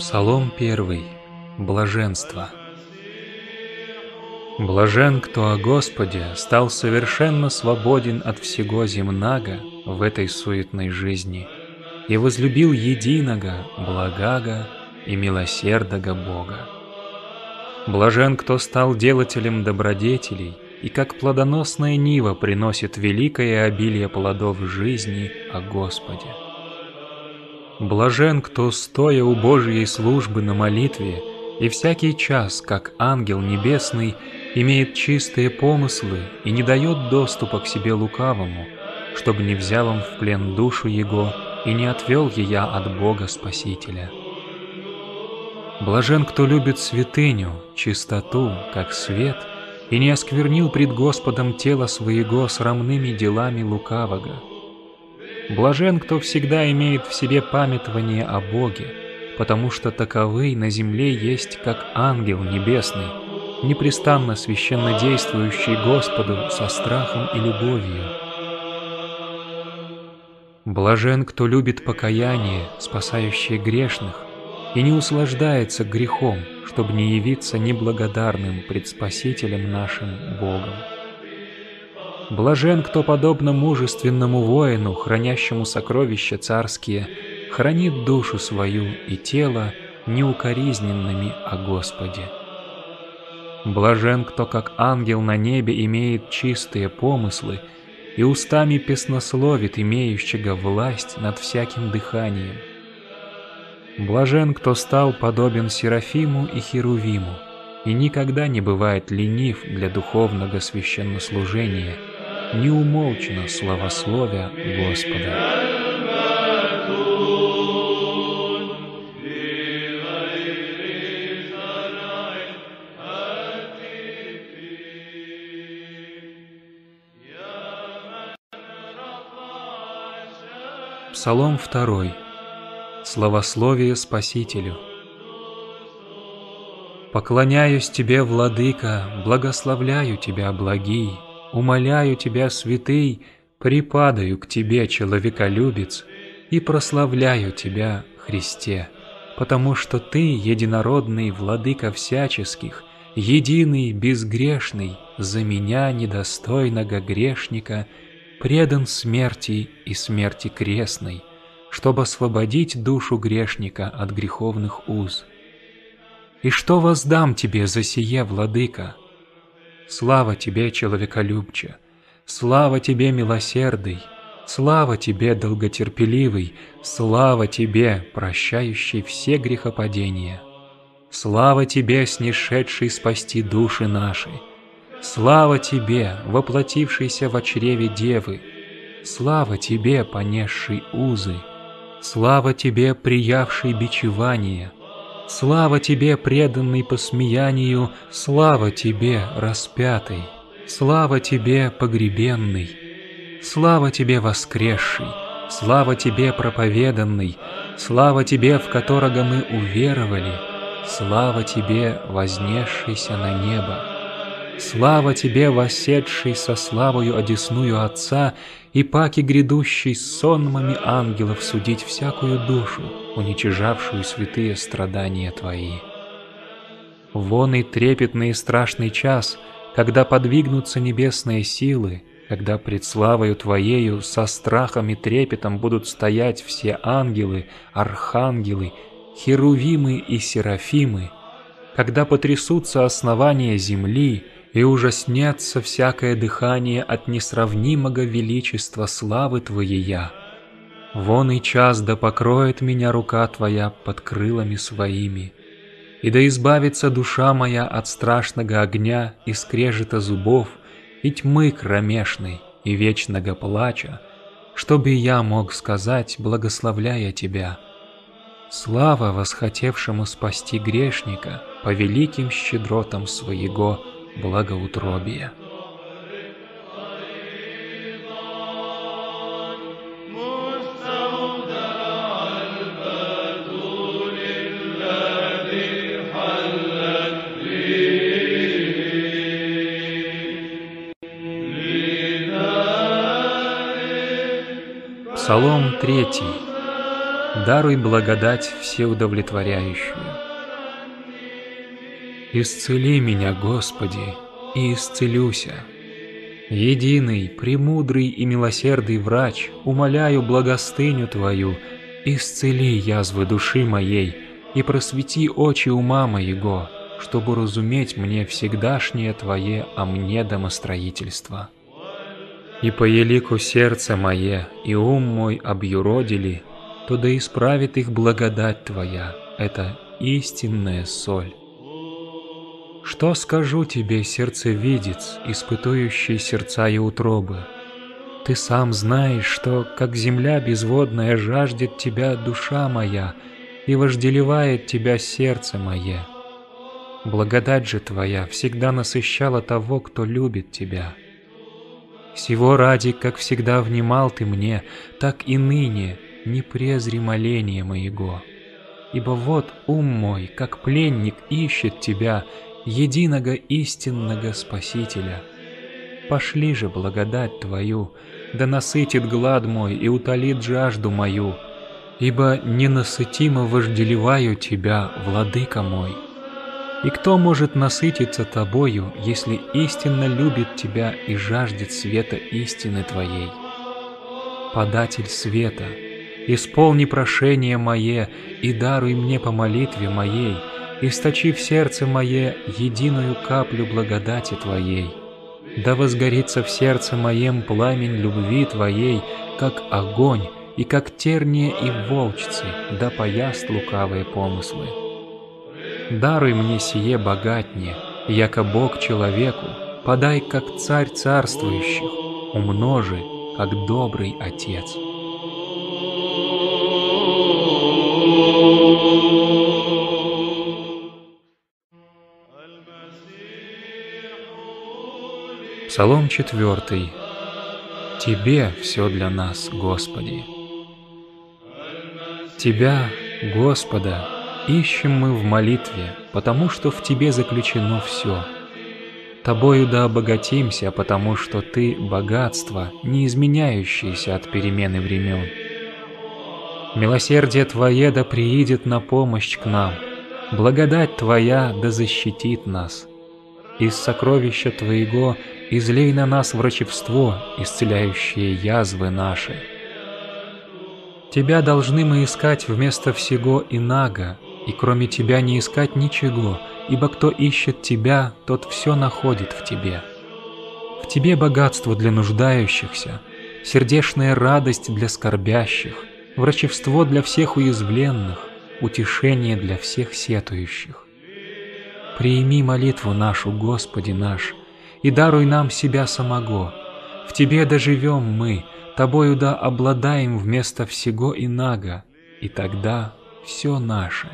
Псалом 1. Блаженство. Блажен, кто о Господе стал совершенно свободен от всего земнага в этой суетной жизни и возлюбил единого, благаго и милосердного Бога. Блажен, кто стал делателем добродетелей и как плодоносная нива приносит великое обилие плодов жизни о Господе. Блажен, кто, стоя у Божьей службы на молитве, и всякий час, как ангел небесный, имеет чистые помыслы и не дает доступа к себе лукавому, чтобы не взял он в плен душу его и не отвел ее от Бога Спасителя. Блажен, кто любит святыню, чистоту, как свет, и не осквернил пред Господом тело своего срамными делами лукавого, Блажен, кто всегда имеет в себе памятование о Боге, потому что таковы на земле есть как ангел небесный, непрестанно священно действующий Господу со страхом и любовью. Блажен, кто любит покаяние, спасающее грешных, и не услаждается грехом, чтобы не явиться неблагодарным пред Спасителем нашим Богом. Блажен, кто подобно мужественному воину, хранящему сокровища царские, хранит душу свою и тело неукоризненными о Господе. Блажен, кто как ангел на небе имеет чистые помыслы и устами песнословит имеющего власть над всяким дыханием. Блажен, кто стал подобен Серафиму и Херувиму, и никогда не бывает ленив для духовного священнослужения – не умолчено славословие Господа. Псалом 2. Славословие Спасителю. Поклоняюсь Тебе, Владыка, благословляю Тебя, благий, умоляю тебя, святый, припадаю к тебе, человеколюбец, и прославляю тебя, Христе, потому что ты, единородный владыка всяческих, единый, безгрешный, за меня, недостойного грешника, предан смерти и смерти крестной, чтобы освободить душу грешника от греховных уз. И что воздам тебе за сие, владыка? Слава тебе, человеколюбче! Слава тебе, милосердый! Слава тебе, долготерпеливый! Слава тебе, прощающий все грехопадения! Слава тебе, снишедший спасти души наши! Слава тебе, воплотившийся в чреве Девы! Слава тебе, понесший узы! Слава тебе, приявший бичевание! Слава Тебе, преданный посмеянию, слава Тебе, распятый, слава Тебе, погребенный, слава Тебе, воскресший, слава Тебе, проповеданный, слава Тебе, в которого мы уверовали, слава Тебе, вознесшийся на небо. Слава Тебе, восседший со славою одесную Отца и паки грядущий с сонмами ангелов судить всякую душу, уничижавшую святые страдания Твои. Вон и трепетный и страшный час, когда подвигнутся небесные силы, когда пред славою Твоею со страхом и трепетом будут стоять все ангелы, архангелы, херувимы и серафимы, когда потрясутся основания земли, и ужаснется всякое дыхание от несравнимого величества славы Твоей я. Вон и час да покроет меня рука Твоя под крылами своими, и да избавится душа моя от страшного огня и скрежета зубов, и тьмы кромешной, и вечного плача, чтобы я мог сказать, благословляя Тебя. Слава восхотевшему спасти грешника по великим щедротам Своего, Благоутробие. Псалом 3. Даруй благодать всеудовлетворяющую. Исцели меня, Господи, и исцелюся. Единый, премудрый и милосердный врач, умоляю благостыню Твою, исцели язвы души моей и просвети очи ума моего, чтобы разуметь мне всегдашнее Твое о мне домостроительство. И по елику сердце мое и ум мой объюродили, то да исправит их благодать Твоя, это истинная соль. Что скажу тебе, сердцевидец, испытующий сердца и утробы? Ты сам знаешь, что, как земля безводная, жаждет тебя душа моя и вожделевает тебя сердце мое. Благодать же твоя всегда насыщала того, кто любит тебя. Всего ради, как всегда внимал ты мне, так и ныне не презри моления моего. Ибо вот ум мой, как пленник, ищет тебя единого истинного Спасителя. Пошли же благодать Твою, да насытит глад мой и утолит жажду мою, ибо ненасытимо вожделеваю Тебя, Владыка мой. И кто может насытиться Тобою, если истинно любит Тебя и жаждет света истины Твоей? Податель света, исполни прошение мое и даруй мне по молитве моей, источи в сердце мое единую каплю благодати Твоей. Да возгорится в сердце моем пламень любви Твоей, как огонь, и как терния и волчцы, да пояст лукавые помыслы. Даруй мне сие богатнее, яко Бог человеку, подай, как царь царствующих, умножи, как добрый отец». Псалом 4. Тебе все для нас, Господи. Тебя, Господа, ищем мы в молитве, потому что в Тебе заключено все. Тобою да обогатимся, потому что Ты – богатство, не изменяющееся от перемены времен. Милосердие Твое да приидет на помощь к нам, благодать Твоя да защитит нас – из сокровища Твоего излей на нас врачевство, исцеляющее язвы наши. Тебя должны мы искать вместо всего инага, и кроме Тебя не искать ничего, ибо кто ищет Тебя, тот все находит в Тебе. В Тебе богатство для нуждающихся, сердечная радость для скорбящих, врачевство для всех уязвленных, утешение для всех сетующих. Прими молитву нашу, Господи наш, и даруй нам себя самого. В Тебе доживем мы, Тобою да обладаем вместо всего инаго, и тогда все наше.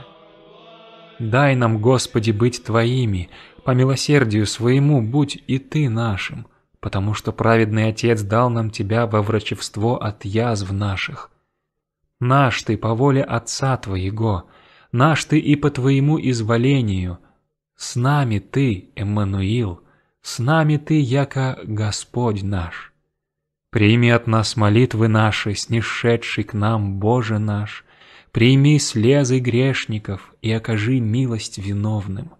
Дай нам, Господи, быть Твоими, по милосердию Своему будь и Ты нашим, потому что праведный Отец дал нам Тебя во врачевство от язв наших. Наш Ты по воле Отца Твоего, наш Ты и по Твоему изволению, с нами ты, Эммануил, с нами ты, яко Господь наш. Прими от нас молитвы наши, снисшедший к нам Боже наш, прими слезы грешников и окажи милость виновным.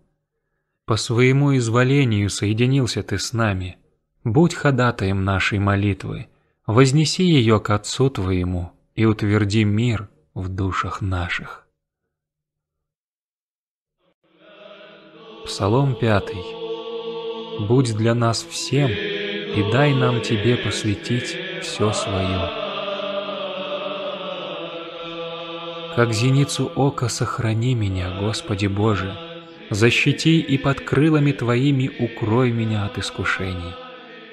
По своему изволению соединился ты с нами, будь ходатаем нашей молитвы, вознеси ее к Отцу Твоему и утверди мир в душах наших. Псалом 5. «Будь для нас всем, и дай нам Тебе посвятить все свое». Как зеницу ока сохрани меня, Господи Боже, защити и под крылами Твоими укрой меня от искушений.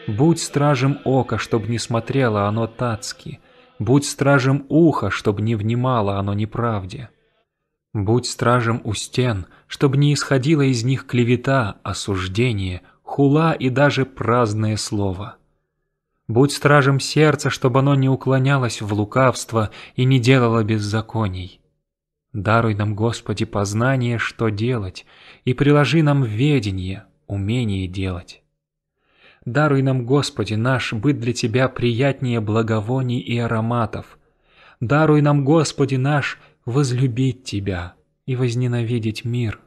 Будь стражем ока, чтобы не смотрело оно тацки, будь стражем уха, чтобы не внимало оно неправде. Будь стражем у стен, чтобы не исходила из них клевета, осуждение, хула и даже праздное слово. Будь стражем сердца, чтобы оно не уклонялось в лукавство и не делало беззаконий. Даруй нам, Господи, познание, что делать, и приложи нам ведение, умение делать. Даруй нам, Господи, наш быт для Тебя приятнее благовоний и ароматов. Даруй нам, Господи наш, возлюбить Тебя и возненавидеть мир.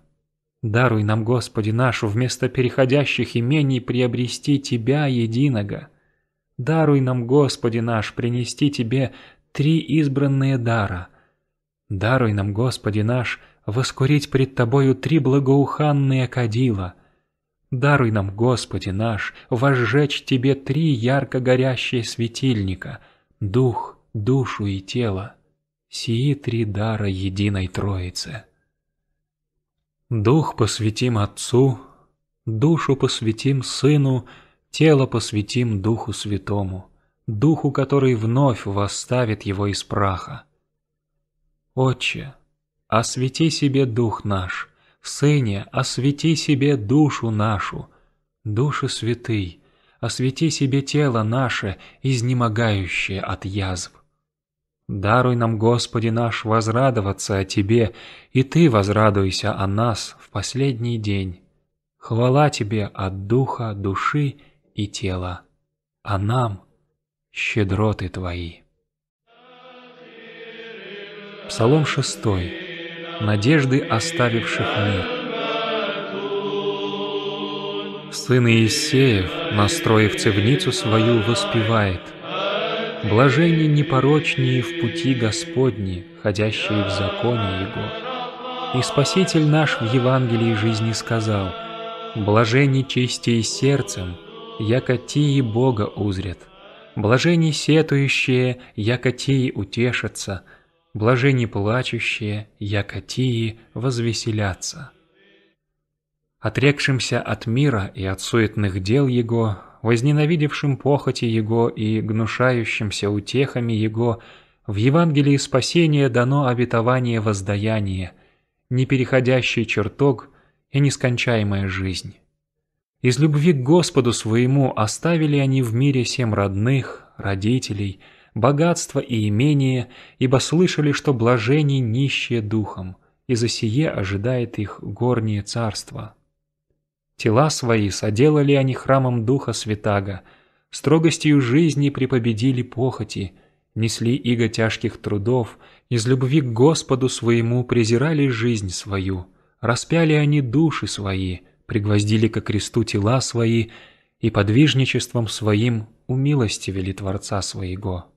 Даруй нам, Господи, нашу вместо переходящих имений приобрести Тебя единого. Даруй нам, Господи наш, принести Тебе три избранные дара. Даруй нам, Господи наш, воскурить пред Тобою три благоуханные кадила. Даруй нам, Господи наш, возжечь Тебе три ярко горящие светильника — дух, душу и тело сии три дара единой Троицы. Дух посвятим Отцу, душу посвятим Сыну, тело посвятим Духу Святому, Духу, который вновь восставит его из праха. Отче, освети себе Дух наш, Сыне, освети себе душу нашу, Души святый, освети себе тело наше, изнемогающее от язв. Даруй нам, Господи наш, возрадоваться о Тебе, и Ты возрадуйся о нас в последний день. Хвала Тебе от духа, души и тела, а нам щедроты Твои. Псалом 6. Надежды оставивших мир. Сын Иисеев, настроив цевницу свою, воспевает – Блажени непорочнее в пути Господни, ходящие в законе Его. И Спаситель наш в Евангелии жизни сказал, «Блажени чистей сердцем, яко тии Бога узрят. Блажени сетующие, яко тии утешатся. Блажени плачущие, яко тии возвеселятся». Отрекшимся от мира и от суетных дел его, возненавидевшим похоти Его и гнушающимся утехами Его, в Евангелии спасения дано обетование воздаяния, непереходящий чертог и нескончаемая жизнь. Из любви к Господу своему оставили они в мире семь родных, родителей, богатство и имение, ибо слышали, что блажени нищие духом, и за сие ожидает их горнее царство. Тела свои соделали они храмом Духа Святаго, строгостью жизни припобедили похоти, несли иго тяжких трудов, из любви к Господу своему презирали жизнь свою, распяли они души свои, пригвоздили ко кресту тела свои и подвижничеством своим умилостивили Творца своего.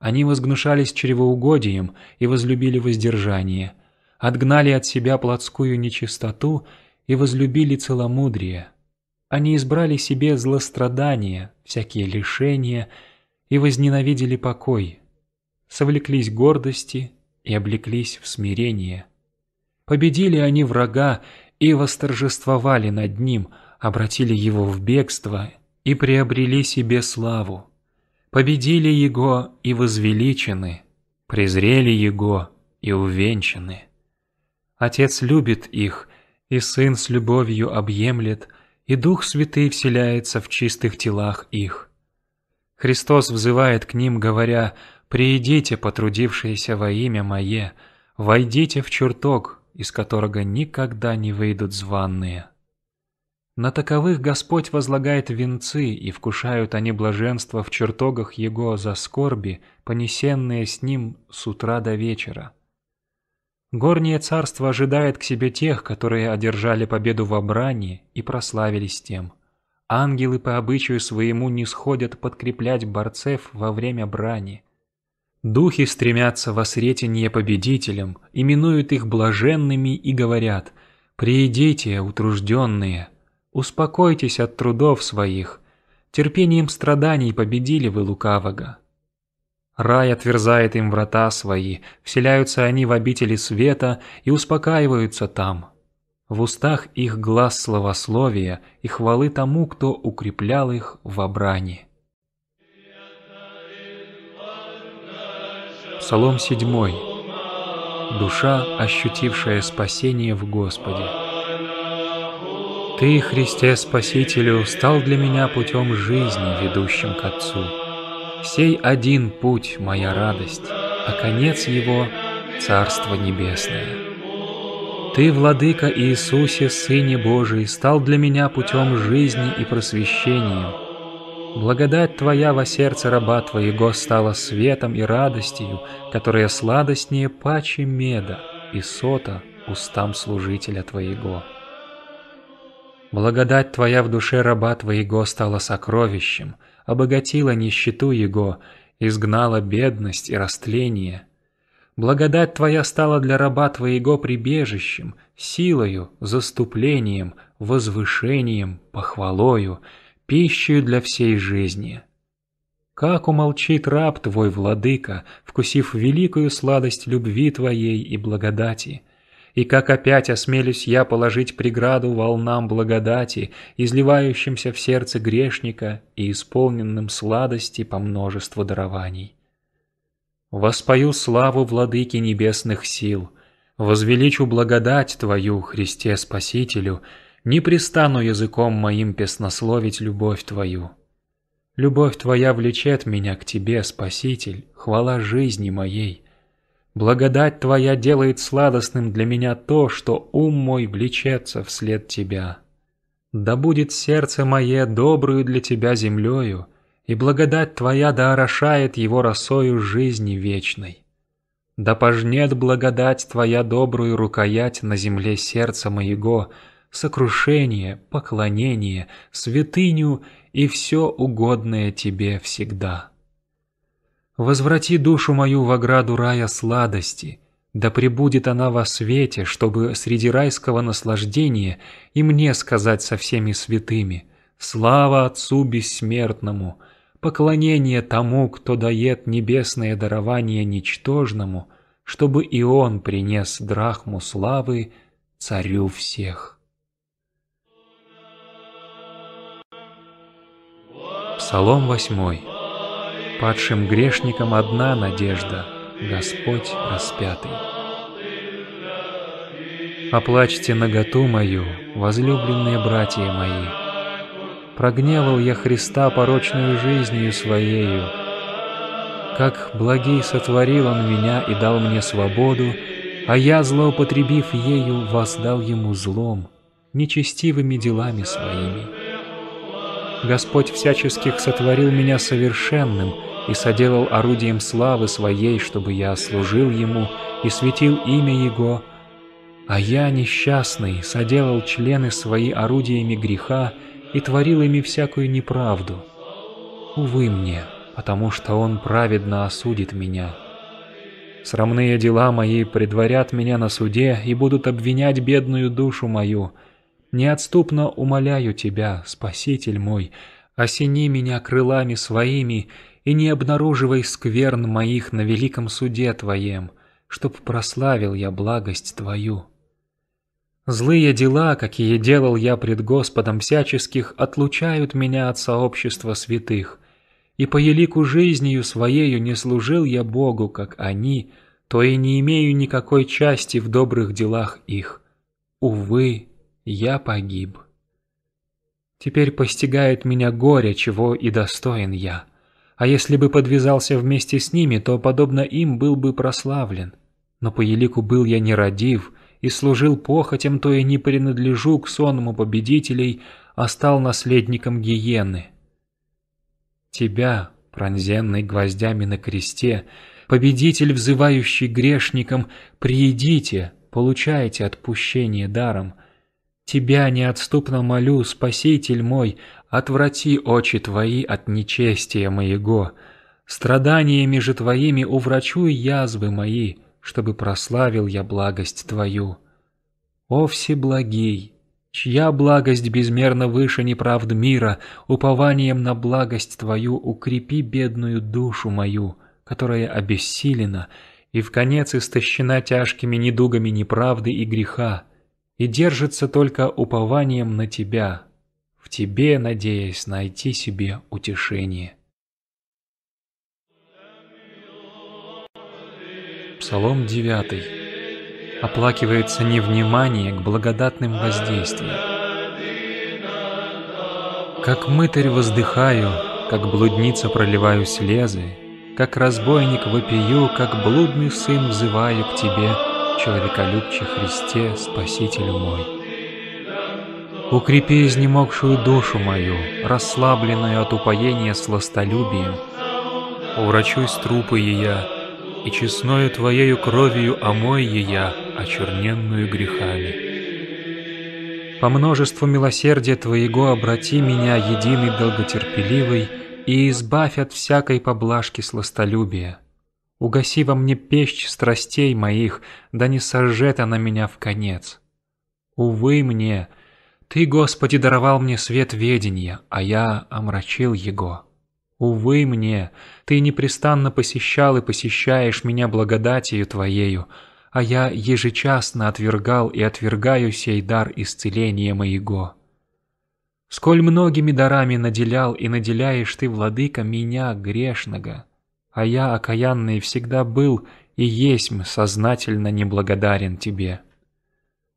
Они возгнушались чревоугодием и возлюбили воздержание, отгнали от себя плотскую нечистоту – и возлюбили целомудрие. Они избрали себе злострадания, всякие лишения и возненавидели покой. Совлеклись гордости и облеклись в смирение. Победили они врага и восторжествовали над ним, обратили его в бегство и приобрели себе славу. Победили его и возвеличены, презрели его и увенчаны. Отец любит их и Сын с любовью объемлет, и Дух Святый вселяется в чистых телах их. Христос взывает к ним, говоря, «Приидите, потрудившиеся во имя Мое, войдите в чертог, из которого никогда не выйдут званные». На таковых Господь возлагает венцы, и вкушают они блаженство в чертогах Его за скорби, понесенные с Ним с утра до вечера. Горнее царство ожидает к себе тех, которые одержали победу в Абране и прославились тем. Ангелы по обычаю своему не сходят подкреплять борцев во время брани. Духи стремятся во сретенье победителям, именуют их блаженными и говорят «Приидите, утружденные, успокойтесь от трудов своих, терпением страданий победили вы лукавого». Рай отверзает им врата свои, вселяются они в обители света и успокаиваются там. В устах их глаз словословия и хвалы тому, кто укреплял их в обране. Псалом 7. Душа, ощутившая спасение в Господе. Ты, Христе Спасителю, стал для меня путем жизни, ведущим к Отцу. Сей один путь моя радость, а конец его — Царство Небесное. Ты, Владыка Иисусе, Сыне Божий, стал для меня путем жизни и просвещением. Благодать Твоя во сердце раба Твоего стала светом и радостью, которая сладостнее пачи меда и сота устам служителя Твоего. Благодать Твоя в душе раба Твоего стала сокровищем, обогатила нищету его, изгнала бедность и растление. Благодать Твоя стала для раба Твоего прибежищем, силою, заступлением, возвышением, похвалою, пищей для всей жизни. Как умолчит раб Твой, Владыка, вкусив великую сладость любви Твоей и благодати – и как опять осмелюсь я положить преграду волнам благодати, изливающимся в сердце грешника и исполненным сладости по множеству дарований. Воспою славу Владыки Небесных Сил, возвеличу благодать Твою, Христе Спасителю, не пристану языком моим песнословить любовь Твою. Любовь Твоя влечет меня к Тебе, Спаситель, хвала жизни моей. Благодать Твоя делает сладостным для меня то, что ум мой влечется вслед Тебя. Да будет сердце мое добрую для Тебя землею, и благодать Твоя да орошает его росою жизни вечной. Да пожнет благодать Твоя добрую рукоять на земле сердца моего, сокрушение, поклонение, святыню и все угодное Тебе всегда. Возврати душу мою в ограду рая сладости, да пребудет она во свете, чтобы среди райского наслаждения и мне сказать со всеми святыми «Слава Отцу Бессмертному!» поклонение тому, кто дает небесное дарование ничтожному, чтобы и он принес драхму славы царю всех. Псалом восьмой. Падшим грешникам одна надежда — Господь распятый. Оплачьте наготу мою, возлюбленные братья мои. Прогневал я Христа порочную жизнью своею. Как благий сотворил он меня и дал мне свободу, а я, злоупотребив ею, воздал ему злом, нечестивыми делами своими. Господь всяческих сотворил меня совершенным и соделал орудием славы Своей, чтобы я служил Ему и светил имя Его, а я, несчастный, соделал члены свои орудиями греха и творил ими всякую неправду. Увы мне, потому что Он праведно осудит меня. Срамные дела мои предварят меня на суде и будут обвинять бедную душу мою, — Неотступно умоляю тебя, Спаситель мой, осени меня крылами своими и не обнаруживай скверн моих на великом суде твоем, чтоб прославил я благость твою. Злые дела, какие делал я пред Господом всяческих, отлучают меня от сообщества святых, и по елику жизнью своею не служил я Богу, как они, то и не имею никакой части в добрых делах их. Увы, я погиб. Теперь постигает меня горе, чего и достоин я. А если бы подвязался вместе с ними, то, подобно им, был бы прославлен. Но по елику был я нерадив и служил похотям, то и не принадлежу к сонму победителей, а стал наследником гиены. Тебя, пронзенный гвоздями на кресте, победитель, взывающий грешникам, приедите, получайте отпущение даром, Тебя неотступно молю, Спаситель мой, отврати очи Твои от нечестия моего. Страданиями же Твоими уврачуй язвы мои, чтобы прославил я благость Твою. О всеблагий, чья благость безмерно выше неправд мира, упованием на благость Твою укрепи бедную душу мою, которая обессилена и в конец истощена тяжкими недугами неправды и греха, и держится только упованием на тебя, в тебе надеясь найти себе утешение. Псалом 9. Оплакивается невнимание к благодатным воздействиям. «Как мытарь воздыхаю, как блудница проливаю слезы, как разбойник вопию, как блудный сын взываю к тебе, человеколюбче Христе, Спасителю мой. Укрепи изнемогшую душу мою, расслабленную от упоения сластолюбием, Урачусь трупы ея, и честною Твоею кровью омой ея, очерненную грехами. По множеству милосердия Твоего обрати меня, единый долготерпеливый, и избавь от всякой поблажки сластолюбия. Угаси во мне печь страстей моих, да не сожжет она меня в конец. Увы мне, Ты, Господи, даровал мне свет ведения, а я омрачил его. Увы мне, Ты непрестанно посещал и посещаешь меня благодатью Твоею, а я ежечасно отвергал и отвергаю сей дар исцеления моего. Сколь многими дарами наделял и наделяешь Ты, Владыка, меня, грешного, а я, окаянный, всегда был и есмь сознательно неблагодарен тебе.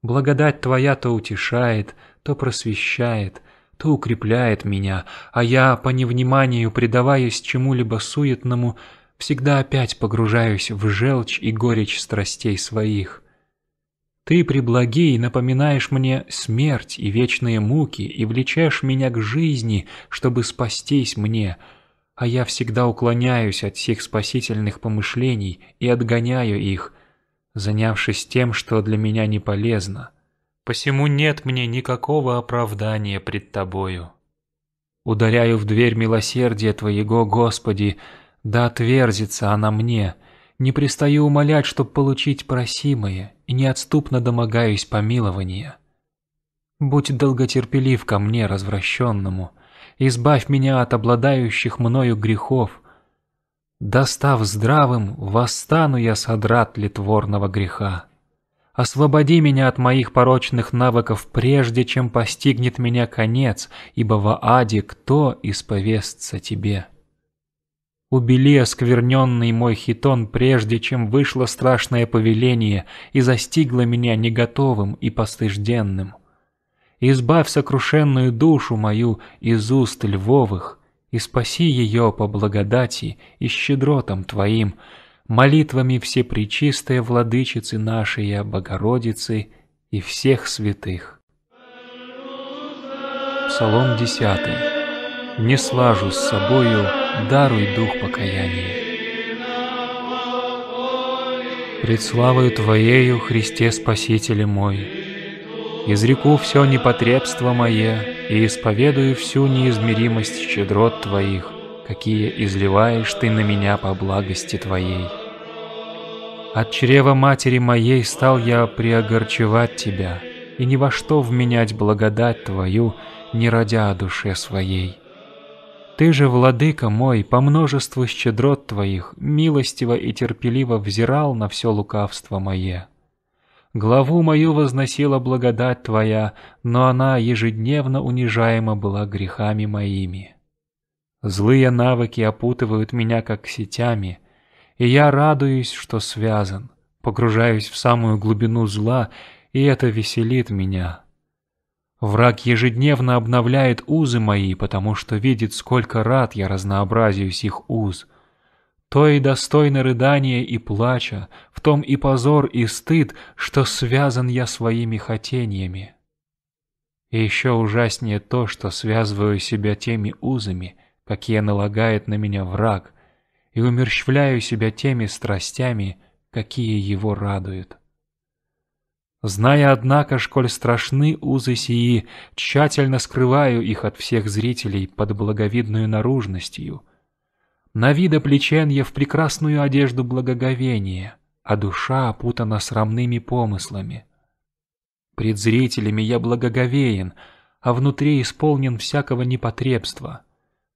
Благодать твоя то утешает, то просвещает, то укрепляет меня, а я, по невниманию предаваясь чему-либо суетному, всегда опять погружаюсь в желчь и горечь страстей своих. Ты, преблагий, напоминаешь мне смерть и вечные муки и влечешь меня к жизни, чтобы спастись мне — а я всегда уклоняюсь от всех спасительных помышлений и отгоняю их, занявшись тем, что для меня не полезно. Посему нет мне никакого оправдания пред Тобою. Ударяю в дверь милосердия Твоего, Господи, да отверзится она мне, не пристаю умолять, чтоб получить просимое, и неотступно домогаюсь помилования. Будь долготерпелив ко мне, развращенному, — избавь меня от обладающих мною грехов. Достав здравым, восстану я содрат литворного греха. Освободи меня от моих порочных навыков, прежде чем постигнет меня конец, ибо в аде кто исповестся тебе? Убели оскверненный мой хитон, прежде чем вышло страшное повеление и застигло меня неготовым и постыжденным избавь сокрушенную душу мою из уст львовых, и спаси ее по благодати и щедротам Твоим, молитвами всепречистая владычицы нашей Богородицы и всех святых. Псалом 10. Не слажу с собою, даруй дух покаяния. Пред славою Твоею, Христе Спасителе мой, изреку все непотребство мое и исповедую всю неизмеримость щедрот Твоих, какие изливаешь Ты на меня по благости Твоей. От чрева матери моей стал я приогорчевать Тебя, и ни во что вменять благодать Твою, не родя о душе своей. Ты же, Владыка мой, по множеству щедрот Твоих, милостиво и терпеливо взирал на все лукавство мое. Главу мою возносила благодать Твоя, но она ежедневно унижаема была грехами моими. Злые навыки опутывают меня как сетями, и я радуюсь, что связан, погружаюсь в самую глубину зла, и это веселит меня. Враг ежедневно обновляет узы мои, потому что видит, сколько рад я разнообразию сих уз — то и достойно рыдания и плача, в том и позор и стыд, что связан я своими хотениями. И еще ужаснее то, что связываю себя теми узами, какие налагает на меня враг, и умерщвляю себя теми страстями, какие его радуют. Зная, однако, сколь страшны узы сии, тщательно скрываю их от всех зрителей под благовидную наружностью — на вида плеченье в прекрасную одежду благоговения, а душа опутана срамными помыслами. Пред зрителями я благоговеен, а внутри исполнен всякого непотребства.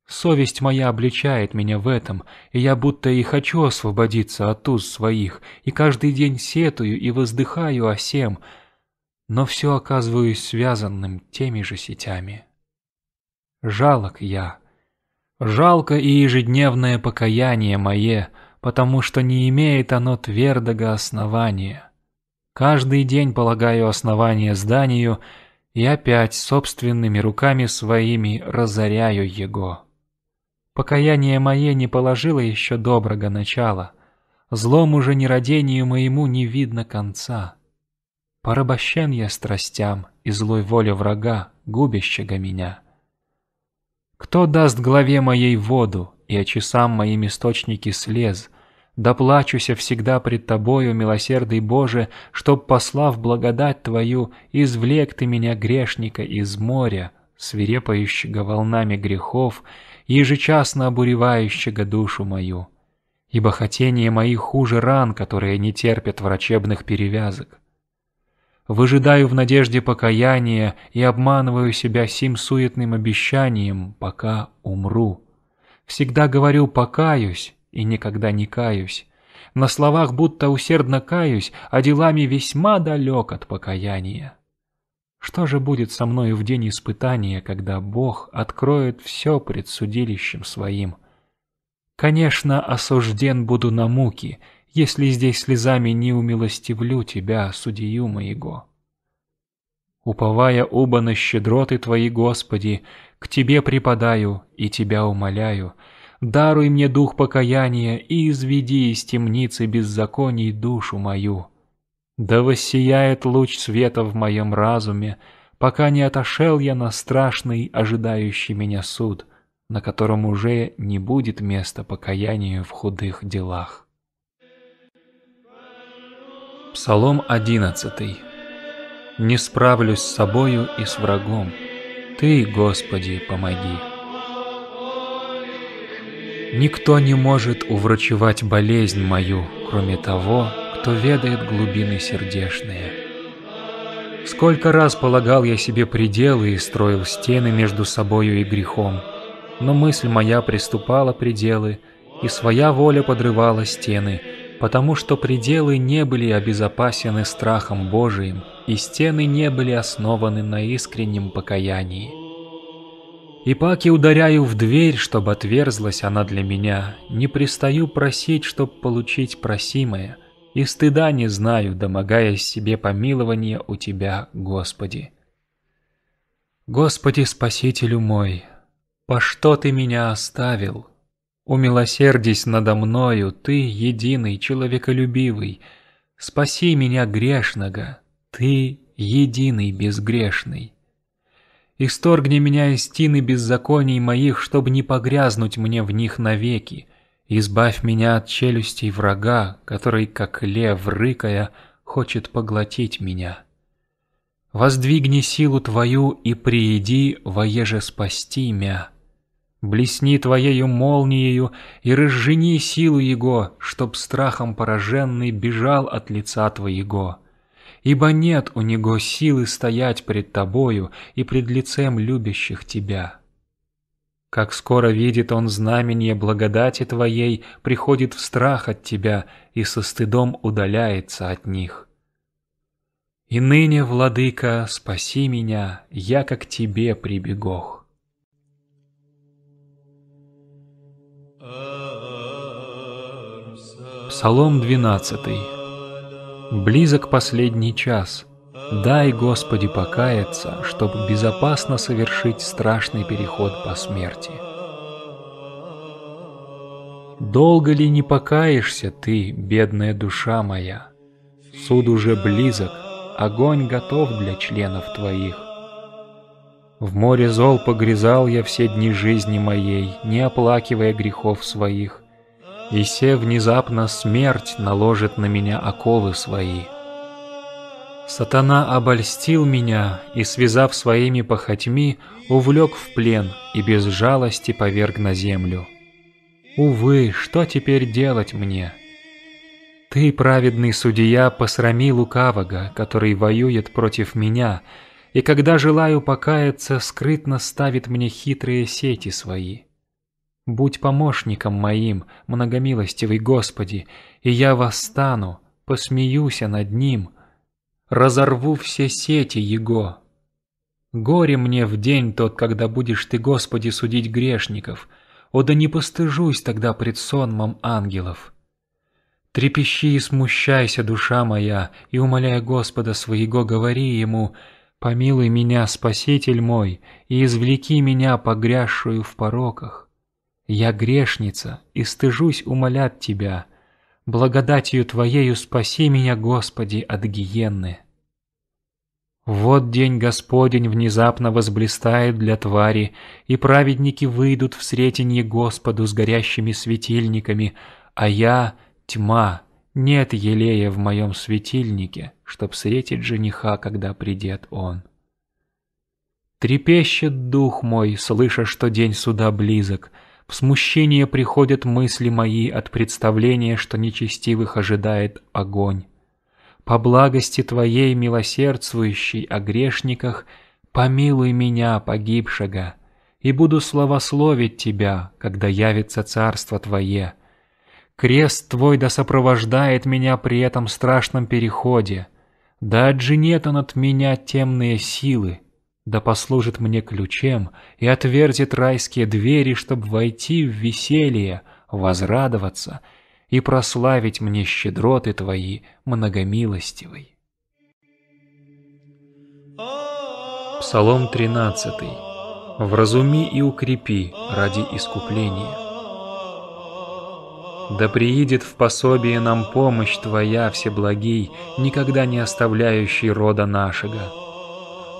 Совесть моя обличает меня в этом, и я будто и хочу освободиться от уз своих, и каждый день сетую и воздыхаю о сем, но все оказываюсь связанным теми же сетями. Жалок я, Жалко и ежедневное покаяние мое, потому что не имеет оно твердого основания. Каждый день полагаю основание зданию и опять собственными руками своими разоряю его. Покаяние мое не положило еще доброго начала. Злом уже нерадению моему не видно конца. Порабощен я страстям и злой воле врага, губящего меня. Кто даст главе моей воду, и часам моим источники слез? Доплачуся всегда пред Тобою, милосердый Боже, чтоб, послав благодать Твою, извлек Ты меня, грешника, из моря, свирепающего волнами грехов, ежечасно обуревающего душу мою. Ибо хотения мои хуже ран, которые не терпят врачебных перевязок. Выжидаю в надежде покаяния и обманываю себя сим суетным обещанием, пока умру. Всегда говорю «покаюсь» и никогда не каюсь. На словах будто усердно каюсь, а делами весьма далек от покаяния. Что же будет со мною в день испытания, когда Бог откроет все пред судилищем своим? Конечно, осужден буду на муки — если здесь слезами не умилостивлю тебя, судью моего. Уповая оба на щедроты Твои, Господи, к Тебе припадаю и Тебя умоляю, даруй мне дух покаяния и изведи из темницы беззаконий душу мою. Да воссияет луч света в моем разуме, пока не отошел я на страшный, ожидающий меня суд, на котором уже не будет места покаянию в худых делах. Псалом 11. «Не справлюсь с собою и с врагом. Ты, Господи, помоги». Никто не может уврачевать болезнь мою, кроме того, кто ведает глубины сердечные. Сколько раз полагал я себе пределы и строил стены между собою и грехом, но мысль моя приступала пределы, и своя воля подрывала стены — потому что пределы не были обезопасены страхом Божиим, и стены не были основаны на искреннем покаянии. И паки ударяю в дверь, чтобы отверзлась она для меня, не пристаю просить, чтоб получить просимое, и стыда не знаю, домогаясь себе помилования у Тебя, Господи. Господи, Спасителю мой, по что Ты меня оставил? Умилосердись надо мною, Ты, единый, человеколюбивый, Спаси меня грешного, Ты, единый, безгрешный. Исторгни меня из тины беззаконий моих, Чтобы не погрязнуть мне в них навеки, Избавь меня от челюстей врага, Который, как лев, рыкая, хочет поглотить меня. Воздвигни силу Твою и приеди, воеже спасти мя. Блесни твоею молниею и разжени силу его, чтоб страхом пораженный бежал от лица твоего. Ибо нет у него силы стоять пред тобою и пред лицем любящих тебя. Как скоро видит он знамение благодати твоей, приходит в страх от тебя и со стыдом удаляется от них. И ныне, владыка, спаси меня, я как тебе прибегох. Псалом 12. Близок последний час. Дай, Господи, покаяться, чтобы безопасно совершить страшный переход по смерти. Долго ли не покаешься ты, бедная душа моя? Суд уже близок, огонь готов для членов твоих. В море зол погрязал я все дни жизни моей, не оплакивая грехов своих — и се внезапно смерть наложит на меня оковы свои. Сатана обольстил меня и, связав своими похотьми, увлек в плен и без жалости поверг на землю. Увы, что теперь делать мне? Ты, праведный судья, посрами лукавого, который воюет против меня, и когда желаю покаяться, скрытно ставит мне хитрые сети свои. Будь помощником моим, многомилостивый Господи, и я восстану, посмеюся над ним, разорву все сети его. Горе мне в день тот, когда будешь ты, Господи, судить грешников. О, да не постыжусь тогда пред сонмом ангелов. Трепещи и смущайся, душа моя, и, умоляя Господа своего, говори ему, «Помилуй меня, Спаситель мой, и извлеки меня, погрязшую в пороках». Я грешница и стыжусь умолять Тебя. Благодатью Твоею спаси меня, Господи, от гиенны. Вот день Господень внезапно возблистает для твари, и праведники выйдут в сретенье Господу с горящими светильниками, а я — тьма, нет елея в моем светильнике, чтоб встретить жениха, когда придет он. Трепещет дух мой, слыша, что день суда близок — в смущение приходят мысли мои от представления, что нечестивых ожидает огонь. По благости Твоей, милосердствующий о грешниках, помилуй меня, погибшего, и буду славословить Тебя, когда явится Царство Твое. Крест Твой да сопровождает меня при этом страшном переходе, да отженет он от меня темные силы, да послужит мне ключем и отверзит райские двери, чтобы войти в веселье, возрадоваться и прославить мне щедроты Твои, многомилостивый. Псалом 13. Вразуми и укрепи ради искупления. Да приидет в пособие нам помощь Твоя, Всеблагий, никогда не оставляющий рода нашего.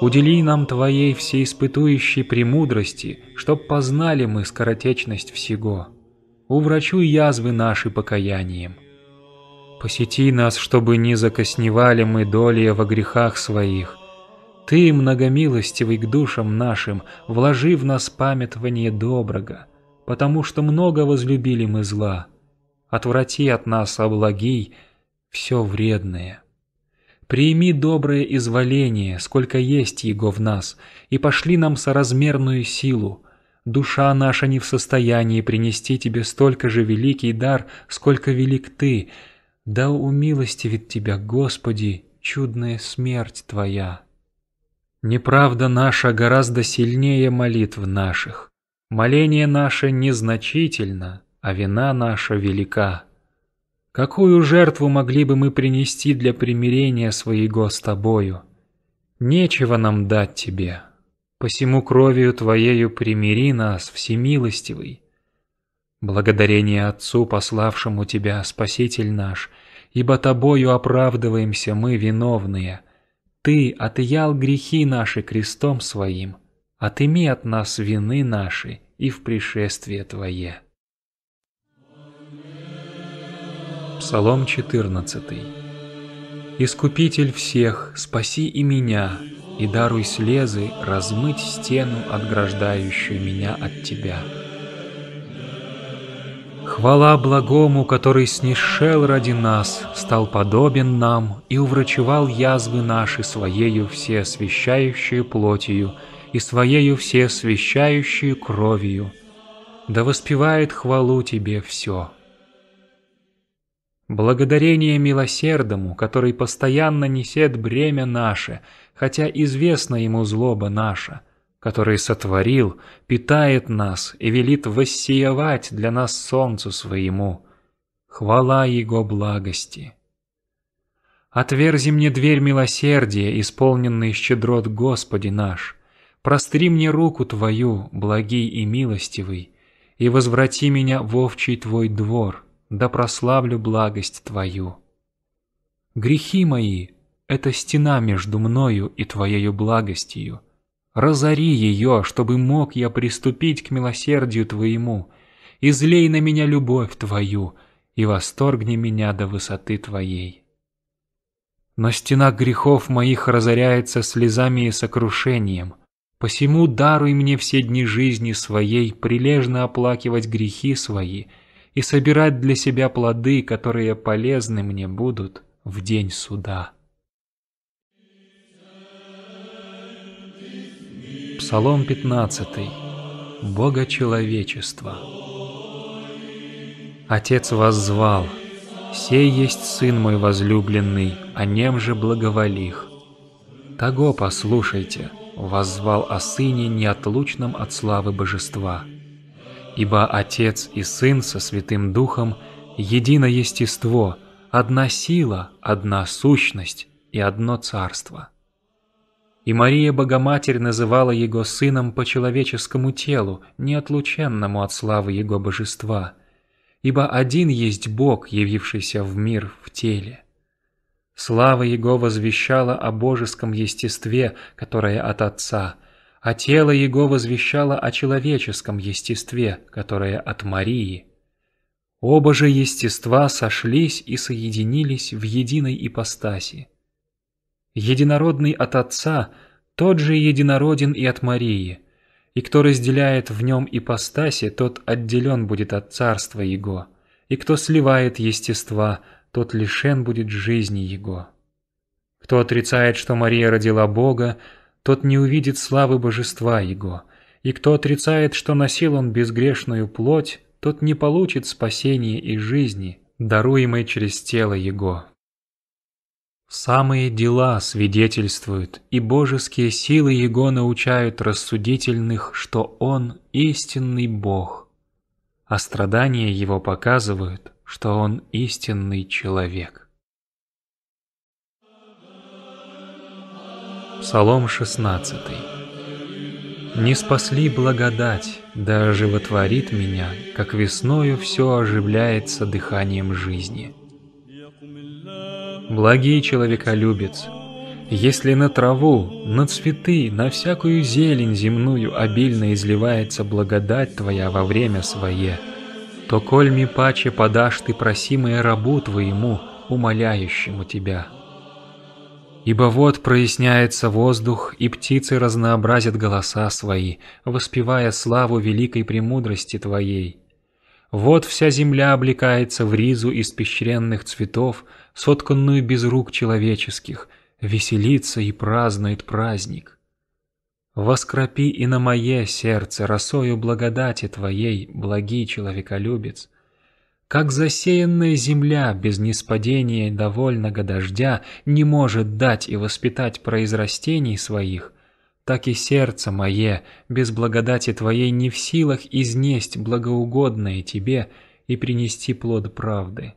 Удели нам Твоей всеиспытующей премудрости, чтоб познали мы скоротечность всего. Уврачуй язвы наши покаянием. Посети нас, чтобы не закосневали мы доли во грехах своих. Ты, многомилостивый к душам нашим, вложи в нас памятование доброго, потому что много возлюбили мы зла. Отврати от нас, облагий, а все вредное. Прими доброе изволение, сколько есть его в нас, и пошли нам соразмерную силу. Душа наша не в состоянии принести тебе столько же великий дар, сколько велик ты. Да умилостивит тебя, Господи, чудная смерть твоя. Неправда наша гораздо сильнее молитв наших. Моление наше незначительно, а вина наша велика. Какую жертву могли бы мы принести для примирения своего с тобою? Нечего нам дать тебе. Посему кровью твоею примири нас, всемилостивый. Благодарение Отцу, пославшему тебя, Спаситель наш, ибо тобою оправдываемся мы виновные. Ты отъял грехи наши крестом своим, отыми от нас вины наши и в пришествие твое. Псалом 14. «Искупитель всех, спаси и меня, и даруй слезы размыть стену, отграждающую меня от Тебя». Хвала благому, который снишел ради нас, стал подобен нам и уврачевал язвы наши своею всеосвящающую плотью и своею всеосвящающую кровью. Да воспевает хвалу тебе все. Благодарение милосердому, который постоянно несет бремя наше, хотя известна ему злоба наша, который сотворил, питает нас и велит воссиявать для нас солнцу своему. Хвала его благости. Отверзи мне дверь милосердия, исполненный щедрот Господи наш. Простри мне руку Твою, благий и милостивый, и возврати меня в овчий Твой двор» да прославлю благость Твою. Грехи мои — это стена между мною и Твоею благостью. Разори ее, чтобы мог я приступить к милосердию Твоему, излей на меня любовь Твою и восторгни меня до высоты Твоей. Но стена грехов моих разоряется слезами и сокрушением, посему даруй мне все дни жизни своей прилежно оплакивать грехи свои — и собирать для себя плоды, которые полезны мне будут в день суда. Псалом 15. человечества. Отец воззвал: «Сей есть Сын мой возлюбленный, о нем же благоволих». Того послушайте, воззвал о Сыне неотлучном от славы Божества ибо Отец и Сын со Святым Духом – едино естество, одна сила, одна сущность и одно царство. И Мария Богоматерь называла Его Сыном по человеческому телу, неотлученному от славы Его Божества, ибо один есть Бог, явившийся в мир в теле. Слава Его возвещала о божеском естестве, которое от Отца – а тело его возвещало о человеческом естестве, которое от Марии. Оба же естества сошлись и соединились в единой ипостаси. Единородный от Отца, тот же единороден и от Марии, и кто разделяет в нем ипостаси, тот отделен будет от Царства Его, и кто сливает естества, тот лишен будет жизни Его. Кто отрицает, что Мария родила Бога, тот не увидит славы божества его, и кто отрицает, что носил он безгрешную плоть, тот не получит спасения и жизни, даруемой через тело его. Самые дела свидетельствуют, и божеские силы его научают рассудительных, что он истинный Бог, а страдания его показывают, что он истинный человек. Псалом 16. «Не спасли благодать, да оживотворит меня, как весною все оживляется дыханием жизни». Благий человеколюбец, если на траву, на цветы, на всякую зелень земную обильно изливается благодать твоя во время свое, то коль ми паче подашь ты просимое рабу твоему, умоляющему тебя». Ибо вот проясняется воздух, и птицы разнообразят голоса свои, воспевая славу великой премудрости Твоей. Вот вся земля облекается в ризу из пещеренных цветов, сотканную без рук человеческих, веселится и празднует праздник. Воскропи и на мое сердце росою благодати Твоей, благий человеколюбец, как засеянная земля без неспадения довольного дождя не может дать и воспитать произрастений своих, так и сердце мое без благодати Твоей не в силах изнесть благоугодное Тебе и принести плод правды.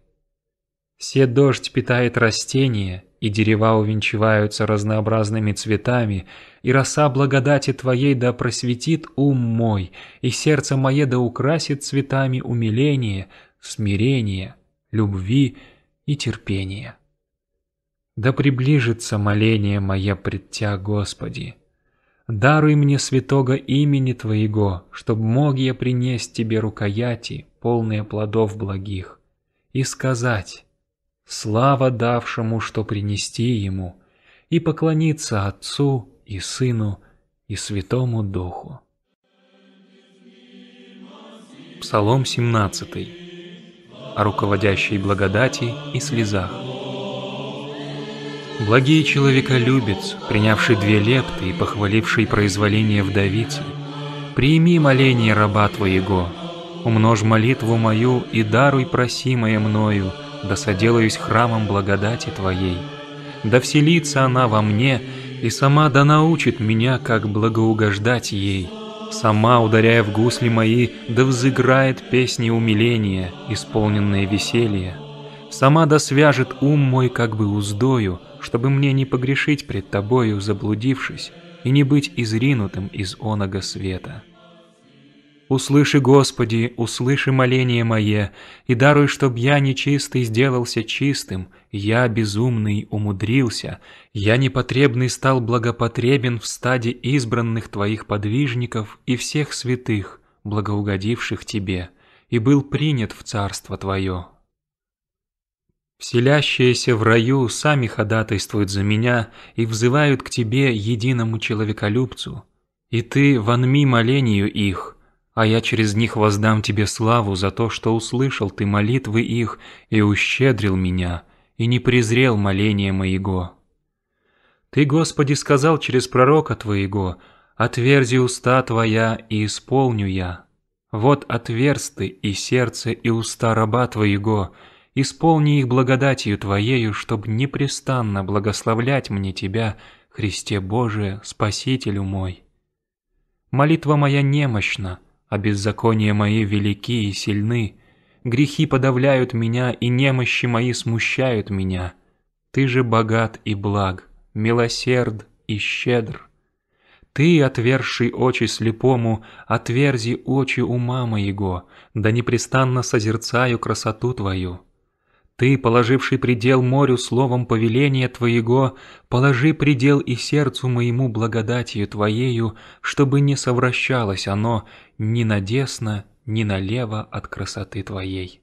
Все дождь питает растения, и дерева увенчиваются разнообразными цветами, и роса благодати Твоей да просветит ум мой, и сердце мое да украсит цветами умиление, смирения, любви и терпения. Да приближится моление мое пред Тя, Господи. Даруй мне святого имени Твоего, чтобы мог я принести Тебе рукояти, полные плодов благих, и сказать «Слава давшему, что принести Ему», и поклониться Отцу и Сыну и Святому Духу. Псалом 17 о руководящей благодати и слезах. Благие человеколюбец, принявший две лепты и похваливший произволение вдовицы, прими моление раба Твоего, умножь молитву мою и даруй просимое мною, да соделаюсь храмом благодати Твоей. Да вселится она во мне, и сама да научит меня, как благоугождать ей» сама ударяя в гусли мои, да взыграет песни умиления, исполненное веселье. Сама да свяжет ум мой как бы уздою, чтобы мне не погрешить пред тобою, заблудившись, и не быть изринутым из оного света. Услыши, Господи, услыши моление мое, и даруй, чтоб я нечистый сделался чистым, я безумный умудрился, я непотребный стал благопотребен в стаде избранных твоих подвижников и всех святых, благоугодивших тебе, и был принят в царство твое. Вселящиеся в раю сами ходатайствуют за меня и взывают к тебе, единому человеколюбцу, и ты вонми молению их, а я через них воздам тебе славу за то, что услышал ты молитвы их и ущедрил меня» и не презрел моления моего. Ты, Господи, сказал через пророка Твоего, «Отверзи уста Твоя, и исполню я». Вот отверсты и сердце, и уста раба Твоего, исполни их благодатью Твоею, чтобы непрестанно благословлять мне Тебя, Христе Божие, Спасителю мой. Молитва моя немощна, а беззакония мои велики и сильны, Грехи подавляют меня, и немощи мои смущают меня. Ты же богат и благ, милосерд и щедр. Ты, отверзший очи слепому, отверзи очи ума моего, да непрестанно созерцаю красоту твою. Ты, положивший предел морю словом повеления твоего, положи предел и сердцу моему благодатью твоею, чтобы не совращалось оно ни надесно, ни налево от красоты твоей.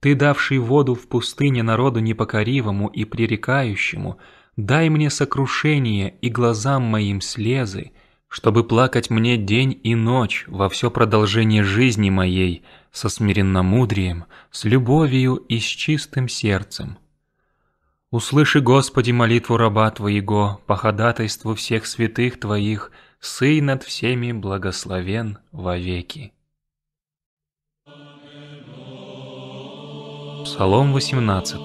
Ты, давший воду в пустыне народу непокоривому и пререкающему, дай мне сокрушение и глазам моим слезы, чтобы плакать мне день и ночь во все продолжение жизни моей, со смиренномудрием, с любовью и с чистым сердцем. Услыши, Господи, молитву раба Твоего, по ходатайству всех святых Твоих, Сын над всеми благословен вовеки. Псалом 18.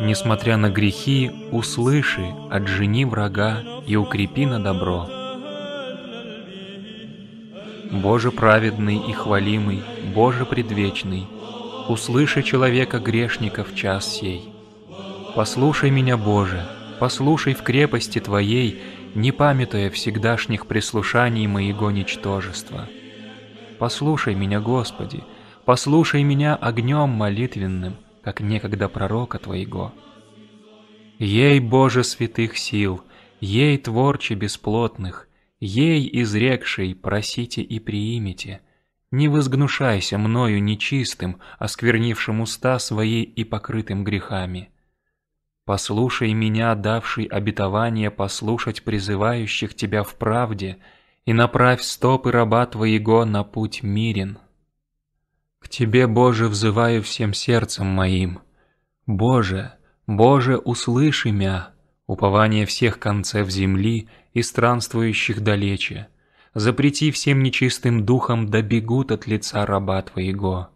«Несмотря на грехи, услыши, отжени врага и укрепи на добро». Боже праведный и хвалимый, Боже предвечный, услыши человека грешника в час сей. Послушай меня, Боже, послушай в крепости Твоей, не памятуя всегдашних прислушаний моего ничтожества. Послушай меня, Господи, — послушай меня огнем молитвенным, как некогда пророка Твоего. Ей, Боже святых сил, ей, Творче бесплотных, ей, изрекший, просите и приимите, не возгнушайся мною нечистым, осквернившим уста свои и покрытым грехами. Послушай меня, давший обетование послушать призывающих тебя в правде, и направь стопы раба Твоего на путь мирен». К Тебе, Боже, взываю всем сердцем моим. Боже, Боже, услыши мя, упование всех концев земли и странствующих далече. Запрети всем нечистым духам, да бегут от лица раба Твоего.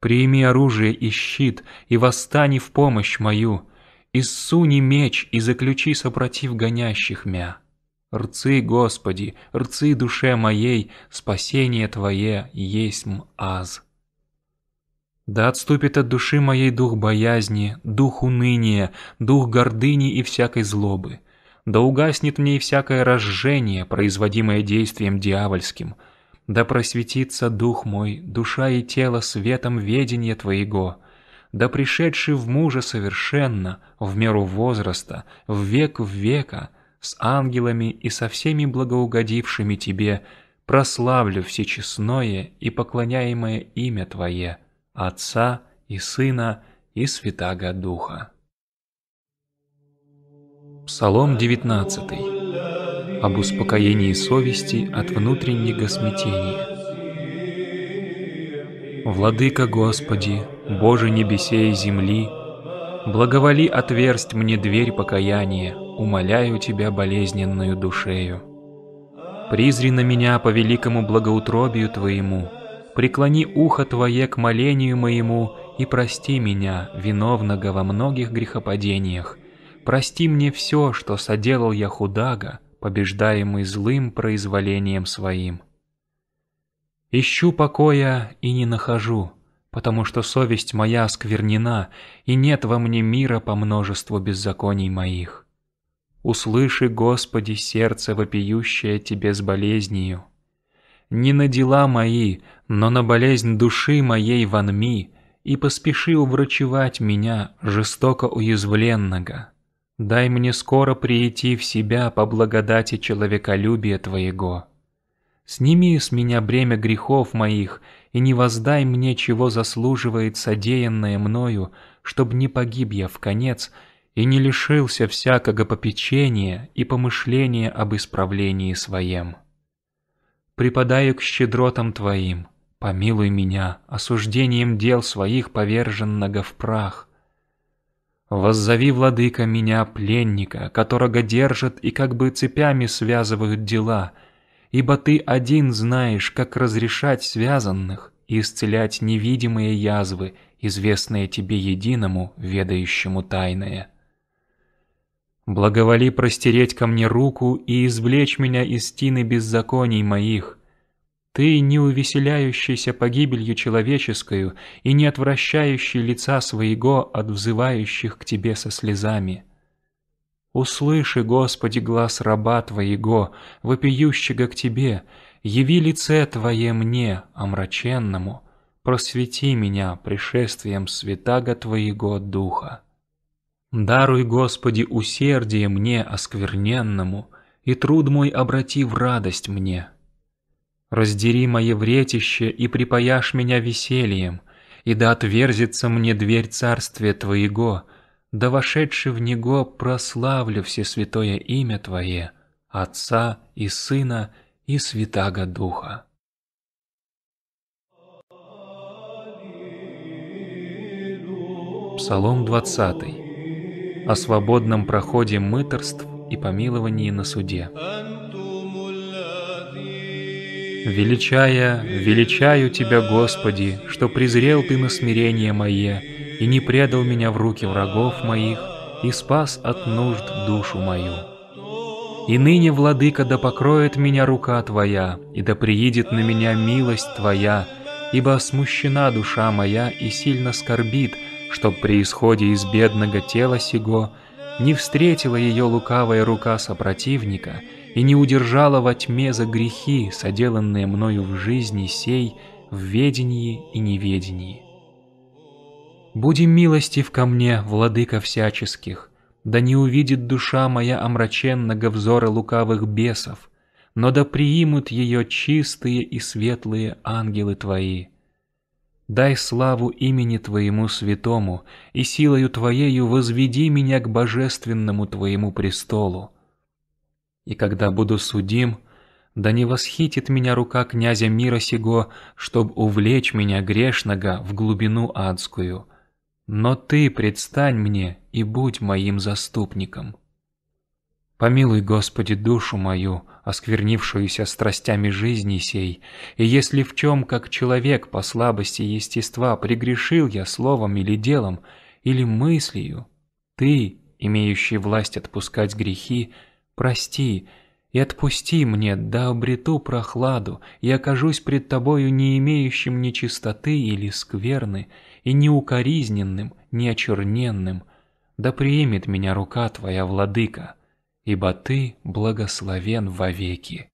Прими оружие и щит, и восстань в помощь мою, и суни меч и заключи сопротив гонящих мя. Рцы, Господи, рцы душе моей, спасение Твое есть аз. Да отступит от души моей дух боязни, дух уныния, дух гордыни и всякой злобы. Да угаснет мне и всякое разжение, производимое действием дьявольским. Да просветится дух мой, душа и тело светом ведения Твоего. Да пришедший в мужа совершенно, в меру возраста, в век в века, с ангелами и со всеми благоугодившими Тебе, прославлю всечестное и поклоняемое имя Твое». Отца и Сына и Святаго Духа. Псалом 19. Об успокоении совести от внутреннего смятения. Владыка Господи, Боже небесей и земли, благоволи отверсть мне дверь покаяния, умоляю Тебя болезненную душею. Призри на меня по великому благоутробию Твоему, преклони ухо Твое к молению моему и прости меня, виновного во многих грехопадениях. Прости мне все, что соделал я худага, побеждаемый злым произволением своим. Ищу покоя и не нахожу, потому что совесть моя сквернена и нет во мне мира по множеству беззаконий моих. Услыши, Господи, сердце вопиющее Тебе с болезнью, не на дела мои, но на болезнь души моей ванми, и поспешил врачевать меня, жестоко уязвленного. Дай мне скоро прийти в себя по благодати человеколюбия Твоего. Сними с меня бремя грехов моих и не воздай мне, чего заслуживает содеянное мною, чтоб не погиб я в конец и не лишился всякого попечения и помышления об исправлении своем» припадаю к щедротам Твоим. Помилуй меня, осуждением дел своих поверженного в прах. Воззови, владыка, меня, пленника, которого держат и как бы цепями связывают дела, ибо ты один знаешь, как разрешать связанных и исцелять невидимые язвы, известные тебе единому, ведающему тайное. Благоволи простереть ко мне руку и извлечь меня из тины беззаконий моих. Ты, не увеселяющийся погибелью человеческую и не отвращающий лица своего от взывающих к тебе со слезами. Услыши, Господи, глаз раба твоего, вопиющего к тебе, яви лице твое мне, омраченному, просвети меня пришествием святаго твоего духа. Даруй, Господи, усердие мне, оскверненному, и труд мой обрати в радость мне. Раздери мое вретище, и припаяшь меня весельем, и да отверзится мне дверь царствия Твоего, да вошедший в него прославлю все святое имя Твое, Отца и Сына и Святаго Духа. Псалом двадцатый о свободном проходе мыторств и помиловании на суде. Величая, величаю Тебя, Господи, что презрел Ты на смирение мое и не предал меня в руки врагов моих и спас от нужд душу мою. И ныне, Владыка, да покроет меня рука Твоя, и да приедет на меня милость Твоя, ибо смущена душа моя и сильно скорбит, чтоб при исходе из бедного тела сего не встретила ее лукавая рука сопротивника и не удержала во тьме за грехи, соделанные мною в жизни сей, в ведении и неведении. Буди милостив ко мне, владыка всяческих, да не увидит душа моя омраченного взора лукавых бесов, но да приимут ее чистые и светлые ангелы Твои. Дай славу имени Твоему святому, и силою Твоею возведи меня к божественному Твоему престолу. И когда буду судим, да не восхитит меня рука князя мира сего, чтоб увлечь меня грешного в глубину адскую. Но Ты предстань мне и будь моим заступником». Помилуй, Господи, душу мою, осквернившуюся страстями жизни сей, и если в чем, как человек, по слабости естества, прегрешил я словом или делом, или мыслью, Ты, имеющий власть отпускать грехи, прости и отпусти мне, да обрету прохладу, и окажусь пред Тобою не имеющим ни чистоты или скверны, и не укоризненным, неукоризненным, очерненным, да приимет меня рука Твоя, Владыка» ибо Ты благословен вовеки.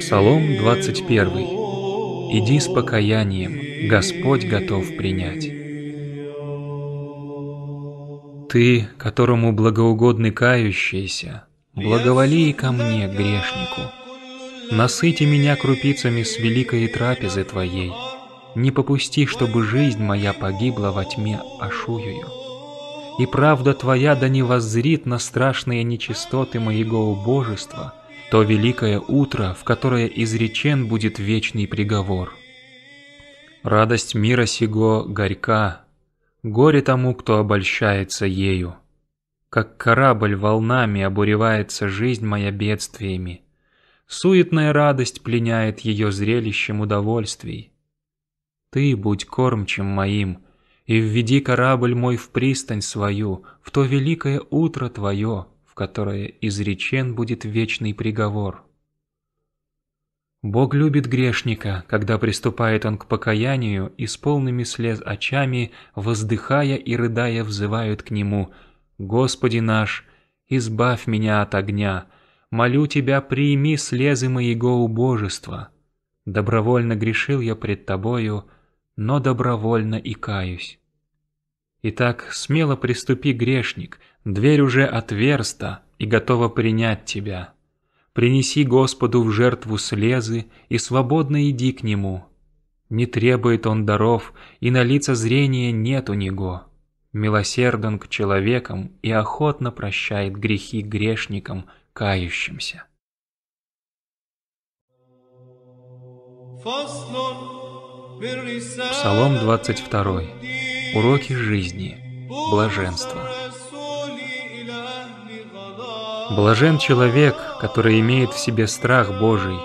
Псалом 21. Иди с покаянием, Господь готов принять. Ты, которому благоугодны кающиеся, благоволи и ко мне, грешнику. Насыти меня крупицами с великой трапезы Твоей, не попусти, чтобы жизнь моя погибла во тьме Ашуюю. И правда Твоя да не воззрит на страшные нечистоты моего убожества, то великое утро, в которое изречен будет вечный приговор. Радость мира сего горька, горе тому, кто обольщается ею. Как корабль волнами обуревается жизнь моя бедствиями, суетная радость пленяет ее зрелищем удовольствий. Ты будь кормчим моим, и введи корабль мой в пристань свою, в то великое утро твое, в которое изречен будет вечный приговор. Бог любит грешника, когда приступает он к покаянию, и с полными слез очами, воздыхая и рыдая, взывают к нему «Господи наш, избавь меня от огня, молю Тебя, прими слезы моего убожества. Добровольно грешил я пред Тобою, но добровольно и каюсь. Итак, смело приступи, грешник, дверь уже отверста и готова принять тебя. Принеси Господу в жертву слезы и свободно иди к Нему. Не требует Он даров, и на лица зрения нет у Него. Милосерден к человекам и охотно прощает грехи грешникам, кающимся. فصل Псалом 22. Уроки жизни. Блаженство. Блажен человек, который имеет в себе страх Божий,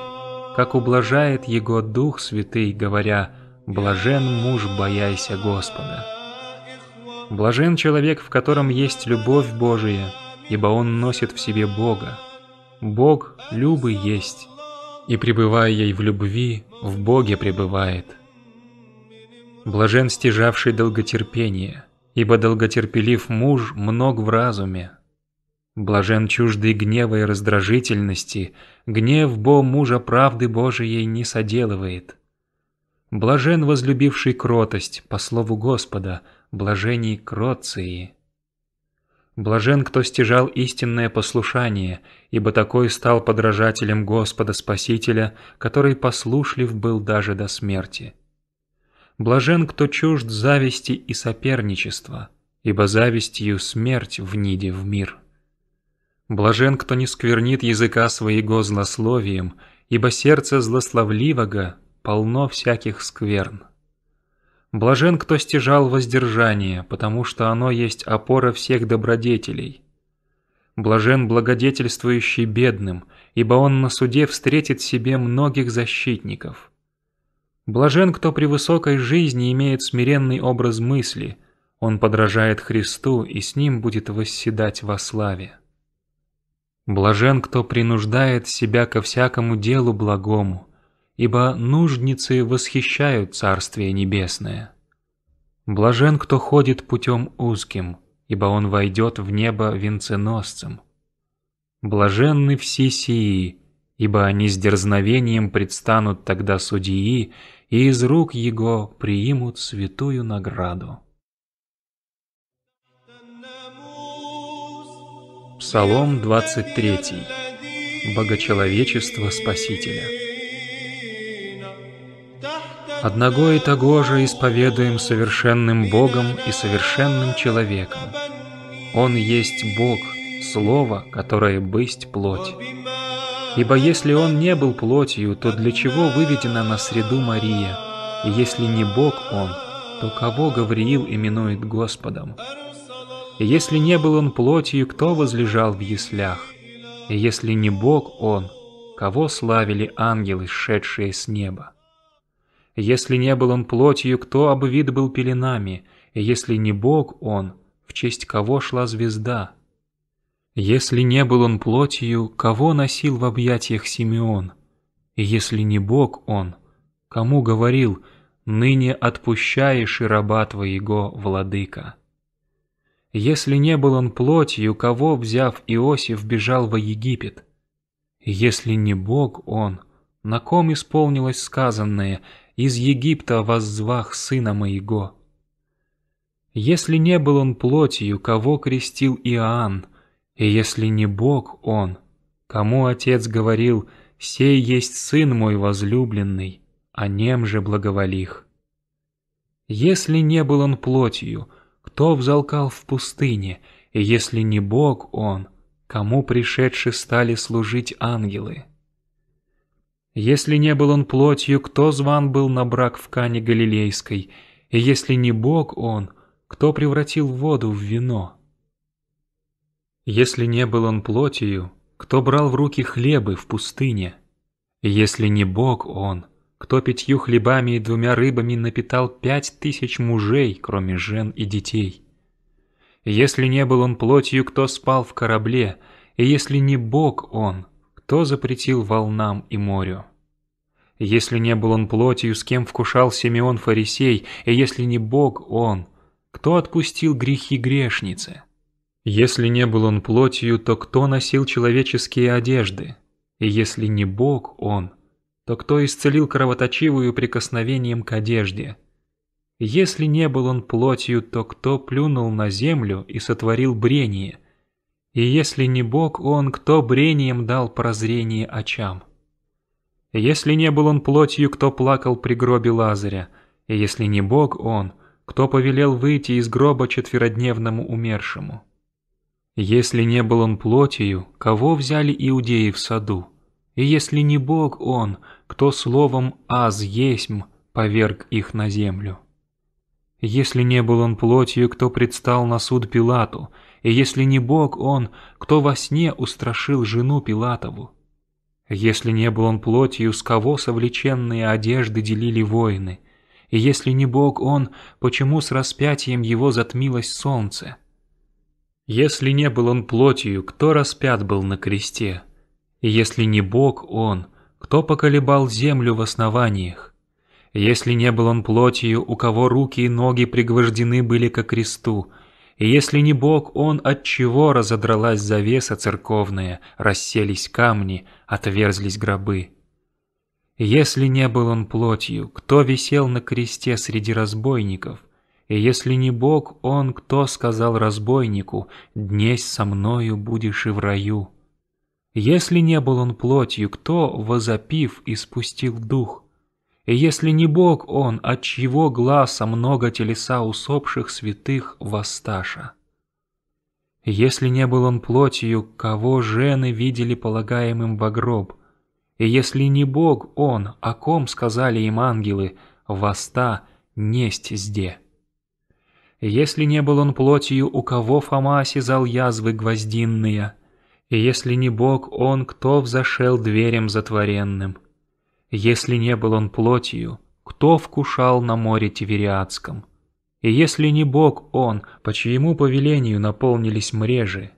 как ублажает его Дух Святый, говоря «Блажен муж, бояйся Господа». Блажен человек, в котором есть любовь Божия, ибо он носит в себе Бога. Бог любый есть, и пребывая ей в любви, в Боге пребывает – Блажен стяжавший долготерпение, ибо долготерпелив муж мног в разуме. Блажен чуждый гнева и раздражительности, гнев бо мужа правды Божией не соделывает. Блажен возлюбивший кротость, по слову Господа, блажений кроции. Блажен, кто стяжал истинное послушание, ибо такой стал подражателем Господа Спасителя, который послушлив был даже до смерти. Блажен, кто чужд зависти и соперничества, ибо завистью смерть в ниде в мир. Блажен, кто не сквернит языка своего злословием, ибо сердце злословливого полно всяких скверн. Блажен, кто стяжал воздержание, потому что оно есть опора всех добродетелей. Блажен благодетельствующий бедным, ибо он на суде встретит себе многих защитников. Блажен, кто при высокой жизни имеет смиренный образ мысли, он подражает Христу и с ним будет восседать во славе. Блажен, кто принуждает себя ко всякому делу благому, ибо нужницы восхищают Царствие Небесное. Блажен, кто ходит путем узким, ибо он войдет в небо венценосцем. Блаженны все сии, ибо они с дерзновением предстанут тогда судьи, и из рук его приимут святую награду. Псалом 23. Богочеловечество Спасителя. Одного и того же исповедуем совершенным Богом и совершенным человеком. Он есть Бог, Слово, которое бысть плоть. Ибо если он не был плотью, то для чего выведена на среду Мария? И если не Бог он, то кого Гавриил именует Господом? И если не был он плотью, кто возлежал в яслях? И если не Бог он, кого славили ангелы, шедшие с неба? И если не был он плотью, кто обвит был пеленами? И если не Бог он, в честь кого шла звезда? Если не был он плотью, кого носил в объятиях Симеон? И если не Бог он, кому говорил «Ныне отпущаешь и раба твоего, владыка»? Если не был он плотью, кого, взяв Иосиф, бежал во Египет? Если не Бог он, на ком исполнилось сказанное «Из Египта воззвах сына моего»? Если не был он плотью, кого крестил Иоанн, и если не Бог он, кому отец говорил «Сей есть сын мой возлюбленный, а нем же благоволих». Если не был он плотью, кто взалкал в пустыне, и если не Бог он, кому пришедши стали служить ангелы? Если не был он плотью, кто зван был на брак в Кане Галилейской, и если не Бог он, кто превратил воду в вино? Если не был он плотью, кто брал в руки хлебы в пустыне? Если не Бог он, кто пятью хлебами и двумя рыбами напитал пять тысяч мужей, кроме жен и детей? Если не был он плотью, кто спал в корабле, и если не Бог он, кто запретил волнам и морю? Если не был он плотью, с кем вкушал Симеон Фарисей, и если не Бог он, кто отпустил грехи грешницы? Если не был он плотью, то кто носил человеческие одежды? И если не Бог он, то кто исцелил кровоточивую прикосновением к одежде? Если не был он плотью, то кто плюнул на землю и сотворил брение? И если не Бог он, кто брением дал прозрение очам? Если не был он плотью, кто плакал при гробе Лазаря? И если не Бог он, кто повелел выйти из гроба четверодневному умершему? Если не был он плотью, кого взяли иудеи в саду? И если не Бог он, кто словом «аз есмь» поверг их на землю? Если не был он плотью, кто предстал на суд Пилату? И если не Бог он, кто во сне устрашил жену Пилатову? Если не был он плотью, с кого совлеченные одежды делили воины? И если не Бог он, почему с распятием его затмилось солнце? Если не был он плотью, кто распят был на кресте? И если не Бог он, кто поколебал землю в основаниях? Если не был он плотью, у кого руки и ноги пригвождены были ко кресту? И если не Бог он, от чего разодралась завеса церковная, расселись камни, отверзлись гробы? Если не был он плотью, кто висел на кресте среди разбойников – и если не Бог, он, кто сказал разбойнику, «Днесь со мною будешь и в раю». Если не был он плотью, кто, возопив, испустил дух? И если не Бог он, от чьего глаза много телеса усопших святых восташа? Если не был он плотью, кого жены видели полагаемым во гроб? И если не Бог он, о ком сказали им ангелы, воста несть зде». Если не был он плотью, у кого Фома осязал язвы гвоздинные? И если не Бог он, кто взошел дверем затворенным? Если не был он плотью, кто вкушал на море Тивериадском? И если не Бог он, по чьему повелению наполнились мрежи?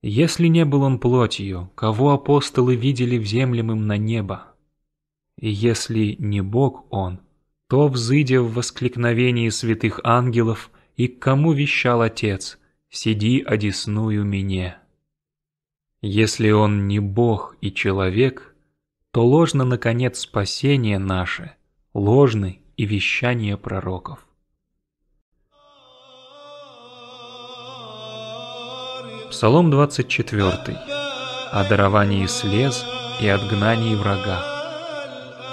Если не был он плотью, кого апостолы видели в вземлемым на небо? И если не Бог он, то, взыдя в воскликновении святых ангелов, и к кому вещал Отец «Сиди одесную мне». Если он не Бог и человек, то ложно, наконец, спасение наше, ложны и вещание пророков. Псалом 24. О даровании слез и отгнании врага.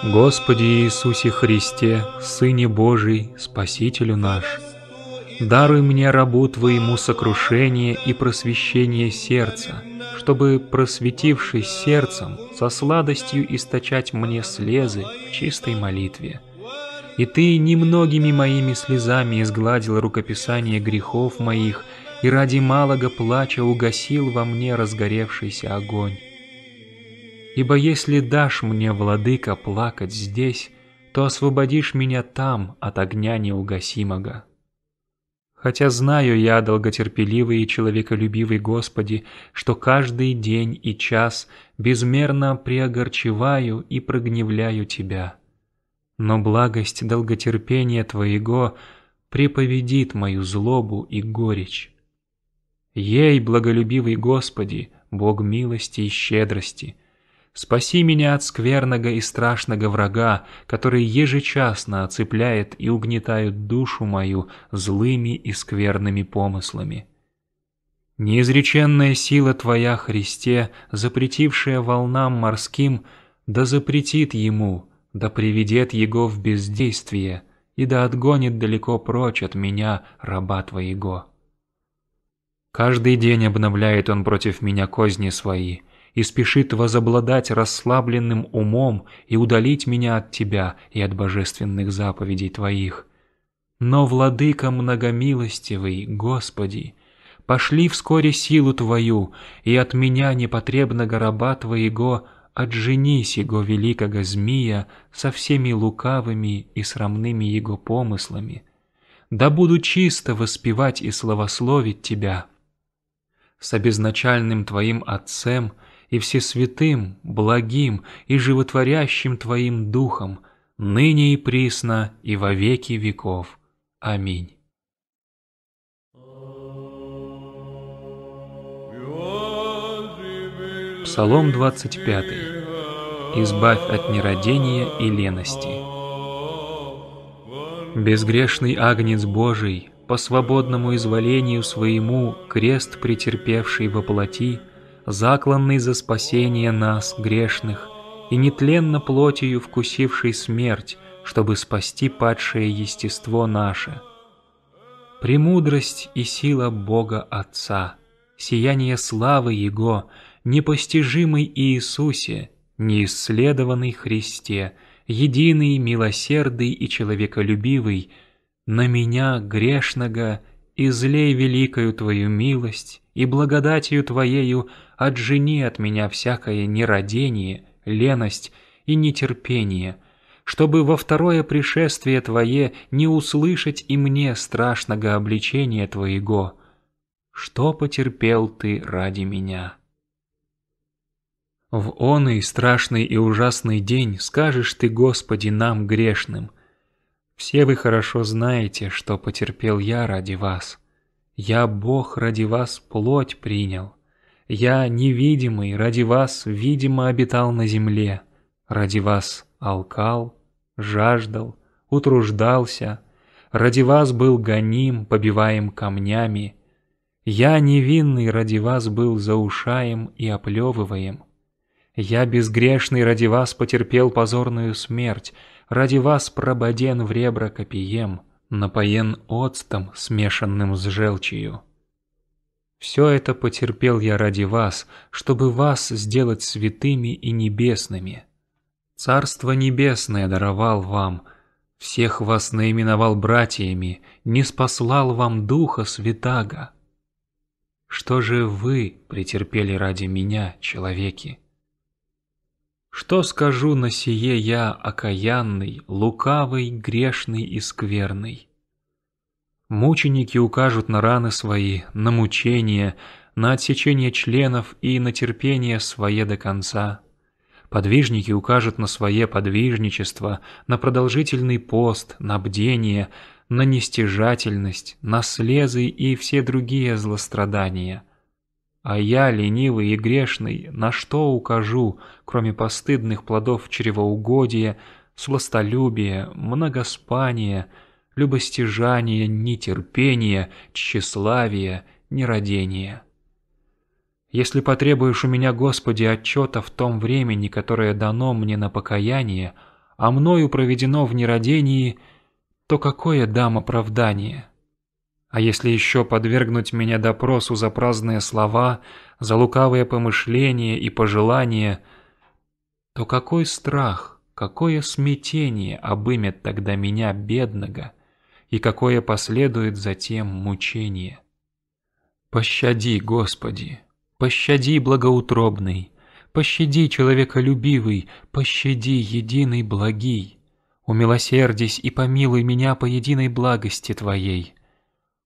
Господи Иисусе Христе, Сыне Божий, Спасителю наш, Даруй мне, рабу Твоему, сокрушение и просвещение сердца, чтобы, просветившись сердцем, со сладостью источать мне слезы в чистой молитве. И Ты немногими моими слезами изгладил рукописание грехов моих и ради малого плача угасил во мне разгоревшийся огонь. Ибо если дашь мне, владыка, плакать здесь, то освободишь меня там от огня неугасимого. Хотя знаю я, долготерпеливый и человеколюбивый Господи, что каждый день и час безмерно приогорчеваю и прогневляю Тебя. Но благость долготерпения Твоего преповедит мою злобу и горечь. Ей, благолюбивый Господи, Бог милости и щедрости, Спаси меня от скверного и страшного врага, который ежечасно оцепляет и угнетает душу мою злыми и скверными помыслами. Неизреченная сила Твоя, Христе, запретившая волнам морским, да запретит ему, да приведет его в бездействие, и да отгонит далеко прочь от меня, раба Твоего. Каждый день обновляет он против меня козни свои — и спешит возобладать расслабленным умом и удалить меня от Тебя и от божественных заповедей Твоих. Но, Владыка многомилостивый, Господи, пошли вскоре силу Твою, и от меня непотребного раба Твоего отженись Его великого змия со всеми лукавыми и срамными Его помыслами. Да буду чисто воспевать и славословить Тебя. С обезначальным Твоим Отцем – и всесвятым, благим и животворящим Твоим Духом, ныне и присно и во веки веков. Аминь. Псалом 25. Избавь от нерадения и лености. Безгрешный агнец Божий, по свободному изволению своему крест претерпевший во плоти, закланный за спасение нас, грешных, и нетленно плотью вкусивший смерть, чтобы спасти падшее естество наше. Премудрость и сила Бога Отца, сияние славы Его, непостижимый Иисусе, неисследованный Христе, единый, милосердный и человеколюбивый, на меня, грешного, излей великою Твою милость и благодатью Твоею отжени от меня всякое нерадение, леность и нетерпение, чтобы во второе пришествие Твое не услышать и мне страшного обличения Твоего, что потерпел Ты ради меня. В оный страшный и ужасный день скажешь Ты, Господи, нам грешным, «Все вы хорошо знаете, что потерпел я ради вас. Я Бог ради вас плоть принял, я, невидимый, ради вас, видимо, обитал на земле. Ради вас алкал, жаждал, утруждался. Ради вас был гоним, побиваем камнями. Я, невинный, ради вас был заушаем и оплевываем. Я, безгрешный, ради вас потерпел позорную смерть, ради вас прободен в ребра копием, напоен оцтом, смешанным с желчью. Все это потерпел я ради вас, чтобы вас сделать святыми и небесными. Царство небесное даровал вам, всех вас наименовал братьями, не спаслал вам Духа Святаго. Что же вы претерпели ради меня, человеки? Что скажу на сие я, окаянный, лукавый, грешный и скверный? Мученики укажут на раны свои, на мучения, на отсечение членов и на терпение свое до конца. Подвижники укажут на свое подвижничество, на продолжительный пост, на бдение, на нестяжательность, на слезы и все другие злострадания. А я, ленивый и грешный, на что укажу, кроме постыдных плодов чревоугодия, сластолюбия, многоспания – любостяжания, нетерпение, тщеславия, нерадения. Если потребуешь у меня, Господи, отчета в том времени, которое дано мне на покаяние, а мною проведено в нерадении, то какое дам оправдание? А если еще подвергнуть меня допросу за праздные слова, за лукавые помышления и пожелания, то какой страх, какое смятение обымет тогда меня, бедного, и какое последует затем мучение. Пощади, Господи, пощади, благоутробный, пощади, человеколюбивый, пощади, единый благий. Умилосердись и помилуй меня по единой благости Твоей.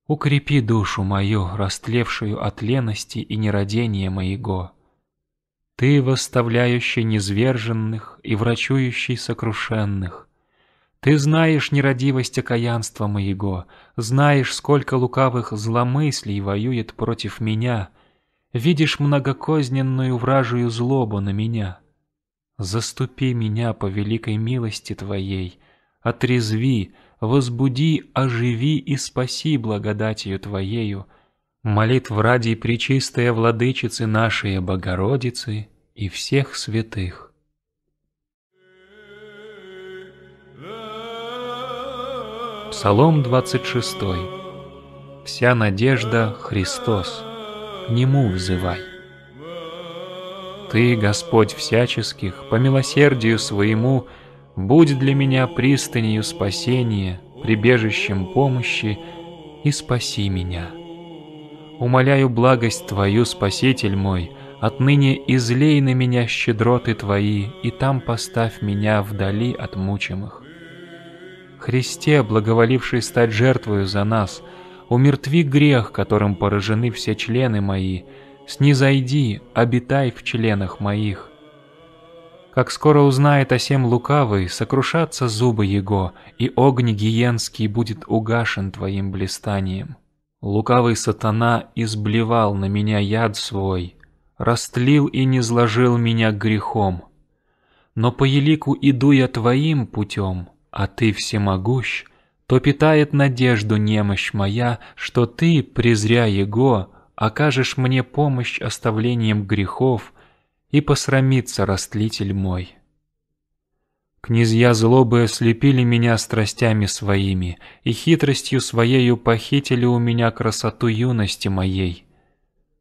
Укрепи душу мою, растлевшую от лености и нерадения моего. Ты, восставляющий низверженных и врачующий сокрушенных, ты знаешь нерадивость окаянства моего, знаешь, сколько лукавых зломыслей воюет против меня, видишь многокозненную вражию злобу на меня. Заступи меня по великой милости Твоей, отрезви, возбуди, оживи и спаси благодатью Твоею, молитв ради Пречистая Владычицы нашей Богородицы и всех святых. Псалом 26. Вся надежда — Христос. к Нему взывай. Ты, Господь всяческих, по милосердию своему, будь для меня пристанью спасения, прибежищем помощи и спаси меня. Умоляю благость Твою, Спаситель мой, отныне излей на меня щедроты Твои, и там поставь меня вдали от мучимых. Христе, благоволивший стать жертвою за нас, умертви грех, которым поражены все члены мои, снизойди, обитай в членах моих. Как скоро узнает о сем лукавый, сокрушатся зубы его, и огнь гиенский будет угашен твоим блистанием. Лукавый сатана изблевал на меня яд свой, растлил и не зложил меня грехом. Но по елику иду я твоим путем, а ты всемогущ, то питает надежду немощь моя, что ты, презря его, окажешь мне помощь оставлением грехов, и посрамится растлитель мой. Князья злобы ослепили меня страстями своими, и хитростью своею похитили у меня красоту юности моей.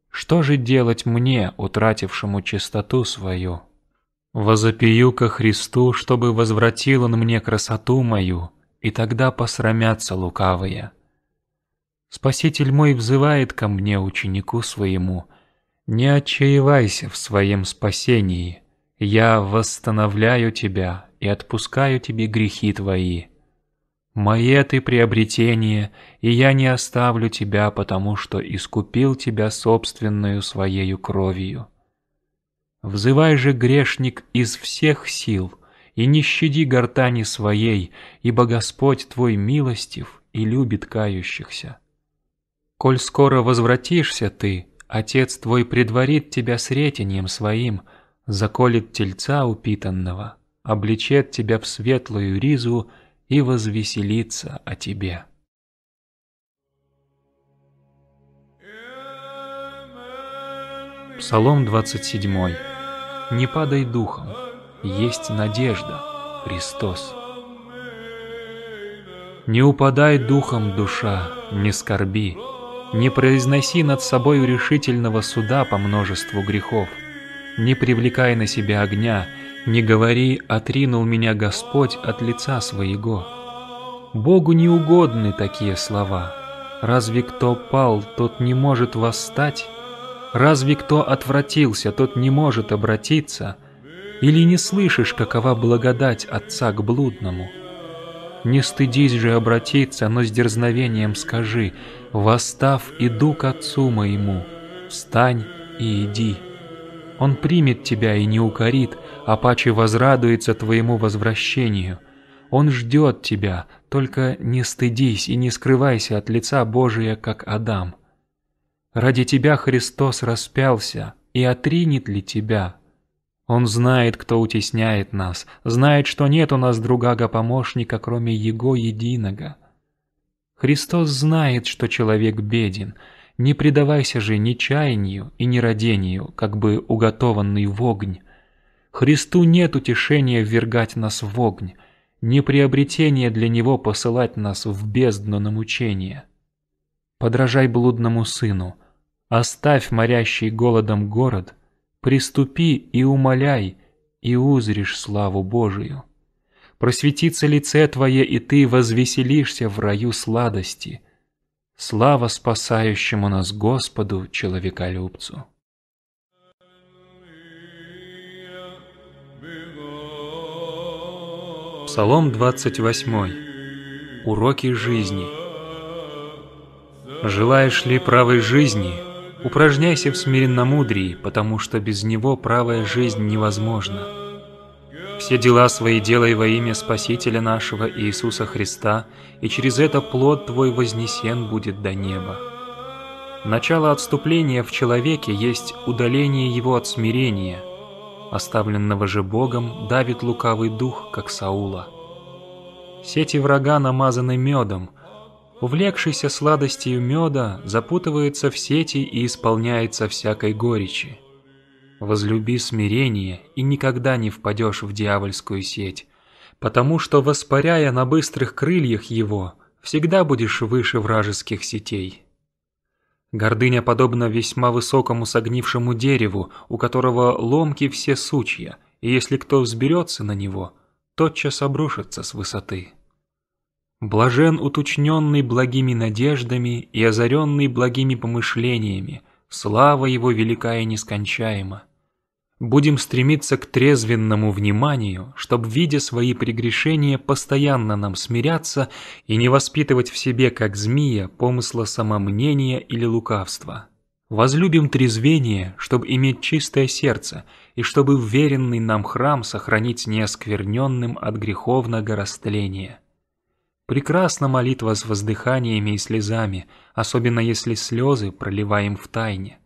Что же делать мне, утратившему чистоту свою?» Возопию ко Христу, чтобы возвратил он мне красоту мою, и тогда посрамятся лукавые. Спаситель мой взывает ко мне, ученику своему, «Не отчаивайся в своем спасении, я восстановляю тебя и отпускаю тебе грехи твои. Мое ты приобретение, и я не оставлю тебя, потому что искупил тебя собственную своею кровью». Взывай же, грешник, из всех сил, и не щади гортани своей, ибо Господь твой милостив и любит кающихся. Коль скоро возвратишься ты, Отец твой предварит тебя сретением своим, заколет тельца упитанного, облечет тебя в светлую ризу и возвеселится о тебе». Псалом 27. Не падай духом, есть надежда, Христос. Не упадай духом, душа, не скорби, не произноси над собой решительного суда по множеству грехов, не привлекай на себя огня, не говори «отринул меня Господь от лица своего». Богу не угодны такие слова. Разве кто пал, тот не может восстать? Разве кто отвратился, тот не может обратиться? Или не слышишь, какова благодать отца к блудному? Не стыдись же обратиться, но с дерзновением скажи, «Восстав, иду к отцу моему, встань и иди». Он примет тебя и не укорит, а паче возрадуется твоему возвращению. Он ждет тебя, только не стыдись и не скрывайся от лица Божия, как Адам. Ради тебя Христос распялся, и отринет ли тебя? Он знает, кто утесняет нас, знает, что нет у нас другого помощника, кроме Его единого. Христос знает, что человек беден, не предавайся же ни чаянию и ни родению, как бы уготованный в огонь. Христу нет утешения ввергать нас в огонь, не приобретение для Него посылать нас в бездну на мучение. Подражай блудному сыну – Оставь морящий голодом город, приступи и умоляй, и узришь славу Божию. Просветится лице твое, и ты возвеселишься в раю сладости. Слава спасающему нас Господу, человеколюбцу! Псалом 28. Уроки жизни. Желаешь ли правой жизни – Упражняйся в смиренномудрии, потому что без него правая жизнь невозможна. Все дела свои делай во имя Спасителя нашего Иисуса Христа, и через это плод твой вознесен будет до неба. Начало отступления в человеке есть удаление его от смирения, оставленного же Богом давит лукавый дух, как Саула. Сети врага намазаны медом, увлекшийся сладостью меда, запутывается в сети и исполняется всякой горечи. Возлюби смирение, и никогда не впадешь в дьявольскую сеть, потому что, воспаряя на быстрых крыльях его, всегда будешь выше вражеских сетей. Гордыня подобна весьма высокому согнившему дереву, у которого ломки все сучья, и если кто взберется на него, тотчас обрушится с высоты. Блажен уточненный благими надеждами и озаренный благими помышлениями, слава его велика и нескончаема. Будем стремиться к трезвенному вниманию, чтобы, видя свои прегрешения, постоянно нам смиряться и не воспитывать в себе, как змея, помысла самомнения или лукавства. Возлюбим трезвение, чтобы иметь чистое сердце, и чтобы веренный нам храм сохранить неоскверненным от греховного растления. Прекрасна молитва с воздыханиями и слезами, особенно если слезы проливаем в тайне.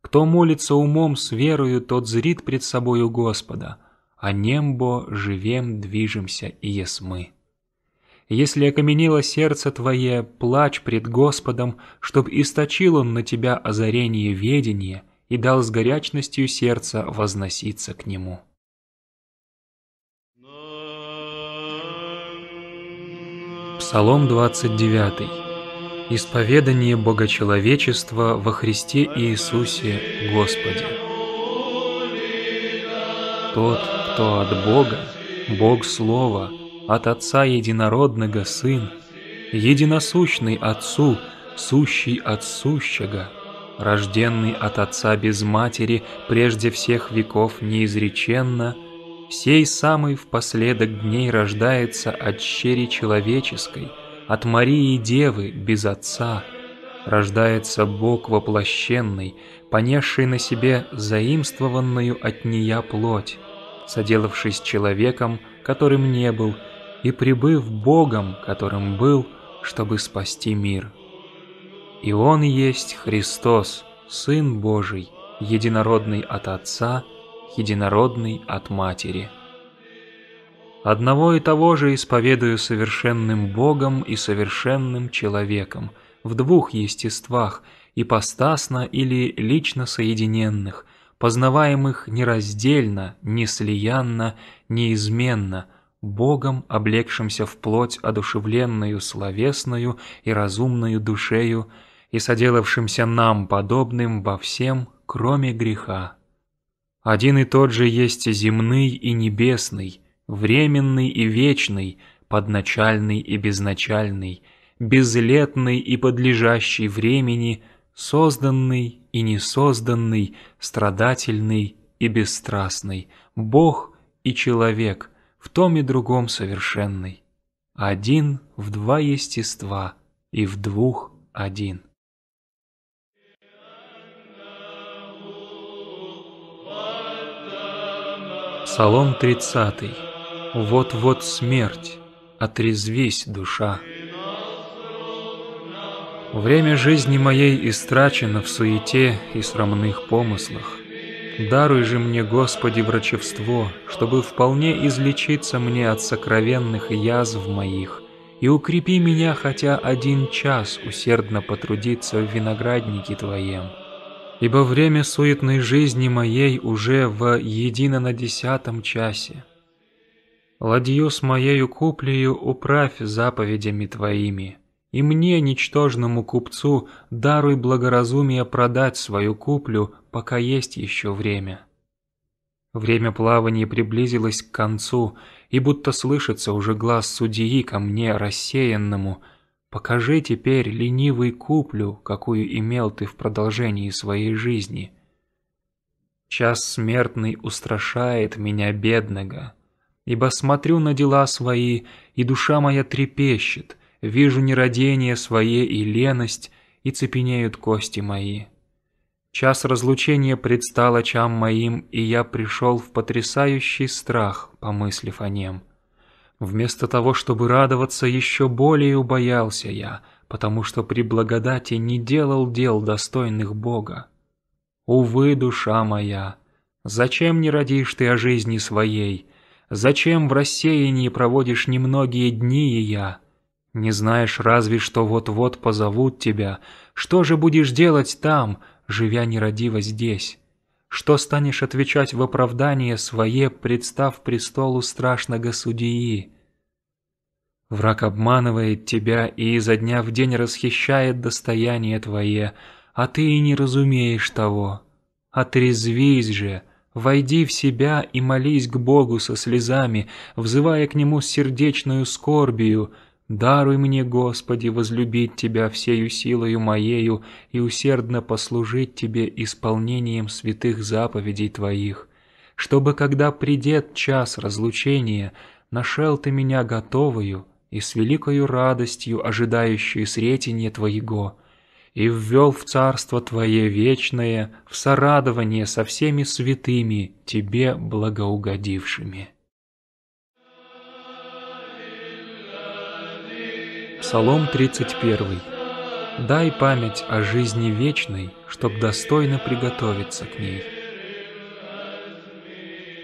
Кто молится умом с верою, тот зрит пред собою Господа, а нембо живем, движемся и есть мы. Если окаменело сердце твое, плачь пред Господом, чтоб источил он на тебя озарение ведения и дал с горячностью сердца возноситься к нему». Псалом 29. Исповедание Богочеловечества во Христе Иисусе Господе. Тот, кто от Бога, Бог Слова, от Отца Единородного Сын, единосущный Отцу, сущий от сущего, рожденный от Отца без матери, прежде всех веков неизреченно – сей самый впоследок дней рождается от щери человеческой, от Марии Девы без отца. Рождается Бог воплощенный, понесший на себе заимствованную от нея плоть, соделавшись человеком, которым не был, и прибыв Богом, которым был, чтобы спасти мир. И Он есть Христос, Сын Божий, единородный от Отца – единородный от матери. Одного и того же исповедую совершенным Богом и совершенным человеком, в двух естествах, ипостасно или лично соединенных, познаваемых нераздельно, неслиянно, неизменно, Богом, облегшимся в плоть одушевленную словесную и разумную душею и соделавшимся нам подобным во всем, кроме греха. Один и тот же есть земный и небесный, временный и вечный, подначальный и безначальный, безлетный и подлежащий времени, созданный и несозданный, страдательный и бесстрастный, Бог и человек, в том и другом совершенный. Один в два естества и в двух один. Псалом 30. Вот-вот смерть, отрезвись, душа. Время жизни моей истрачено в суете и срамных помыслах. Даруй же мне, Господи, врачевство, чтобы вполне излечиться мне от сокровенных язв моих, и укрепи меня хотя один час усердно потрудиться в винограднике Твоем ибо время суетной жизни моей уже в едино на десятом часе. Ладью с моею куплею управь заповедями твоими, и мне, ничтожному купцу, даруй благоразумие продать свою куплю, пока есть еще время. Время плавания приблизилось к концу, и будто слышится уже глаз судьи ко мне, рассеянному, — Покажи теперь ленивый куплю, какую имел ты в продолжении своей жизни. Час смертный устрашает меня, бедного, ибо смотрю на дела свои, и душа моя трепещет, вижу нерадение свое и леность, и цепенеют кости мои. Час разлучения предстал очам моим, и я пришел в потрясающий страх, помыслив о нем. Вместо того, чтобы радоваться, еще более убоялся я, потому что при благодати не делал дел достойных Бога. Увы, душа моя, зачем не родишь ты о жизни своей? Зачем в рассеянии проводишь немногие дни и я? Не знаешь разве, что вот-вот позовут тебя. Что же будешь делать там, живя нерадиво здесь? Что станешь отвечать в оправдание свое, представ престолу страшного судьи? Враг обманывает тебя и изо дня в день расхищает достояние твое, а ты и не разумеешь того. Отрезвись же, войди в себя и молись к Богу со слезами, взывая к Нему сердечную скорбию – Даруй мне, Господи, возлюбить Тебя всею силою моею и усердно послужить Тебе исполнением святых заповедей Твоих, чтобы, когда придет час разлучения, нашел Ты меня готовою и с великою радостью ожидающую сретение Твоего, и ввел в Царство Твое вечное, в сорадование со всеми святыми, Тебе благоугодившими». Псалом 31. Дай память о жизни вечной, чтоб достойно приготовиться к ней.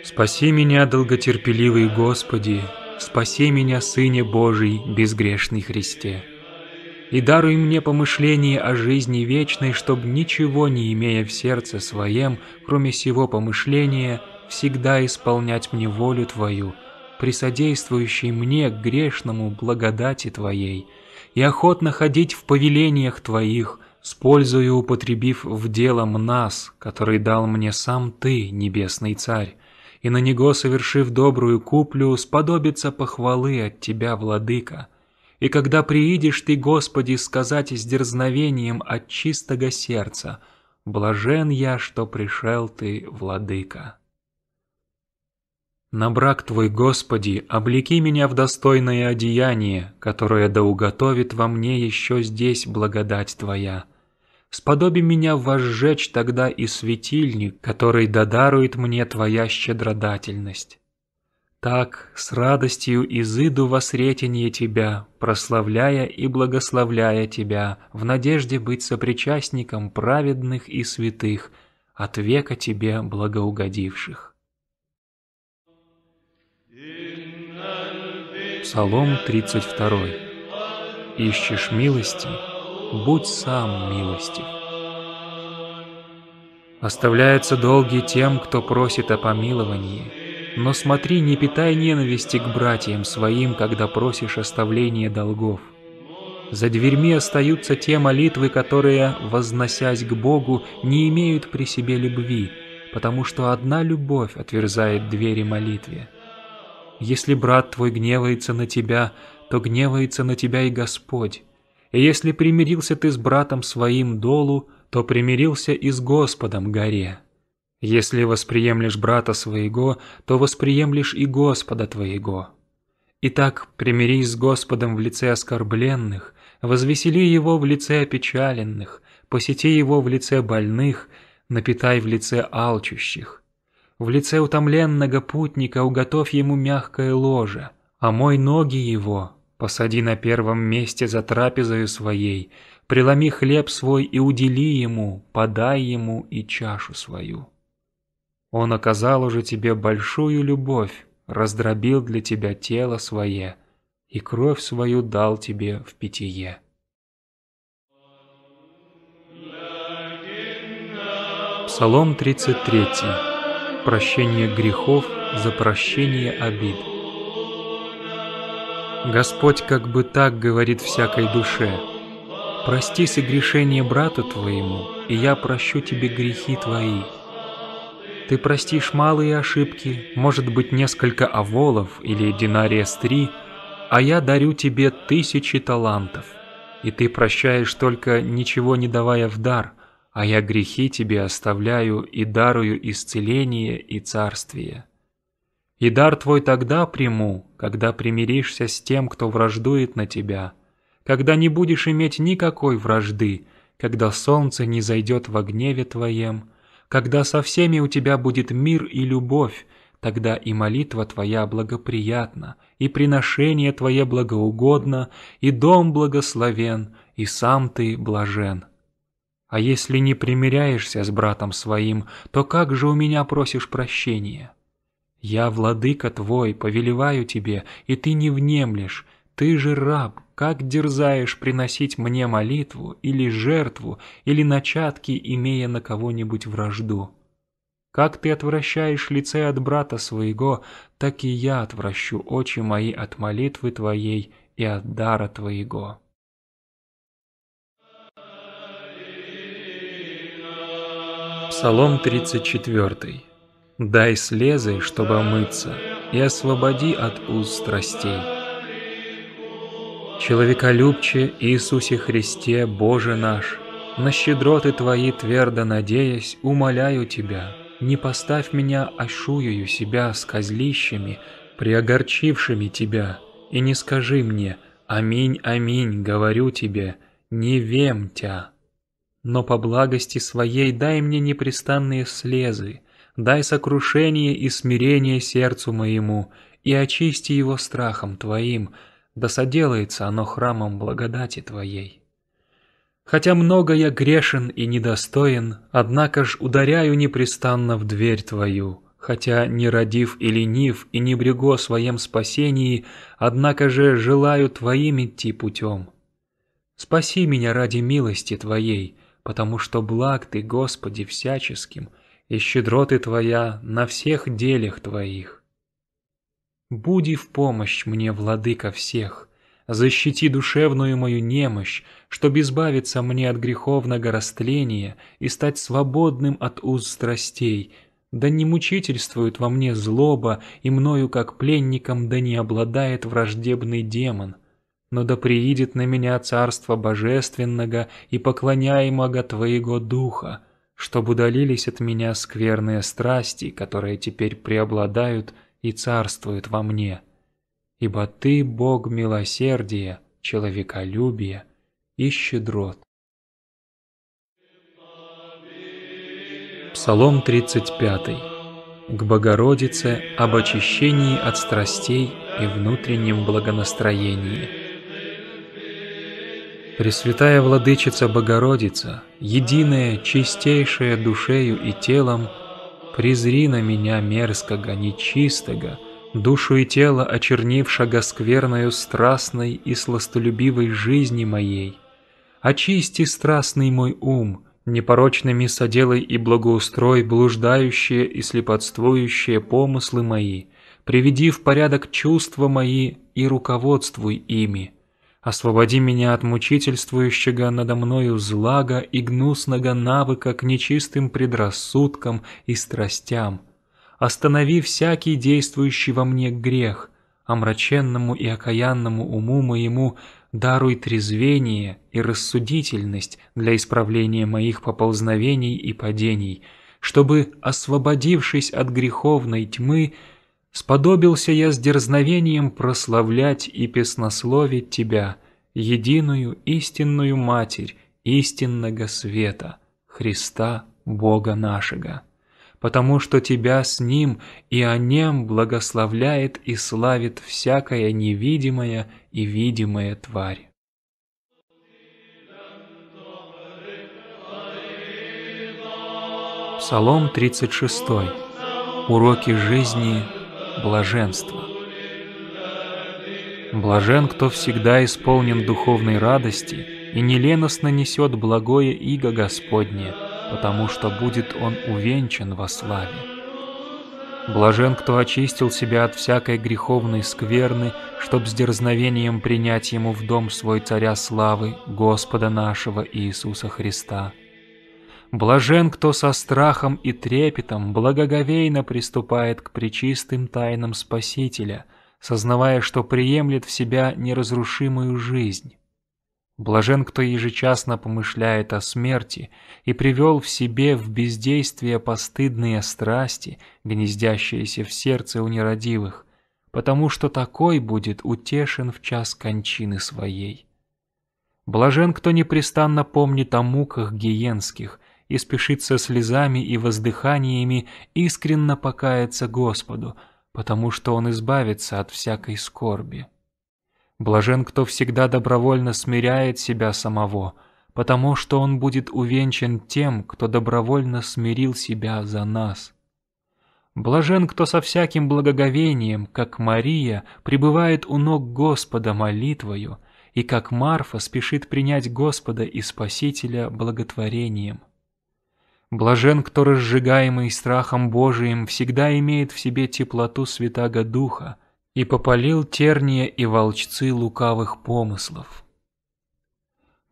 Спаси меня, долготерпеливый Господи, спаси меня, Сыне Божий, безгрешный Христе. И даруй мне помышление о жизни вечной, чтоб ничего не имея в сердце своем, кроме сего помышления, всегда исполнять мне волю Твою – присодействующий содействующей мне, грешному, благодати Твоей, и охотно ходить в повелениях Твоих, с пользою употребив в делом нас, который дал мне сам Ты, Небесный Царь, и на него, совершив добрую куплю, сподобится похвалы от Тебя, Владыка. И когда приидешь Ты, Господи, сказать с дерзновением от чистого сердца, «Блажен я, что пришел Ты, Владыка». На брак Твой, Господи, облеки меня в достойное одеяние, которое да уготовит во мне еще здесь благодать Твоя. Сподоби меня возжечь тогда и светильник, который додарует мне Твоя щедродательность. Так, с радостью изыду во сретенье Тебя, прославляя и благословляя Тебя, в надежде быть сопричастником праведных и святых, от века Тебе благоугодивших. Псалом 32. «Ищешь милости, будь сам милостив». Оставляются долги тем, кто просит о помиловании. Но смотри, не питай ненависти к братьям своим, когда просишь оставления долгов. За дверьми остаются те молитвы, которые, возносясь к Богу, не имеют при себе любви, потому что одна любовь отверзает двери молитве. Если брат твой гневается на тебя, то гневается на тебя и Господь. И если примирился ты с братом своим долу, то примирился и с Господом горе. Если восприемлешь брата своего, то восприемлешь и Господа твоего. Итак, примирись с Господом в лице оскорбленных, возвесели его в лице опечаленных, посети его в лице больных, напитай в лице алчущих. В лице утомленного путника уготовь ему мягкое ложе, а мой ноги его посади на первом месте за трапезою своей, преломи хлеб свой и удели ему, подай ему и чашу свою. Он оказал уже тебе большую любовь, раздробил для тебя тело свое, и кровь свою дал тебе в питье. Псалом 33 прощение грехов, за прощение обид. Господь как бы так говорит всякой душе, «Прости согрешение брата твоему, и я прощу тебе грехи твои». Ты простишь малые ошибки, может быть, несколько оволов или динария с три, а я дарю тебе тысячи талантов, и ты прощаешь только, ничего не давая в дар, а я грехи тебе оставляю и дарую исцеление и царствие. И дар твой тогда приму, когда примиришься с тем, кто враждует на тебя, когда не будешь иметь никакой вражды, когда солнце не зайдет во гневе твоем, когда со всеми у тебя будет мир и любовь, тогда и молитва твоя благоприятна, и приношение твое благоугодно, и дом благословен, и сам ты блажен». А если не примиряешься с братом своим, то как же у меня просишь прощения? Я, владыка твой, повелеваю тебе, и ты не внемлешь, ты же раб, как дерзаешь приносить мне молитву или жертву или начатки, имея на кого-нибудь вражду? Как ты отвращаешь лице от брата своего, так и я отвращу очи мои от молитвы твоей и от дара твоего». Псалом 34. «Дай слезы, чтобы омыться, и освободи от уз страстей». Человеколюбче Иисусе Христе, Боже наш, на щедроты Твои твердо надеясь, умоляю Тебя, не поставь меня ошуюю себя с козлищами, приогорчившими Тебя, и не скажи мне «Аминь, аминь, говорю Тебе, не вем Тя». Но по благости своей дай мне непрестанные слезы, дай сокрушение и смирение сердцу моему, и очисти его страхом Твоим, да соделается оно храмом благодати Твоей. Хотя много я грешен и недостоин, однако ж ударяю непрестанно в дверь Твою, хотя не родив и ленив, и не брего своем спасении, однако же желаю Твоим идти путем. Спаси меня ради милости Твоей, потому что благ Ты, Господи, всяческим, и щедроты Твоя на всех делях Твоих. Буди в помощь мне, владыка всех, защити душевную мою немощь, чтобы избавиться мне от греховного растления и стать свободным от уз страстей, да не мучительствует во мне злоба, и мною, как пленником, да не обладает враждебный демон — но да приидет на меня Царство Божественного и поклоняемого Твоего Духа, чтобы удалились от меня скверные страсти, которые теперь преобладают и царствуют во мне. Ибо Ты – Бог милосердия, человеколюбия и щедрот. Псалом 35. К Богородице об очищении от страстей и внутреннем благонастроении. Пресвятая Владычица Богородица, единая, чистейшая душею и телом, презри на меня мерзкого, нечистого, душу и тело очернившего скверною страстной и сластолюбивой жизни моей. Очисти страстный мой ум, непорочными соделай и благоустрой блуждающие и слепотствующие помыслы мои, приведи в порядок чувства мои и руководствуй ими. Освободи меня от мучительствующего надо мною злага и гнусного навыка к нечистым предрассудкам и страстям. Останови всякий действующий во мне грех, омраченному и окаянному уму моему даруй трезвение и рассудительность для исправления моих поползновений и падений, чтобы, освободившись от греховной тьмы, сподобился я с дерзновением прославлять и песнословить Тебя, единую истинную Матерь истинного света, Христа Бога нашего, потому что Тебя с Ним и о Нем благословляет и славит всякая невидимая и видимая тварь. Псалом 36. Уроки жизни блаженство. Блажен, кто всегда исполнен духовной радости и неленостно несет благое иго Господнее, потому что будет он увенчан во славе. Блажен, кто очистил себя от всякой греховной скверны, чтоб с дерзновением принять ему в дом свой царя славы, Господа нашего Иисуса Христа. Блажен, кто со страхом и трепетом благоговейно приступает к причистым тайнам Спасителя, сознавая, что приемлет в себя неразрушимую жизнь. Блажен, кто ежечасно помышляет о смерти и привел в себе в бездействие постыдные страсти, гнездящиеся в сердце у нерадивых, потому что такой будет утешен в час кончины своей. Блажен, кто непрестанно помнит о муках гиенских, и спешит со слезами и воздыханиями искренно покаяться Господу, потому что он избавится от всякой скорби. Блажен, кто всегда добровольно смиряет себя самого, потому что он будет увенчан тем, кто добровольно смирил себя за нас. Блажен, кто со всяким благоговением, как Мария, пребывает у ног Господа молитвою, и как Марфа спешит принять Господа и Спасителя благотворением. Блажен, кто разжигаемый страхом Божиим, всегда имеет в себе теплоту Святаго Духа и попалил терния и волчцы лукавых помыслов.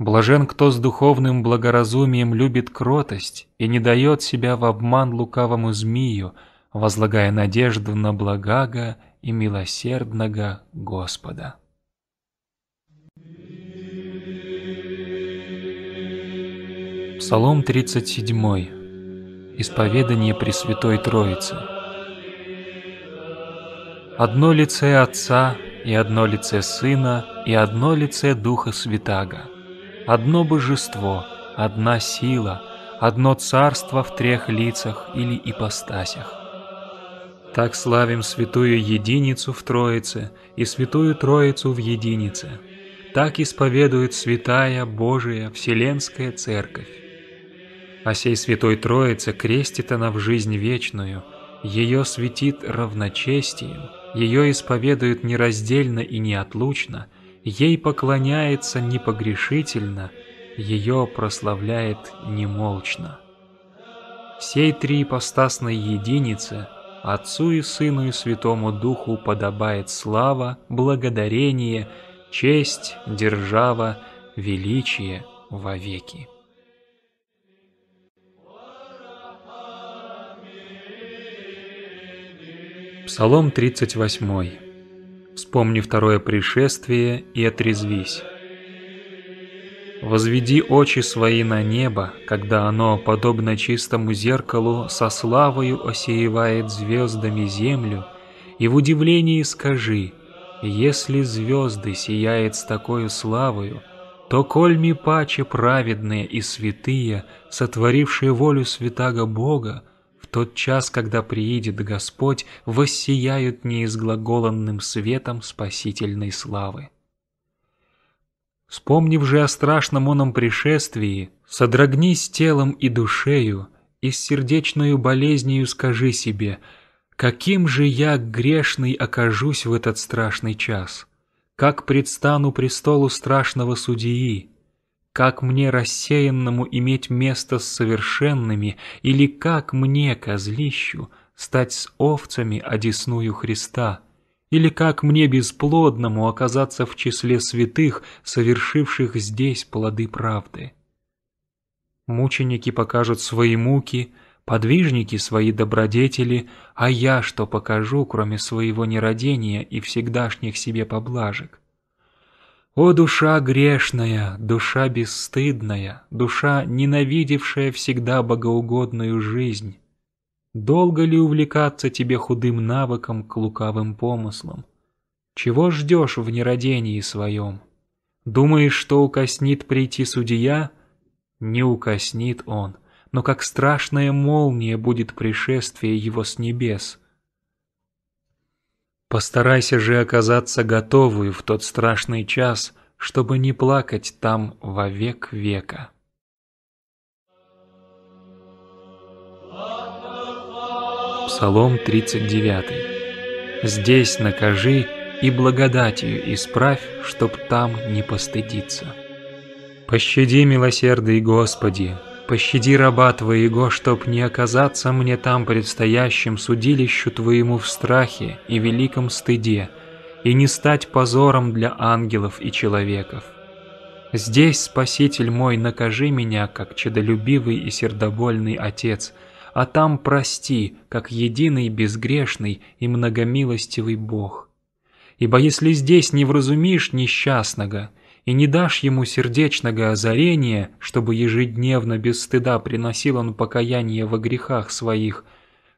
Блажен, кто с духовным благоразумием любит кротость и не дает себя в обман лукавому змею, возлагая надежду на благага и милосердного Господа. Псалом 37. Исповедание Пресвятой Троицы. «Одно лице Отца, и одно лице Сына, и одно лице Духа Святаго, одно божество, одна сила, одно царство в трех лицах или ипостасях». Так славим Святую Единицу в Троице и Святую Троицу в Единице. Так исповедует Святая Божия Вселенская Церковь а сей Святой Троице крестит она в жизнь вечную, ее светит равночестием, ее исповедует нераздельно и неотлучно, ей поклоняется непогрешительно, ее прославляет немолчно. Сей три ипостасной единицы – Отцу и Сыну и Святому Духу подобает слава, благодарение, честь, держава, величие вовеки. Псалом 38. Вспомни второе пришествие и отрезвись. Возведи очи свои на небо, когда оно, подобно чистому зеркалу, со славою осеевает звездами землю, и в удивлении скажи, если звезды сияет с такой славою, то кольми паче праведные и святые, сотворившие волю святаго Бога, тот час, когда приедет Господь, воссияют неизглаголанным светом спасительной славы. Вспомнив же о страшном оном пришествии, содрогнись телом и душею, и с сердечною болезнью скажи себе, каким же я грешный окажусь в этот страшный час, как предстану престолу страшного судьи, как мне рассеянному иметь место с совершенными, или как мне, козлищу, стать с овцами одесную Христа? Или как мне бесплодному оказаться в числе святых, совершивших здесь плоды правды? Мученики покажут свои муки, подвижники свои добродетели, а я что покажу, кроме своего нерадения и всегдашних себе поблажек? «О душа грешная, душа бесстыдная, душа, ненавидевшая всегда богоугодную жизнь! Долго ли увлекаться тебе худым навыком к лукавым помыслам? Чего ждешь в нерадении своем? Думаешь, что укоснит прийти судья? Не укоснит он, но как страшная молния будет пришествие его с небес — Постарайся же оказаться готовую в тот страшный час, чтобы не плакать там во век века. Псалом 39. «Здесь накажи и благодатью исправь, чтоб там не постыдиться». «Пощади, милосердный Господи, Пощади раба Твоего, чтоб не оказаться мне там предстоящим судилищу Твоему в страхе и великом стыде, и не стать позором для ангелов и человеков. Здесь, Спаситель мой, накажи меня, как чедолюбивый и сердобольный Отец, а там прости, как единый, безгрешный и многомилостивый Бог. Ибо если здесь не вразумишь несчастного – и не дашь ему сердечного озарения, чтобы ежедневно без стыда приносил он покаяние во грехах своих,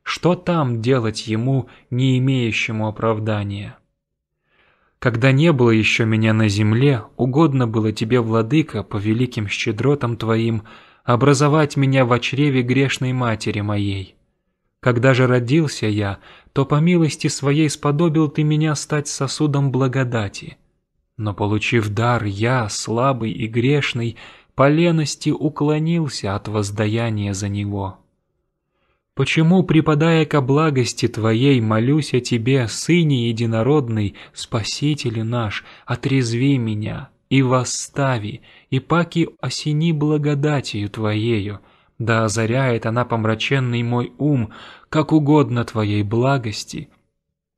что там делать ему, не имеющему оправдания? Когда не было еще меня на земле, угодно было тебе, владыка, по великим щедротам твоим, образовать меня в чреве грешной матери моей. Когда же родился я, то по милости своей сподобил ты меня стать сосудом благодати» Но получив дар, я, слабый и грешный, по лености уклонился от воздаяния за него. Почему, припадая ко благости Твоей, молюсь о Тебе, Сыне Единородный, Спаситель наш, отрезви меня и восстави, и паки осени благодатью Твоею, да озаряет она помраченный мой ум, как угодно Твоей благости,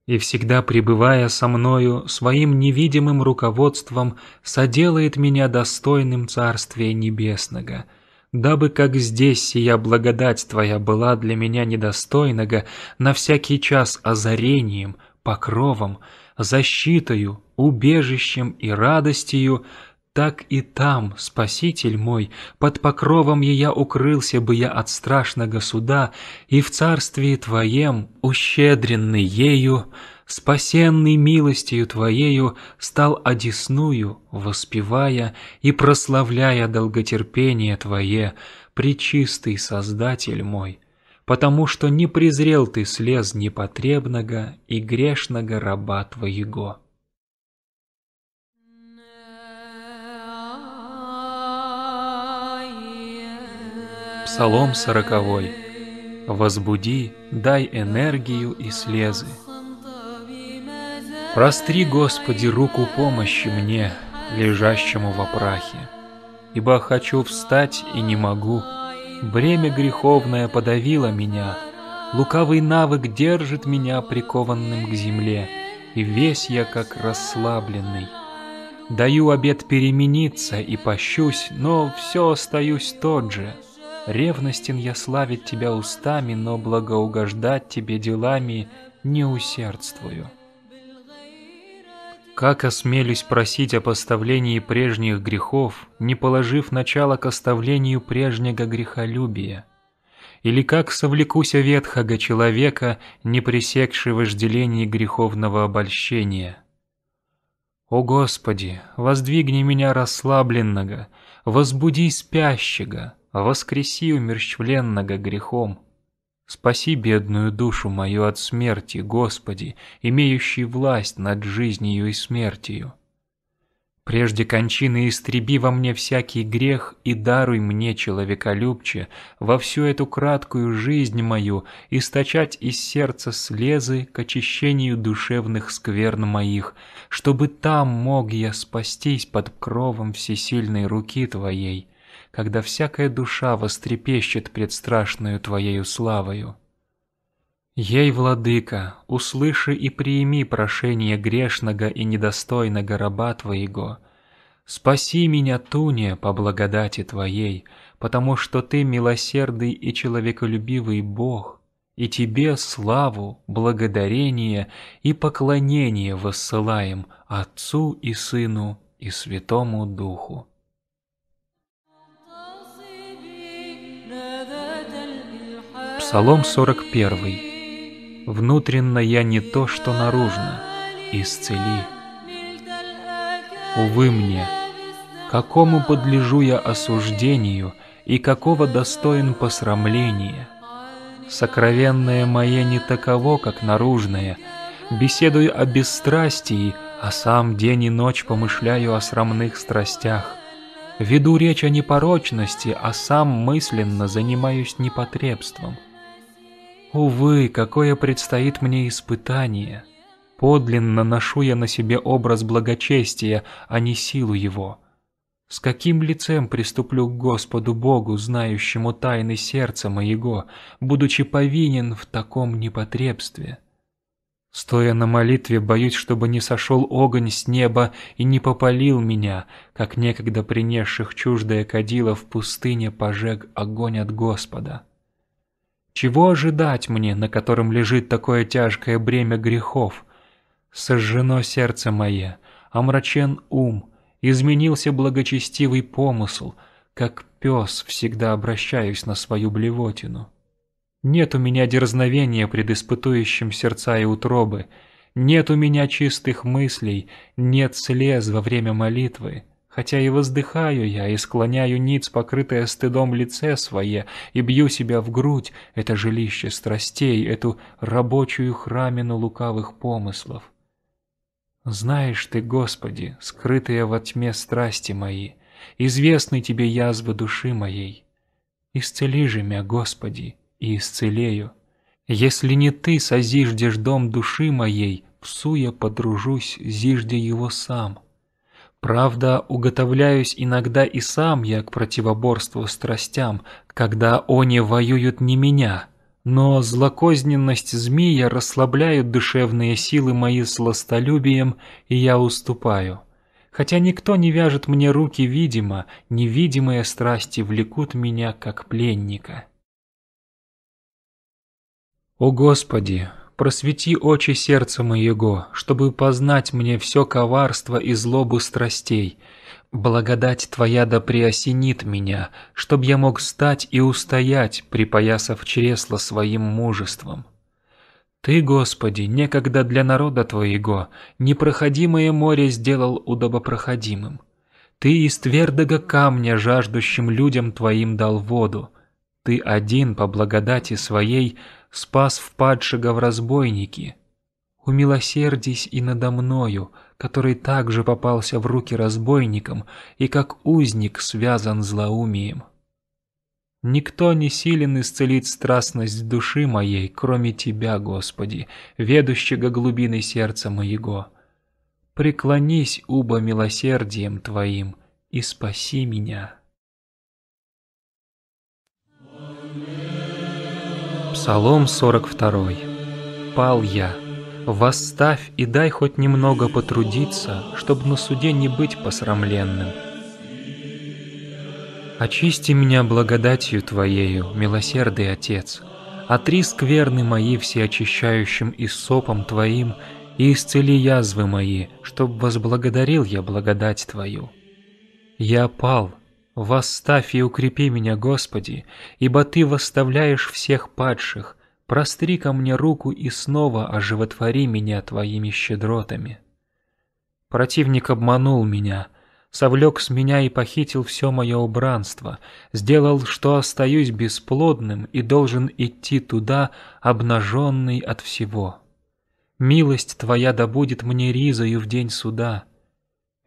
и всегда пребывая со мною, своим невидимым руководством соделает меня достойным Царствия Небесного, дабы как здесь сия благодать Твоя была для меня недостойного, на всякий час озарением, покровом, защитою, убежищем и радостью, так и там, Спаситель мой, под покровом ея укрылся бы я от страшного суда, и в царстве Твоем, ущедренный ею, спасенный милостью Твоею, стал одесную, воспевая и прославляя долготерпение Твое, причистый Создатель мой» потому что не презрел ты слез непотребного и грешного раба твоего. Псалом сороковой. «Возбуди, дай энергию и слезы». Простри, Господи, руку помощи мне, лежащему во прахе, ибо хочу встать и не могу. Бремя греховное подавило меня, лукавый навык держит меня прикованным к земле, и весь я как расслабленный. Даю обед перемениться и пощусь, но все остаюсь тот же — Ревностен я славить тебя устами, но благоугождать тебе делами не усердствую. Как осмелюсь просить о поставлении прежних грехов, не положив начало к оставлению прежнего грехолюбия? Или как совлекуся ветхого человека, не пресекши вожделение греховного обольщения? О Господи, воздвигни меня расслабленного, возбуди спящего, воскреси умерщвленного грехом. Спаси бедную душу мою от смерти, Господи, имеющий власть над жизнью и смертью. Прежде кончины истреби во мне всякий грех и даруй мне, человеколюбче, во всю эту краткую жизнь мою источать из сердца слезы к очищению душевных скверн моих, чтобы там мог я спастись под кровом всесильной руки Твоей» когда всякая душа вострепещет пред страшную Твоею славою. Ей, Владыка, услыши и прими прошение грешного и недостойного раба Твоего. Спаси меня, Туне, по благодати Твоей, потому что Ты милосердный и человеколюбивый Бог, и Тебе славу, благодарение и поклонение воссылаем Отцу и Сыну и Святому Духу Псалом 41. «Внутренно я не то, что наружно. Исцели». Увы мне, какому подлежу я осуждению и какого достоин посрамления? Сокровенное мое не таково, как наружное. Беседую о бесстрастии, а сам день и ночь помышляю о срамных страстях. Веду речь о непорочности, а сам мысленно занимаюсь непотребством. Увы, какое предстоит мне испытание. Подлинно ношу я на себе образ благочестия, а не силу его. С каким лицем приступлю к Господу Богу, знающему тайны сердца моего, будучи повинен в таком непотребстве? Стоя на молитве, боюсь, чтобы не сошел огонь с неба и не попалил меня, как некогда принесших чуждое кадило в пустыне пожег огонь от Господа. Чего ожидать мне, на котором лежит такое тяжкое бремя грехов? Сожжено сердце мое, омрачен ум, изменился благочестивый помысл, как пес всегда обращаюсь на свою блевотину. Нет у меня дерзновения пред испытующим сердца и утробы, нет у меня чистых мыслей, нет слез во время молитвы, Хотя и воздыхаю я, и склоняю ниц, покрытое стыдом лице свое, и бью себя в грудь, это жилище страстей, эту рабочую храмину лукавых помыслов. Знаешь ты, Господи, скрытые во тьме страсти мои, известны тебе язвы души моей. Исцели же меня, Господи, и исцелею. Если не ты созиждешь дом души моей, псу я подружусь, зижде его сам». Правда, уготовляюсь иногда и сам я к противоборству страстям, когда они воюют не меня, но злокозненность змея расслабляют душевные силы мои сластолюбием, и я уступаю. Хотя никто не вяжет мне руки видимо, невидимые страсти влекут меня как пленника. О Господи, Просвети очи сердца моего, чтобы познать мне все коварство и злобу страстей. Благодать Твоя да приосенит меня, чтоб я мог встать и устоять, припоясав чресло своим мужеством. Ты, Господи, некогда для народа Твоего непроходимое море сделал удобопроходимым. Ты из твердого камня жаждущим людям Твоим дал воду. Ты один по благодати Своей – спас впадшего в разбойники. Умилосердись и надо мною, который также попался в руки разбойникам и как узник связан злоумием. Никто не силен исцелить страстность души моей, кроме Тебя, Господи, ведущего глубины сердца моего. Преклонись, уба, милосердием Твоим, и спаси меня». Псалом 42. «Пал я, восставь и дай хоть немного потрудиться, чтобы на суде не быть посрамленным. Очисти меня благодатью Твоею, милосердый Отец, отри скверны мои всеочищающим и сопом Твоим, и исцели язвы мои, чтоб возблагодарил я благодать Твою. Я пал, «Восставь и укрепи меня, Господи, ибо Ты восставляешь всех падших, простри ко мне руку и снова оживотвори меня Твоими щедротами». Противник обманул меня, совлек с меня и похитил все мое убранство, сделал, что остаюсь бесплодным и должен идти туда, обнаженный от всего. Милость Твоя добудет мне ризою в день суда,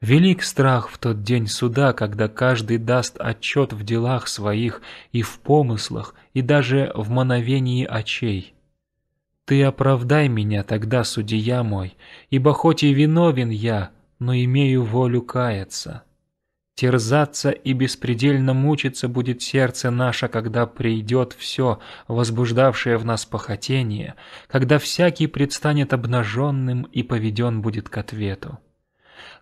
Велик страх в тот день суда, когда каждый даст отчет в делах своих и в помыслах, и даже в мановении очей. Ты оправдай меня тогда, судья мой, ибо хоть и виновен я, но имею волю каяться. Терзаться и беспредельно мучиться будет сердце наше, когда придет все, возбуждавшее в нас похотение, когда всякий предстанет обнаженным и поведен будет к ответу.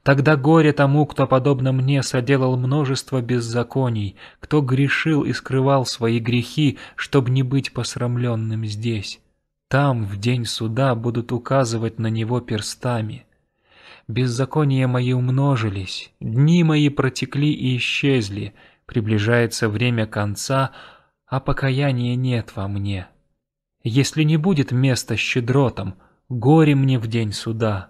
Тогда горе тому, кто, подобно мне, соделал множество беззаконий, кто грешил и скрывал свои грехи, чтобы не быть посрамленным здесь. Там, в день суда, будут указывать на него перстами. Беззакония мои умножились, дни мои протекли и исчезли, приближается время конца, а покаяния нет во мне. Если не будет места щедротом, горе мне в день суда».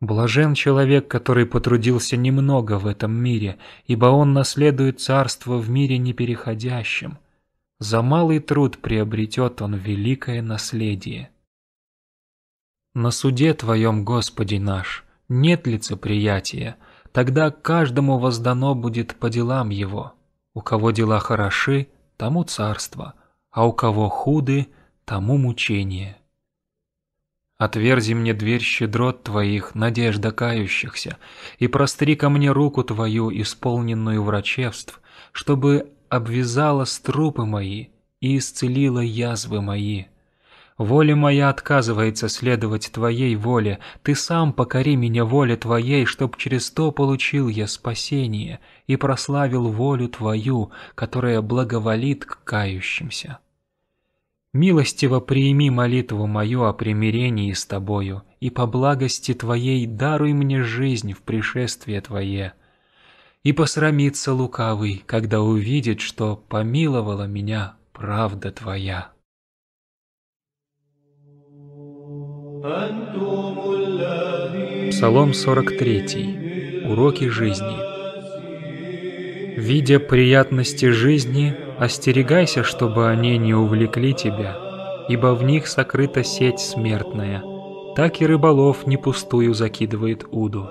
Блажен человек, который потрудился немного в этом мире, ибо он наследует царство в мире непереходящем. За малый труд приобретет он великое наследие. На суде Твоем, Господи наш, нет лицеприятия, тогда каждому воздано будет по делам его. У кого дела хороши, тому царство, а у кого худы, тому мучение. Отверзи мне дверь щедрот твоих, надежда кающихся, и простри ко мне руку твою, исполненную врачевств, чтобы обвязала струпы мои и исцелила язвы мои. Воля моя отказывается следовать твоей воле, ты сам покори меня воле твоей, чтоб через то получил я спасение и прославил волю твою, которая благоволит к кающимся». Милостиво прими молитву мою о примирении с тобою, и по благости твоей даруй мне жизнь в пришествие твое. И посрамится лукавый, когда увидит, что помиловала меня правда твоя. Псалом 43. Уроки жизни. Видя приятности жизни, Остерегайся, чтобы они не увлекли тебя, ибо в них сокрыта сеть смертная. Так и рыболов не пустую закидывает уду.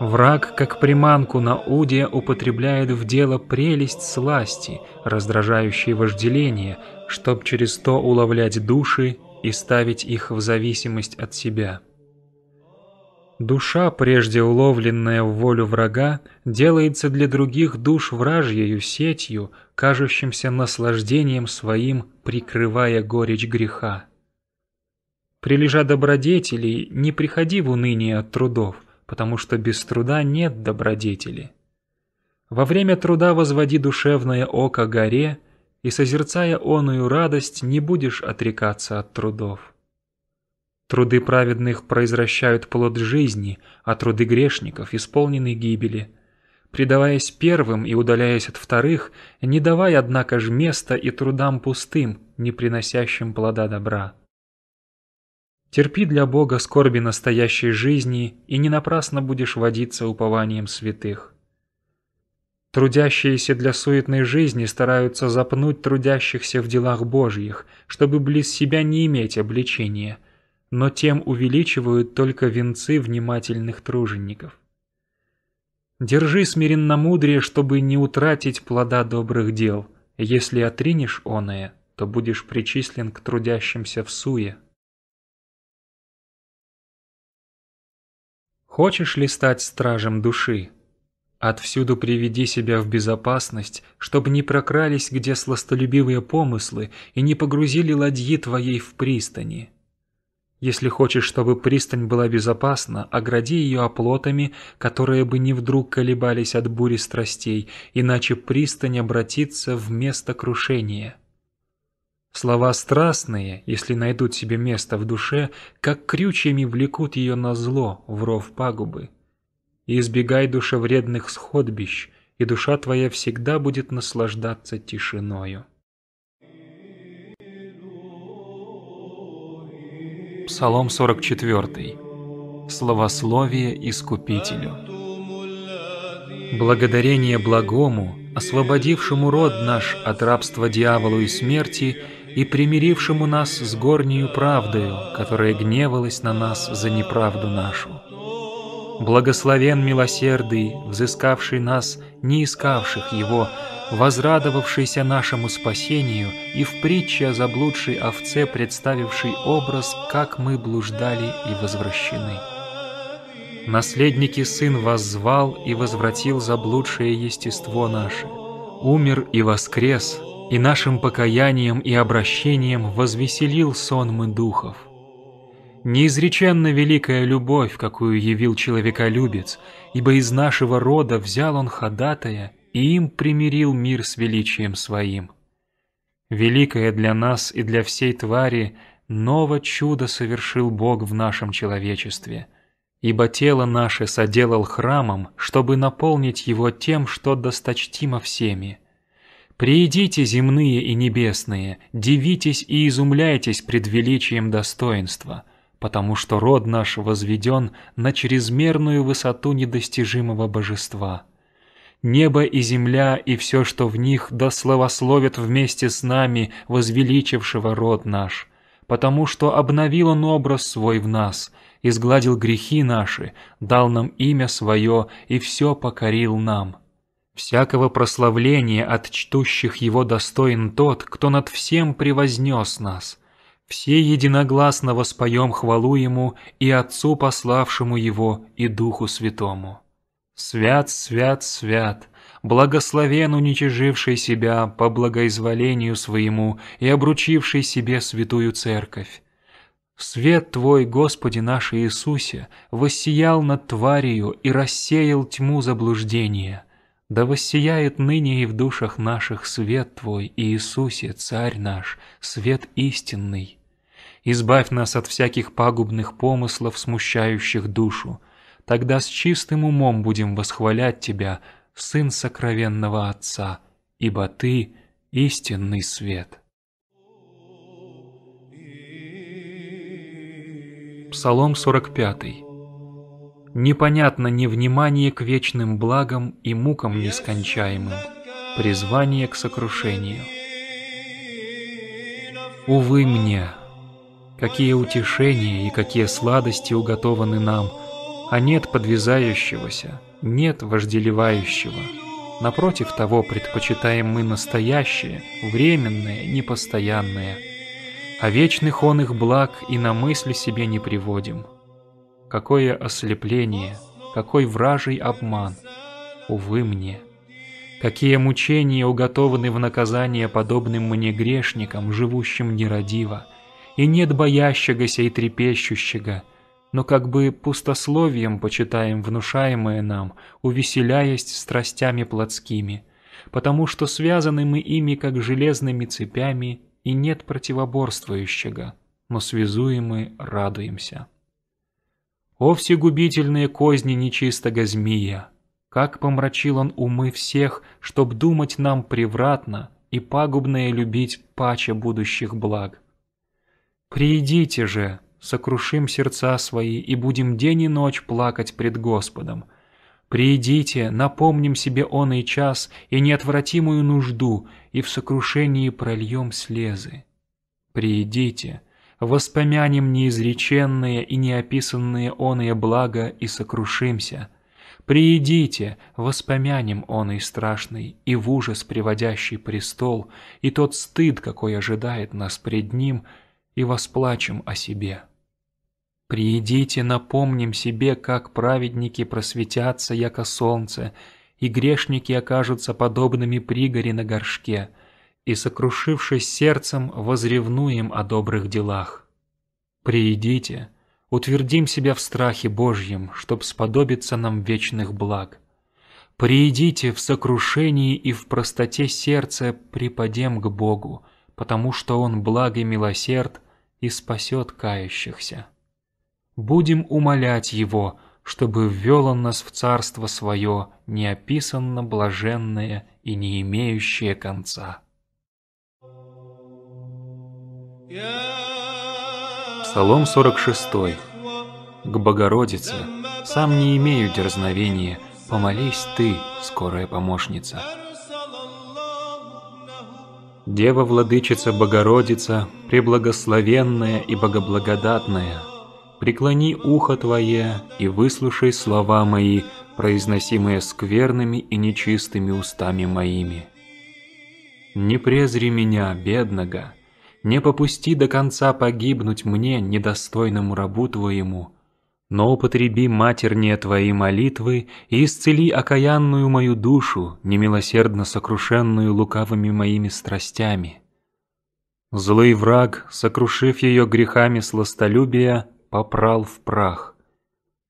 Враг, как приманку на уде, употребляет в дело прелесть сласти, раздражающей вожделение, чтоб через то уловлять души и ставить их в зависимость от себя душа, прежде уловленная в волю врага, делается для других душ вражьею сетью, кажущимся наслаждением своим, прикрывая горечь греха. Прилежа добродетелей, не приходи в уныние от трудов, потому что без труда нет добродетели. Во время труда возводи душевное око горе, и, созерцая оную радость, не будешь отрекаться от трудов. Труды праведных произвращают плод жизни, а труды грешников исполнены гибели. Предаваясь первым и удаляясь от вторых, не давай, однако же, места и трудам пустым, не приносящим плода добра. Терпи для Бога скорби настоящей жизни, и не напрасно будешь водиться упованием святых. Трудящиеся для суетной жизни стараются запнуть трудящихся в делах Божьих, чтобы близ себя не иметь обличения – но тем увеличивают только венцы внимательных тружеников. Держи смиренно, смиренномудрие, чтобы не утратить плода добрых дел. Если отринешь оное, то будешь причислен к трудящимся в суе. Хочешь ли стать стражем души? Отвсюду приведи себя в безопасность, чтобы не прокрались где сластолюбивые помыслы и не погрузили ладьи твоей в пристани. Если хочешь, чтобы пристань была безопасна, огради ее оплотами, которые бы не вдруг колебались от бури страстей, иначе пристань обратится в место крушения. Слова страстные, если найдут себе место в душе, как крючьями влекут ее на зло в ров пагубы. И избегай душевредных сходбищ, и душа твоя всегда будет наслаждаться тишиною. Псалом 44. Словословие Искупителю. Благодарение благому, освободившему род наш от рабства дьяволу и смерти, и примирившему нас с горнею правдою, которая гневалась на нас за неправду нашу. Благословен милосердый, взыскавший нас, не искавших его, возрадовавшийся нашему спасению и в притче о заблудшей овце, представивший образ, как мы блуждали и возвращены. Наследники сын воззвал и возвратил заблудшее естество наше, умер и воскрес, и нашим покаянием и обращением возвеселил сонмы духов. Неизреченно великая любовь, какую явил человеколюбец, ибо из нашего рода взял он ходатая и им примирил мир с величием своим. Великое для нас и для всей твари ново чудо совершил Бог в нашем человечестве, ибо тело наше соделал храмом, чтобы наполнить его тем, что досточтимо всеми. Приидите, земные и небесные, дивитесь и изумляйтесь пред величием достоинства, потому что род наш возведен на чрезмерную высоту недостижимого божества». Небо и земля и все, что в них, да славословят вместе с нами, возвеличившего род наш, потому что обновил он образ свой в нас, изгладил грехи наши, дал нам имя свое и все покорил нам. Всякого прославления от чтущих его достоин тот, кто над всем превознес нас. Все единогласно воспоем хвалу ему и Отцу, пославшему его, и Духу Святому. Свят, свят, свят, благословен уничиживший себя по благоизволению своему и обручивший себе святую церковь. Свет Твой, Господи наш Иисусе, воссиял над тварью и рассеял тьму заблуждения. Да воссияет ныне и в душах наших свет Твой, Иисусе, Царь наш, свет истинный. Избавь нас от всяких пагубных помыслов, смущающих душу, Тогда с чистым умом будем восхвалять Тебя, Сын Сокровенного Отца, ибо Ты — истинный свет». Псалом 45. Непонятно ни невнимание к вечным благам и мукам нескончаемым, призвание к сокрушению. Увы мне, какие утешения и какие сладости уготованы нам — а нет подвязающегося, нет вожделевающего. Напротив того, предпочитаем мы настоящее, временное, непостоянное. А вечных он их благ и на мысли себе не приводим. Какое ослепление, какой вражий обман. Увы мне. Какие мучения уготованы в наказание подобным мне грешникам, живущим нерадиво, и нет боящегося и трепещущего, но как бы пустословием почитаем внушаемое нам, увеселяясь страстями плотскими, потому что связаны мы ими как железными цепями, и нет противоборствующего, но связуемы радуемся. О всегубительные козни нечистого змия! Как помрачил он умы всех, чтоб думать нам превратно и пагубное любить паче будущих благ! Приидите же, сокрушим сердца свои и будем день и ночь плакать пред Господом. Приидите, напомним себе он и час, и неотвратимую нужду, и в сокрушении прольем слезы. Приидите, воспомянем неизреченные и неописанные оные блага и сокрушимся. Приидите, воспомянем он и страшный, и в ужас приводящий престол, и тот стыд, какой ожидает нас пред ним, и восплачем о себе». Приидите, напомним себе, как праведники просветятся, яко солнце, и грешники окажутся подобными пригори на горшке, и, сокрушившись сердцем, возревнуем о добрых делах. Приидите, утвердим себя в страхе Божьем, чтоб сподобиться нам вечных благ. Приидите в сокрушении и в простоте сердца припадем к Богу, потому что Он благ и милосерд и спасет кающихся. Будем умолять Его, чтобы ввел Он нас в Царство Свое, неописанно блаженное и не имеющее конца. Псалом 46. К Богородице, сам не имею дерзновения, помолись ты, скорая помощница. Дева Владычица Богородица, преблагословенная и богоблагодатная – преклони ухо Твое и выслушай слова мои, произносимые скверными и нечистыми устами моими. Не презри меня, бедного, не попусти до конца погибнуть мне, недостойному рабу Твоему, но употреби матернее Твои молитвы и исцели окаянную мою душу, немилосердно сокрушенную лукавыми моими страстями». Злый враг, сокрушив ее грехами сластолюбия, попрал в прах.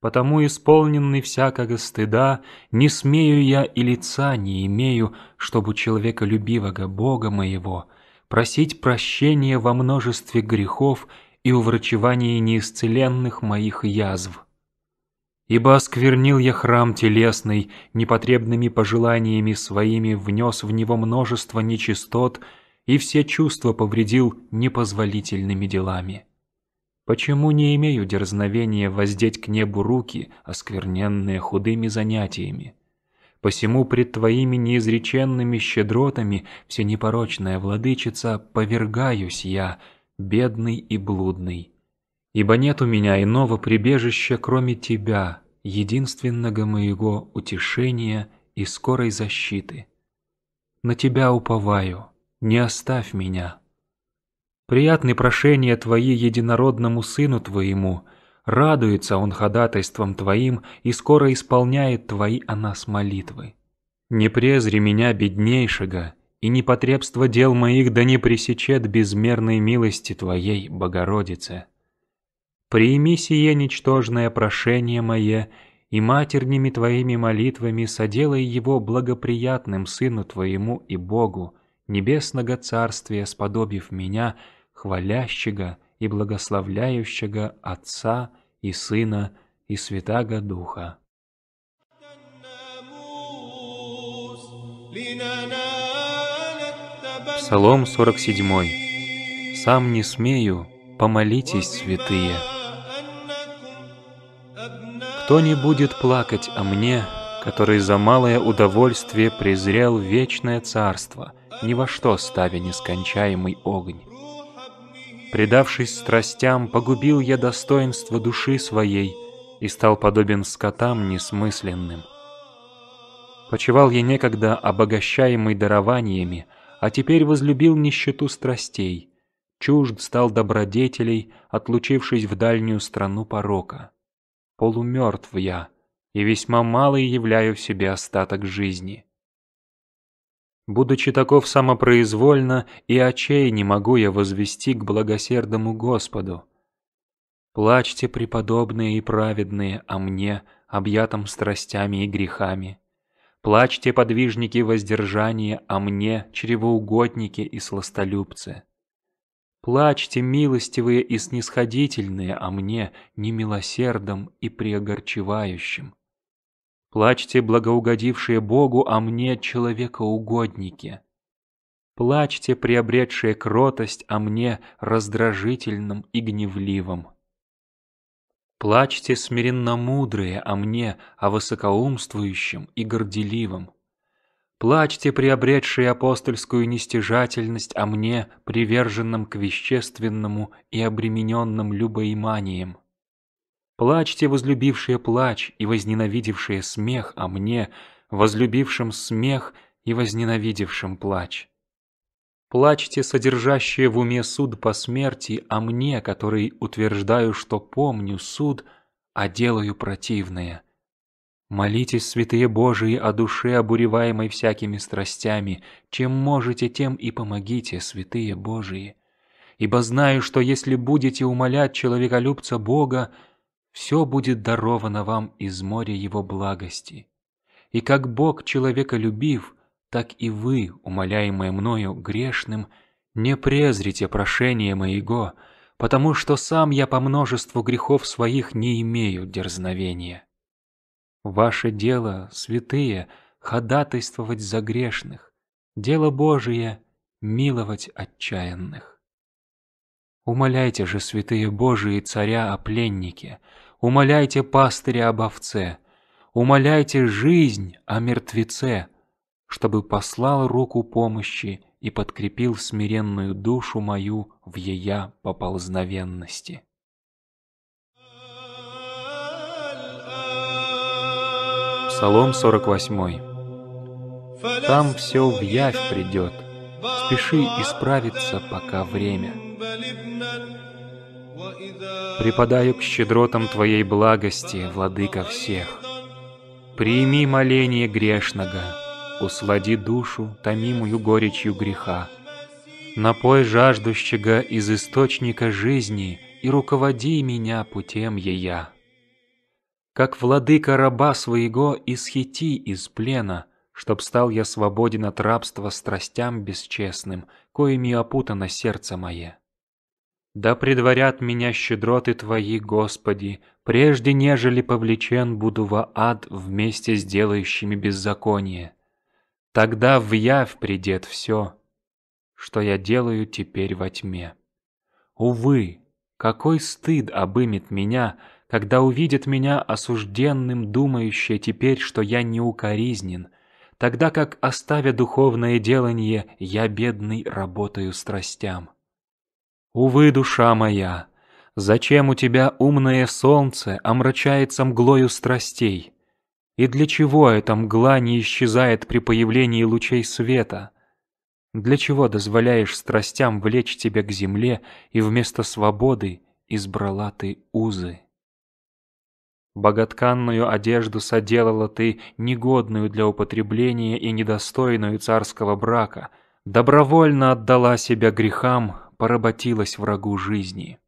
Потому, исполненный всякого стыда, не смею я и лица не имею, чтобы человека любивого Бога моего просить прощения во множестве грехов и уврачевании неисцеленных моих язв. Ибо осквернил я храм телесный, непотребными пожеланиями своими внес в него множество нечистот и все чувства повредил непозволительными делами. Почему не имею дерзновения воздеть к небу руки, оскверненные худыми занятиями? Посему пред Твоими неизреченными щедротами, всенепорочная владычица, повергаюсь я, бедный и блудный. Ибо нет у меня иного прибежища, кроме Тебя, единственного моего утешения и скорой защиты. На Тебя уповаю, не оставь меня». Приятны прошения Твои единородному Сыну Твоему, радуется Он ходатайством Твоим и скоро исполняет Твои о нас молитвы. Не презри меня, беднейшего, и непотребство дел моих да не пресечет безмерной милости Твоей, Богородице. Приими сие ничтожное прошение мое, и матерними Твоими молитвами соделай его благоприятным Сыну Твоему и Богу, небесного царствия, сподобив меня, хвалящего и благословляющего Отца и Сына и Святаго Духа. Псалом 47. «Сам не смею, помолитесь, святые». Кто не будет плакать о мне, который за малое удовольствие презрел вечное царство — ни во что ставя нескончаемый огонь. Предавшись страстям, погубил я достоинство души своей и стал подобен скотам несмысленным. Почевал я некогда обогащаемый дарованиями, а теперь возлюбил нищету страстей, чужд стал добродетелей, отлучившись в дальнюю страну порока. Полумертв я, и весьма малый являю в себе остаток жизни. Будучи таков самопроизвольно, и очей не могу я возвести к благосердому Господу. Плачьте, преподобные и праведные, о мне, объятом страстями и грехами. Плачьте, подвижники воздержания, о мне, чревоугодники и сластолюбцы. Плачьте, милостивые и снисходительные, о мне, немилосердом и преогорчевающим. Плачьте, благоугодившие Богу, а мне человекоугодники. Плачьте, приобретшие кротость, а мне раздражительным и гневливым. Плачьте, смиренно мудрые, а мне о а высокоумствующем и горделивом. Плачьте, приобретшие апостольскую нестяжательность, а мне, приверженным к вещественному и обремененным любоиманием. Плачьте, возлюбившие плач и возненавидевшие смех а мне, возлюбившим смех и возненавидевшим плач. Плачьте, содержащие в уме суд по смерти а мне, который утверждаю, что помню суд, а делаю противное. Молитесь, святые Божии, о душе, обуреваемой всякими страстями. Чем можете, тем и помогите, святые Божии. Ибо знаю, что если будете умолять человеколюбца Бога, все будет даровано вам из моря его благости. И как Бог человека любив, так и вы, умоляемые мною грешным, не презрите прошение моего, потому что сам я по множеству грехов своих не имею дерзновения. Ваше дело, святые, ходатайствовать за грешных, дело Божие — миловать отчаянных. Умоляйте же, святые Божии, царя о пленнике, умоляйте пастыря об овце, умоляйте жизнь о мертвеце, чтобы послал руку помощи и подкрепил смиренную душу мою в ея поползновенности. Псалом 48. Там все в явь придет, спеши исправиться, пока время. Преподаю к щедротам Твоей благости, Владыка всех. Прими моление грешного, услади душу, томимую горечью греха. Напой жаждущего из источника жизни и руководи меня путем ея. Как владыка раба своего исхити из плена, чтоб стал я свободен от рабства страстям бесчестным, коими опутано сердце мое. Да предварят меня щедроты Твои, Господи, прежде нежели повлечен буду во ад вместе с делающими беззаконие. Тогда в явь придет все, что я делаю теперь во тьме. Увы, какой стыд обымет меня, когда увидит меня осужденным, думающие теперь, что я неукоризнен, тогда как, оставя духовное делание, я, бедный, работаю страстям. Увы, душа моя, зачем у тебя умное солнце омрачается мглою страстей? И для чего эта мгла не исчезает при появлении лучей света? Для чего дозволяешь страстям влечь тебя к земле, и вместо свободы избрала ты узы? Богатканную одежду соделала ты, негодную для употребления и недостойную царского брака, добровольно отдала себя грехам, поработилась врагу жизни.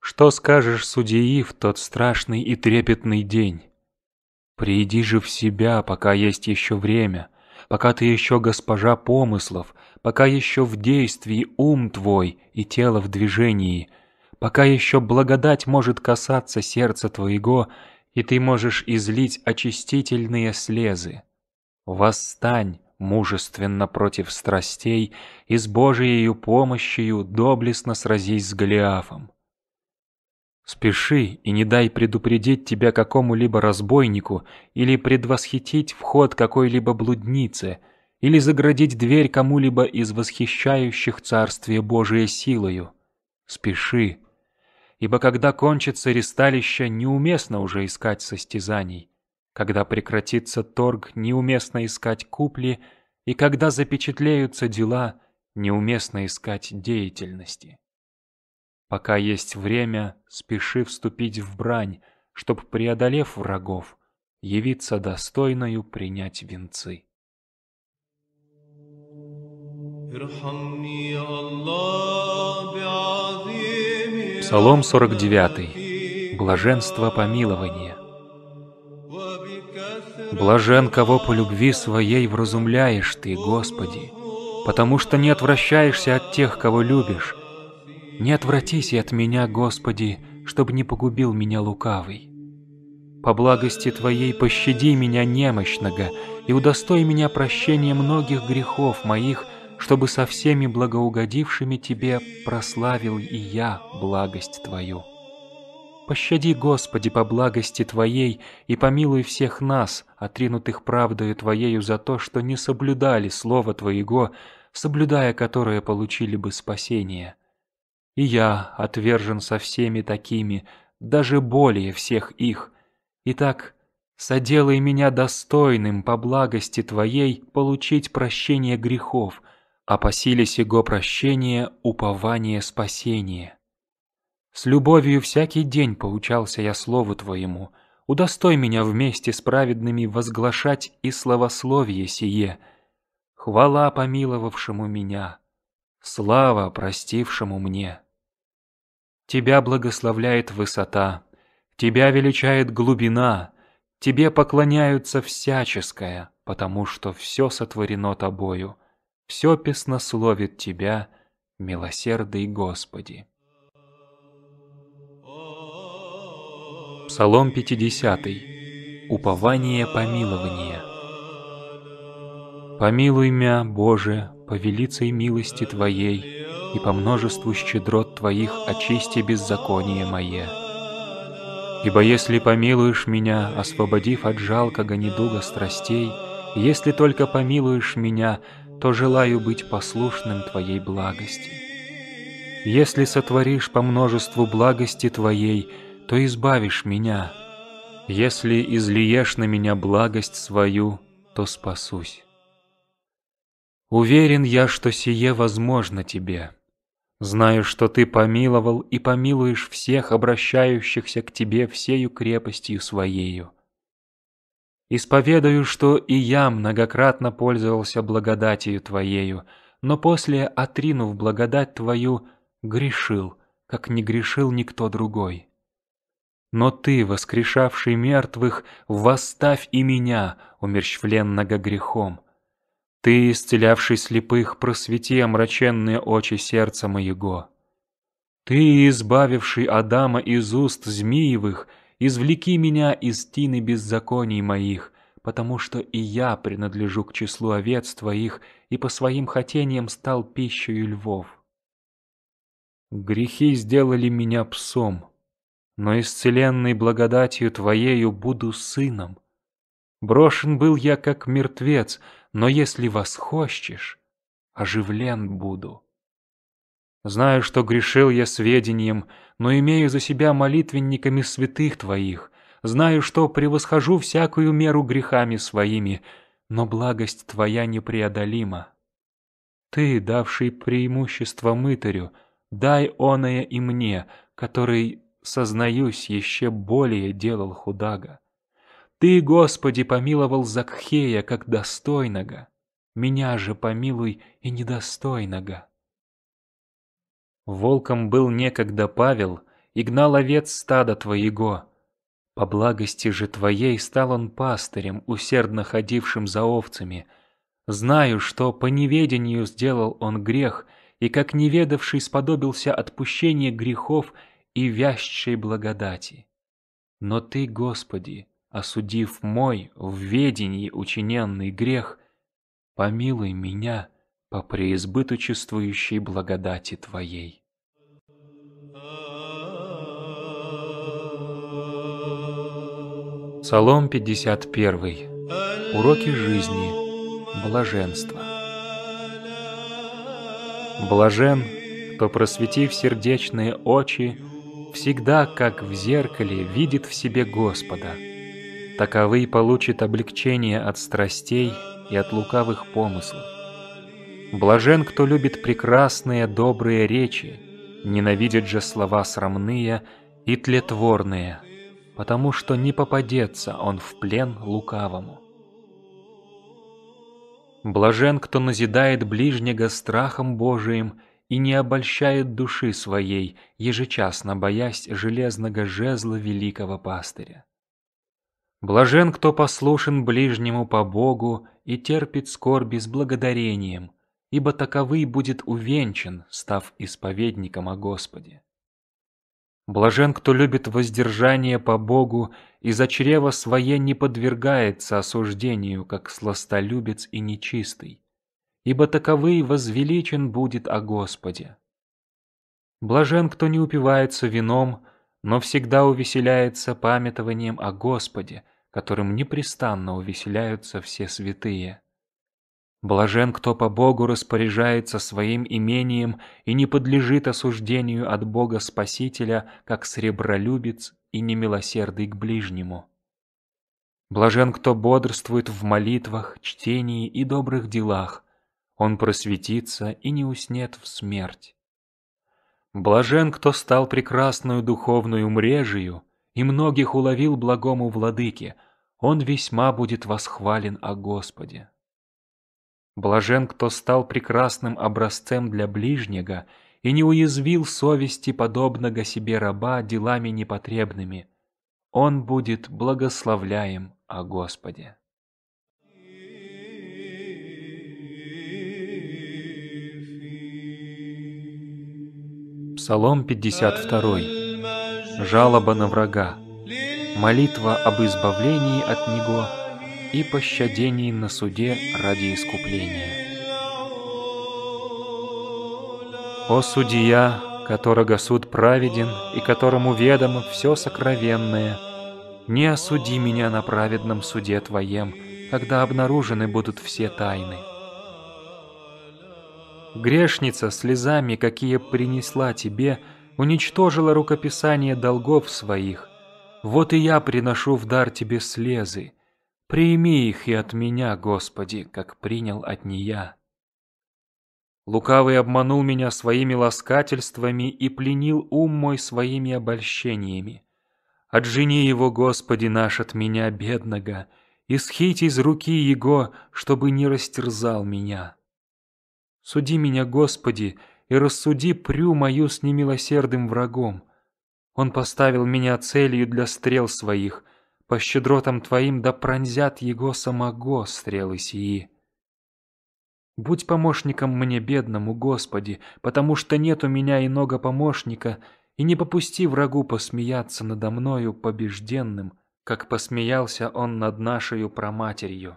Что скажешь судьи в тот страшный и трепетный день? Приди же в себя, пока есть еще время, пока ты еще госпожа помыслов, пока еще в действии ум твой и тело в движении, пока еще благодать может касаться сердца твоего, и ты можешь излить очистительные слезы. Восстань, мужественно против страстей и с Божией помощью доблестно сразись с Голиафом. Спеши и не дай предупредить тебя какому-либо разбойнику или предвосхитить вход какой-либо блуднице или заградить дверь кому-либо из восхищающих Царствие Божие силою. Спеши, ибо когда кончится ресталище, неуместно уже искать состязаний. Когда прекратится торг, неуместно искать купли, и когда запечатлеются дела, неуместно искать деятельности. Пока есть время, спеши вступить в брань, чтоб, преодолев врагов, явиться достойною принять венцы. Псалом 49. Блаженство помилования. Блажен, кого по любви своей вразумляешь ты, Господи, потому что не отвращаешься от тех, кого любишь. Не отвратись и от меня, Господи, чтобы не погубил меня лукавый. По благости Твоей пощади меня немощного и удостой меня прощения многих грехов моих, чтобы со всеми благоугодившими Тебе прославил и я благость Твою. Пощади, Господи, по благости Твоей и помилуй всех нас, отринутых правдою Твоею за то, что не соблюдали Слово Твоего, соблюдая которое получили бы спасение. И я отвержен со всеми такими, даже более всех их. Итак, соделай меня достойным по благости Твоей получить прощение грехов, а по силе сего прощения упование спасения». С любовью всякий день поучался я слову Твоему. Удостой меня вместе с праведными возглашать и словословие сие. Хвала помиловавшему меня, слава простившему мне. Тебя благословляет высота, Тебя величает глубина, Тебе поклоняются всяческое, потому что все сотворено Тобою, все песнословит Тебя, милосердый Господи. Псалом 50. Упование помилования. «Помилуй мя, Боже, по велицей милости Твоей, и по множеству щедрот Твоих очисти беззаконие мое. Ибо если помилуешь меня, освободив от жалкого недуга страстей, если только помилуешь меня, то желаю быть послушным Твоей благости. Если сотворишь по множеству благости Твоей, то избавишь меня. Если излиешь на меня благость свою, то спасусь. Уверен я, что сие возможно тебе. Знаю, что ты помиловал и помилуешь всех, обращающихся к тебе всею крепостью своею. Исповедаю, что и я многократно пользовался благодатью твоею, но после, отринув благодать твою, грешил, как не грешил никто другой. Но ты, воскрешавший мертвых, восставь и меня, умерщвленного грехом. Ты, исцелявший слепых, просвети омраченные очи сердца моего. Ты, избавивший Адама из уст змеевых, извлеки меня из тины беззаконий моих, потому что и я принадлежу к числу овец твоих и по своим хотениям стал пищей львов. Грехи сделали меня псом, но исцеленной благодатью Твоею буду сыном. Брошен был я, как мертвец, но если восхощешь, оживлен буду. Знаю, что грешил я сведением, но имею за себя молитвенниками святых Твоих, знаю, что превосхожу всякую меру грехами своими, но благость Твоя непреодолима. Ты, давший преимущество мытарю, дай оное и мне, который сознаюсь, еще более делал худага. Ты, Господи, помиловал Закхея как достойного, меня же помилуй и недостойного. Волком был некогда Павел, и гнал овец стада твоего. По благости же твоей стал он пастырем, усердно ходившим за овцами. Знаю, что по неведению сделал он грех, и как неведавший сподобился отпущения грехов – и вящей благодати. Но Ты, Господи, осудив мой в ведении учиненный грех, помилуй меня по преизбыточествующей благодати Твоей. Псалом 51. Уроки жизни. Блаженство. Блажен, кто, просветив сердечные очи, всегда, как в зеркале, видит в себе Господа. таковы и получит облегчение от страстей и от лукавых помыслов. Блажен, кто любит прекрасные, добрые речи, ненавидит же слова срамные и тлетворные, потому что не попадется он в плен лукавому. Блажен, кто назидает ближнего страхом Божиим и не обольщает души своей, ежечасно боясь железного жезла великого пастыря. Блажен, кто послушен ближнему по Богу и терпит скорби с благодарением, ибо таковый будет увенчан, став исповедником о Господе. Блажен, кто любит воздержание по Богу и за чрево свое не подвергается осуждению, как сластолюбец и нечистый, ибо таковый возвеличен будет о Господе. Блажен, кто не упивается вином, но всегда увеселяется памятованием о Господе, которым непрестанно увеселяются все святые. Блажен, кто по Богу распоряжается своим имением и не подлежит осуждению от Бога Спасителя, как сребролюбец и немилосердый к ближнему. Блажен, кто бодрствует в молитвах, чтении и добрых делах, он просветится и не уснет в смерть. Блажен, кто стал прекрасную духовную мрежию, и многих уловил благому владыке, он весьма будет восхвален о Господе. Блажен, кто стал прекрасным образцем для ближнего и не уязвил совести подобного себе раба делами непотребными, он будет благословляем о Господе. Псалом 52. Жалоба на врага. Молитва об избавлении от него и пощадении на суде ради искупления. О судья, которого суд праведен и которому ведомо все сокровенное, не осуди меня на праведном суде Твоем, когда обнаружены будут все тайны. Грешница слезами, какие принесла тебе, уничтожила рукописание долгов своих. Вот и я приношу в дар тебе слезы. Прими их и от меня, Господи, как принял от нея. Лукавый обманул меня своими ласкательствами и пленил ум мой своими обольщениями. Отжени его, Господи наш, от меня, бедного, и схить из руки его, чтобы не растерзал меня». Суди меня, Господи, и рассуди прю мою с немилосердным врагом. Он поставил меня целью для стрел своих, по щедротам Твоим да пронзят Его самого стрелы сии. Будь помощником мне, бедному, Господи, потому что нет у меня иного помощника, и не попусти врагу посмеяться надо мною побежденным, как посмеялся он над нашою проматерью.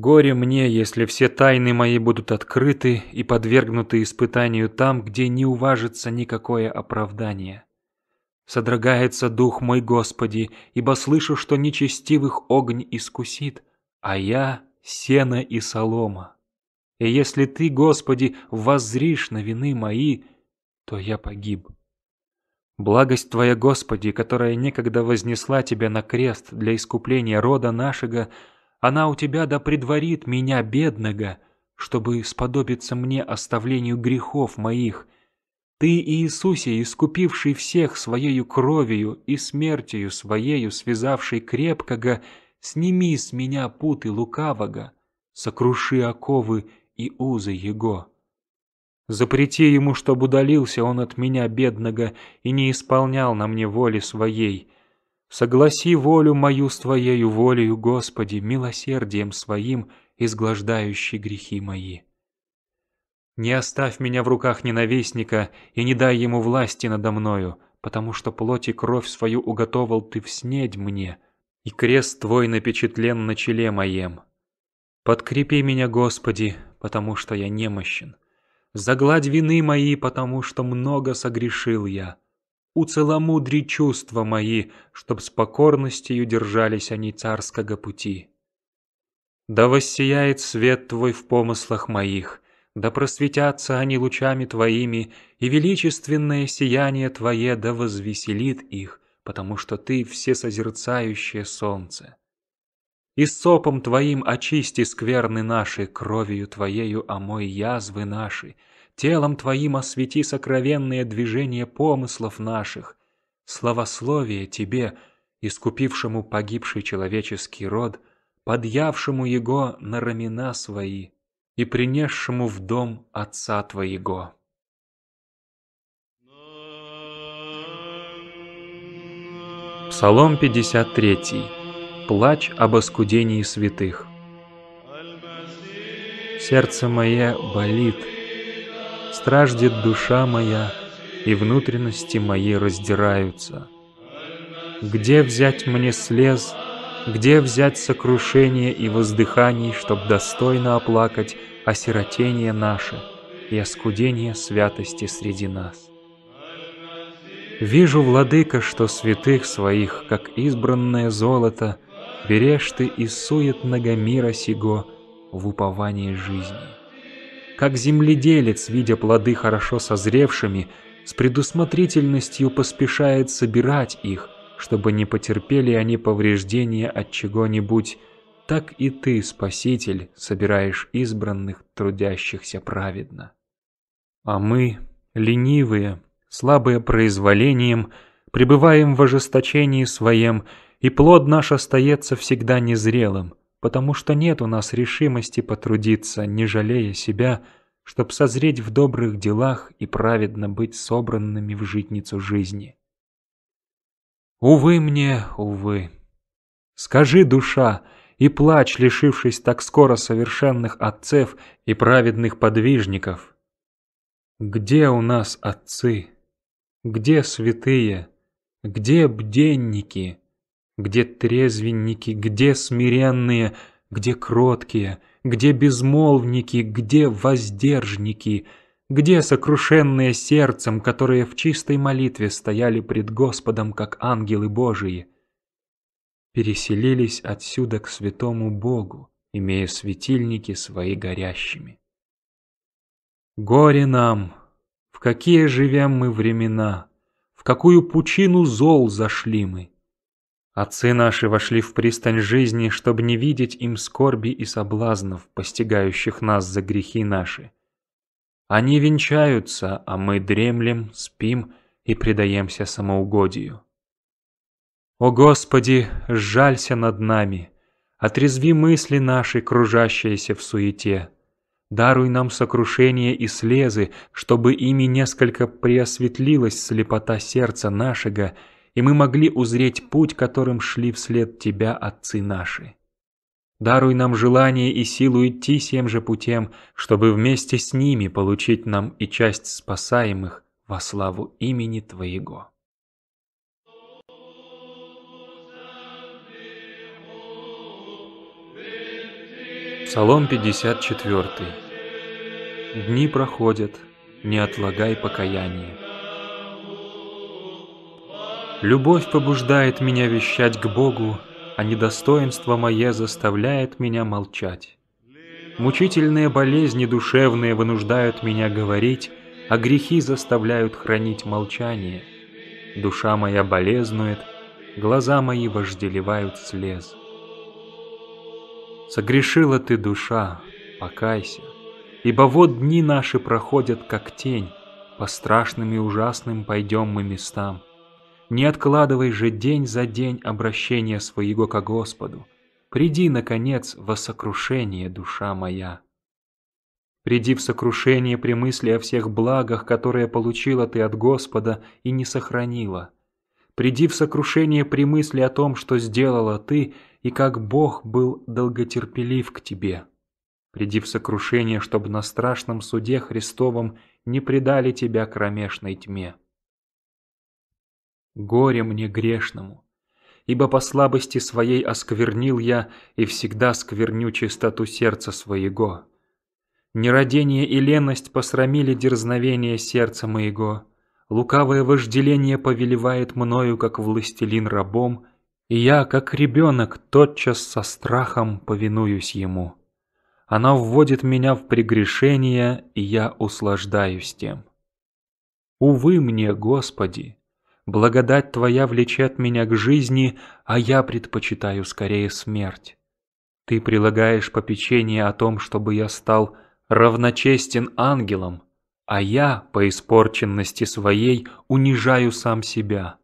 Горе мне, если все тайны мои будут открыты и подвергнуты испытанию там, где не уважится никакое оправдание. Содрогается дух мой Господи, ибо слышу, что нечестивых огонь искусит, а я — сено и солома. И если Ты, Господи, воззришь на вины мои, то я погиб. Благость Твоя, Господи, которая некогда вознесла Тебя на крест для искупления рода нашего — она у тебя да предварит меня, бедного, чтобы сподобиться мне оставлению грехов моих. Ты, Иисусе, искупивший всех Своею кровью и смертью Своею, связавший крепкого, сними с меня путы лукавого, сокруши оковы и узы его. Запрети ему, чтобы удалился он от меня, бедного, и не исполнял на мне воли своей, Согласи волю мою с Твоею волею, Господи, милосердием Своим, изглаждающий грехи мои. Не оставь меня в руках ненавистника и не дай ему власти надо мною, потому что плоть и кровь свою уготовал Ты в снедь мне, и крест Твой напечатлен на челе моем. Подкрепи меня, Господи, потому что я немощен. Загладь вины мои, потому что много согрешил я уцеломудри чувства мои, чтоб с покорностью держались они царского пути. Да воссияет свет Твой в помыслах моих, да просветятся они лучами Твоими, и величественное сияние Твое да возвеселит их, потому что Ты всесозерцающее солнце. И сопом Твоим очисти скверны наши, кровью Твоею омой а язвы наши — телом Твоим освети сокровенные движения помыслов наших, словословие Тебе, искупившему погибший человеческий род, подъявшему его на рамена свои и принесшему в дом Отца Твоего. Псалом 53. Плач об оскудении святых. Сердце мое болит, страждет душа моя, и внутренности мои раздираются. Где взять мне слез, где взять сокрушение и воздыханий, чтоб достойно оплакать осиротение наше и оскудение святости среди нас? Вижу, Владыка, что святых своих, как избранное золото, берешь ты из сует ногомира сего в уповании жизни как земледелец, видя плоды хорошо созревшими, с предусмотрительностью поспешает собирать их, чтобы не потерпели они повреждения от чего-нибудь, так и ты, Спаситель, собираешь избранных, трудящихся праведно. А мы, ленивые, слабые произволением, пребываем в ожесточении своем, и плод наш остается всегда незрелым – потому что нет у нас решимости потрудиться, не жалея себя, чтоб созреть в добрых делах и праведно быть собранными в житницу жизни. Увы мне, увы. Скажи, душа, и плачь, лишившись так скоро совершенных отцев и праведных подвижников. Где у нас отцы? Где святые? Где бденники? Где трезвенники, где смиренные, где кроткие, где безмолвники, где воздержники, где сокрушенные сердцем, которые в чистой молитве стояли пред Господом, как ангелы Божии, переселились отсюда к святому Богу, имея светильники свои горящими. Горе нам! В какие живем мы времена! В какую пучину зол зашли мы! Отцы а наши вошли в пристань жизни, чтобы не видеть им скорби и соблазнов, постигающих нас за грехи наши. Они венчаются, а мы дремлем, спим и предаемся самоугодию. О Господи, сжалься над нами, отрезви мысли наши, кружащиеся в суете. Даруй нам сокрушение и слезы, чтобы ими несколько преосветлилась слепота сердца нашего, и мы могли узреть путь, которым шли вслед Тебя, Отцы наши. Даруй нам желание и силу идти тем же путем, чтобы вместе с ними получить нам и часть спасаемых во славу имени Твоего. Псалом 54. Дни проходят, не отлагай покаяние. Любовь побуждает меня вещать к Богу, а недостоинство мое заставляет меня молчать. Мучительные болезни душевные вынуждают меня говорить, а грехи заставляют хранить молчание. Душа моя болезнует, глаза мои вожделевают слез. Согрешила ты, душа, покайся, ибо вот дни наши проходят как тень, по страшным и ужасным пойдем мы местам. Не откладывай же день за день обращения своего ко Господу. Приди, наконец, во сокрушение, душа моя. Приди в сокрушение при мысли о всех благах, которые получила ты от Господа и не сохранила. Приди в сокрушение при мысли о том, что сделала ты, и как Бог был долготерпелив к тебе. Приди в сокрушение, чтобы на страшном суде Христовом не предали тебя кромешной тьме. Горе мне грешному! Ибо по слабости своей осквернил я и всегда скверню чистоту сердца своего. Нерадение и леность посрамили дерзновение сердца моего. Лукавое вожделение повелевает мною, как властелин рабом, и я, как ребенок, тотчас со страхом повинуюсь ему. Она вводит меня в прегрешение, и я услаждаюсь тем. Увы мне, Господи, Благодать Твоя влечет меня к жизни, а я предпочитаю скорее смерть. Ты прилагаешь попечение о том, чтобы я стал равночестен ангелом, а я, по испорченности своей, унижаю сам себя.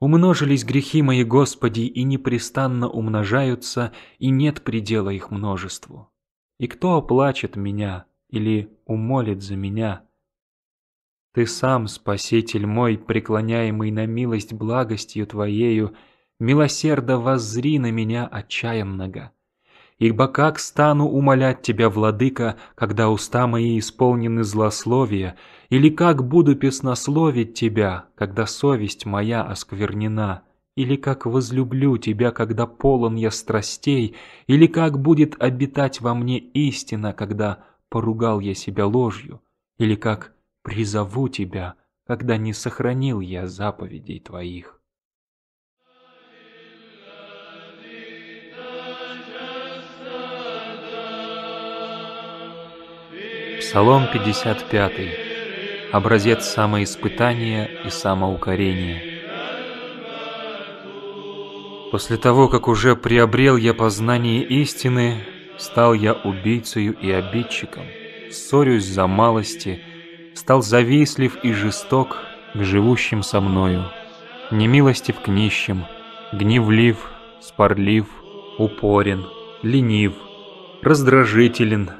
Умножились грехи мои, Господи, и непрестанно умножаются, и нет предела их множеству. И кто оплачет меня или умолит за меня – ты сам, Спаситель мой, преклоняемый на милость благостью Твоею, милосердо воззри на меня отчаянного. Ибо как стану умолять Тебя, Владыка, когда уста мои исполнены злословия, или как буду песнословить Тебя, когда совесть моя осквернена, или как возлюблю Тебя, когда полон я страстей, или как будет обитать во мне истина, когда поругал я себя ложью, или как призову тебя, когда не сохранил я заповедей твоих. Псалом 55. Образец самоиспытания и самоукорения. После того, как уже приобрел я познание истины, стал я убийцею и обидчиком, ссорюсь за малости, стал завистлив и жесток к живущим со мною, немилостив к нищим, гневлив, спорлив, упорен, ленив, раздражителен,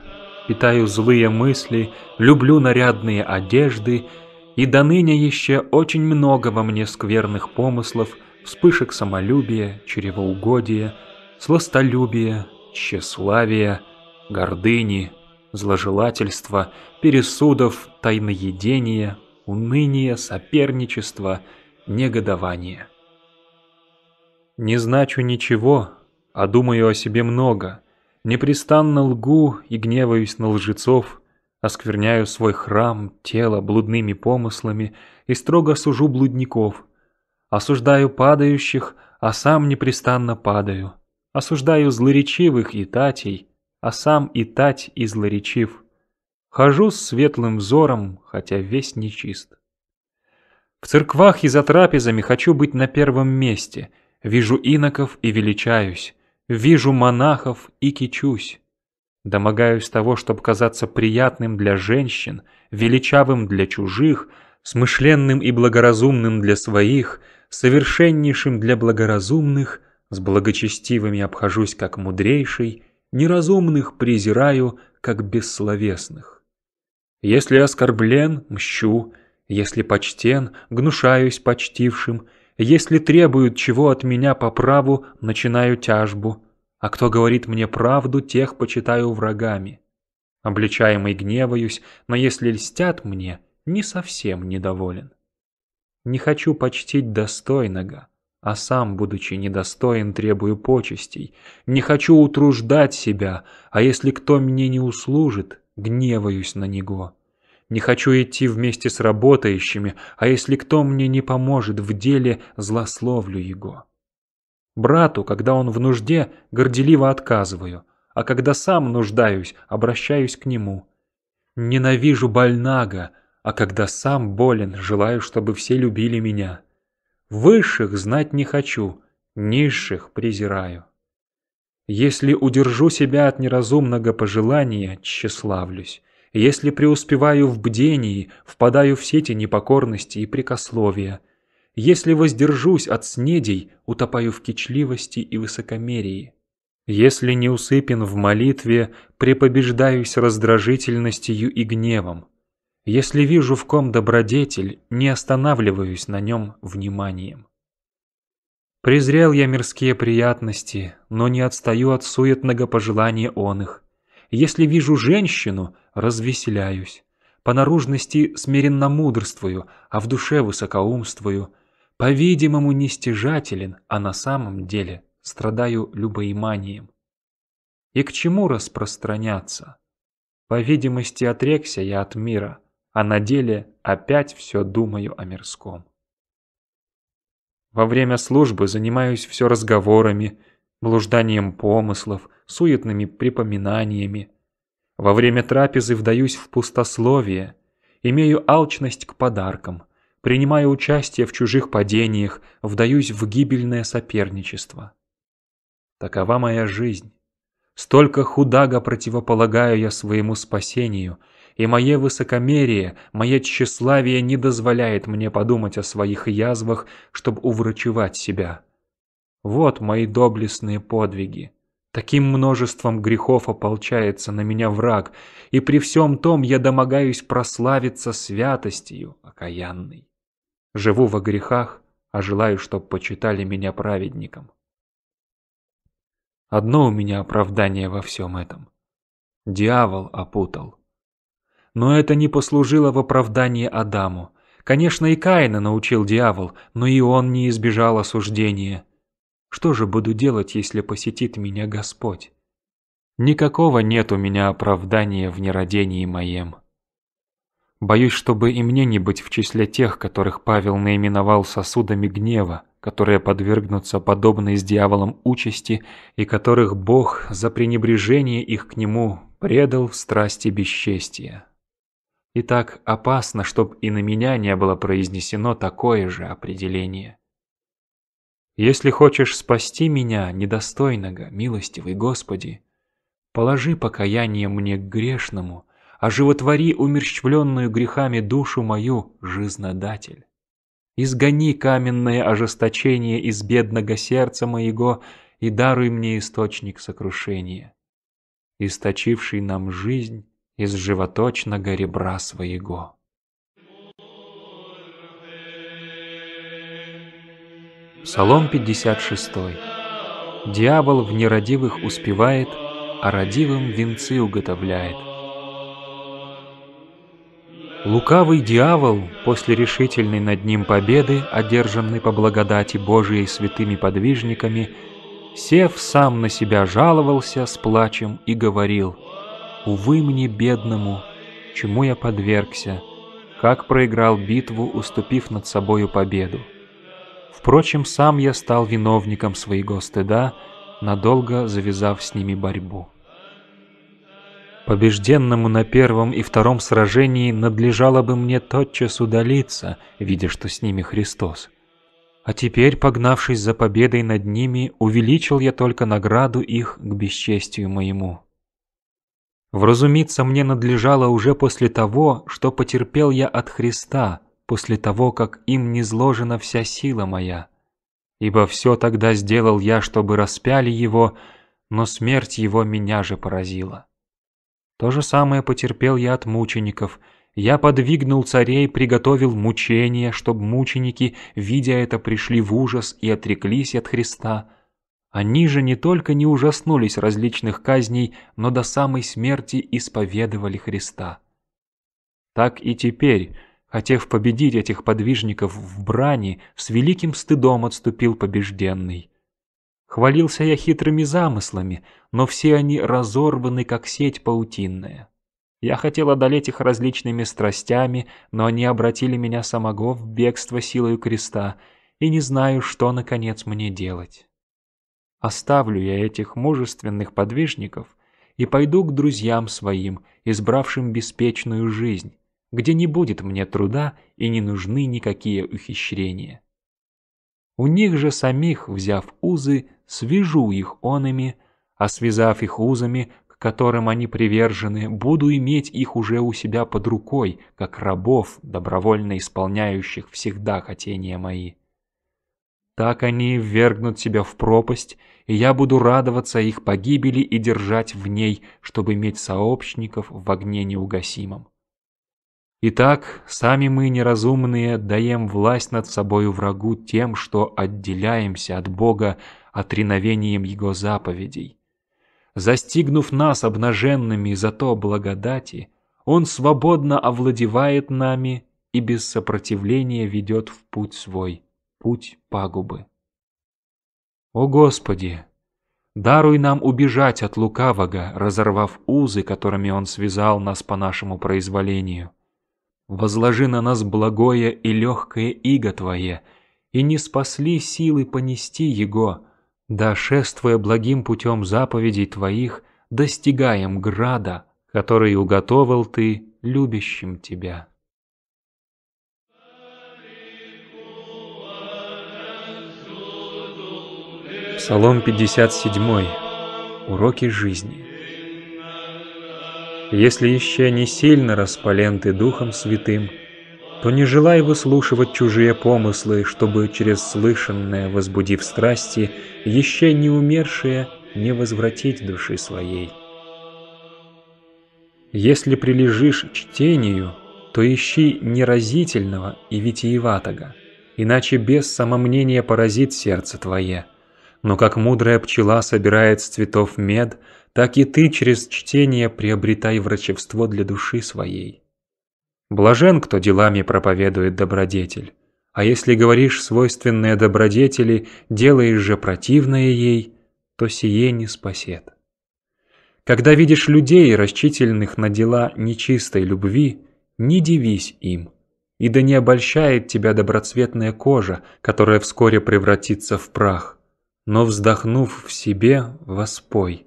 питаю злые мысли, люблю нарядные одежды, и до ныне еще очень много во мне скверных помыслов, вспышек самолюбия, чревоугодия, сластолюбия, тщеславия, гордыни, зложелательства, пересудов, тайноедения, уныния, соперничества, негодования. Не значу ничего, а думаю о себе много, непрестанно лгу и гневаюсь на лжецов, оскверняю свой храм, тело блудными помыслами и строго сужу блудников, осуждаю падающих, а сам непрестанно падаю, осуждаю злоречивых и татей, а сам и тать излоречив. Хожу с светлым взором, хотя весь нечист. В церквах и за трапезами хочу быть на первом месте. Вижу иноков и величаюсь. Вижу монахов и кичусь. Домогаюсь того, чтобы казаться приятным для женщин, величавым для чужих, смышленным и благоразумным для своих, совершеннейшим для благоразумных, с благочестивыми обхожусь как мудрейший, неразумных презираю, как бессловесных. Если оскорблен, мщу, если почтен, гнушаюсь почтившим, если требуют чего от меня по праву, начинаю тяжбу, а кто говорит мне правду, тех почитаю врагами. Обличаемый гневаюсь, но если льстят мне, не совсем недоволен. Не хочу почтить достойного, а сам, будучи недостоин, требую почестей. Не хочу утруждать себя, а если кто мне не услужит, гневаюсь на него. Не хочу идти вместе с работающими, а если кто мне не поможет в деле, злословлю его. Брату, когда он в нужде, горделиво отказываю, а когда сам нуждаюсь, обращаюсь к нему. Ненавижу больнага, а когда сам болен, желаю, чтобы все любили меня. Высших знать не хочу, низших презираю. Если удержу себя от неразумного пожелания, тщеславлюсь. Если преуспеваю в бдении, впадаю в сети непокорности и прикословия. Если воздержусь от снедей, утопаю в кичливости и высокомерии. Если не усыпен в молитве, препобеждаюсь раздражительностью и гневом. Если вижу в ком добродетель, не останавливаюсь на нем вниманием. Презрел я мирские приятности, но не отстаю от суетного пожелания он их. Если вижу женщину, развеселяюсь. По наружности смиренно мудрствую, а в душе высокоумствую. По-видимому, нестяжателен, а на самом деле страдаю любоиманием. И к чему распространяться? По видимости, отрекся я от мира а на деле опять все думаю о мирском. Во время службы занимаюсь все разговорами, блужданием помыслов, суетными припоминаниями. Во время трапезы вдаюсь в пустословие, имею алчность к подаркам, принимаю участие в чужих падениях, вдаюсь в гибельное соперничество. Такова моя жизнь. Столько худага противополагаю я своему спасению – и мое высокомерие, мое тщеславие не дозволяет мне подумать о своих язвах, чтобы уврачевать себя. Вот мои доблестные подвиги. Таким множеством грехов ополчается на меня враг, и при всем том я домогаюсь прославиться святостью окаянной. Живу во грехах, а желаю, чтоб почитали меня праведником. Одно у меня оправдание во всем этом. Дьявол опутал. Но это не послужило в оправдании Адаму. Конечно, и Каина научил дьявол, но и он не избежал осуждения. Что же буду делать, если посетит меня Господь? Никакого нет у меня оправдания в нерадении моем. Боюсь, чтобы и мне не быть в числе тех, которых Павел наименовал сосудами гнева, которые подвергнутся подобной с дьяволом участи и которых Бог за пренебрежение их к нему предал в страсти бесчестия. И так опасно, чтоб и на меня не было произнесено такое же определение. Если хочешь спасти меня, недостойного, милостивый Господи, положи покаяние мне к грешному, оживотвори а умерщвленную грехами душу мою, жизнодатель. Изгони каменное ожесточение из бедного сердца моего и даруй мне источник сокрушения. Источивший нам жизнь, из животочного ребра своего. Псалом 56. Дьявол в нерадивых успевает, а родивым венцы уготовляет. Лукавый дьявол, после решительной над ним победы, одержанной по благодати Божией святыми подвижниками, сев сам на себя жаловался с плачем и говорил – Увы мне, бедному, чему я подвергся, как проиграл битву, уступив над собою победу. Впрочем, сам я стал виновником своего стыда, надолго завязав с ними борьбу. Побежденному на первом и втором сражении надлежало бы мне тотчас удалиться, видя, что с ними Христос. А теперь, погнавшись за победой над ними, увеличил я только награду их к бесчестию моему. Вразумиться мне надлежало уже после того, что потерпел я от Христа, после того, как им низложена вся сила моя. Ибо все тогда сделал я, чтобы распяли его, но смерть его меня же поразила. То же самое потерпел я от мучеников. Я подвигнул царей, приготовил мучения, чтобы мученики, видя это, пришли в ужас и отреклись от Христа. Они же не только не ужаснулись различных казней, но до самой смерти исповедовали Христа. Так и теперь, хотев победить этих подвижников в брани, с великим стыдом отступил побежденный. Хвалился я хитрыми замыслами, но все они разорваны, как сеть паутинная. Я хотел одолеть их различными страстями, но они обратили меня самого в бегство силою креста, и не знаю, что, наконец, мне делать. Оставлю я этих мужественных подвижников и пойду к друзьям своим, избравшим беспечную жизнь, где не будет мне труда и не нужны никакие ухищрения. У них же самих, взяв узы, свяжу их онами, а связав их узами, к которым они привержены, буду иметь их уже у себя под рукой, как рабов, добровольно исполняющих всегда хотения мои. Так они ввергнут себя в пропасть, и я буду радоваться их погибели и держать в ней, чтобы иметь сообщников в огне неугасимом. Итак, сами мы, неразумные, даем власть над собою врагу тем, что отделяемся от Бога отреновением Его заповедей. Застигнув нас обнаженными за то благодати, Он свободно овладевает нами и без сопротивления ведет в путь свой – путь пагубы. О Господи! Даруй нам убежать от лукавого, разорвав узы, которыми он связал нас по нашему произволению. Возложи на нас благое и легкое иго Твое, и не спасли силы понести его, да, шествуя благим путем заповедей Твоих, достигаем града, который уготовил Ты любящим Тебя. Псалом 57. Уроки жизни. Если еще не сильно распален ты Духом Святым, то не желай выслушивать чужие помыслы, чтобы через слышанное, возбудив страсти, еще не умершие, не возвратить души своей. Если прилежишь чтению, то ищи неразительного и витиеватого, иначе без самомнения поразит сердце твое – но как мудрая пчела собирает с цветов мед, так и ты через чтение приобретай врачевство для души своей. Блажен, кто делами проповедует добродетель, а если говоришь свойственные добродетели, делаешь же противное ей, то сие не спасет. Когда видишь людей, расчительных на дела нечистой любви, не дивись им, и да не обольщает тебя доброцветная кожа, которая вскоре превратится в прах, но, вздохнув в себе, воспой.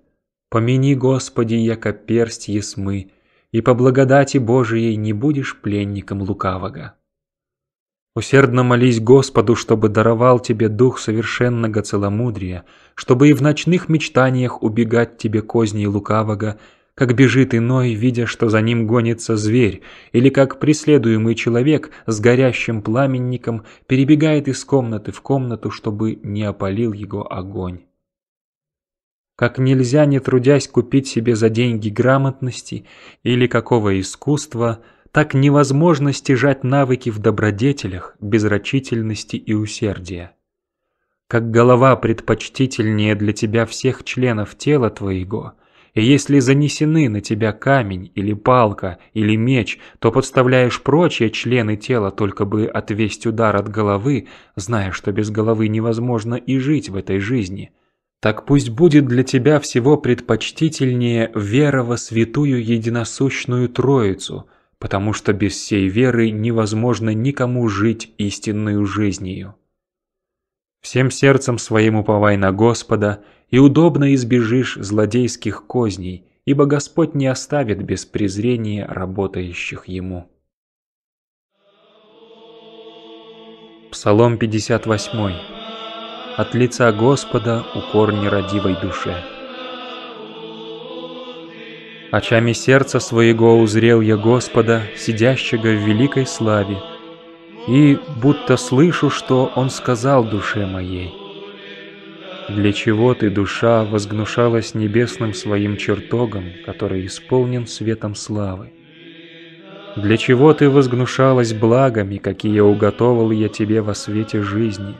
Помяни, Господи, яко персть есмы, и по благодати Божией не будешь пленником лукавого. Усердно молись Господу, чтобы даровал тебе дух совершенного целомудрия, чтобы и в ночных мечтаниях убегать тебе козней лукавого как бежит иной, видя, что за ним гонится зверь, или как преследуемый человек с горящим пламенником перебегает из комнаты в комнату, чтобы не опалил его огонь. Как нельзя, не трудясь, купить себе за деньги грамотности или какого искусства – так невозможно стяжать навыки в добродетелях, безрачительности и усердия. Как голова предпочтительнее для тебя всех членов тела твоего, и если занесены на тебя камень или палка или меч, то подставляешь прочие члены тела, только бы отвести удар от головы, зная, что без головы невозможно и жить в этой жизни. Так пусть будет для тебя всего предпочтительнее вера во святую единосущную Троицу, потому что без сей веры невозможно никому жить истинную жизнью. Всем сердцем своим уповай на Господа, и удобно избежишь злодейских козней, ибо Господь не оставит без презрения работающих Ему. Псалом 58. От лица Господа укор нерадивой душе. Очами сердца своего узрел я Господа, сидящего в великой славе, и будто слышу, что он сказал душе моей. Для чего ты, душа, возгнушалась небесным своим чертогом, который исполнен светом славы? Для чего ты возгнушалась благами, какие уготовал я тебе во свете жизни?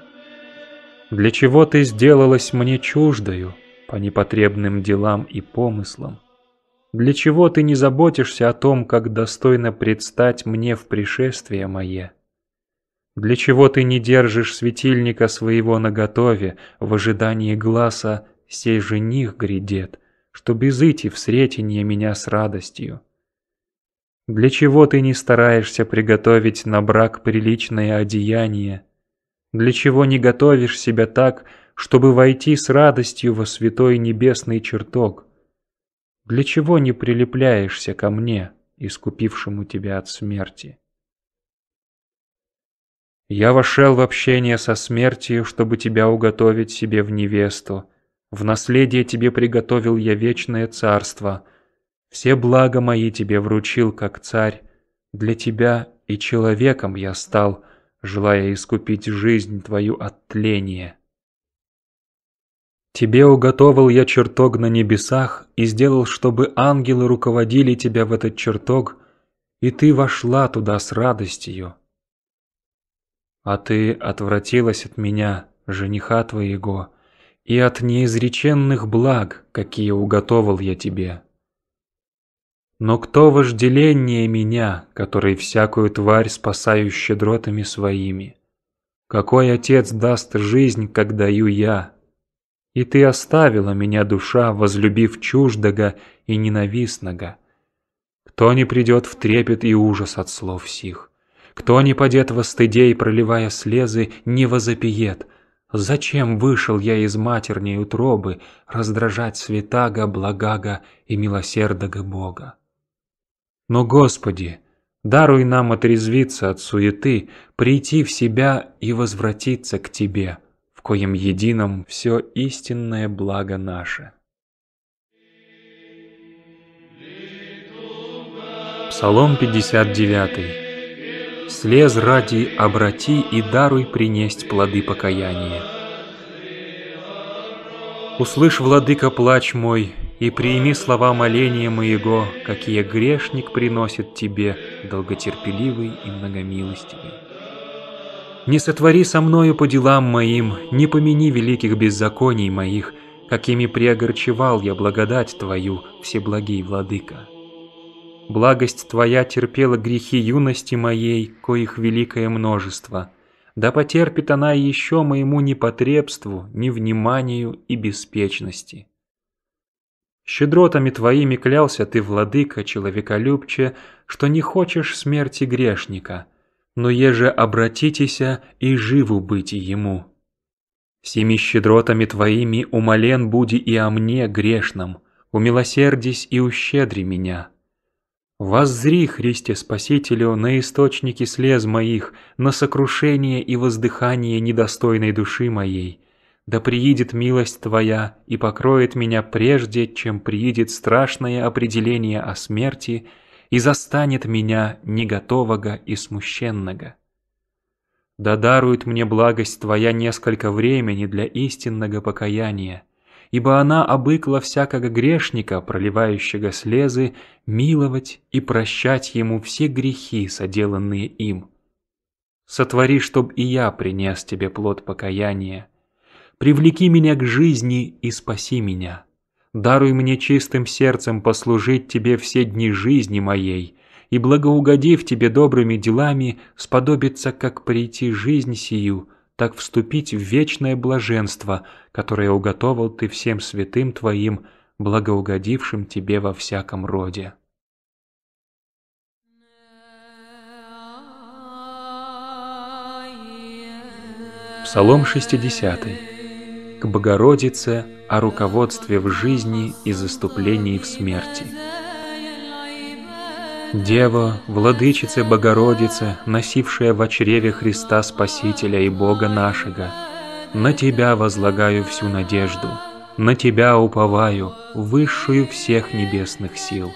Для чего ты сделалась мне чуждою по непотребным делам и помыслам? Для чего ты не заботишься о том, как достойно предстать мне в пришествие мое? Для чего ты не держишь светильника своего наготове в ожидании глаза сей жених грядет, чтоб изыти всретенье меня с радостью? Для чего ты не стараешься приготовить на брак приличное одеяние? Для чего не готовишь себя так, чтобы войти с радостью во святой небесный чертог? Для чего не прилепляешься ко мне, искупившему тебя от смерти? Я вошел в общение со смертью, чтобы тебя уготовить себе в невесту. В наследие тебе приготовил я вечное царство. Все блага мои тебе вручил, как царь. Для тебя и человеком я стал, желая искупить жизнь твою от тления. Тебе уготовил я чертог на небесах и сделал, чтобы ангелы руководили тебя в этот чертог, и ты вошла туда с радостью. А ты отвратилась от меня, жениха твоего, и от неизреченных благ, какие уготовал я тебе. Но кто вожделение меня, который всякую тварь спасаю щедротами своими? Какой отец даст жизнь, как даю я? И ты оставила меня, душа, возлюбив чуждого и ненавистного. Кто не придет в трепет и ужас от слов сих? Кто не подет во стыде и проливая слезы, не возопиет. Зачем вышел я из матерней утробы раздражать святаго, благаго и милосердого Бога? Но, Господи, даруй нам отрезвиться от суеты, прийти в себя и возвратиться к Тебе, в коем едином все истинное благо наше. Псалом 59 слез ради обрати и даруй принесть плоды покаяния. Услышь, владыка, плач мой, и прими слова моления моего, какие грешник приносит тебе, долготерпеливый и многомилостивый. Не сотвори со мною по делам моим, не помяни великих беззаконий моих, какими приогорчевал я благодать твою, всеблагий владыка. Благость Твоя терпела грехи юности моей, коих великое множество. Да потерпит она еще моему непотребству, невниманию и беспечности. Щедротами Твоими клялся Ты, владыка, человеколюбче, что не хочешь смерти грешника, но еже обратитеся и живу быть ему. Семи щедротами Твоими умолен буди и о мне грешном, умилосердись и ущедри меня». Воззри, Христе Спасителю, на источники слез моих, на сокрушение и воздыхание недостойной души моей. Да приидет милость Твоя и покроет меня прежде, чем приидет страшное определение о смерти и застанет меня неготового и смущенного. Да дарует мне благость Твоя несколько времени для истинного покаяния, ибо она обыкла всякого грешника, проливающего слезы, миловать и прощать ему все грехи, соделанные им. Сотвори, чтоб и я принес тебе плод покаяния. Привлеки меня к жизни и спаси меня. Даруй мне чистым сердцем послужить тебе все дни жизни моей, и благоугодив тебе добрыми делами, сподобится, как прийти жизнь сию – так вступить в вечное блаженство, которое уготовал ты всем святым твоим, благоугодившим тебе во всяком роде. Псалом 60. К Богородице о руководстве в жизни и заступлении в смерти. Дева, Владычица Богородица, носившая в чреве Христа Спасителя и Бога нашего, на Тебя возлагаю всю надежду, на Тебя уповаю, высшую всех небесных сил.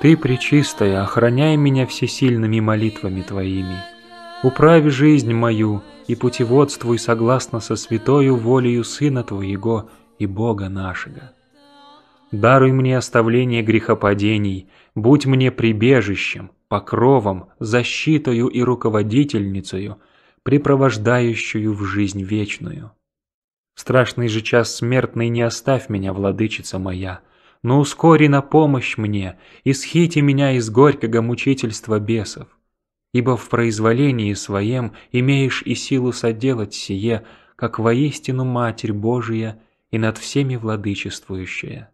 Ты, Пречистая, охраняй меня всесильными молитвами Твоими. Управи жизнь мою и путеводствуй согласно со святою волею Сына Твоего и Бога нашего. Даруй мне оставление грехопадений – Будь мне прибежищем, покровом, защитою и руководительницею, препровождающую в жизнь вечную. страшный же час смертный не оставь меня, владычица моя, но ускори на помощь мне и схити меня из горького мучительства бесов. Ибо в произволении своем имеешь и силу соделать сие, как воистину Матерь Божия и над всеми владычествующая.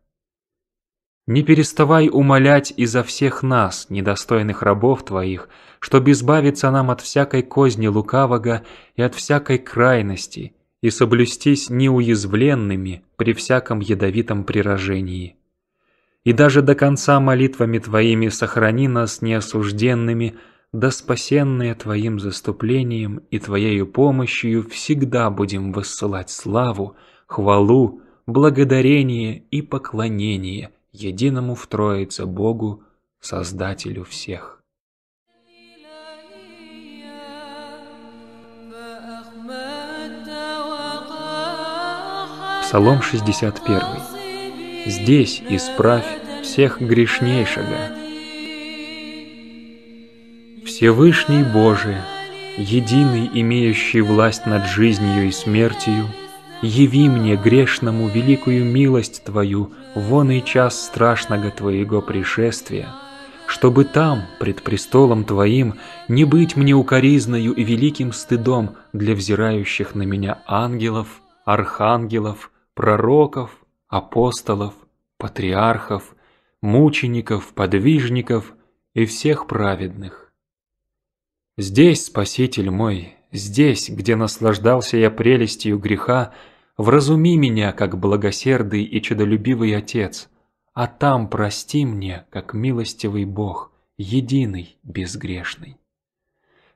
Не переставай умолять изо всех нас, недостойных рабов Твоих, чтобы избавиться нам от всякой козни лукавого и от всякой крайности, и соблюстись неуязвленными при всяком ядовитом прирожении. И даже до конца молитвами Твоими сохрани нас неосужденными, да спасенные Твоим заступлением и Твоею помощью всегда будем высылать славу, хвалу, благодарение и поклонение единому в Троице Богу, Создателю всех. Псалом 61. Здесь исправь всех грешнейшего. Всевышний Божий, единый, имеющий власть над жизнью и смертью, Яви мне, грешному, великую милость Твою, вон и час страшного Твоего пришествия, чтобы там, пред престолом Твоим, не быть мне укоризною и великим стыдом для взирающих на меня ангелов, архангелов, пророков, апостолов, патриархов, мучеников, подвижников и всех праведных. Здесь, Спаситель мой, здесь, где наслаждался я прелестью греха, вразуми меня, как благосердый и чудолюбивый Отец, а там прости мне, как милостивый Бог, единый, безгрешный.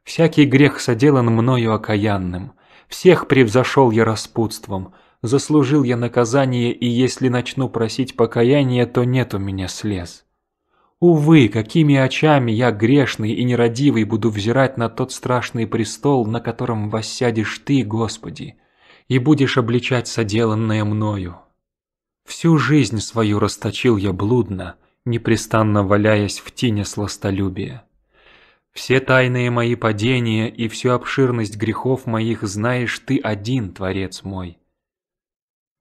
Всякий грех соделан мною окаянным, всех превзошел я распутством, заслужил я наказание, и если начну просить покаяния, то нет у меня слез. Увы, какими очами я, грешный и нерадивый, буду взирать на тот страшный престол, на котором воссядешь ты, Господи, — и будешь обличать соделанное мною. Всю жизнь свою расточил я блудно, непрестанно валяясь в тине сластолюбия. Все тайные мои падения и всю обширность грехов моих знаешь ты один, Творец мой.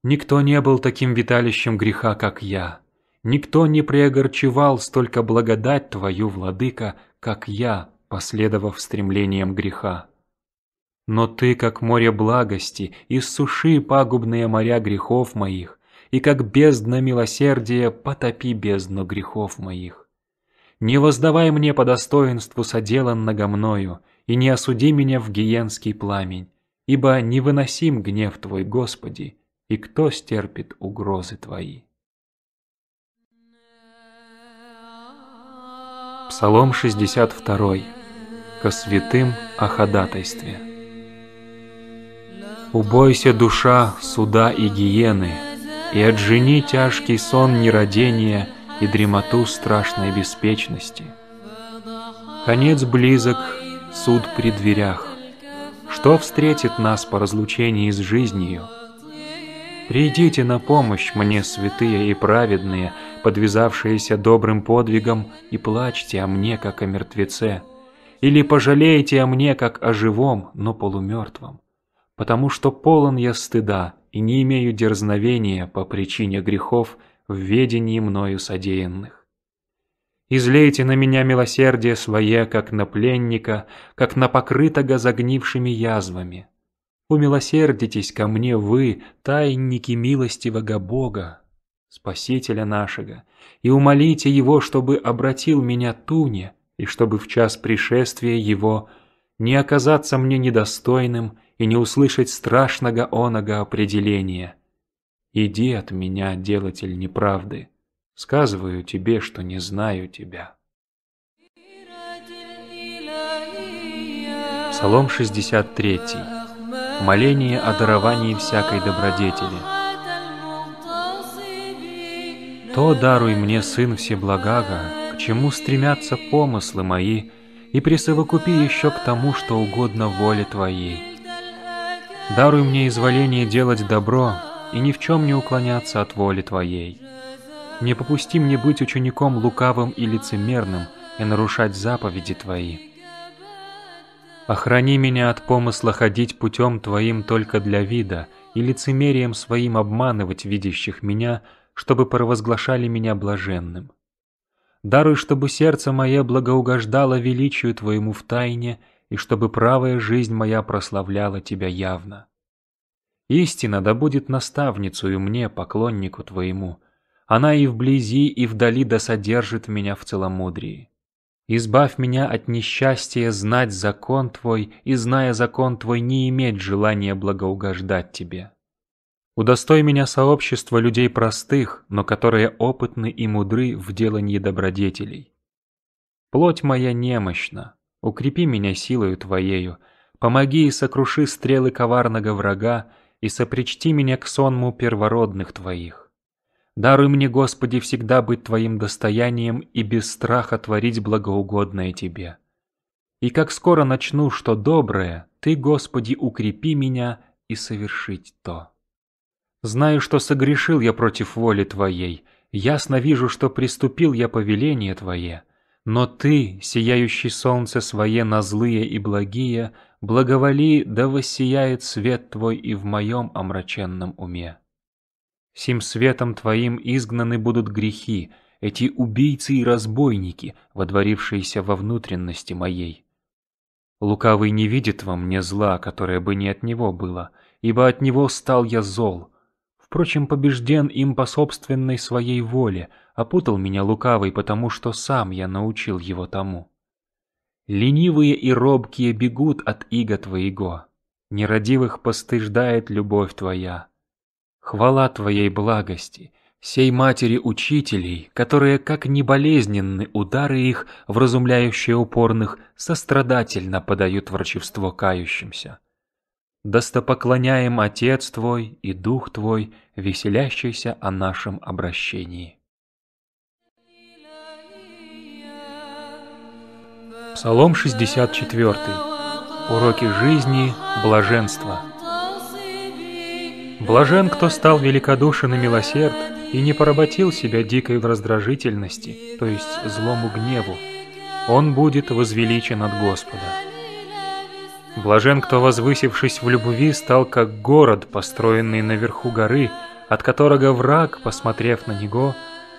Никто не был таким виталищем греха, как я. Никто не приогорчевал столько благодать Твою, Владыка, как я, последовав стремлением греха. Но ты, как море благости, иссуши пагубные моря грехов моих, и как бездна милосердия потопи бездну грехов моих. Не воздавай мне по достоинству соделанного мною, и не осуди меня в гиенский пламень, ибо невыносим гнев Твой, Господи, и кто стерпит угрозы Твои. Псалом 62. Ко святым о ходатайстве. Убойся, душа, суда и гиены, и отжени тяжкий сон нерадения и дремоту страшной беспечности. Конец близок, суд при дверях. Что встретит нас по разлучении с жизнью? Придите на помощь мне, святые и праведные, подвязавшиеся добрым подвигом, и плачьте о мне, как о мертвеце, или пожалеете о мне, как о живом, но полумертвом потому что полон я стыда и не имею дерзновения по причине грехов в ведении мною содеянных. Излейте на меня милосердие свое, как на пленника, как на покрытого загнившими язвами. Умилосердитесь ко мне вы, тайники милостивого Бога, Спасителя нашего, и умолите Его, чтобы обратил меня туне, и чтобы в час пришествия Его не оказаться мне недостойным и не услышать страшного оного определения. «Иди от меня, делатель неправды, сказываю тебе, что не знаю тебя». Псалом 63. Моление о даровании всякой добродетели. «То даруй мне, Сын Всеблагага, к чему стремятся помыслы мои, и присовокупи еще к тому, что угодно воле Твоей. Даруй мне изволение делать добро и ни в чем не уклоняться от воли Твоей. Не попусти мне быть учеником лукавым и лицемерным и нарушать заповеди Твои. Охрани меня от помысла ходить путем Твоим только для вида и лицемерием своим обманывать видящих меня, чтобы провозглашали меня блаженным. Даруй, чтобы сердце мое благоугождало величию Твоему в тайне – и чтобы правая жизнь моя прославляла Тебя явно. Истина да будет наставницу и мне, поклоннику Твоему. Она и вблизи, и вдали да содержит меня в целомудрии. Избавь меня от несчастья знать закон Твой, и, зная закон Твой, не иметь желания благоугождать Тебе. Удостой меня сообщества людей простых, но которые опытны и мудры в делании добродетелей. Плоть моя немощна, Укрепи меня силою Твоею, помоги и сокруши стрелы коварного врага, и сопричти меня к сонму первородных Твоих. Даруй мне, Господи, всегда быть Твоим достоянием и без страха творить благоугодное Тебе. И как скоро начну, что доброе, Ты, Господи, укрепи меня и совершить то. Знаю, что согрешил я против воли Твоей, ясно вижу, что приступил я повеление Твое, но ты, сияющий солнце свое на злые и благие, благоволи, да воссияет свет твой и в моем омраченном уме. Сим светом твоим изгнаны будут грехи, эти убийцы и разбойники, водворившиеся во внутренности моей. Лукавый не видит во мне зла, которое бы не от него было, ибо от него стал я зол, Впрочем, побежден им по собственной своей воле, опутал меня лукавый, потому что сам я научил его тому. Ленивые и робкие бегут от иго твоего, нерадивых постыждает любовь твоя. Хвала твоей благости, сей матери учителей, которые, как неболезненны удары их, вразумляющие упорных, сострадательно подают врачевство кающимся. Достопоклоняем Отец Твой и Дух Твой, веселящийся о нашем обращении. Псалом 64. Уроки жизни, блаженства. Блажен, кто стал великодушен и милосерд, и не поработил себя дикой в раздражительности, то есть злому гневу. Он будет возвеличен от Господа. Блажен, кто, возвысившись в любви, стал как город, построенный наверху горы, от которого враг, посмотрев на него,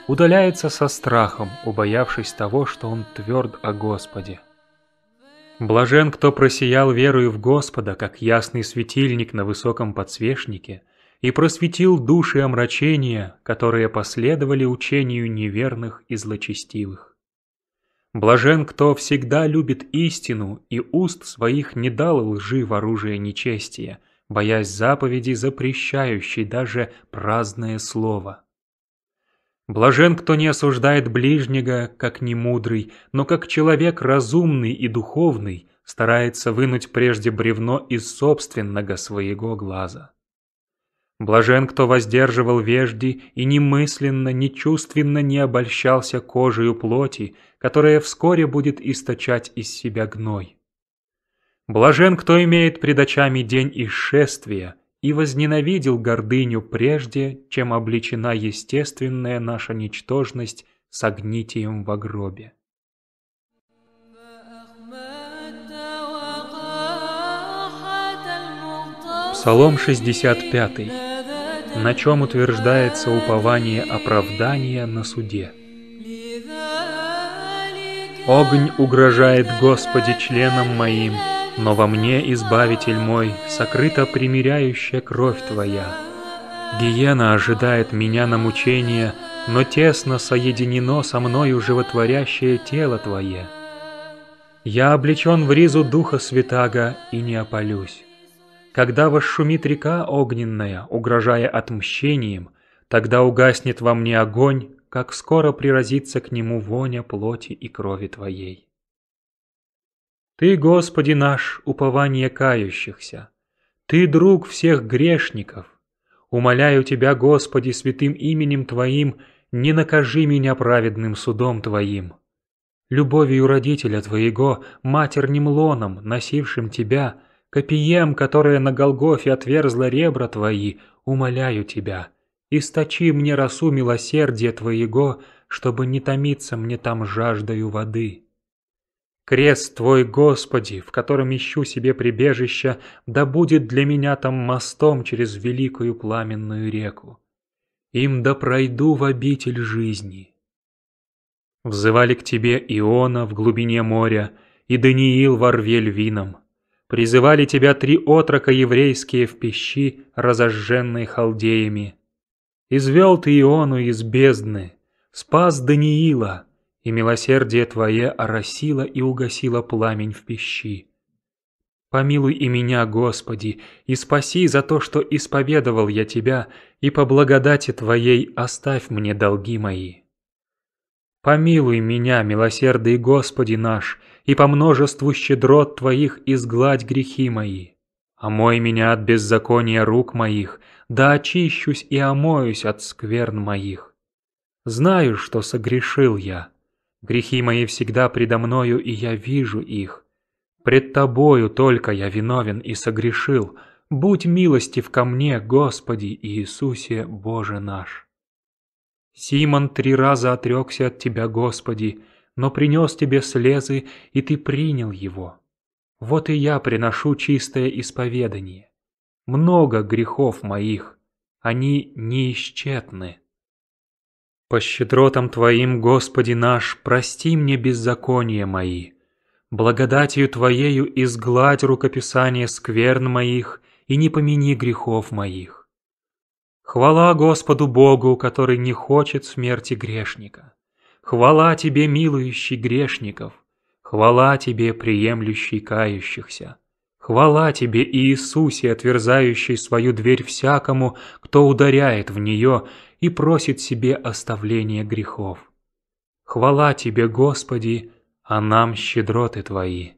удаляется со страхом, убоявшись того, что он тверд о Господе. Блажен, кто просиял верою в Господа, как ясный светильник на высоком подсвечнике, и просветил души омрачения, которые последовали учению неверных и злочестивых. Блажен, кто всегда любит истину и уст своих не дал лжи в оружие нечестия, боясь заповеди, запрещающей даже праздное слово. Блажен, кто не осуждает ближнего, как немудрый, но как человек разумный и духовный, старается вынуть прежде бревно из собственного своего глаза. Блажен, кто воздерживал вежди и немысленно, нечувственно не обольщался кожею плоти, которая вскоре будет источать из себя гной. Блажен, кто имеет пред очами день исшествия и возненавидел гордыню прежде, чем обличена естественная наша ничтожность с огнитием во гробе. Псалом 65 на чем утверждается упование оправдания на суде. Огонь угрожает Господи членам моим, но во мне, Избавитель мой, сокрыта примиряющая кровь Твоя. Гиена ожидает меня на мучение, но тесно соединено со мною животворящее тело Твое. Я облечен в ризу Духа Святаго и не опалюсь. Когда вошумит река огненная, угрожая отмщением, тогда угаснет во мне огонь, как скоро приразится к нему воня плоти и крови Твоей. Ты, Господи наш, упование кающихся, Ты друг всех грешников. Умоляю Тебя, Господи, святым именем Твоим, не накажи меня праведным судом Твоим. Любовью родителя Твоего, матерним лоном, носившим Тебя, Копием, которое на Голгофе отверзло ребра твои, умоляю тебя, источи мне росу милосердия твоего, чтобы не томиться мне там жаждаю воды. Крест твой, Господи, в котором ищу себе прибежище, да будет для меня там мостом через великую пламенную реку. Им да пройду в обитель жизни. Взывали к тебе Иона в глубине моря и Даниил во рве львином призывали тебя три отрока еврейские в пещи, разожженные халдеями. Извел ты Иону из бездны, спас Даниила, и милосердие твое оросило и угасило пламень в пещи. Помилуй и меня, Господи, и спаси за то, что исповедовал я Тебя, и по благодати Твоей оставь мне долги мои. Помилуй меня, милосердный Господи наш, и по множеству щедрот твоих изгладь грехи мои. Омой меня от беззакония рук моих, да очищусь и омоюсь от скверн моих. Знаю, что согрешил я. Грехи мои всегда предо мною, и я вижу их. Пред тобою только я виновен и согрешил. Будь милостив ко мне, Господи Иисусе, Боже наш. Симон три раза отрекся от Тебя, Господи, но принес тебе слезы, и ты принял его. Вот и я приношу чистое исповедание. Много грехов моих, они неисчетны. По щедротам Твоим, Господи наш, прости мне беззакония мои. Благодатью Твоею изгладь рукописание скверн моих и не помяни грехов моих. Хвала Господу Богу, который не хочет смерти грешника. Хвала тебе, милующий грешников, хвала тебе, приемлющий кающихся. Хвала тебе, Иисусе, отверзающий свою дверь всякому, кто ударяет в нее и просит себе оставления грехов. Хвала тебе, Господи, а нам щедроты твои.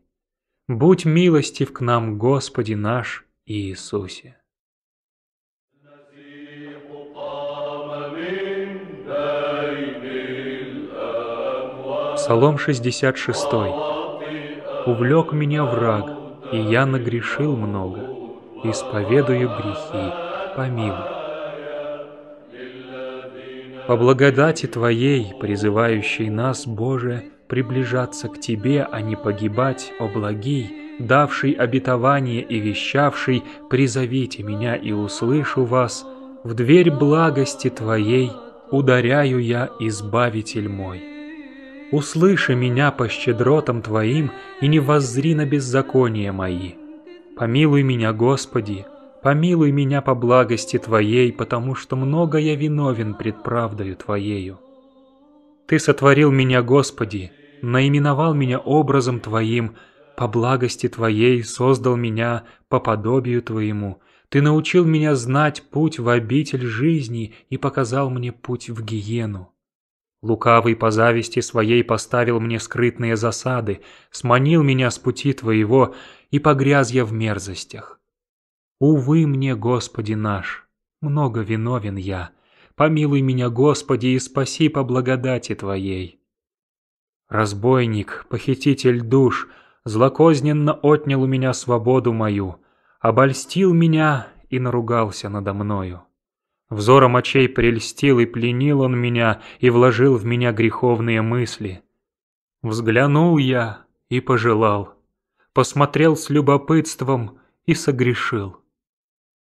Будь милостив к нам, Господи наш Иисусе. Псалом 66. «Увлек меня враг, и я нагрешил много, исповедую грехи, помилуй». По благодати Твоей, призывающей нас, Боже, приближаться к Тебе, а не погибать, о благий, давший обетование и вещавший, призовите меня и услышу вас, в дверь благости Твоей ударяю я, Избавитель мой. Услыши меня по щедротам Твоим и не воззри на беззаконие мои. Помилуй меня, Господи, помилуй меня по благости Твоей, потому что много я виновен пред правдою Твоею. Ты сотворил меня, Господи, наименовал меня образом Твоим, по благости Твоей создал меня по подобию Твоему. Ты научил меня знать путь в обитель жизни и показал мне путь в гиену. Лукавый по зависти своей поставил мне скрытные засады, сманил меня с пути Твоего, и погряз я в мерзостях. Увы мне, Господи наш, много виновен я. Помилуй меня, Господи, и спаси по благодати Твоей. Разбойник, похититель душ, злокозненно отнял у меня свободу мою, обольстил меня и наругался надо мною. Взором очей прельстил и пленил он меня и вложил в меня греховные мысли. Взглянул я и пожелал, посмотрел с любопытством и согрешил.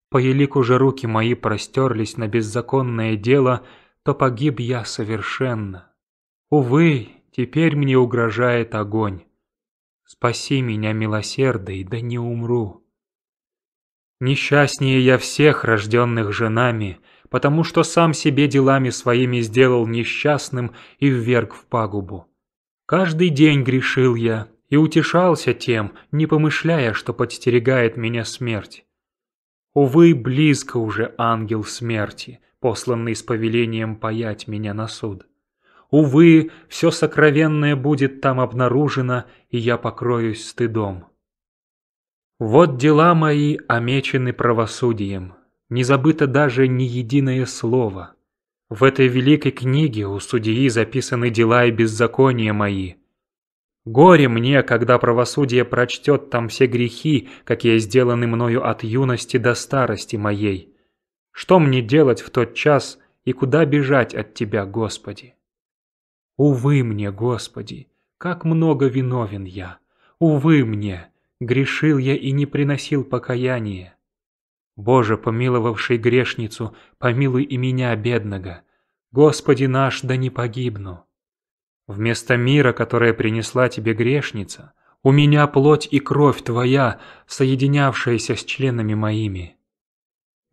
По елику же руки мои простерлись на беззаконное дело, то погиб я совершенно. Увы, теперь мне угрожает огонь. Спаси меня, милосердый, да не умру. Несчастнее я всех, рожденных женами, потому что сам себе делами своими сделал несчастным и вверг в пагубу. Каждый день грешил я и утешался тем, не помышляя, что подстерегает меня смерть. Увы, близко уже ангел смерти, посланный с повелением паять меня на суд. Увы, все сокровенное будет там обнаружено, и я покроюсь стыдом. Вот дела мои омечены правосудием, не забыто даже ни единое слово. В этой великой книге у судьи записаны дела и беззакония мои. Горе мне, когда правосудие прочтет там все грехи, какие сделаны мною от юности до старости моей. Что мне делать в тот час и куда бежать от Тебя, Господи? Увы мне, Господи, как много виновен я! Увы мне! Грешил я и не приносил покаяния. Боже, помиловавший грешницу, помилуй и меня, бедного. Господи наш, да не погибну. Вместо мира, которое принесла тебе грешница, у меня плоть и кровь твоя, соединявшаяся с членами моими.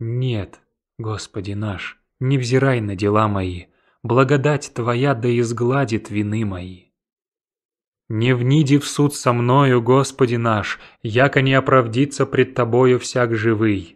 Нет, Господи наш, не взирай на дела мои, благодать твоя да изгладит вины мои. Не вниди в суд со мною, Господи наш, яко не оправдится пред тобою всяк живый.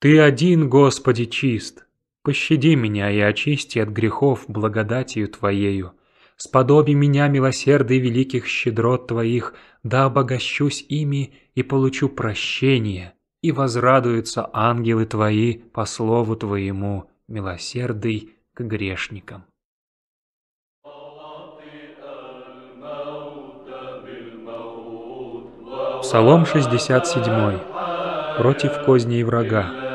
Ты один, Господи, чист. Пощади меня и очисти от грехов благодатью Твоею. Сподоби меня милосердие великих щедрот Твоих, да обогащусь ими и получу прощение, и возрадуются ангелы Твои по слову Твоему, милосердый к грешникам. Псалом 67. Против козней врага.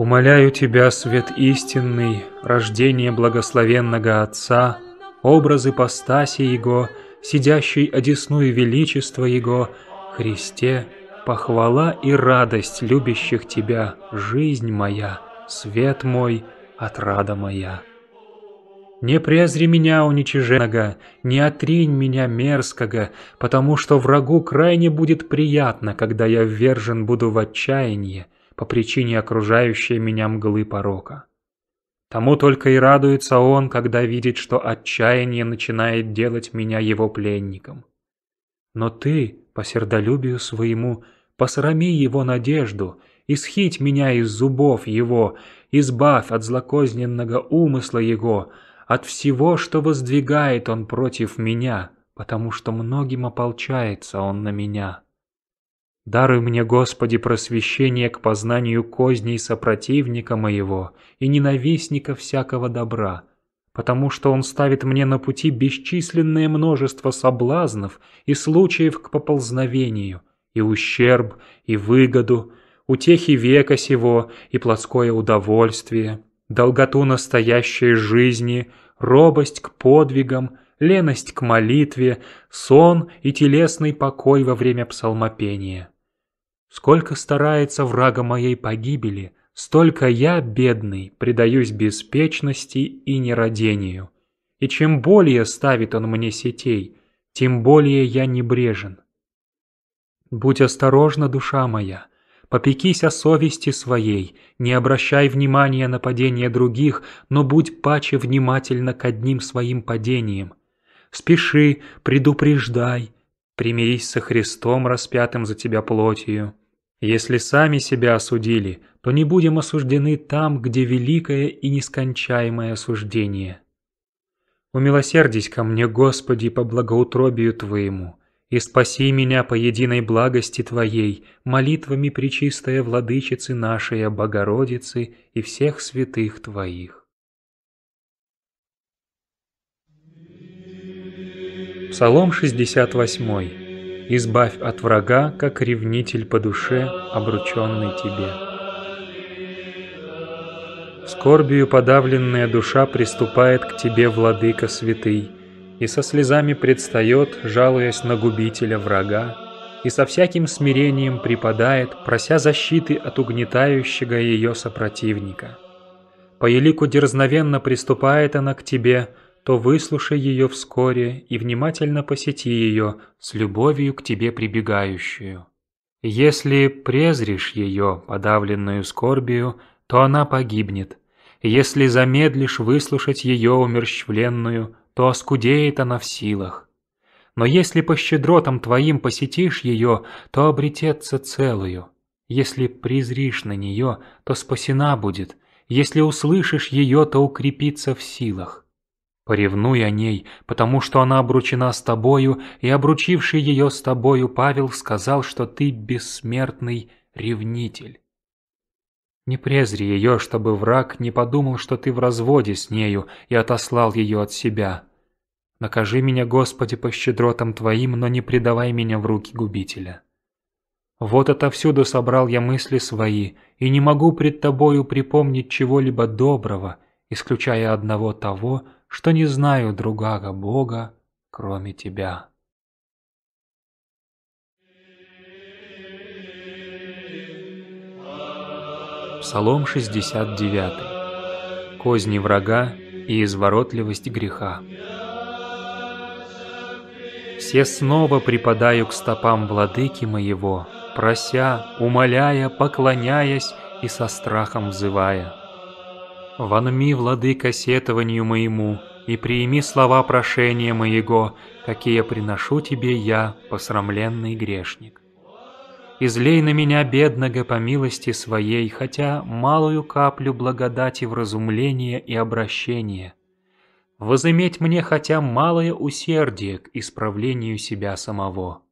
Умоляю Тебя, свет истинный, рождение благословенного Отца, образы постаси Его, сидящий одесную величество Его, Христе, похвала и радость любящих Тебя, жизнь моя, свет мой, отрада моя. Не презри меня уничиженного, не отринь меня мерзкого, потому что врагу крайне будет приятно, когда я ввержен буду в отчаяние, по причине окружающей меня мглы порока. Тому только и радуется он, когда видит, что отчаяние начинает делать меня его пленником. Но ты, по сердолюбию своему, посрами его надежду, исхить меня из зубов его, избавь от злокозненного умысла его, от всего, что воздвигает он против меня, потому что многим ополчается он на меня». Даруй мне, Господи, просвещение к познанию козней сопротивника моего и ненавистника всякого добра, потому что он ставит мне на пути бесчисленное множество соблазнов и случаев к поползновению, и ущерб, и выгоду, утехи века сего и плотское удовольствие, долготу настоящей жизни, робость к подвигам, леность к молитве, сон и телесный покой во время псалмопения. Сколько старается врага моей погибели, столько я, бедный, предаюсь беспечности и нерадению. И чем более ставит он мне сетей, тем более я небрежен. Будь осторожна, душа моя, попекись о совести своей, не обращай внимания на падения других, но будь паче внимательна к одним своим падениям. Спеши, предупреждай, примирись со Христом, распятым за тебя плотью. Если сами себя осудили, то не будем осуждены там, где великое и нескончаемое осуждение. Умилосердись ко мне, Господи, по благоутробию Твоему, и спаси меня по единой благости Твоей, молитвами Пречистая Владычицы нашей Богородицы и всех святых Твоих. Псалом 68 Избавь от врага, как ревнитель по душе, обрученный тебе. Скорбию подавленная душа приступает к тебе, Владыка Святый, и со слезами предстает, жалуясь на губителя врага, и со всяким смирением припадает, прося защиты от угнетающего ее сопротивника. По елику дерзновенно приступает она к тебе, то выслушай ее вскоре и внимательно посети ее с любовью к тебе прибегающую. Если презришь ее, подавленную скорбию, то она погибнет. Если замедлишь выслушать ее умерщвленную, то оскудеет она в силах. Но если по щедротам твоим посетишь ее, то обретется целую. Если презришь на нее, то спасена будет. Если услышишь ее, то укрепится в силах. Ревнуй о ней, потому что она обручена с тобою, и, обручивший ее с тобою, Павел сказал, что ты бессмертный ревнитель. Не презри ее, чтобы враг не подумал, что ты в разводе с нею и отослал ее от себя. Накажи меня, Господи, по щедротам Твоим, но не предавай меня в руки губителя. Вот отовсюду собрал я мысли свои, и не могу пред Тобою припомнить чего-либо доброго, исключая одного того, что не знаю другого Бога, кроме Тебя. Псалом 69. Козни врага и изворотливость греха. Все снова припадаю к стопам владыки моего, прося, умоляя, поклоняясь и со страхом взывая. «Вонми, владыка, сетованию моему, и приими слова прошения моего, какие приношу тебе я, посрамленный грешник. Излей на меня, бедного, по милости своей, хотя малую каплю благодати в разумление и обращение. Возыметь мне хотя малое усердие к исправлению себя самого»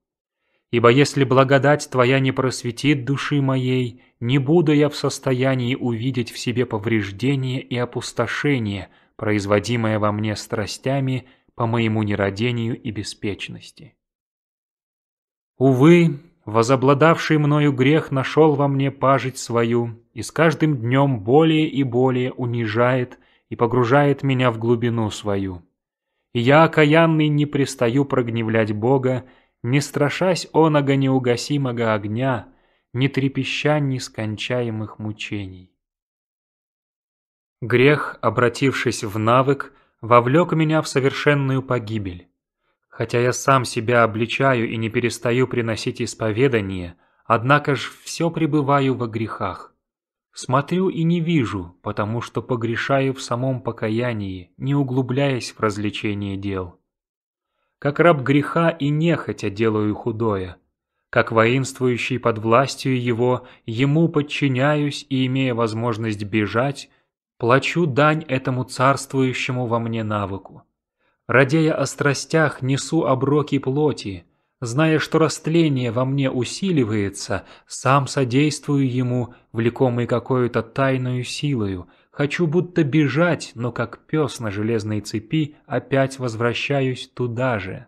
ибо если благодать Твоя не просветит души моей, не буду я в состоянии увидеть в себе повреждение и опустошение, производимое во мне страстями по моему нерадению и беспечности. Увы, возобладавший мною грех нашел во мне пажить свою, и с каждым днем более и более унижает и погружает меня в глубину свою. И я, окаянный, не пристаю прогневлять Бога, не страшась оного неугасимого огня, Не трепеща нескончаемых мучений. Грех, обратившись в навык, вовлек меня в совершенную погибель. Хотя я сам себя обличаю и не перестаю приносить исповедание, однако ж все пребываю во грехах. Смотрю и не вижу, потому что погрешаю в самом покаянии, не углубляясь в развлечение дел как раб греха и нехотя делаю худое, как воинствующий под властью его, ему подчиняюсь и, имея возможность бежать, плачу дань этому царствующему во мне навыку. Радея о страстях, несу оброки плоти, зная, что растление во мне усиливается, сам содействую ему, влекомый какой то тайную силою, Хочу будто бежать, но как пес на железной цепи опять возвращаюсь туда же.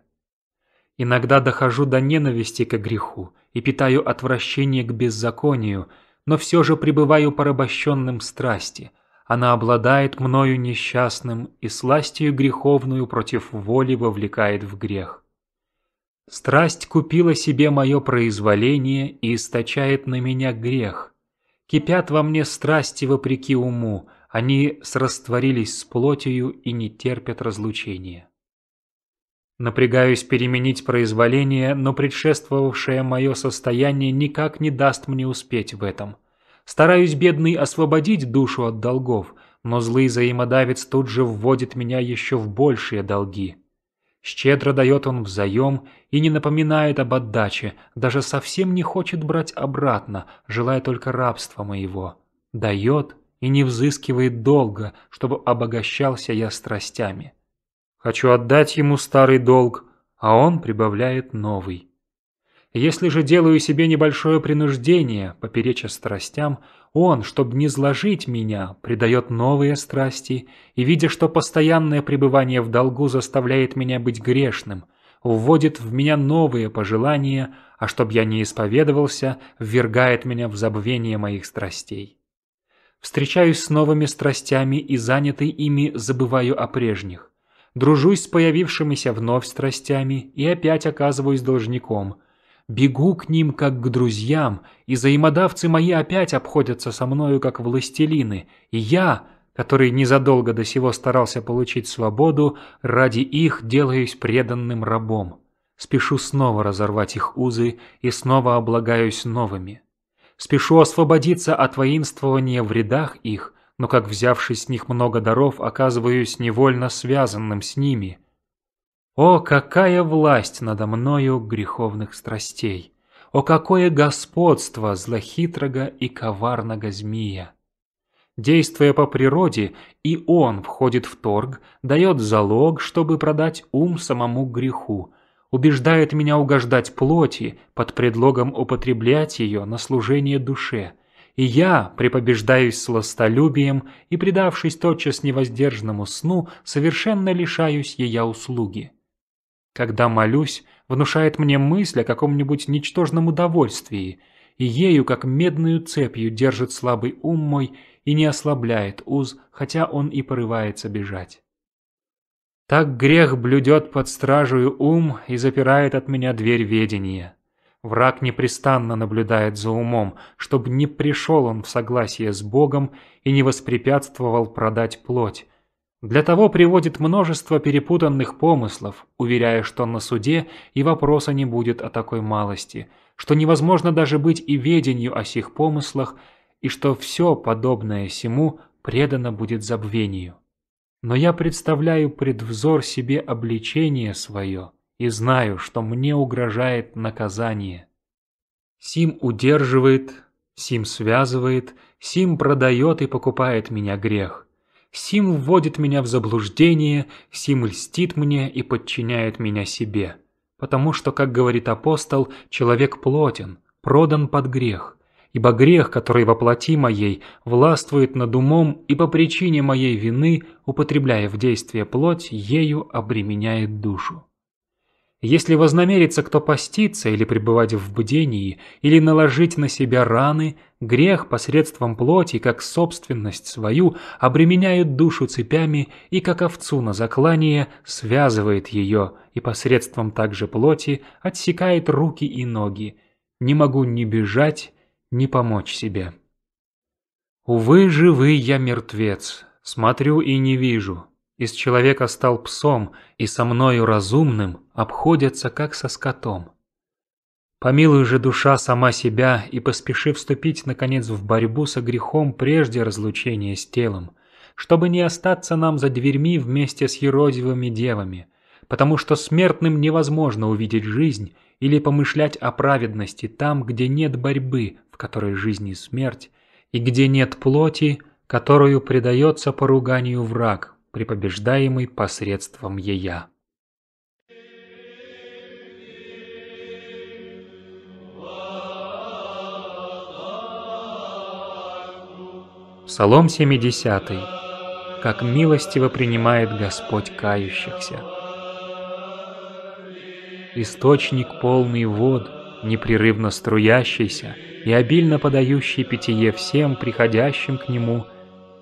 Иногда дохожу до ненависти к греху и питаю отвращение к беззаконию, но все же пребываю порабощенным страсти. Она обладает мною несчастным и сластью греховную против воли вовлекает в грех. Страсть купила себе мое произволение и источает на меня грех. Кипят во мне страсти вопреки уму, они срастворились с плотью и не терпят разлучения. Напрягаюсь переменить произволение, но предшествовавшее мое состояние никак не даст мне успеть в этом. Стараюсь, бедный, освободить душу от долгов, но злый взаимодавец тут же вводит меня еще в большие долги. Щедро дает он взаем и не напоминает об отдаче, даже совсем не хочет брать обратно, желая только рабства моего. Дает и не взыскивает долга, чтобы обогащался я страстями. Хочу отдать ему старый долг, а он прибавляет новый. Если же делаю себе небольшое принуждение, попереча страстям, он, чтобы не зложить меня, придает новые страсти, и, видя, что постоянное пребывание в долгу заставляет меня быть грешным, вводит в меня новые пожелания, а чтоб я не исповедовался, ввергает меня в забвение моих страстей встречаюсь с новыми страстями и, занятый ими, забываю о прежних. Дружусь с появившимися вновь страстями и опять оказываюсь должником. Бегу к ним, как к друзьям, и взаимодавцы мои опять обходятся со мною, как властелины, и я, который незадолго до сего старался получить свободу, ради их делаюсь преданным рабом. Спешу снова разорвать их узы и снова облагаюсь новыми. Спешу освободиться от воинствования в рядах их, но как взявший с них много даров, оказываюсь невольно связанным с ними. О, какая власть надо мною греховных страстей! О, какое господство злохитрого и коварного змея! Действуя по природе, и он входит в торг, дает залог, чтобы продать ум самому греху – убеждает меня угождать плоти под предлогом употреблять ее на служение душе, и я препобеждаюсь сластолюбием и, предавшись тотчас невоздержанному сну, совершенно лишаюсь ее услуги. Когда молюсь, внушает мне мысль о каком-нибудь ничтожном удовольствии, и ею, как медную цепью, держит слабый ум мой и не ослабляет уз, хотя он и порывается бежать. Так грех блюдет под стражею ум и запирает от меня дверь ведения. Враг непрестанно наблюдает за умом, чтобы не пришел он в согласие с Богом и не воспрепятствовал продать плоть. Для того приводит множество перепутанных помыслов, уверяя, что на суде и вопроса не будет о такой малости, что невозможно даже быть и веденью о сих помыслах, и что все подобное сему предано будет забвению. Но я представляю предвзор себе обличение свое и знаю, что мне угрожает наказание. Сим удерживает, Сим связывает, Сим продает и покупает меня грех. Сим вводит меня в заблуждение, Сим льстит мне и подчиняет меня себе. Потому что, как говорит апостол, человек плотен, продан под грех – ибо грех, который воплоти моей, властвует над умом и по причине моей вины, употребляя в действие плоть, ею обременяет душу. Если вознамерится кто поститься или пребывать в бдении, или наложить на себя раны, грех посредством плоти, как собственность свою, обременяет душу цепями и, как овцу на заклание, связывает ее, и посредством также плоти отсекает руки и ноги. Не могу ни бежать, не помочь себе. Увы, живы я мертвец, смотрю и не вижу. Из человека стал псом, и со мною разумным обходятся, как со скотом. Помилуй же душа сама себя и поспеши вступить, наконец, в борьбу со грехом прежде разлучения с телом, чтобы не остаться нам за дверьми вместе с еродивыми девами, потому что смертным невозможно увидеть жизнь или помышлять о праведности там, где нет борьбы которой жизнь и смерть, и где нет плоти, которую предается поруганию враг, препобеждаемый посредством ея. Псалом 70. Как милостиво принимает Господь кающихся. Источник полный вод, непрерывно струящийся — и обильно подающий питье всем приходящим к Нему,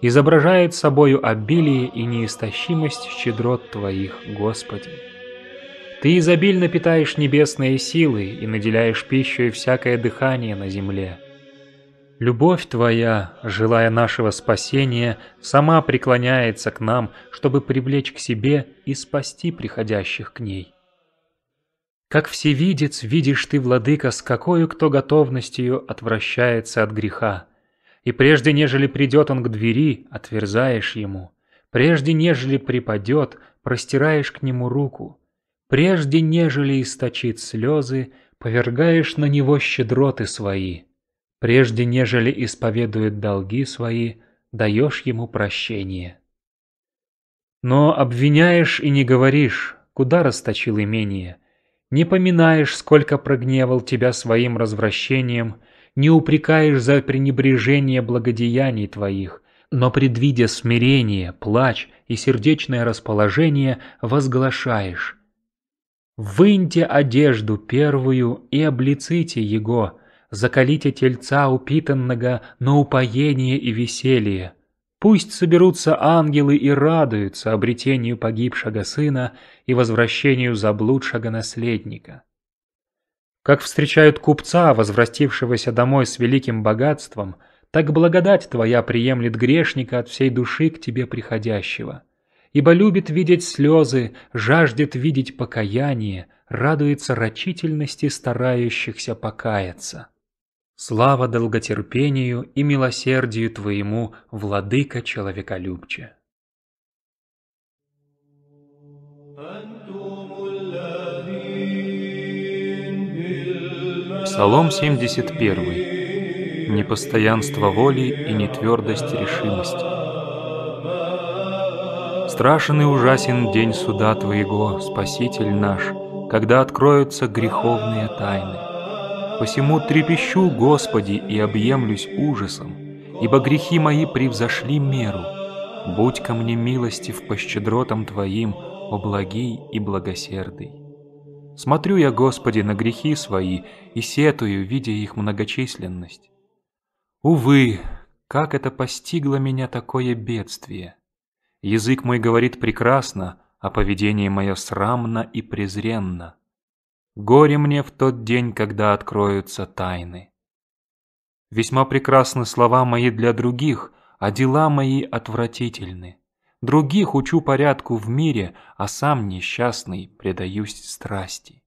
изображает собою обилие и неистощимость щедрот Твоих, Господи. Ты изобильно питаешь небесные силы и наделяешь пищей всякое дыхание на земле. Любовь Твоя, желая нашего спасения, сама преклоняется к нам, чтобы привлечь к себе и спасти приходящих к ней. Как всевидец видишь ты, владыка, с какой кто готовностью отвращается от греха. И прежде нежели придет он к двери, отверзаешь ему. Прежде нежели припадет, простираешь к нему руку. Прежде нежели источит слезы, повергаешь на него щедроты свои. Прежде нежели исповедует долги свои, даешь ему прощение. Но обвиняешь и не говоришь, куда расточил имение – не поминаешь, сколько прогневал тебя своим развращением, не упрекаешь за пренебрежение благодеяний твоих, но, предвидя смирение, плач и сердечное расположение, возглашаешь. «Выньте одежду первую и облиците его, закалите тельца упитанного на упоение и веселье». Пусть соберутся ангелы и радуются обретению погибшего сына и возвращению заблудшего наследника. Как встречают купца, возвратившегося домой с великим богатством, так благодать твоя приемлет грешника от всей души к тебе приходящего. Ибо любит видеть слезы, жаждет видеть покаяние, радуется рачительности старающихся покаяться. Слава долготерпению и милосердию твоему, владыка человеколюбче! Псалом 71. Непостоянство воли и нетвердость решимости. Страшен и ужасен день суда Твоего, Спаситель наш, когда откроются греховные тайны. Посему трепещу, Господи, и объемлюсь ужасом, ибо грехи мои превзошли меру. Будь ко мне милостив по щедротам Твоим, о благий и благосердый. Смотрю я, Господи, на грехи свои и сетую, видя их многочисленность. Увы, как это постигло меня такое бедствие! Язык мой говорит прекрасно, а поведение мое срамно и презренно. Горе мне в тот день, когда откроются тайны. Весьма прекрасны слова мои для других, а дела мои отвратительны. Других учу порядку в мире, а сам несчастный предаюсь страсти.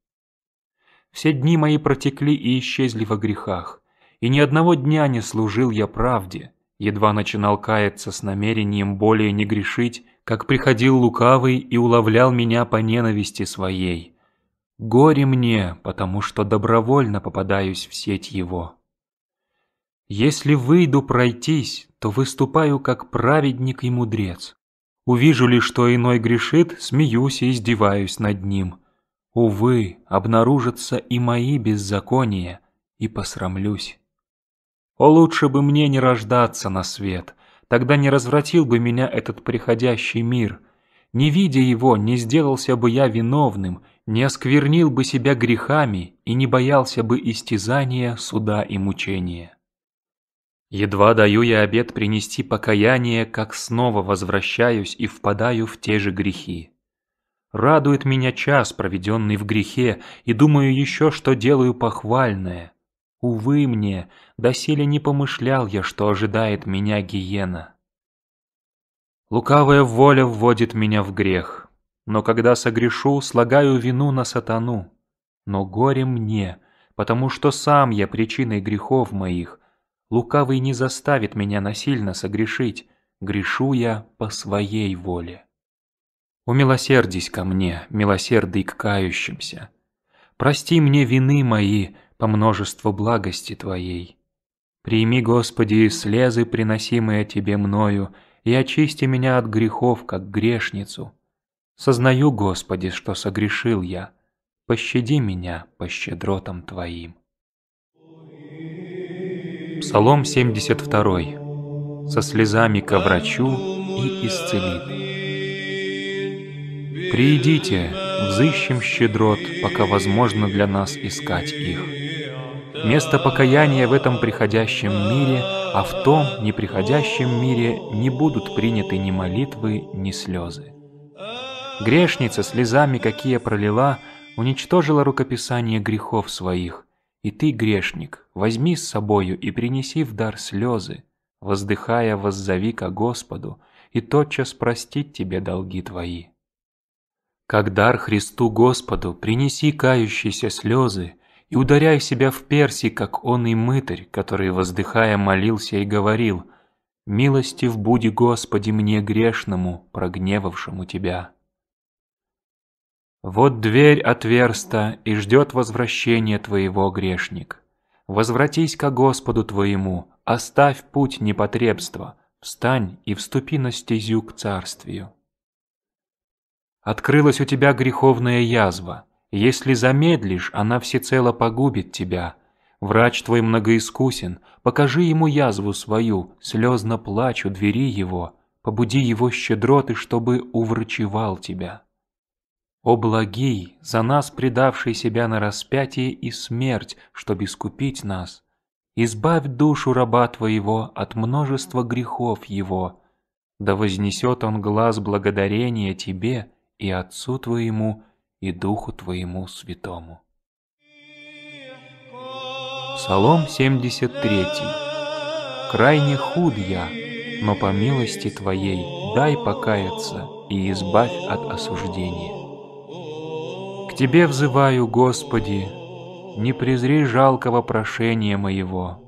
Все дни мои протекли и исчезли во грехах, и ни одного дня не служил я правде, едва начинал каяться с намерением более не грешить, как приходил лукавый и уловлял меня по ненависти своей. Горе мне, потому что добровольно попадаюсь в сеть его. Если выйду пройтись, то выступаю как праведник и мудрец. Увижу ли, что иной грешит, смеюсь и издеваюсь над ним. Увы, обнаружатся и мои беззакония, и посрамлюсь. О, лучше бы мне не рождаться на свет, тогда не развратил бы меня этот приходящий мир. Не видя его, не сделался бы я виновным, не осквернил бы себя грехами и не боялся бы истязания, суда и мучения. Едва даю я обед принести покаяние, как снова возвращаюсь и впадаю в те же грехи. Радует меня час, проведенный в грехе, и думаю еще, что делаю похвальное. Увы мне, доселе не помышлял я, что ожидает меня гиена. Лукавая воля вводит меня в грех, но когда согрешу, слагаю вину на сатану. Но горе мне, потому что сам я причиной грехов моих, Лукавый не заставит меня насильно согрешить, грешу я по своей воле. Умилосердись ко мне, милосердый к кающимся. Прости мне вины мои по множеству благости Твоей. Прими, Господи, слезы, приносимые Тебе мною, и очисти меня от грехов, как грешницу. Сознаю, Господи, что согрешил я. Пощади меня по щедротам Твоим. Псалом 72. «Со слезами ко врачу и исцелит». «Приидите, взыщем щедрот, пока возможно для нас искать их». Место покаяния в этом приходящем мире, а в том неприходящем мире не будут приняты ни молитвы, ни слезы. Грешница слезами, какие пролила, уничтожила рукописание грехов своих – и ты, грешник, возьми с собою и принеси в дар слезы, воздыхая воззови ко Господу, и тотчас простит тебе долги твои. Как дар Христу Господу принеси кающиеся слезы и ударяй себя в перси, как он и мытарь, который, воздыхая, молился и говорил милости в буди, Господи, мне грешному, прогневавшему Тебя». Вот дверь отверста и ждет возвращения твоего, грешник. Возвратись ко Господу твоему, оставь путь непотребства, встань и вступи на стезю к царствию. Открылась у тебя греховная язва. Если замедлишь, она всецело погубит тебя. Врач твой многоискусен, покажи ему язву свою, слезно плачу двери его, побуди его щедроты, чтобы уврачевал тебя. «О благий, за нас предавший себя на распятие и смерть, чтобы искупить нас! Избавь душу раба Твоего от множества грехов его, да вознесет он глаз благодарения Тебе и Отцу Твоему, и Духу Твоему Святому». Псалом 73 «Крайне худ я, но по милости Твоей дай покаяться и избавь от осуждения». К Тебе взываю, Господи, не презри жалкого прошения моего.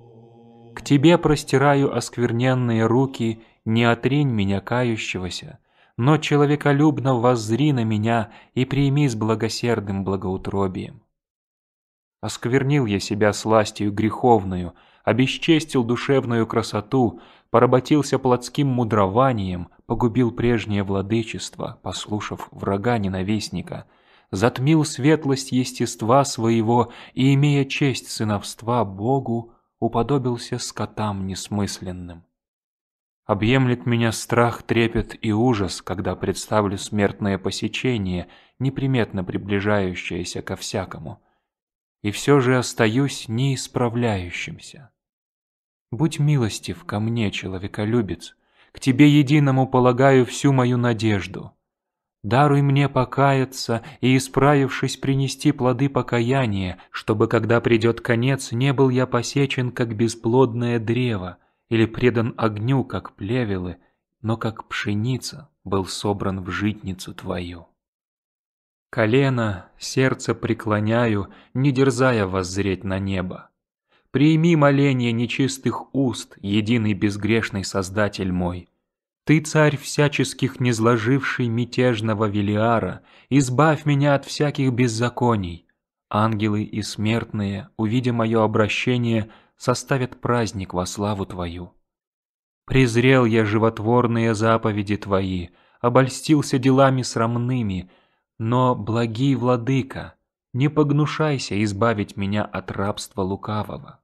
К Тебе простираю оскверненные руки, не отринь меня кающегося, но человеколюбно воззри на меня и прими с благосердным благоутробием. Осквернил я себя сластью греховную, обесчестил душевную красоту, поработился плотским мудрованием, погубил прежнее владычество, послушав врага-ненавистника — затмил светлость естества своего и, имея честь сыновства Богу, уподобился скотам несмысленным. Объемлет меня страх, трепет и ужас, когда представлю смертное посечение, неприметно приближающееся ко всякому. И все же остаюсь неисправляющимся. Будь милостив ко мне, человеколюбец, к тебе единому полагаю всю мою надежду. Даруй мне покаяться и, исправившись, принести плоды покаяния, чтобы, когда придет конец, не был я посечен, как бесплодное древо, или предан огню, как плевелы, но как пшеница был собран в житницу твою. Колено, сердце преклоняю, не дерзая воззреть на небо. Прими моление нечистых уст, единый безгрешный Создатель мой, ты, царь всяческих незложивший мятежного Велиара, избавь меня от всяких беззаконий. Ангелы и смертные, увидя мое обращение, составят праздник во славу Твою. Презрел я животворные заповеди Твои, обольстился делами срамными, но, благий владыка, не погнушайся избавить меня от рабства лукавого.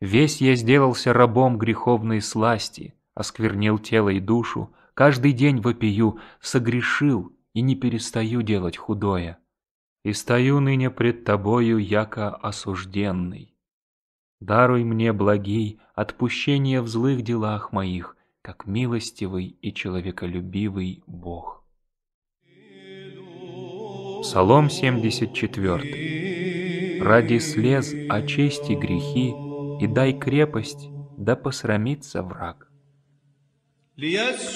Весь я сделался рабом греховной сласти, осквернил тело и душу, каждый день вопию, согрешил и не перестаю делать худое. И стою ныне пред тобою, яко осужденный. Даруй мне, благий, отпущение в злых делах моих, как милостивый и человеколюбивый Бог. Псалом 74. «Ради слез очисти грехи и дай крепость, да посрамится враг».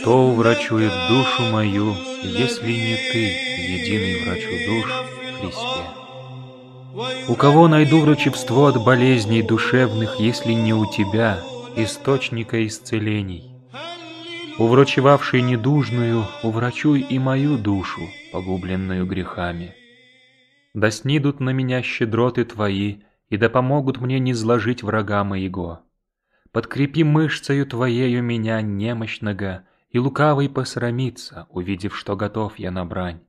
Кто врачует душу мою, если не Ты, единый врачу душ Христе? У кого найду врачебство от болезней душевных, если не у Тебя, источника исцелений? Уврачевавший недужную, уврачуй и мою душу, погубленную грехами. Да снидут на меня щедроты Твои, и да помогут мне не зложить врага моего подкрепи мышцею твоею меня немощного, и лукавый посрамится, увидев, что готов я на брань.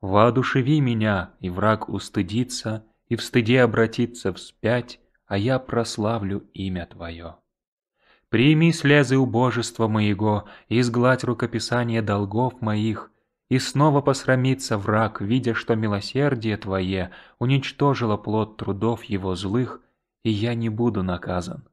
Воодушеви меня, и враг устыдится, и в стыде обратится вспять, а я прославлю имя Твое. Прими слезы убожества моего, и изгладь рукописание долгов моих, и снова посрамится враг, видя, что милосердие Твое уничтожило плод трудов его злых, и я не буду наказан.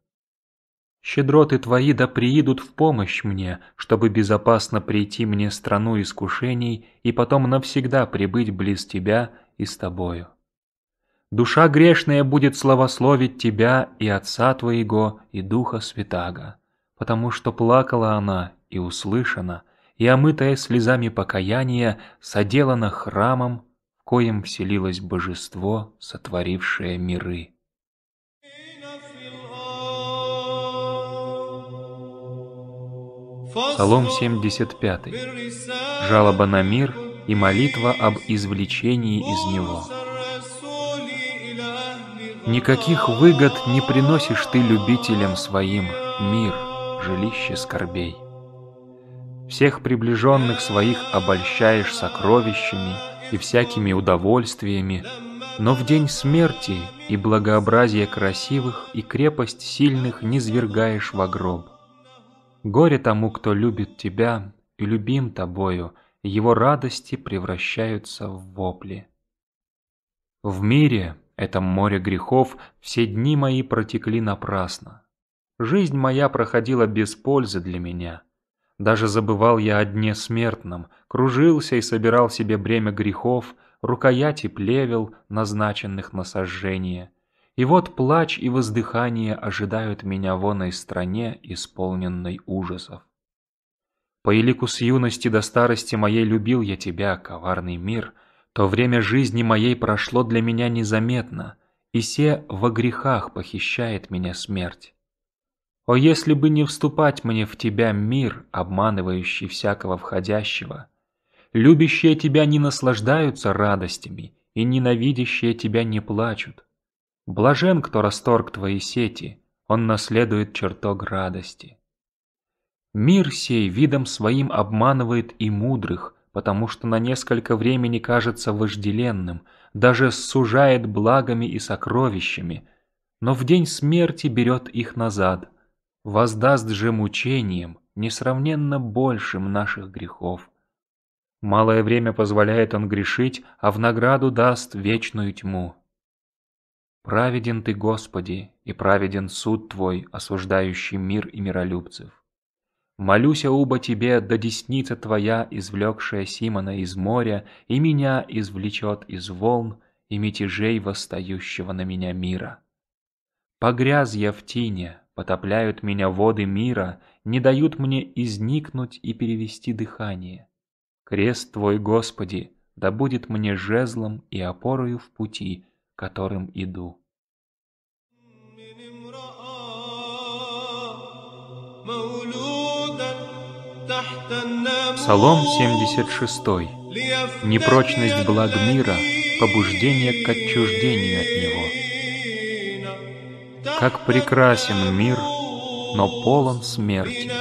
Щедроты твои да приидут в помощь мне, чтобы безопасно прийти мне страну искушений и потом навсегда прибыть близ тебя и с тобою. Душа грешная будет славословить тебя и Отца твоего, и Духа Святаго, потому что плакала она и услышана, и, омытая слезами покаяния, соделана храмом, в коем вселилось божество, сотворившее миры. Псалом 75, жалоба на мир и молитва об извлечении из него. Никаких выгод не приносишь ты любителям своим, мир, жилище скорбей. Всех приближенных своих обольщаешь сокровищами и всякими удовольствиями, но в день смерти и благообразие красивых и крепость сильных не звергаешь во гроб. Горе тому, кто любит тебя и любим тобою, его радости превращаются в вопли. В мире, этом море грехов, все дни мои протекли напрасно. Жизнь моя проходила без пользы для меня. Даже забывал я о дне смертном, кружился и собирал себе бремя грехов, рукояти плевел, назначенных на сожжение. И вот плач и воздыхание ожидают меня в оной стране, исполненной ужасов. По елику с юности до старости моей любил я тебя, коварный мир. То время жизни моей прошло для меня незаметно, и се во грехах похищает меня смерть. О, если бы не вступать мне в тебя мир, обманывающий всякого входящего! Любящие тебя не наслаждаются радостями, и ненавидящие тебя не плачут. Блажен, кто расторг твои сети, он наследует чертог радости. Мир сей видом своим обманывает и мудрых, потому что на несколько времени кажется вожделенным, даже сужает благами и сокровищами, но в день смерти берет их назад, воздаст же мучением, несравненно большим наших грехов. Малое время позволяет он грешить, а в награду даст вечную тьму. Праведен Ты, Господи, и праведен суд Твой, осуждающий мир и миролюбцев. Молюся уба Тебе, да десница Твоя, извлекшая Симона из моря, и меня извлечет из волн и мятежей восстающего на меня мира. Погряз я в тине, потопляют меня воды мира, не дают мне изникнуть и перевести дыхание. Крест Твой, Господи, да будет мне жезлом и опорою в пути, которым иду. Псалом 76. Непрочность благ мира, побуждение к отчуждению от него. Как прекрасен мир, но полон смерти.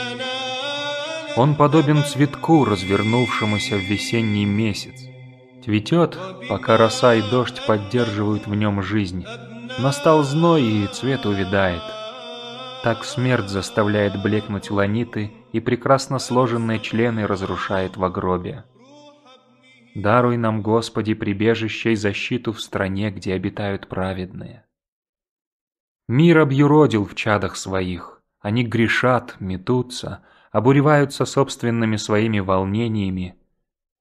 Он подобен цветку, развернувшемуся в весенний месяц. Цветет, пока роса и дождь поддерживают в нем жизнь. Настал зной, и цвет увядает. Так смерть заставляет блекнуть ланиты, и прекрасно сложенные члены разрушает в гробе. Даруй нам, Господи, прибежище и защиту в стране, где обитают праведные. Мир объюродил в чадах своих. Они грешат, метутся, обуреваются собственными своими волнениями,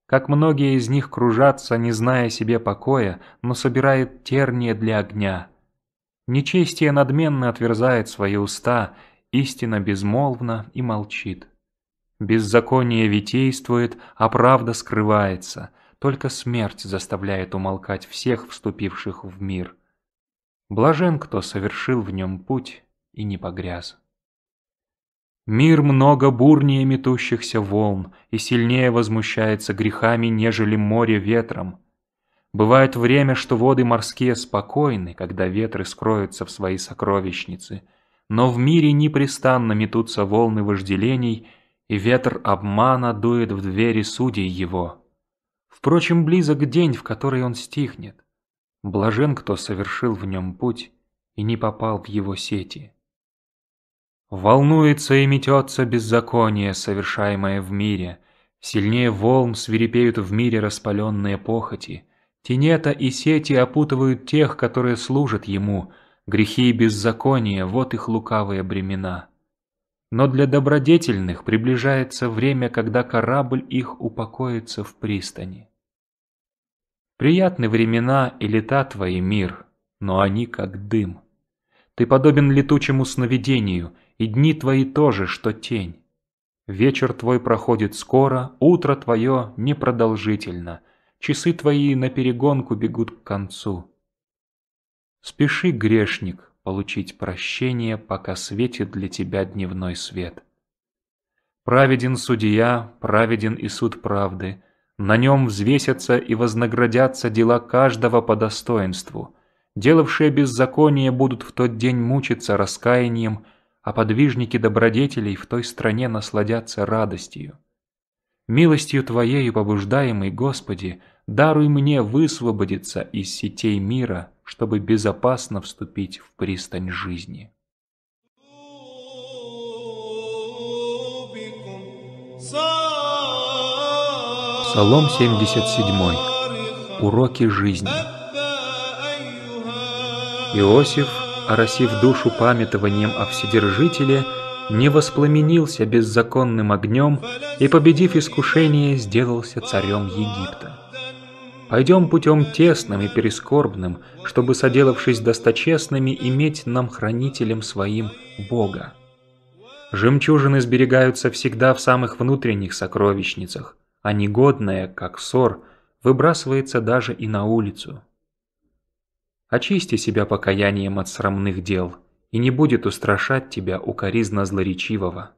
как многие из них кружатся, не зная себе покоя, но собирает тернии для огня. Нечестие надменно отверзает свои уста, истина безмолвна и молчит. Беззаконие витействует, а правда скрывается, только смерть заставляет умолкать всех вступивших в мир. Блажен, кто совершил в нем путь и не погряз. Мир много бурнее метущихся волн и сильнее возмущается грехами, нежели море ветром. Бывает время, что воды морские спокойны, когда ветры скроются в свои сокровищницы, но в мире непрестанно метутся волны вожделений, и ветер обмана дует в двери судей его. Впрочем, близок день, в который он стихнет. Блажен, кто совершил в нем путь и не попал в его сети. Волнуется и метется беззаконие, совершаемое в мире. Сильнее волн свирепеют в мире распаленные похоти. Тенета и сети опутывают тех, которые служат ему. Грехи и беззаконие – вот их лукавые бремена. Но для добродетельных приближается время, когда корабль их упокоится в пристани. Приятны времена и лета твои мир, но они как дым. Ты подобен летучему сновидению – и дни твои тоже, что тень. Вечер твой проходит скоро, утро твое непродолжительно, часы твои на перегонку бегут к концу. Спеши, грешник, получить прощение, пока светит для тебя дневной свет. Праведен судья, праведен и суд правды. На нем взвесятся и вознаградятся дела каждого по достоинству. Делавшие беззаконие будут в тот день мучиться раскаянием а подвижники добродетелей в той стране насладятся радостью. Милостью Твоею, побуждаемый Господи, даруй мне высвободиться из сетей мира, чтобы безопасно вступить в пристань жизни. Псалом 77. Уроки жизни. Иосиф оросив душу памятованием о Вседержителе, не воспламенился беззаконным огнем и, победив искушение, сделался царем Египта. Пойдем путем тесным и перескорбным, чтобы, соделавшись досточестными, иметь нам хранителем своим Бога. Жемчужины сберегаются всегда в самых внутренних сокровищницах, а негодное, как ссор, выбрасывается даже и на улицу. Очисти себя покаянием от срамных дел, и не будет устрашать тебя укоризна злоречивого.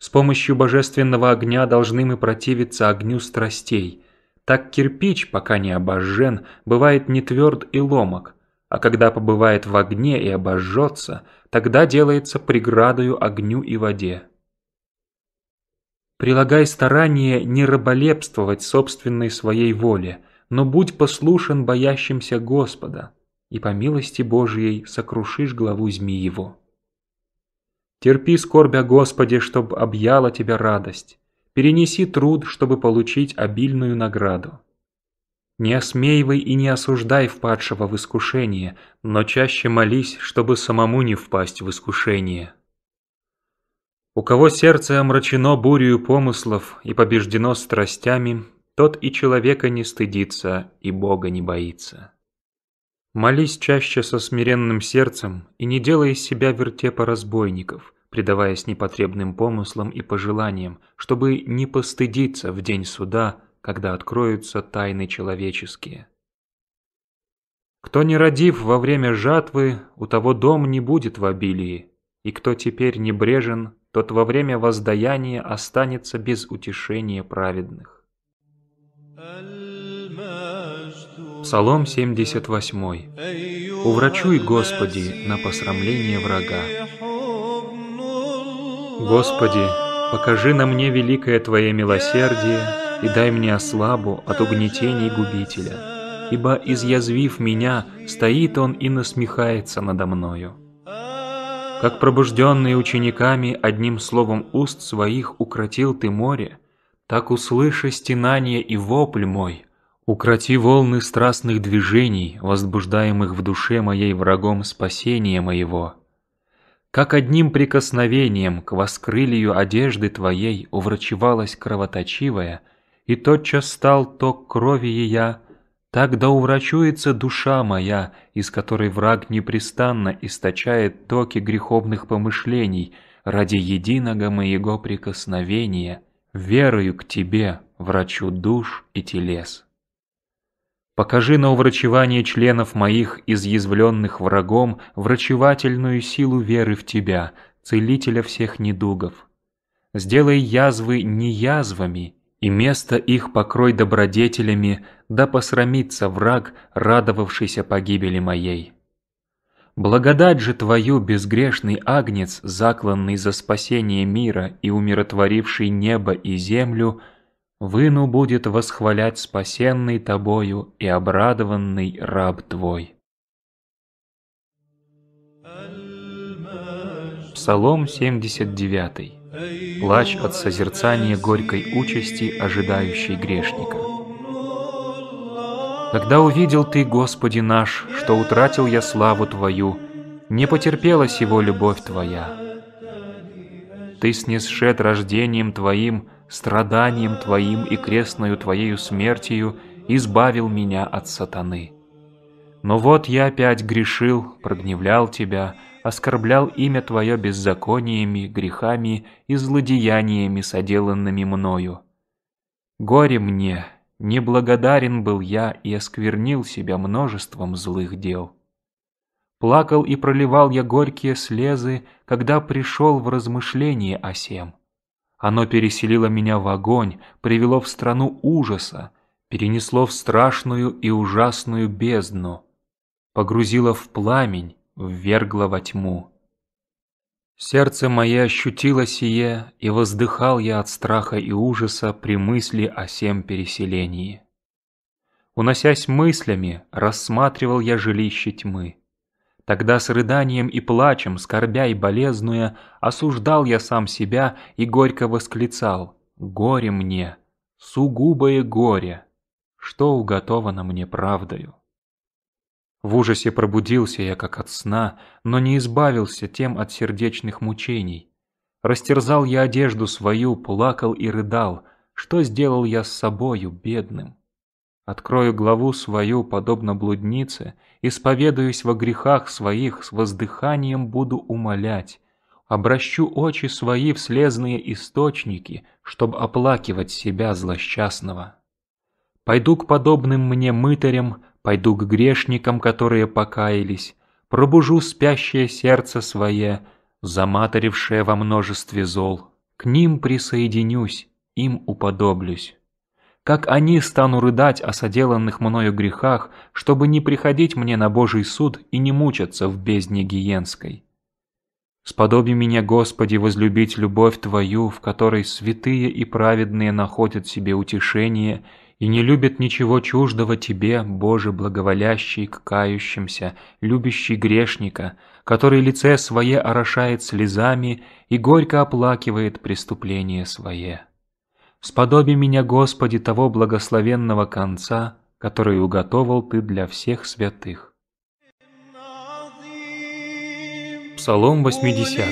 С помощью божественного огня должны мы противиться огню страстей. Так кирпич, пока не обожжен, бывает не тверд и ломок, а когда побывает в огне и обожжется, тогда делается преградою огню и воде. Прилагай старание не раболепствовать собственной своей воле – но будь послушен боящимся Господа, и по милости Божией сокрушишь главу змеи его. Терпи скорбь о Господе, чтоб объяла тебя радость, перенеси труд, чтобы получить обильную награду. Не осмеивай и не осуждай впадшего в искушение, но чаще молись, чтобы самому не впасть в искушение. У кого сердце омрачено бурью помыслов и побеждено страстями, тот и человека не стыдится, и Бога не боится. Молись чаще со смиренным сердцем и не делай из себя вертепа разбойников, предаваясь непотребным помыслам и пожеланиям, чтобы не постыдиться в день суда, когда откроются тайны человеческие. Кто не родив во время жатвы, у того дом не будет в обилии, и кто теперь небрежен, тот во время воздаяния останется без утешения праведных. Псалом 78. «Уврачуй, Господи, на посрамление врага». Господи, покажи на мне великое Твое милосердие и дай мне ослабу от угнетений губителя, ибо, изъязвив меня, стоит он и насмехается надо мною. Как пробужденный учениками одним словом уст своих укротил ты море, так услыши стенание и вопль мой, укроти волны страстных движений, возбуждаемых в душе моей врагом спасения моего. Как одним прикосновением к воскрылию одежды твоей уврачевалась кровоточивая, и тотчас стал ток крови я, так да уврачуется душа моя, из которой враг непрестанно источает токи греховных помышлений ради единого моего прикосновения – верою к тебе, врачу душ и телес. Покажи на уврачевание членов моих, изъязвленных врагом, врачевательную силу веры в тебя, целителя всех недугов. Сделай язвы не язвами, и место их покрой добродетелями, да посрамится враг, радовавшийся погибели моей. Благодать же Твою, безгрешный Агнец, закланный за спасение мира и умиротворивший небо и землю, выну будет восхвалять спасенный Тобою и обрадованный раб Твой. Псалом 79. Плач от созерцания горькой участи, ожидающей грешника. Когда увидел Ты, Господи наш, что утратил я славу Твою, не потерпела сего любовь Твоя. Ты снисшед рождением Твоим, страданием Твоим и крестною Твоею смертью избавил меня от сатаны. Но вот я опять грешил, прогневлял Тебя, оскорблял имя Твое беззакониями, грехами и злодеяниями, соделанными мною. Горе мне, Неблагодарен был я и осквернил себя множеством злых дел. Плакал и проливал я горькие слезы, когда пришел в размышление о сем. Оно переселило меня в огонь, привело в страну ужаса, перенесло в страшную и ужасную бездну, погрузило в пламень, ввергло во тьму. Сердце мое ощутило сие, и воздыхал я от страха и ужаса при мысли о сем переселении. Уносясь мыслями, рассматривал я жилище тьмы. Тогда с рыданием и плачем, скорбя и болезнуя, осуждал я сам себя и горько восклицал «Горе мне! Сугубое горе! Что уготовано мне правдою?» В ужасе пробудился я, как от сна, но не избавился тем от сердечных мучений. Растерзал я одежду свою, плакал и рыдал. Что сделал я с собою, бедным? Открою главу свою, подобно блуднице, исповедуюсь во грехах своих, с воздыханием буду умолять. Обращу очи свои в слезные источники, чтобы оплакивать себя злосчастного. Пойду к подобным мне мытарям, пойду к грешникам, которые покаялись, пробужу спящее сердце свое, заматорившее во множестве зол. К ним присоединюсь, им уподоблюсь. Как они стану рыдать о соделанных мною грехах, чтобы не приходить мне на Божий суд и не мучаться в бездне гиенской. Сподоби меня, Господи, возлюбить любовь Твою, в которой святые и праведные находят себе утешение и не любит ничего чуждого тебе, Боже благоволящий к кающимся, любящий грешника, который лице свое орошает слезами и горько оплакивает преступление свое. Сподоби меня, Господи, того благословенного конца, который уготовал Ты для всех святых. Псалом 80.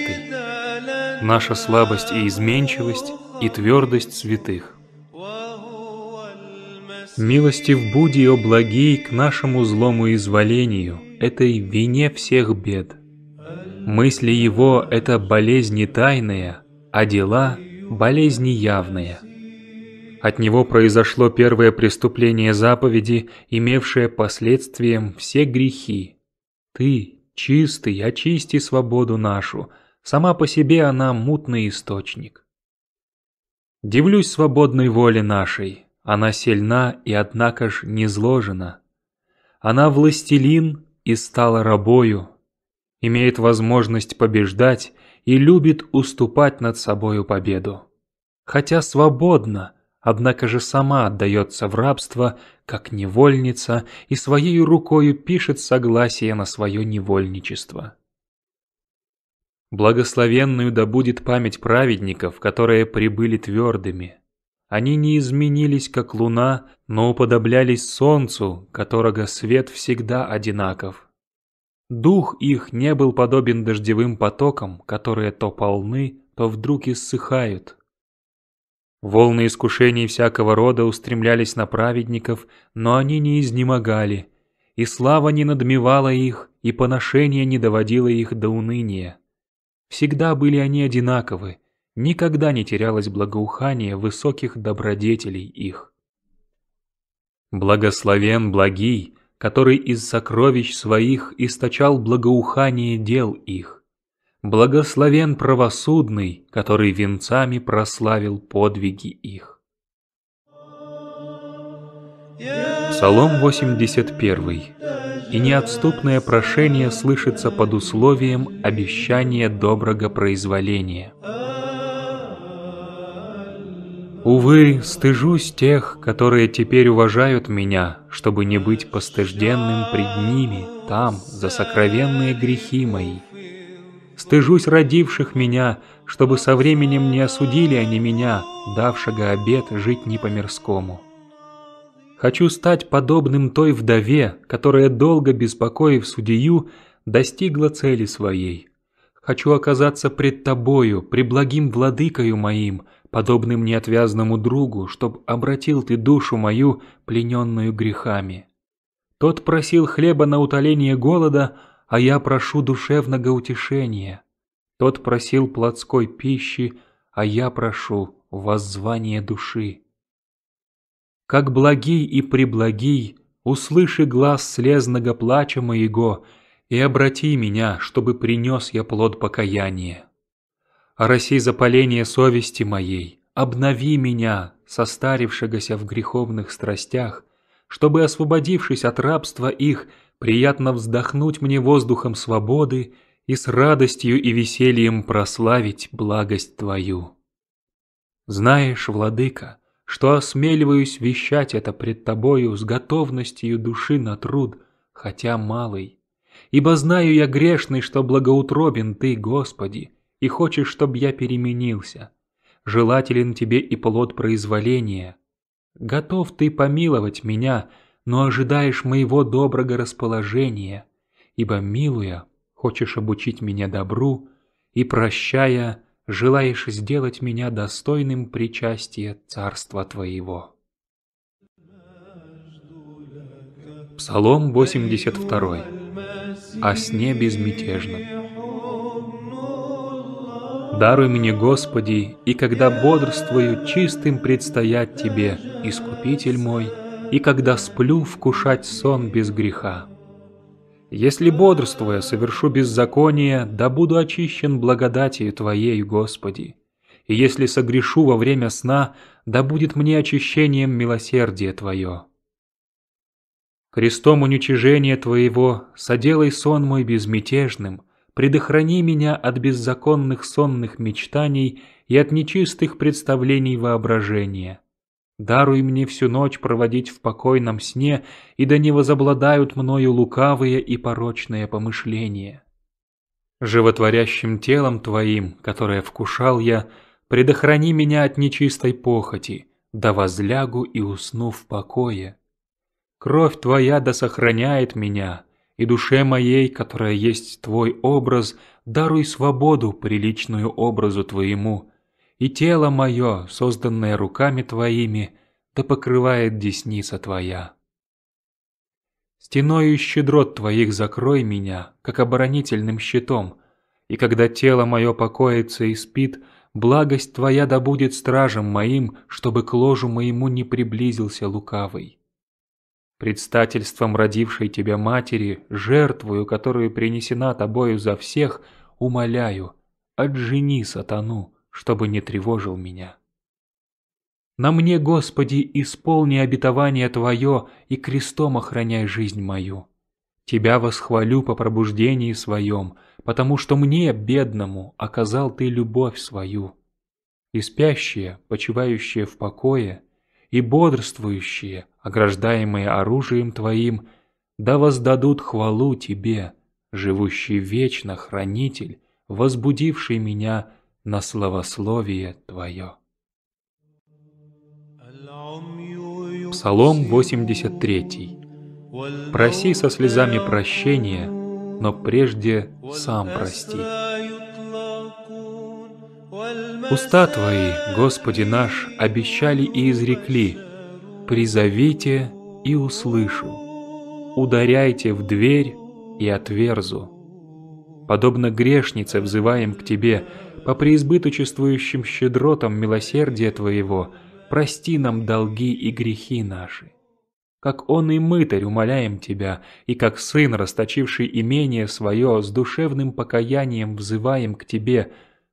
Наша слабость и изменчивость и твердость святых. Милостив буди, о благий, к нашему злому изволению, этой вине всех бед. Мысли его — это болезни тайные, а дела — болезни явные. От него произошло первое преступление заповеди, имевшее последствием все грехи. Ты, чистый, очисти свободу нашу, сама по себе она мутный источник. Дивлюсь свободной воле нашей, она сильна и однако ж не зложена. Она властелин и стала рабою. Имеет возможность побеждать и любит уступать над собою победу. Хотя свободна, однако же сама отдается в рабство, как невольница, и своей рукою пишет согласие на свое невольничество. Благословенную да будет память праведников, которые прибыли твердыми. Они не изменились, как луна, но уподоблялись солнцу, которого свет всегда одинаков. Дух их не был подобен дождевым потокам, которые то полны, то вдруг иссыхают. Волны искушений всякого рода устремлялись на праведников, но они не изнемогали, и слава не надмевала их, и поношение не доводило их до уныния. Всегда были они одинаковы, никогда не терялось благоухание высоких добродетелей их. Благословен благий, который из сокровищ своих источал благоухание дел их. Благословен правосудный, который венцами прославил подвиги их. Псалом 81. И неотступное прошение слышится под условием обещания доброго произволения. Увы, стыжусь тех, которые теперь уважают меня, чтобы не быть постыжденным пред ними, там, за сокровенные грехи мои. Стыжусь родивших меня, чтобы со временем не осудили они меня, давшего обет жить не по-мирскому. Хочу стать подобным той вдове, которая, долго беспокоив судью, достигла цели своей. Хочу оказаться пред тобою, благим владыкою моим — подобным неотвязному другу, чтоб обратил ты душу мою, плененную грехами. Тот просил хлеба на утоление голода, а я прошу душевного утешения. Тот просил плотской пищи, а я прошу воззвание души. Как благий и приблагий, услыши глаз слезного плача моего, и обрати меня, чтобы принес я плод покаяния. Ороси а запаление совести моей, обнови меня, состарившегося в греховных страстях, чтобы, освободившись от рабства их, приятно вздохнуть мне воздухом свободы и с радостью и весельем прославить благость Твою. Знаешь, Владыка, что осмеливаюсь вещать это пред Тобою с готовностью души на труд, хотя малый, ибо знаю я грешный, что благоутробен Ты, Господи, и хочешь, чтобы я переменился. Желателен тебе и плод произволения. Готов ты помиловать меня, но ожидаешь моего доброго расположения, ибо, милуя, хочешь обучить меня добру, и, прощая, желаешь сделать меня достойным причастия Царства Твоего». Псалом 82. О сне безмятежном. Даруй мне, Господи, и когда бодрствую, чистым предстоять Тебе, Искупитель мой, и когда сплю, вкушать сон без греха. Если бодрствуя совершу беззаконие, да буду очищен благодатью Твоей, Господи. И если согрешу во время сна, да будет мне очищением милосердие Твое. Крестом уничижения Твоего соделай сон мой безмятежным, предохрани меня от беззаконных сонных мечтаний и от нечистых представлений воображения. Даруй мне всю ночь проводить в покойном сне, и да не возобладают мною лукавые и порочные помышления. Животворящим телом Твоим, которое вкушал я, предохрани меня от нечистой похоти, да возлягу и усну в покое. Кровь Твоя да сохраняет меня, и душе моей, которая есть Твой образ, даруй свободу, приличную образу Твоему. И тело мое, созданное руками Твоими, да покрывает десница Твоя. Стеною щедрот Твоих закрой меня, как оборонительным щитом, и когда тело мое покоится и спит, благость Твоя да будет стражем моим, чтобы к ложу моему не приблизился лукавый. Предстательством родившей тебя матери, жертвую, которую принесена тобою за всех, умоляю, отжени сатану, чтобы не тревожил меня. На мне, Господи, исполни обетование Твое и крестом охраняй жизнь мою. Тебя восхвалю по пробуждении своем, потому что мне, бедному, оказал Ты любовь свою. И спящие, почивающие в покое, и бодрствующие – ограждаемые оружием Твоим, да воздадут хвалу Тебе, живущий вечно хранитель, возбудивший меня на словословие Твое. Псалом 83. Проси со слезами прощения, но прежде сам прости. Уста Твои, Господи наш, обещали и изрекли, «Призовите, и услышу. Ударяйте в дверь, и отверзу. Подобно грешнице взываем к Тебе, по преизбыточествующим щедротам милосердия Твоего, прости нам долги и грехи наши. Как он и мытарь умоляем Тебя, и как сын, расточивший имение свое, с душевным покаянием взываем к Тебе,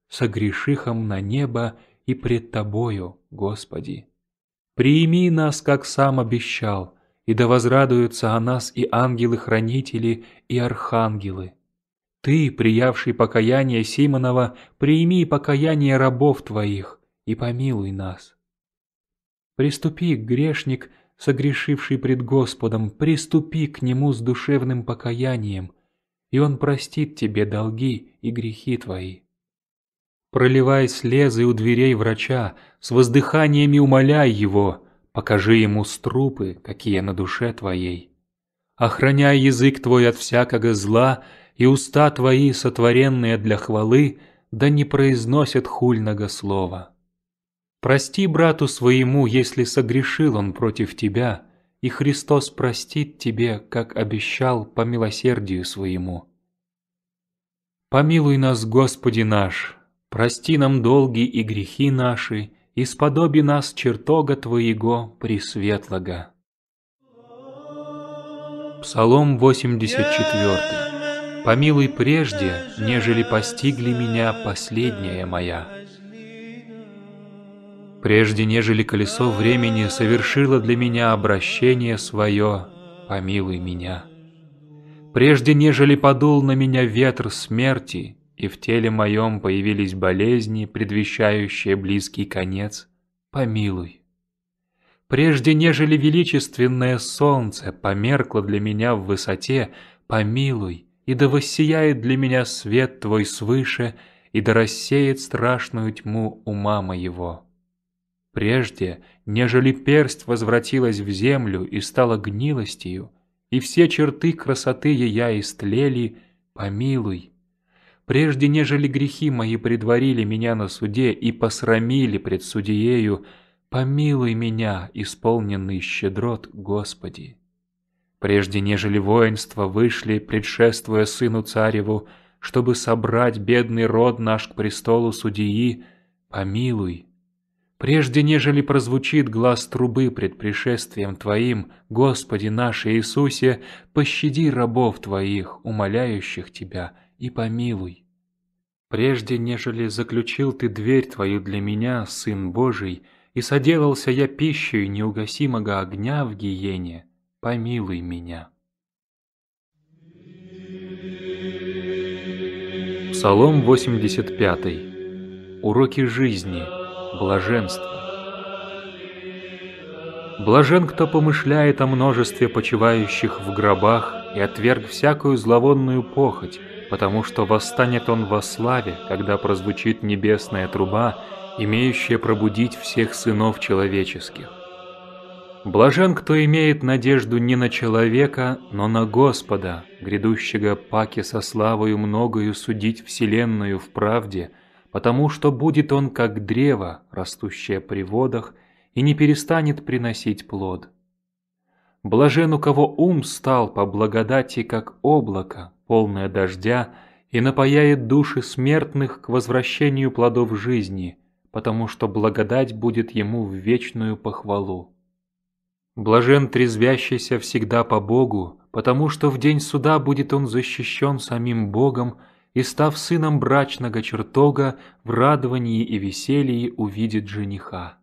согрешихом на небо и пред Тобою, Господи. Прими нас, как сам обещал, и да возрадуются о нас и ангелы-хранители, и архангелы. Ты, приявший покаяние Симонова, прими покаяние рабов твоих и помилуй нас. Приступи, грешник, согрешивший пред Господом, приступи к Нему с душевным покаянием, и Он простит тебе долги и грехи твои. Проливая слезы у дверей врача, с воздыханиями умоляй его, покажи ему струпы, какие на душе твоей. Охраняй язык твой от всякого зла, и уста твои, сотворенные для хвалы, да не произносят хульного слова. Прости брату своему, если согрешил он против тебя, и Христос простит тебе, как обещал, по милосердию своему. Помилуй нас, Господи наш, Прости нам долги и грехи наши, и сподоби нас чертога Твоего пресветлого. Псалом 84. «Помилуй прежде, нежели постигли меня последняя моя». Прежде нежели колесо времени совершило для меня обращение свое, помилуй меня. Прежде нежели подул на меня ветр смерти, и в теле моем появились болезни, предвещающие близкий конец, помилуй. Прежде нежели величественное солнце померкло для меня в высоте, помилуй, и да воссияет для меня свет Твой свыше, и да рассеет страшную тьму ума моего. Прежде, нежели персть возвратилась в землю и стала гнилостью, и все черты красоты ея истлели, помилуй, прежде нежели грехи мои предварили меня на суде и посрамили пред судиею, помилуй меня, исполненный щедрот Господи. Прежде нежели воинства вышли, предшествуя сыну цареву, чтобы собрать бедный род наш к престолу судьи, помилуй. Прежде нежели прозвучит глаз трубы пред пришествием Твоим, Господи наш Иисусе, пощади рабов Твоих, умоляющих Тебя, и помилуй. Прежде, нежели заключил ты дверь твою для меня, Сын Божий, и соделался я пищей неугасимого огня в гиене, помилуй меня. Псалом 85. Уроки жизни. Блаженство. Блажен, кто помышляет о множестве почивающих в гробах и отверг всякую зловонную похоть, потому что восстанет он во славе, когда прозвучит небесная труба, имеющая пробудить всех сынов человеческих. Блажен, кто имеет надежду не на человека, но на Господа, грядущего паки со славою многою судить вселенную в правде, потому что будет он как древо, растущее при водах, и не перестанет приносить плод. Блажен, у кого ум стал по благодати, как облако, полное дождя, и напояет души смертных к возвращению плодов жизни, потому что благодать будет ему в вечную похвалу. Блажен трезвящийся всегда по Богу, потому что в день суда будет он защищен самим Богом и, став сыном брачного чертога, в радовании и веселье увидит жениха.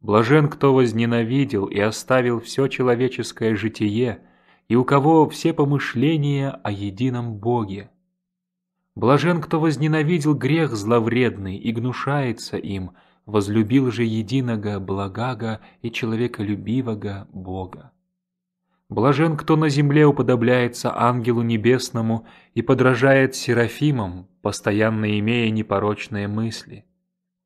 Блажен, кто возненавидел и оставил все человеческое житие – и у кого все помышления о едином Боге. Блажен, кто возненавидел грех зловредный и гнушается им, возлюбил же единого, благага и человеколюбивого Бога. Блажен, кто на земле уподобляется ангелу небесному и подражает серафимам, постоянно имея непорочные мысли.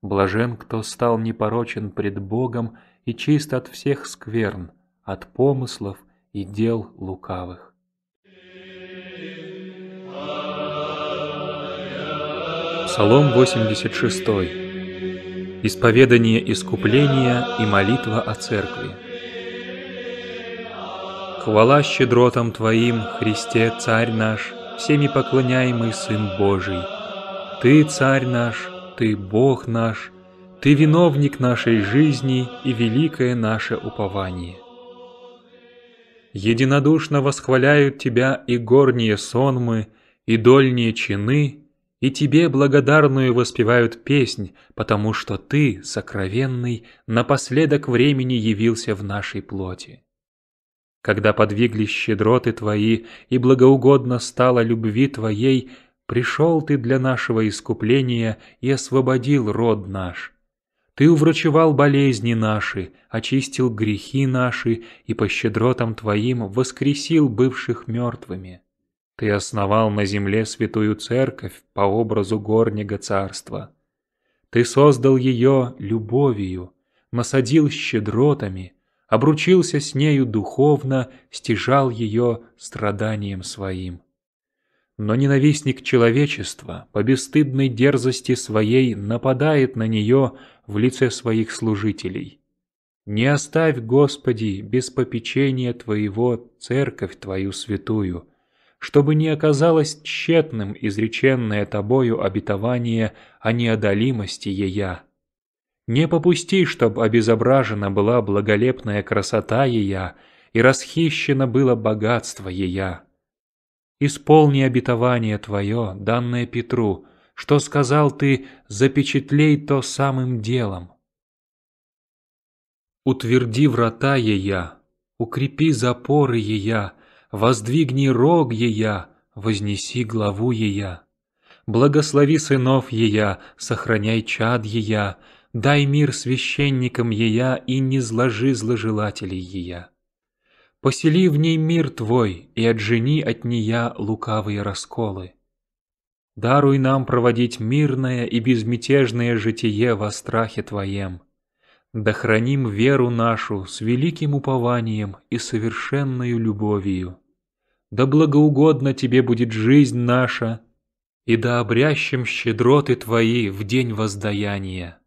Блажен, кто стал непорочен пред Богом и чист от всех скверн, от помыслов и дел лукавых. Псалом 86. Исповедание искупления и молитва о Церкви. Хвала щедротам Твоим, Христе, Царь наш, всеми поклоняемый Сын Божий. Ты, Царь наш, Ты, Бог наш, Ты виновник нашей жизни и великое наше упование единодушно восхваляют тебя и горние сонмы, и дольние чины, и тебе благодарную воспевают песнь, потому что ты, сокровенный, напоследок времени явился в нашей плоти. Когда подвигли щедроты твои, и благоугодно стало любви твоей, пришел ты для нашего искупления и освободил род наш, ты уврачевал болезни наши, очистил грехи наши и по щедротам Твоим воскресил бывших мертвыми. Ты основал на земле святую церковь по образу горнего царства. Ты создал ее любовью, насадил щедротами, обручился с нею духовно, стяжал ее страданием своим. Но ненавистник человечества по бесстыдной дерзости своей нападает на нее, в лице своих служителей. «Не оставь, Господи, без попечения Твоего церковь Твою святую, чтобы не оказалось тщетным изреченное Тобою обетование о неодолимости ея. Не попусти, чтобы обезображена была благолепная красота ея, и расхищено было богатство ея. Исполни обетование Твое, данное Петру, что сказал ты, запечатлей то самым делом. Утверди врата ея, укрепи запоры ея, воздвигни рог ея, вознеси главу ея. Благослови сынов ея, сохраняй чад ея, дай мир священникам ея и не зложи зложелателей ея. Посели в ней мир твой и отжени от нея лукавые расколы. Даруй нам проводить мирное и безмятежное житие во страхе Твоем. Да храним веру нашу с великим упованием и совершенною любовью. Да благоугодно Тебе будет жизнь наша, и да обрящем щедроты Твои в день воздаяния.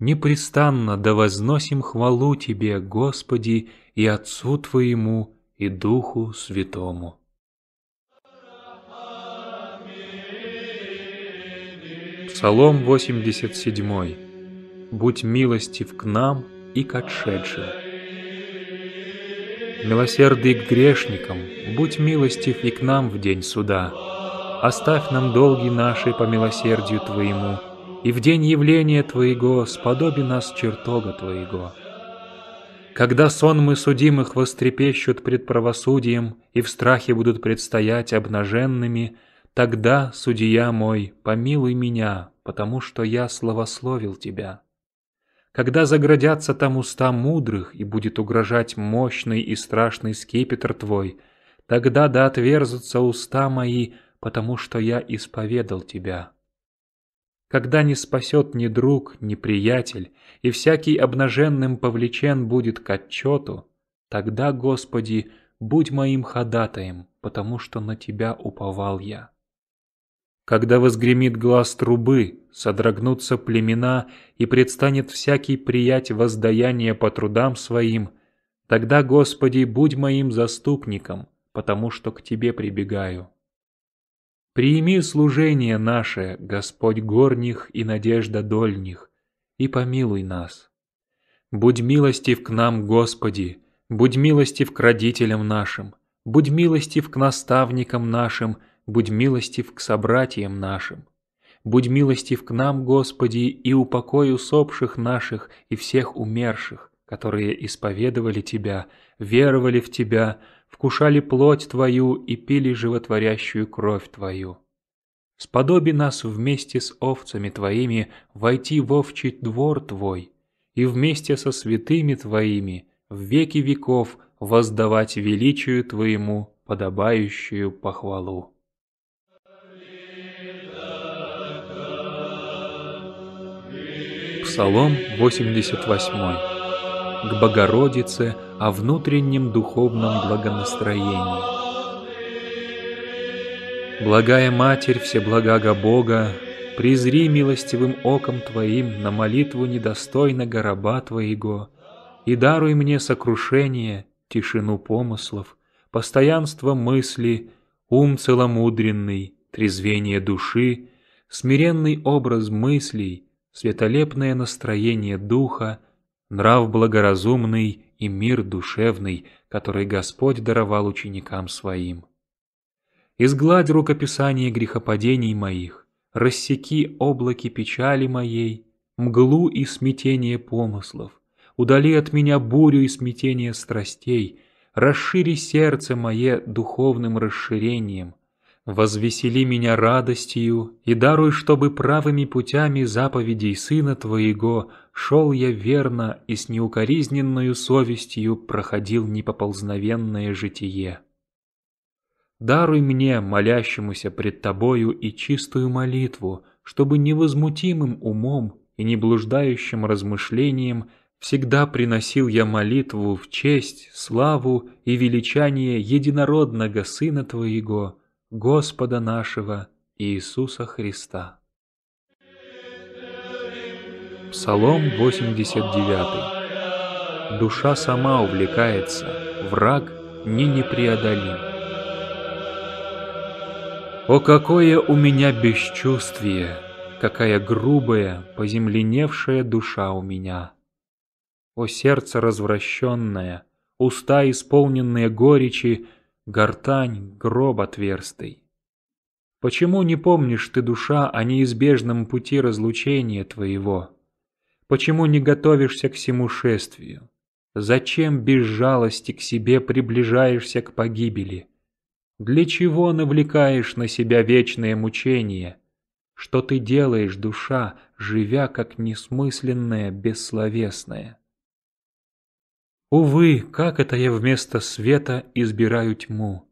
Непрестанно да возносим хвалу Тебе, Господи, и Отцу Твоему, и Духу Святому. Псалом 87. «Будь милостив к нам и к отшедшим». Милосердый к грешникам, будь милостив и к нам в день суда. Оставь нам долги наши по милосердию Твоему, и в день явления Твоего сподоби нас чертога Твоего. Когда сон мы судимых вострепещут пред правосудием и в страхе будут предстоять обнаженными – Тогда, судья мой, помилуй меня, потому что я словословил тебя. Когда заградятся там уста мудрых, и будет угрожать мощный и страшный скипетр твой, тогда да отверзутся уста мои, потому что я исповедал тебя. Когда не спасет ни друг, ни приятель, и всякий обнаженным повлечен будет к отчету, тогда, Господи, будь моим ходатаем, потому что на Тебя уповал я. Когда возгремит глаз трубы, содрогнутся племена и предстанет всякий приять воздаяние по трудам своим, тогда, Господи, будь моим заступником, потому что к Тебе прибегаю. Приими служение наше, Господь горних и надежда дольних, и помилуй нас. Будь милостив к нам, Господи, будь милостив к родителям нашим, будь милостив к наставникам нашим – будь милостив к собратьям нашим. Будь милостив к нам, Господи, и упокой усопших наших и всех умерших, которые исповедовали Тебя, веровали в Тебя, вкушали плоть Твою и пили животворящую кровь Твою. Сподоби нас вместе с овцами Твоими войти в овчий двор Твой, и вместе со святыми Твоими в веки веков воздавать величию Твоему подобающую похвалу. Псалом 88. К Богородице о внутреннем духовном благонастроении. Благая Матерь Всеблагага Бога, призри милостивым оком Твоим на молитву недостойно гороба Твоего, и даруй мне сокрушение, тишину помыслов, постоянство мысли, ум целомудренный, трезвение души, смиренный образ мыслей – светолепное настроение духа, нрав благоразумный и мир душевный, который Господь даровал ученикам своим. Изгладь рукописание грехопадений моих, рассеки облаки печали моей, мглу и смятение помыслов, удали от меня бурю и смятение страстей, расшири сердце мое духовным расширением, Возвесели меня радостью и даруй, чтобы правыми путями заповедей Сына Твоего шел я верно и с неукоризненную совестью проходил непоползновенное житие. Даруй мне, молящемуся пред Тобою, и чистую молитву, чтобы невозмутимым умом и неблуждающим размышлением Всегда приносил я молитву в честь, славу и величание единородного Сына Твоего, Господа нашего Иисуса Христа. Псалом 89. Душа сама увлекается, враг не непреодолим. О, какое у меня бесчувствие! Какая грубая, поземленевшая душа у меня! О, сердце развращенное, уста, исполненные горечи, гортань, гроб отверстый. Почему не помнишь ты, душа, о неизбежном пути разлучения твоего? Почему не готовишься к всему шествию? Зачем без жалости к себе приближаешься к погибели? Для чего навлекаешь на себя вечное мучение? Что ты делаешь, душа, живя как несмысленное, бессловесное? Увы, как это я вместо света избираю тьму?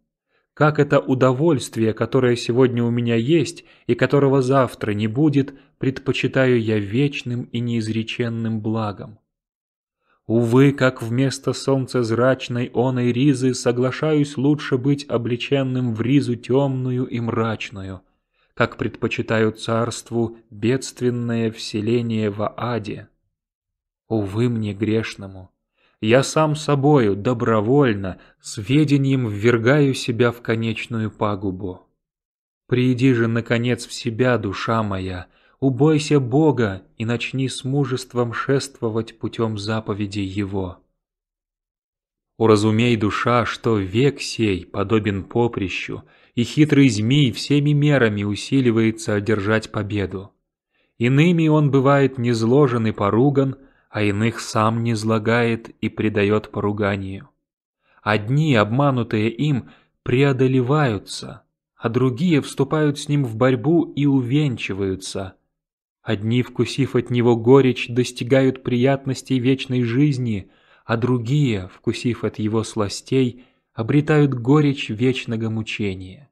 Как это удовольствие, которое сегодня у меня есть и которого завтра не будет, предпочитаю я вечным и неизреченным благом? Увы, как вместо солнца зрачной оной ризы соглашаюсь лучше быть облеченным в ризу темную и мрачную, как предпочитаю царству бедственное вселение в аде. Увы мне грешному. Я сам собою, добровольно, с ведением ввергаю себя в конечную пагубу. Приди же, наконец, в себя, душа моя, убойся Бога и начни с мужеством шествовать путем заповеди Его. Уразумей, душа, что век сей подобен поприщу, и хитрый змей всеми мерами усиливается одержать победу. Иными он бывает низложен и поруган, а иных сам не злагает и предает поруганию. Одни, обманутые им, преодолеваются, а другие вступают с ним в борьбу и увенчиваются. Одни, вкусив от него горечь, достигают приятностей вечной жизни, а другие, вкусив от его сластей, обретают горечь вечного мучения.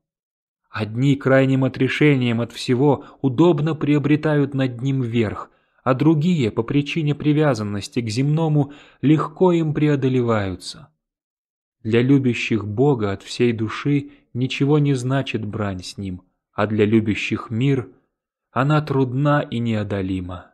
Одни крайним отрешением от всего удобно приобретают над ним верх, а другие по причине привязанности к земному легко им преодолеваются. Для любящих Бога от всей души ничего не значит брань с Ним, а для любящих мир она трудна и неодолима.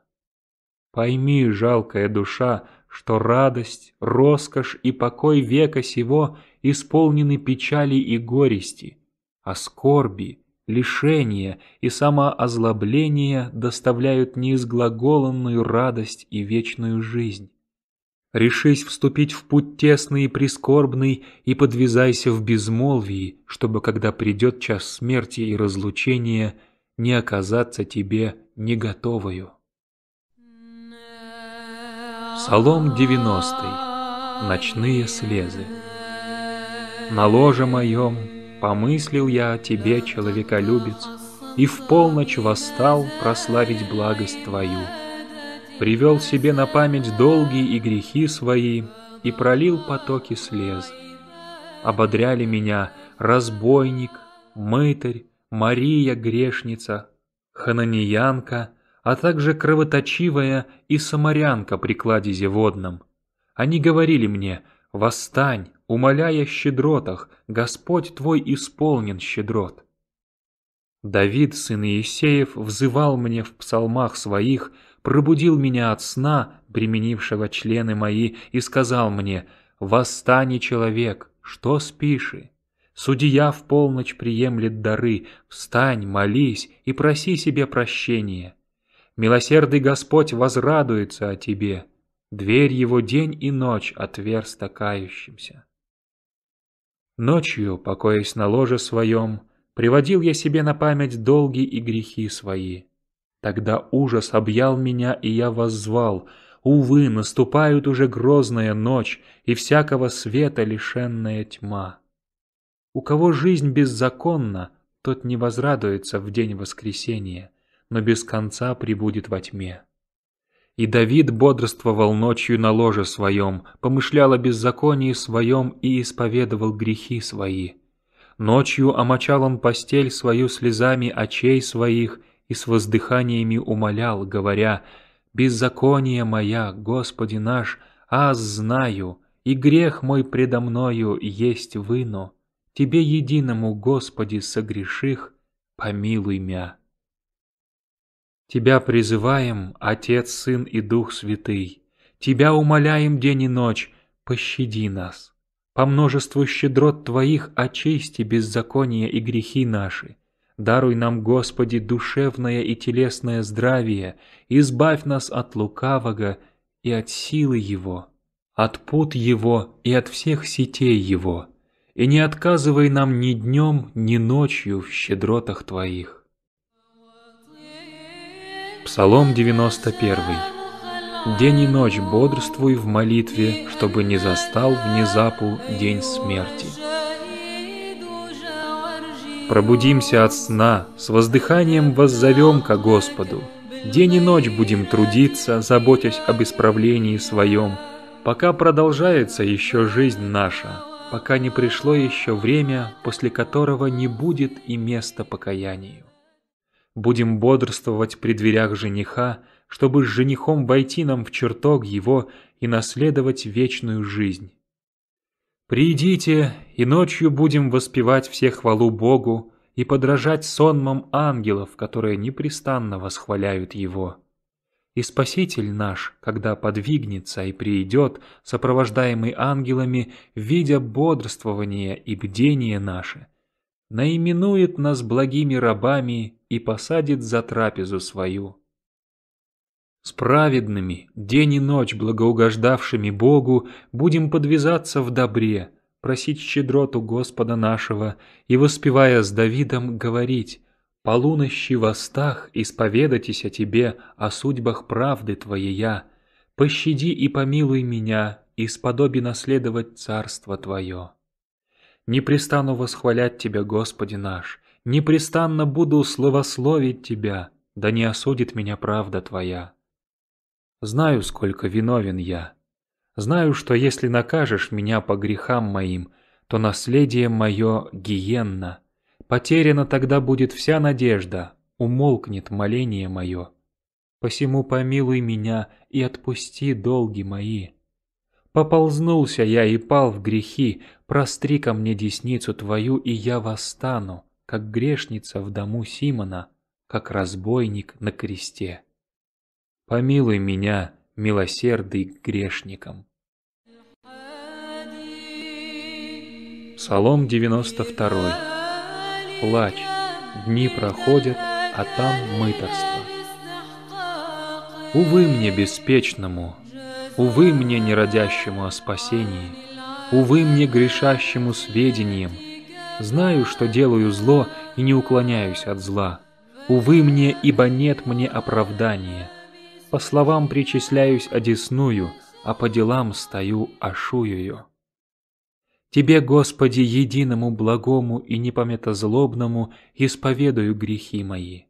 Пойми, жалкая душа, что радость, роскошь и покой века сего исполнены печали и горести, а скорби лишение и самоозлобление доставляют неизглаголанную радость и вечную жизнь. Решись вступить в путь тесный и прискорбный и подвязайся в безмолвии, чтобы, когда придет час смерти и разлучения, не оказаться тебе не готовою. Псалом 90. Ночные слезы. На ложе моем Помыслил я о тебе, человеколюбец, И в полночь восстал прославить благость твою. Привел себе на память долги и грехи свои И пролил потоки слез. Ободряли меня разбойник, мытарь, Мария грешница, хананиянка, а также кровоточивая и самарянка при кладезе водном. Они говорили мне «Восстань, умоляя щедротах, Господь твой исполнен щедрот. Давид, сын Иисеев, взывал мне в псалмах своих, пробудил меня от сна, применившего члены мои, и сказал мне, «Восстань, человек, что спиши? Судья в полночь приемлет дары, встань, молись и проси себе прощения. Милосердый Господь возрадуется о тебе, дверь его день и ночь отверста кающимся». Ночью, покоясь на ложе своем, приводил я себе на память долги и грехи свои. Тогда ужас объял меня, и я воззвал. Увы, наступают уже грозная ночь, и всякого света лишенная тьма. У кого жизнь беззаконна, тот не возрадуется в день воскресения, но без конца пребудет во тьме. И Давид бодрствовал ночью на ложе своем, помышлял о беззаконии своем и исповедовал грехи свои. Ночью омочал он постель свою слезами очей своих и с воздыханиями умолял, говоря, «Беззаконие моя, Господи наш, аз знаю, и грех мой предо мною есть выно. Тебе единому, Господи, согреших, помилуй мя». Тебя призываем, Отец, Сын и Дух Святый. Тебя умоляем день и ночь, пощади нас. По множеству щедрот Твоих очисти беззакония и грехи наши. Даруй нам, Господи, душевное и телесное здравие, избавь нас от лукавого и от силы его, от пут его и от всех сетей его, и не отказывай нам ни днем, ни ночью в щедротах Твоих. Псалом 91. День и ночь бодрствуй в молитве, чтобы не застал внезапу день смерти. Пробудимся от сна, с воздыханием воззовем ко Господу. День и ночь будем трудиться, заботясь об исправлении своем, пока продолжается еще жизнь наша, пока не пришло еще время, после которого не будет и места покаянию будем бодрствовать при дверях жениха, чтобы с женихом войти нам в чертог его и наследовать вечную жизнь. Придите, и ночью будем воспевать все хвалу Богу и подражать сонмам ангелов, которые непрестанно восхваляют Его. И Спаситель наш, когда подвигнется и придет, сопровождаемый ангелами, видя бодрствование и бдение наше, наименует нас благими рабами и посадит за трапезу свою. С праведными, день и ночь благоугождавшими Богу, будем подвязаться в добре, просить щедроту Господа нашего и, воспевая с Давидом, говорить «Полунощи во стах исповедайтесь о Тебе, о судьбах правды твоей я. пощади и помилуй меня, и сподоби наследовать царство Твое». Не Непрестану восхвалять Тебя, Господи наш, непрестанно буду словословить Тебя, да не осудит меня правда Твоя. Знаю, сколько виновен я. Знаю, что если накажешь меня по грехам моим, то наследие мое гиенна. Потеряна тогда будет вся надежда, умолкнет моление мое. Посему помилуй меня и отпусти долги мои. Поползнулся я и пал в грехи, простри ко мне десницу твою, и я восстану, как грешница в дому Симона, как разбойник на кресте. Помилуй меня, милосердый к грешникам. Псалом 92. Плач. Дни проходят, а там мыторство. Увы мне беспечному, Увы мне неродящему о спасении, Увы мне грешащему сведением, Знаю, что делаю зло и не уклоняюсь от зла. Увы мне, ибо нет мне оправдания. По словам причисляюсь одесную, А по делам стою ошуюю. Тебе, Господи, единому благому и непометозлобному исповедую грехи мои.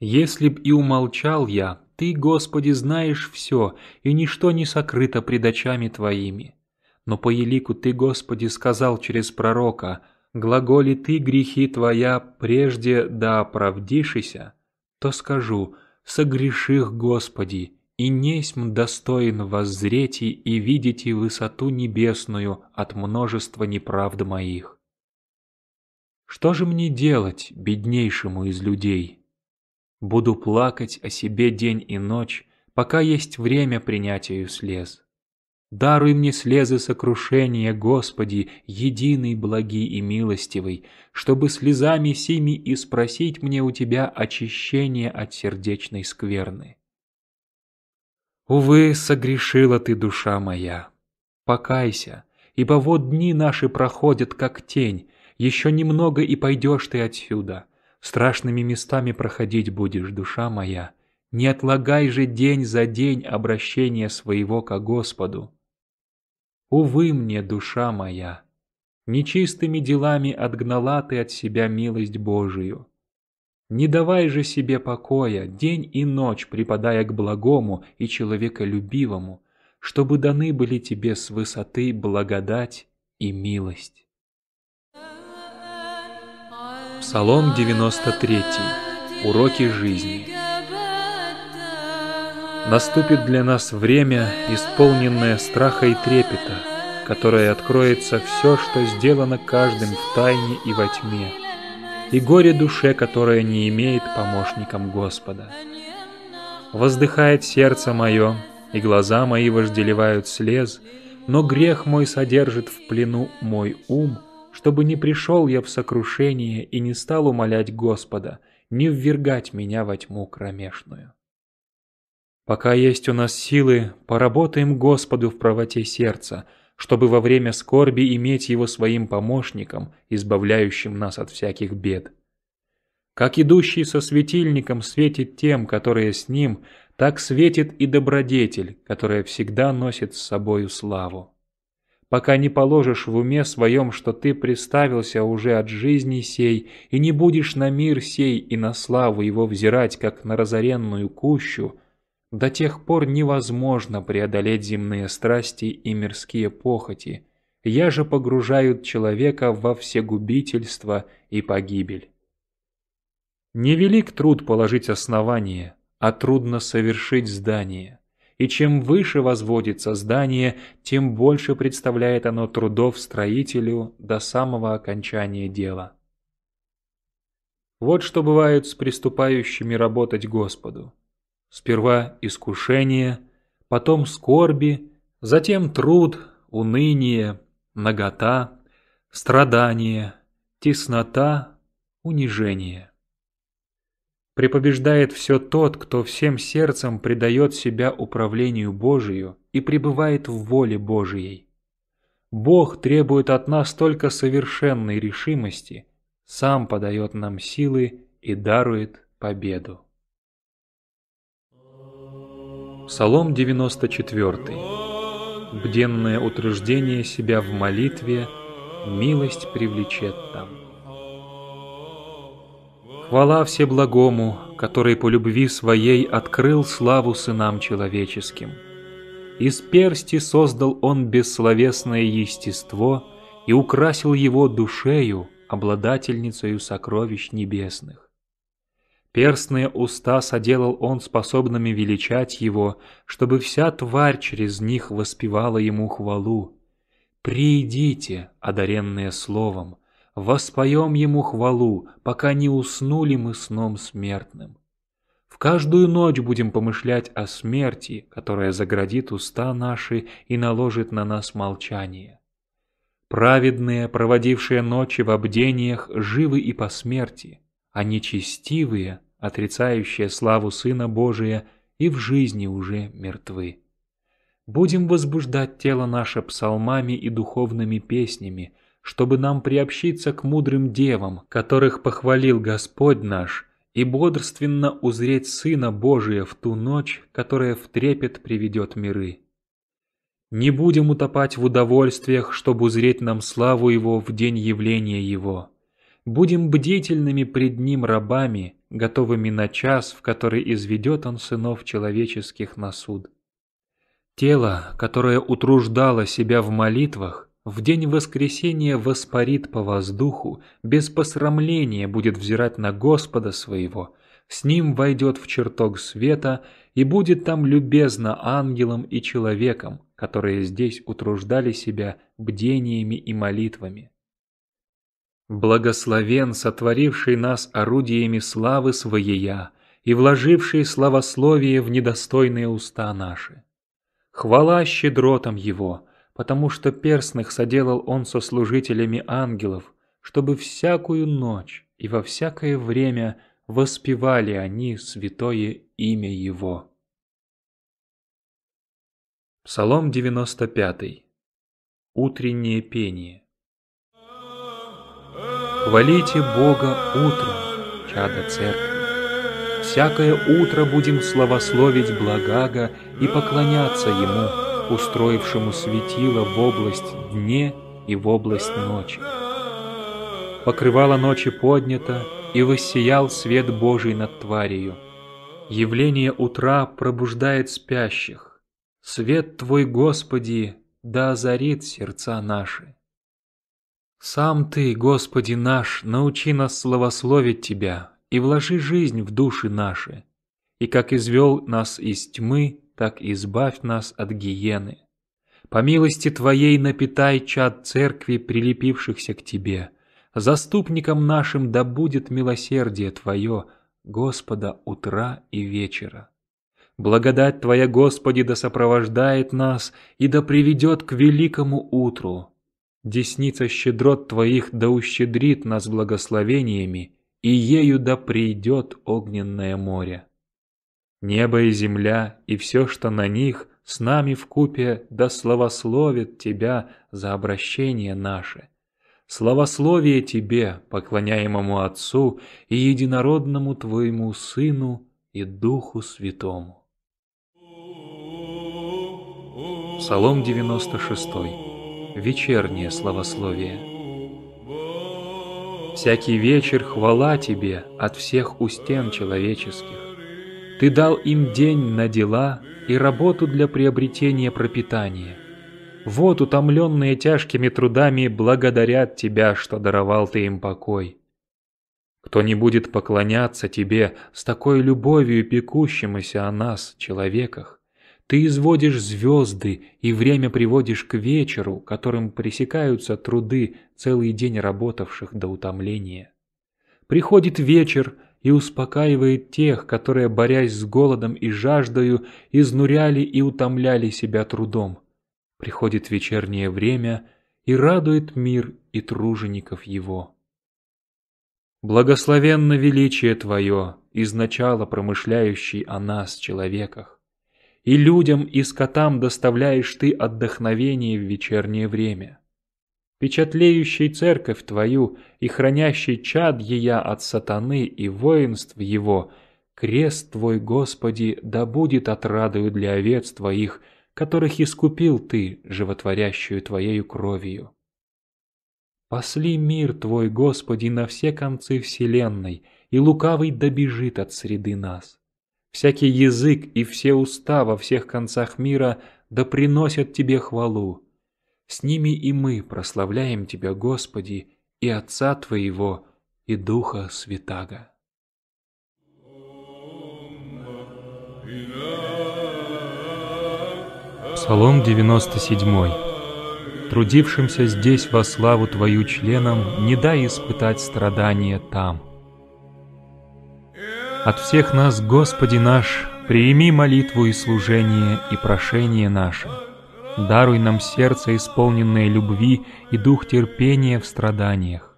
Если б и умолчал я, ты, Господи, знаешь все, и ничто не сокрыто пред очами Твоими. Но по елику Ты, Господи, сказал через пророка, «Глаголи Ты грехи Твоя, прежде да оправдишися, то скажу, согреших Господи, и несмь достоин воззреть и видите высоту небесную от множества неправд моих». Что же мне делать, беднейшему из людей? Буду плакать о себе день и ночь, пока есть время принятию слез. Даруй мне слезы сокрушения, Господи, единый, благий и милостивый, чтобы слезами сими и спросить мне у Тебя очищение от сердечной скверны. Увы, согрешила ты, душа моя. Покайся, ибо вот дни наши проходят, как тень, еще немного и пойдешь ты отсюда страшными местами проходить будешь, душа моя. Не отлагай же день за день обращения своего ко Господу. Увы мне, душа моя, нечистыми делами отгнала ты от себя милость Божию. Не давай же себе покоя, день и ночь припадая к благому и человеколюбивому, чтобы даны были тебе с высоты благодать и милость. Псалом 93. Уроки жизни. Наступит для нас время, исполненное страха и трепета, которое откроется все, что сделано каждым в тайне и во тьме, и горе душе, которая не имеет помощником Господа. Воздыхает сердце мое, и глаза мои вожделевают слез, но грех мой содержит в плену мой ум — чтобы не пришел я в сокрушение и не стал умолять Господа не ввергать меня во тьму кромешную. Пока есть у нас силы, поработаем Господу в правоте сердца, чтобы во время скорби иметь Его своим помощником, избавляющим нас от всяких бед. Как идущий со светильником светит тем, которые с ним, так светит и добродетель, которая всегда носит с собою славу пока не положишь в уме своем, что ты приставился уже от жизни сей, и не будешь на мир сей и на славу его взирать, как на разоренную кущу, до тех пор невозможно преодолеть земные страсти и мирские похоти, я же погружают человека во всегубительство и погибель. Невелик труд положить основание, а трудно совершить здание и чем выше возводится здание, тем больше представляет оно трудов строителю до самого окончания дела. Вот что бывает с приступающими работать Господу. Сперва искушение, потом скорби, затем труд, уныние, нагота, страдание, теснота, унижение. Препобеждает все тот, кто всем сердцем предает себя управлению Божию и пребывает в воле Божией. Бог требует от нас только совершенной решимости, сам подает нам силы и дарует победу. Псалом 94. Бденное утверждение себя в молитве, милость привлечет там. Хвала Всеблагому, который по любви своей открыл славу сынам человеческим. Из персти создал он бессловесное естество и украсил его душею, обладательницею сокровищ небесных. Перстные уста соделал он способными величать его, чтобы вся тварь через них воспевала ему хвалу. «Приидите, одаренные словом, Воспоем ему хвалу, пока не уснули мы сном смертным. В каждую ночь будем помышлять о смерти, которая заградит уста наши и наложит на нас молчание. Праведные, проводившие ночи в обдениях, живы и по смерти, а нечестивые, отрицающие славу Сына Божия, и в жизни уже мертвы. Будем возбуждать тело наше псалмами и духовными песнями, чтобы нам приобщиться к мудрым девам, которых похвалил Господь наш, и бодрственно узреть Сына Божия в ту ночь, которая в трепет приведет миры. Не будем утопать в удовольствиях, чтобы узреть нам славу Его в день явления Его. Будем бдительными пред Ним рабами, готовыми на час, в который изведет Он сынов человеческих на суд. Тело, которое утруждало себя в молитвах, в день воскресения воспарит по воздуху, без посрамления будет взирать на Господа своего, с ним войдет в чертог света и будет там любезно ангелом и человеком, которые здесь утруждали себя бдениями и молитвами. Благословен, сотворивший нас орудиями славы Своея и вложивший славословие в недостойные уста наши. Хвала щедротам Его — потому что перстных соделал он со служителями ангелов, чтобы всякую ночь и во всякое время воспевали они святое имя Его. Псалом 95. Утреннее пение. Хвалите Бога утром, чада церкви. Всякое утро будем славословить благага и поклоняться Ему, устроившему светило в область дне и в область ночи. Покрывало ночи поднято, и воссиял свет Божий над тварью. Явление утра пробуждает спящих. Свет Твой, Господи, да озарит сердца наши. Сам Ты, Господи наш, научи нас славословить Тебя и вложи жизнь в души наши. И как извел нас из тьмы, так избавь нас от гиены. По милости Твоей напитай чад церкви, прилепившихся к Тебе. Заступником нашим да будет милосердие Твое, Господа, утра и вечера. Благодать Твоя, Господи, да сопровождает нас и да приведет к великому утру. Десница щедрот Твоих да ущедрит нас благословениями, и ею да придет огненное море. Небо и земля, и все, что на них, с нами в купе, да славословит Тебя за обращение наше. Славословие Тебе, поклоняемому Отцу и единородному Твоему Сыну и Духу Святому. Псалом 96. Вечернее славословие. Всякий вечер хвала Тебе от всех устен человеческих. Ты дал им день на дела и работу для приобретения пропитания. Вот утомленные тяжкими трудами благодарят Тебя, что даровал Ты им покой. Кто не будет поклоняться Тебе с такой любовью пекущимися о нас, человеках, Ты изводишь звезды и время приводишь к вечеру, которым пресекаются труды целый день работавших до утомления. Приходит вечер, и успокаивает тех, которые, борясь с голодом и жаждою, изнуряли и утомляли себя трудом. Приходит вечернее время и радует мир и тружеников его. Благословенно величие Твое, изначало промышляющий о нас, человеках. И людям и скотам доставляешь Ты отдохновение в вечернее время печатлеющий церковь твою и хранящий чад ея от сатаны и воинств его, крест твой, Господи, да будет отрадою для овец твоих, которых искупил ты, животворящую твоею кровью. Посли мир твой, Господи, на все концы вселенной, и лукавый добежит от среды нас. Всякий язык и все уста во всех концах мира да приносят тебе хвалу, с ними и мы прославляем Тебя, Господи, и Отца Твоего, и Духа Святаго. Псалом 97. Трудившимся здесь во славу Твою членам, не дай испытать страдания там. От всех нас, Господи наш, приими молитву и служение и прошение наше – даруй нам сердце, исполненное любви и дух терпения в страданиях.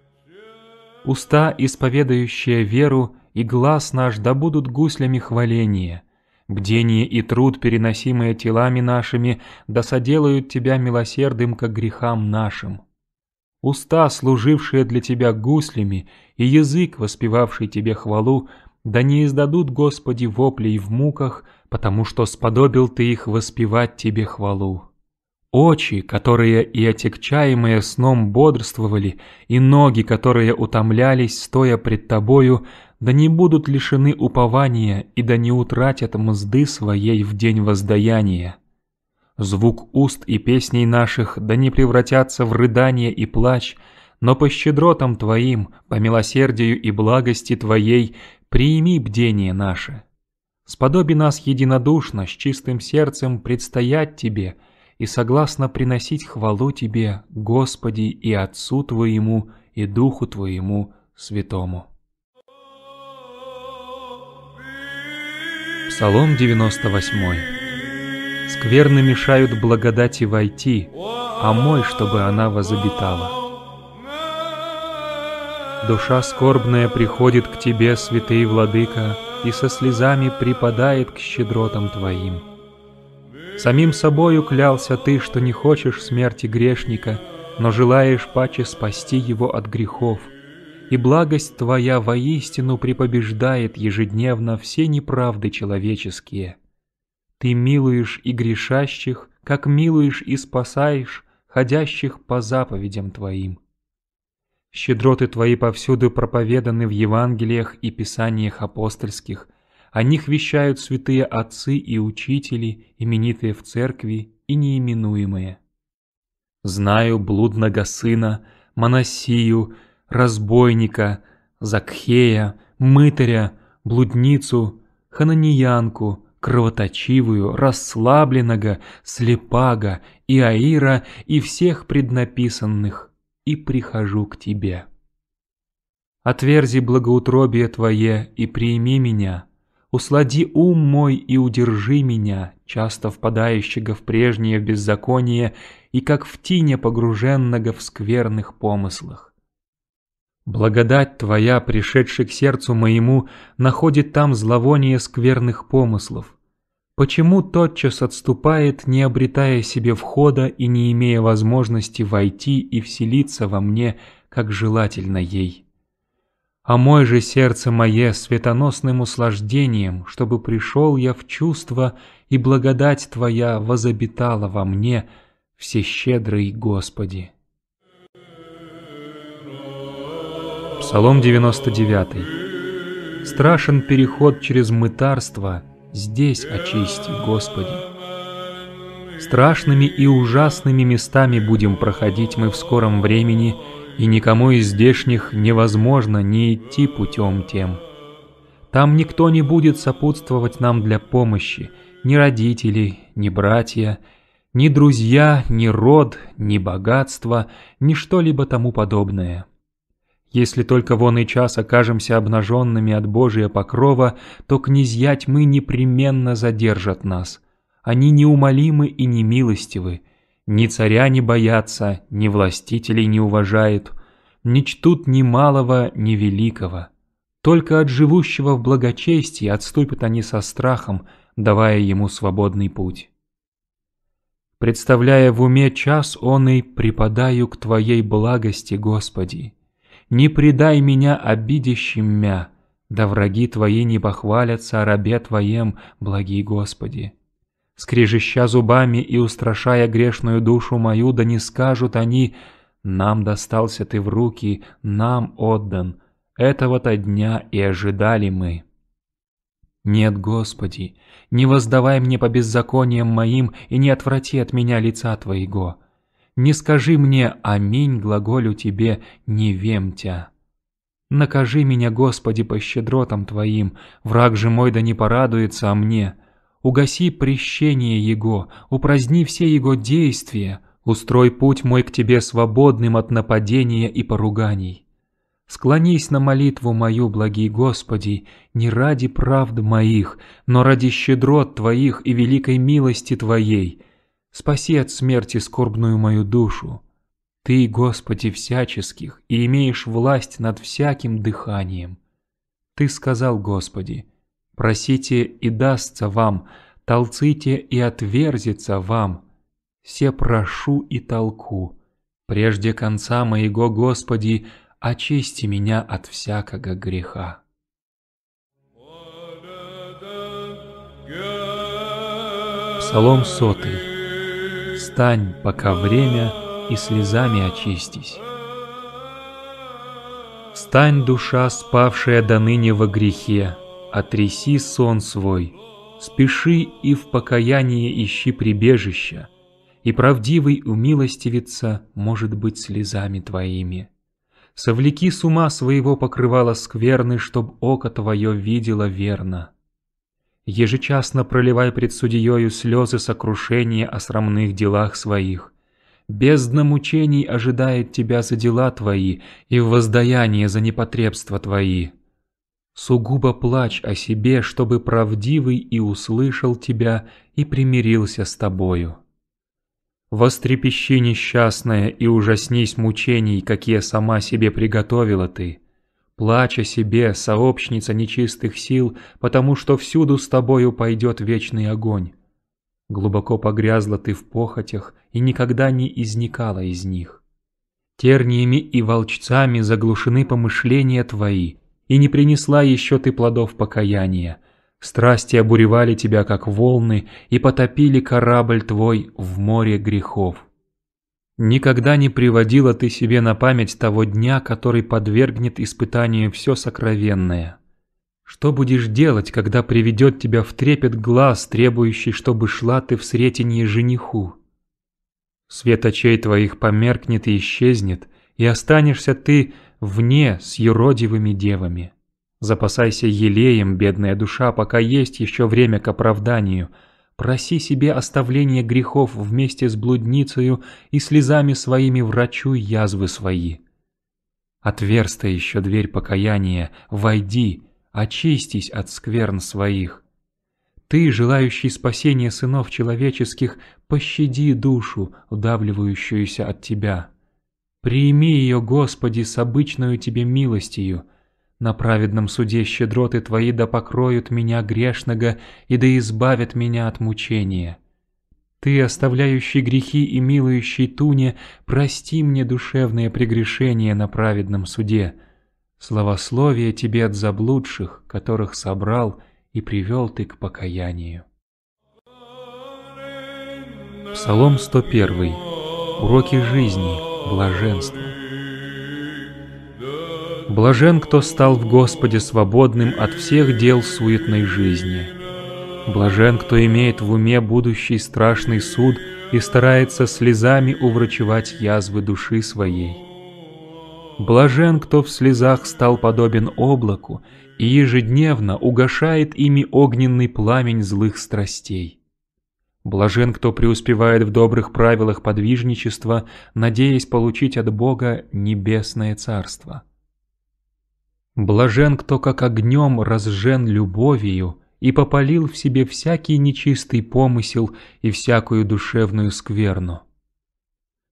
Уста, исповедающие веру, и глаз наш да будут гуслями хваления. Бдение и труд, переносимые телами нашими, да соделают Тебя милосердым ко грехам нашим. Уста, служившие для Тебя гуслями, и язык, воспевавший Тебе хвалу, да не издадут, Господи, воплей в муках, потому что сподобил Ты их воспевать Тебе хвалу очи, которые и отекчаемые сном бодрствовали, и ноги, которые утомлялись, стоя пред тобою, да не будут лишены упования и да не утратят мзды своей в день воздаяния. Звук уст и песней наших да не превратятся в рыдание и плач, но по щедротам Твоим, по милосердию и благости Твоей, прими бдение наше. Сподоби нас единодушно, с чистым сердцем предстоять Тебе – и согласно приносить хвалу Тебе, Господи, и Отцу Твоему, и Духу Твоему Святому. Псалом 98. Скверны мешают благодати войти, а мой, чтобы она возобитала. Душа скорбная приходит к Тебе, святый Владыка, и со слезами припадает к щедротам Твоим. Самим собою клялся ты, что не хочешь смерти грешника, но желаешь паче спасти его от грехов. И благость твоя воистину препобеждает ежедневно все неправды человеческие. Ты милуешь и грешащих, как милуешь и спасаешь, ходящих по заповедям твоим. Щедроты твои повсюду проповеданы в Евангелиях и Писаниях апостольских, о них вещают святые отцы и учители, именитые в церкви и неименуемые. Знаю блудного сына, Моносию, разбойника, Закхея, мытаря, блудницу, хананиянку, кровоточивую, расслабленного, слепага, и Аира, и всех преднаписанных, и прихожу к тебе. Отверзи благоутробие Твое и прими меня, Услади ум мой и удержи меня, часто впадающего в прежнее беззаконие и как в тине погруженного в скверных помыслах. Благодать Твоя, пришедшая к сердцу моему, находит там зловоние скверных помыслов. Почему тотчас отступает, не обретая себе входа и не имея возможности войти и вселиться во мне, как желательно ей? а мой же сердце мое светоносным услаждением, чтобы пришел я в чувство, и благодать Твоя возобитала во мне, всещедрый Господи. Псалом 99. Страшен переход через мытарство, здесь очисти, Господи. Страшными и ужасными местами будем проходить мы в скором времени — и никому из здешних невозможно не идти путем тем. Там никто не будет сопутствовать нам для помощи, ни родители, ни братья, ни друзья, ни род, ни богатство, ни что-либо тому подобное. Если только вон и час окажемся обнаженными от Божия покрова, то князья тьмы непременно задержат нас. Они неумолимы и немилостивы, милостивы ни царя не боятся, ни властителей не уважают, не чтут ни малого, ни великого. Только от живущего в благочестии отступят они со страхом, давая ему свободный путь. Представляя в уме час он и «припадаю к Твоей благости, Господи». Не предай меня обидящим мя, да враги Твои не похвалятся о а рабе Твоем, благий Господи скрежеща зубами и устрашая грешную душу мою, да не скажут они «Нам достался ты в руки, нам отдан, этого-то дня и ожидали мы». Нет, Господи, не воздавай мне по беззакониям моим и не отврати от меня лица Твоего. Не скажи мне «Аминь» глаголю Тебе «Не вемтя». Накажи меня, Господи, по щедротам Твоим, враг же мой да не порадуется о мне угаси прещение Его, упраздни все Его действия, устрой путь мой к Тебе свободным от нападения и поруганий. Склонись на молитву мою, благий Господи, не ради правд моих, но ради щедрот Твоих и великой милости Твоей. Спаси от смерти скорбную мою душу. Ты, Господи, всяческих, и имеешь власть над всяким дыханием. Ты сказал, Господи, — Просите и дастся вам, толците и отверзится вам. Все прошу и толку. Прежде конца моего, Господи, очисти меня от всякого греха. Псалом сотый. Стань, пока время, и слезами очистись. Стань, душа, спавшая до ныне во грехе, отряси сон свой, спеши и в покаянии ищи прибежища, и правдивый умилостивится, может быть, слезами твоими. Совлеки с ума своего покрывала скверны, чтоб око твое видело верно. Ежечасно проливай пред судьею слезы сокрушения о срамных делах своих. Бездна мучений ожидает тебя за дела твои и в воздаяние за непотребства твои. Сугубо плачь о себе, чтобы правдивый и услышал тебя и примирился с тобою. Вострепещи несчастная и ужаснись мучений, какие сама себе приготовила ты. Плачь о себе, сообщница нечистых сил, потому что всюду с тобою пойдет вечный огонь. Глубоко погрязла ты в похотях и никогда не изникала из них. Терниями и волчцами заглушены помышления твои — и не принесла еще ты плодов покаяния. Страсти обуревали тебя, как волны, и потопили корабль твой в море грехов. Никогда не приводила ты себе на память того дня, который подвергнет испытанию все сокровенное. Что будешь делать, когда приведет тебя в трепет глаз, требующий, чтобы шла ты в сретенье жениху? Свет очей твоих померкнет и исчезнет, и останешься ты вне с юродивыми девами. Запасайся елеем, бедная душа, пока есть еще время к оправданию. Проси себе оставления грехов вместе с блудницею и слезами своими врачу язвы свои. Отверста еще дверь покаяния, войди, очистись от скверн своих. Ты, желающий спасения сынов человеческих, пощади душу, удавливающуюся от тебя. Прими ее, Господи, с обычную Тебе милостью. На праведном суде щедроты Твои да покроют меня грешного и да избавят меня от мучения. Ты, оставляющий грехи и милующий туне, прости мне душевные прегрешения на праведном суде. Словословие Тебе от заблудших, которых собрал и привел Ты к покаянию. Псалом 101. Уроки жизни блаженство. Блажен, кто стал в Господе свободным от всех дел суетной жизни. Блажен, кто имеет в уме будущий страшный суд и старается слезами уврачевать язвы души своей. Блажен, кто в слезах стал подобен облаку и ежедневно угошает ими огненный пламень злых страстей. Блажен, кто преуспевает в добрых правилах подвижничества, надеясь получить от Бога небесное царство. Блажен, кто как огнем разжен любовью и попалил в себе всякий нечистый помысел и всякую душевную скверну.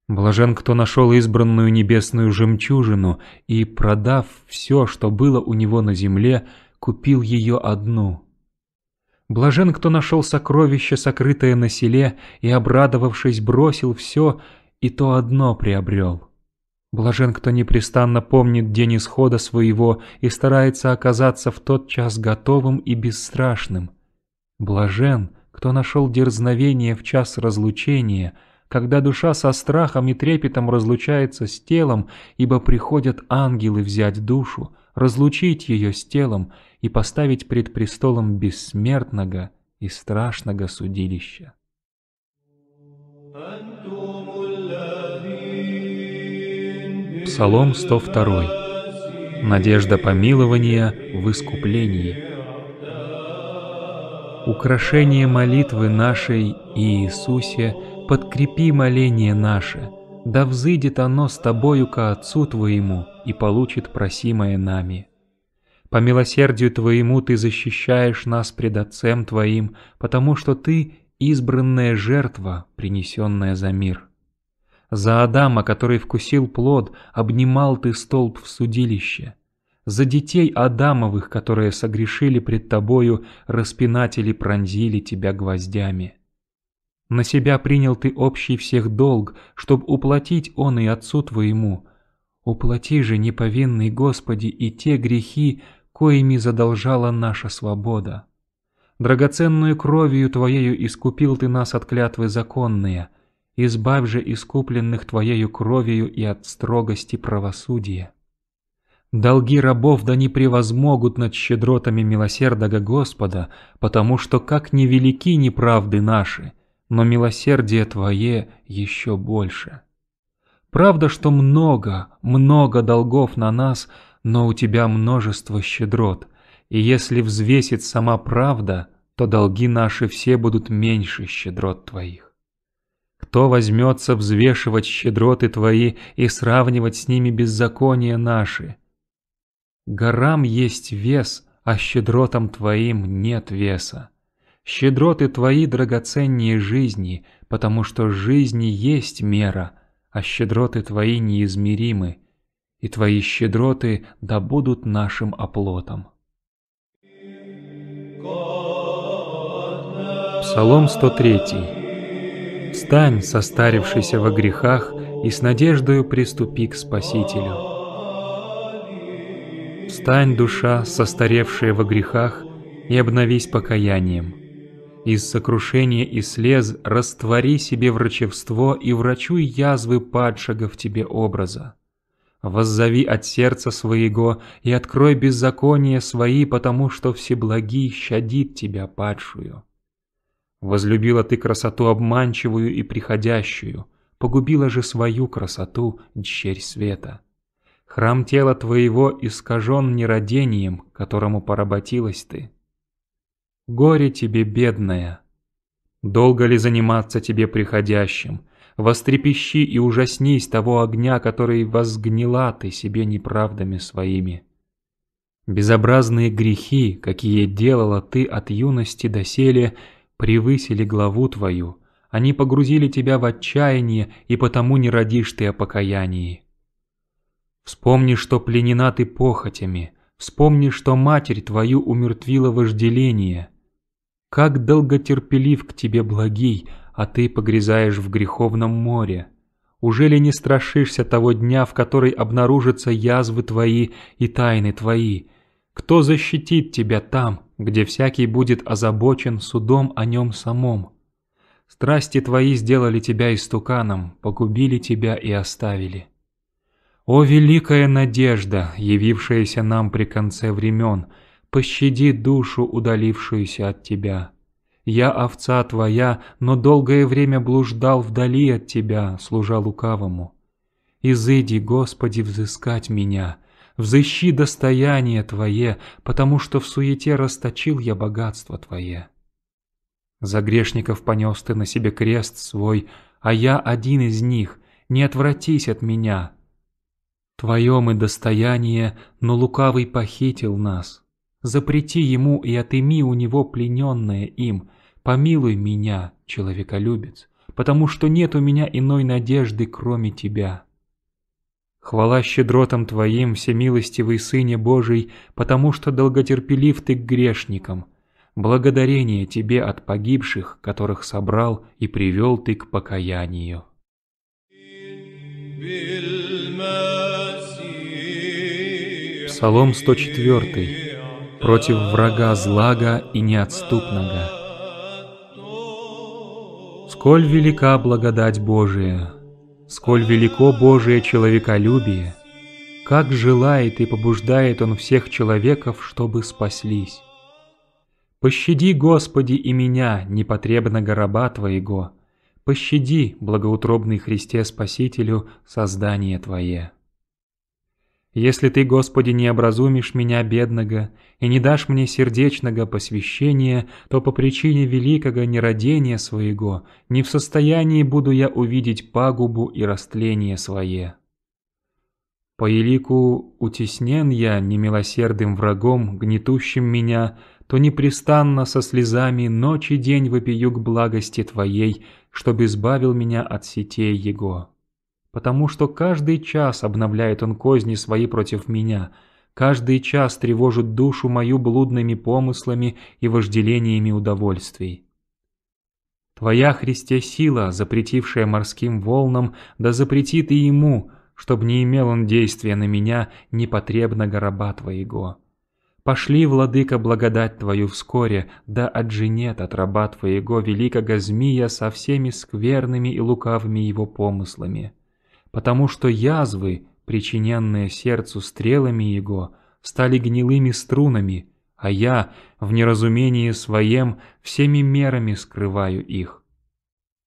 Блажен, кто нашел избранную небесную жемчужину и, продав все, что было у него на земле, купил ее одну – Блажен, кто нашел сокровище, сокрытое на селе, и, обрадовавшись, бросил все, и то одно приобрел. Блажен, кто непрестанно помнит день исхода своего и старается оказаться в тот час готовым и бесстрашным. Блажен, кто нашел дерзновение в час разлучения, когда душа со страхом и трепетом разлучается с телом, ибо приходят ангелы взять душу, разлучить ее с телом — и поставить пред престолом бессмертного и страшного судилища. Псалом 102. Надежда помилования в искуплении. Украшение молитвы нашей Иисусе, подкрепи моление наше, да взыдет оно с тобою ко Отцу Твоему и получит просимое нами. По милосердию Твоему Ты защищаешь нас пред Отцем Твоим, потому что Ты — избранная жертва, принесенная за мир. За Адама, который вкусил плод, обнимал Ты столб в судилище. За детей Адамовых, которые согрешили пред Тобою, распинатели пронзили Тебя гвоздями. На себя принял Ты общий всех долг, чтоб уплатить он и Отцу Твоему. Уплати же, неповинный Господи, и те грехи, коими задолжала наша свобода. Драгоценную кровью Твоею искупил Ты нас от клятвы законные, избавь же искупленных Твоею кровью и от строгости правосудия. Долги рабов да не превозмогут над щедротами милосердога Господа, потому что как невелики неправды наши, но милосердие Твое еще больше. Правда, что много, много долгов на нас – но у тебя множество щедрот, и если взвесит сама правда, то долги наши все будут меньше щедрот твоих. Кто возьмется взвешивать щедроты твои и сравнивать с ними беззакония наши? Горам есть вес, а щедротам твоим нет веса. Щедроты твои драгоценнее жизни, потому что жизни есть мера, а щедроты твои неизмеримы, и твои щедроты да будут нашим оплотом. Псалом 103. Встань, состарившийся во грехах, и с надеждою приступи к Спасителю. Встань, душа, состаревшая во грехах, и обновись покаянием. Из сокрушения и слез раствори себе врачевство и врачуй язвы падшего в тебе образа. Воззови от сердца своего и открой беззаконие свои, потому что всеблагий щадит тебя, падшую. Возлюбила ты красоту обманчивую и приходящую, погубила же свою красоту, дщерь света. Храм тела твоего искажен нерадением, которому поработилась ты. Горе тебе, бедная! Долго ли заниматься тебе приходящим, вострепещи и ужаснись того огня, который возгнила ты себе неправдами своими. Безобразные грехи, какие делала ты от юности до селе, превысили главу твою, они погрузили тебя в отчаяние, и потому не родишь ты о покаянии. Вспомни, что пленена ты похотями, вспомни, что матерь твою умертвила вожделение. Как долготерпелив к тебе благий, а ты погрязаешь в греховном море. Уже ли не страшишься того дня, в который обнаружатся язвы твои и тайны твои? Кто защитит тебя там, где всякий будет озабочен судом о нем самом? Страсти твои сделали тебя истуканом, погубили тебя и оставили. О великая надежда, явившаяся нам при конце времен, пощади душу, удалившуюся от тебя. Я овца твоя, но долгое время блуждал вдали от тебя, служа лукавому. Изыди, Господи, взыскать меня, взыщи достояние твое, потому что в суете расточил я богатство твое. За грешников понес ты на себе крест свой, а я один из них, не отвратись от меня. Твое мы достояние, но лукавый похитил нас. Запрети ему и отыми у него плененное им. Помилуй меня, человеколюбец, потому что нет у меня иной надежды, кроме тебя. Хвала щедротам Твоим, всемилостивый Сыне Божий, потому что долготерпелив Ты к грешникам. Благодарение Тебе от погибших, которых собрал и привел Ты к покаянию. Псалом 104 против врага злага и неотступного. Сколь велика благодать Божия, сколь велико Божие человеколюбие, как желает и побуждает Он всех человеков, чтобы спаслись. Пощади, Господи, и меня, непотребного раба Твоего, пощади, благоутробный Христе Спасителю, создание Твое. Если ты, Господи, не образумишь меня, бедного, и не дашь мне сердечного посвящения, то по причине великого нерадения своего не в состоянии буду я увидеть пагубу и растление свое. По елику утеснен я немилосердым врагом, гнетущим меня, то непрестанно со слезами ночь и день вопию к благости Твоей, чтобы избавил меня от сетей Его потому что каждый час обновляет он козни свои против меня, каждый час тревожит душу мою блудными помыслами и вожделениями удовольствий. Твоя, Христе, сила, запретившая морским волнам, да запретит и ему, чтобы не имел он действия на меня непотребно гороба Твоего. Пошли, Владыка, благодать Твою вскоре, да отженет от раба Твоего великого змия со всеми скверными и лукавыми его помыслами потому что язвы, причиненные сердцу стрелами его, стали гнилыми струнами, а я, в неразумении своем, всеми мерами скрываю их.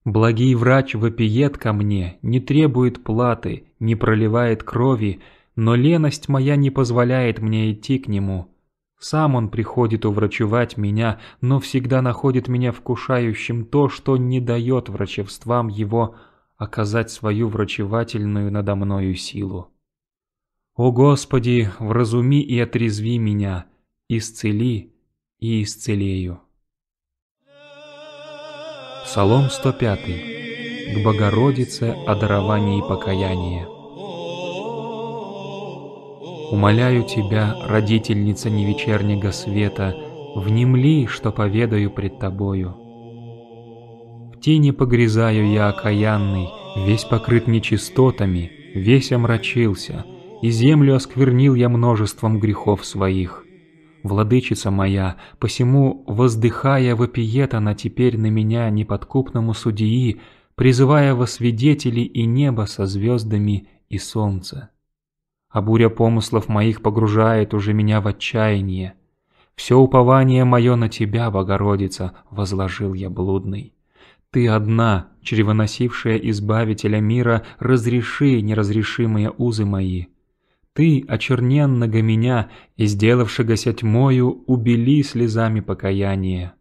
Благий врач вопиет ко мне, не требует платы, не проливает крови, но леность моя не позволяет мне идти к нему. Сам он приходит уврачевать меня, но всегда находит меня вкушающим то, что не дает врачевствам его оказать свою врачевательную надо мною силу. О Господи, вразуми и отрезви меня, исцели и исцелею. Псалом 105. К Богородице о даровании покаяния. Умоляю Тебя, родительница невечернего света, внемли, что поведаю пред Тобою тени погрязаю я окаянный, весь покрыт нечистотами, весь омрачился, и землю осквернил я множеством грехов своих. Владычица моя, посему, воздыхая вопиет она теперь на меня неподкупному судьи, призывая во свидетели и небо со звездами и солнце. А буря помыслов моих погружает уже меня в отчаяние. Все упование мое на тебя, Богородица, возложил я блудный. Ты одна, чревоносившая Избавителя мира, разреши неразрешимые узы мои. Ты, очерненного меня и сделавшегося тьмою, убили слезами покаяния.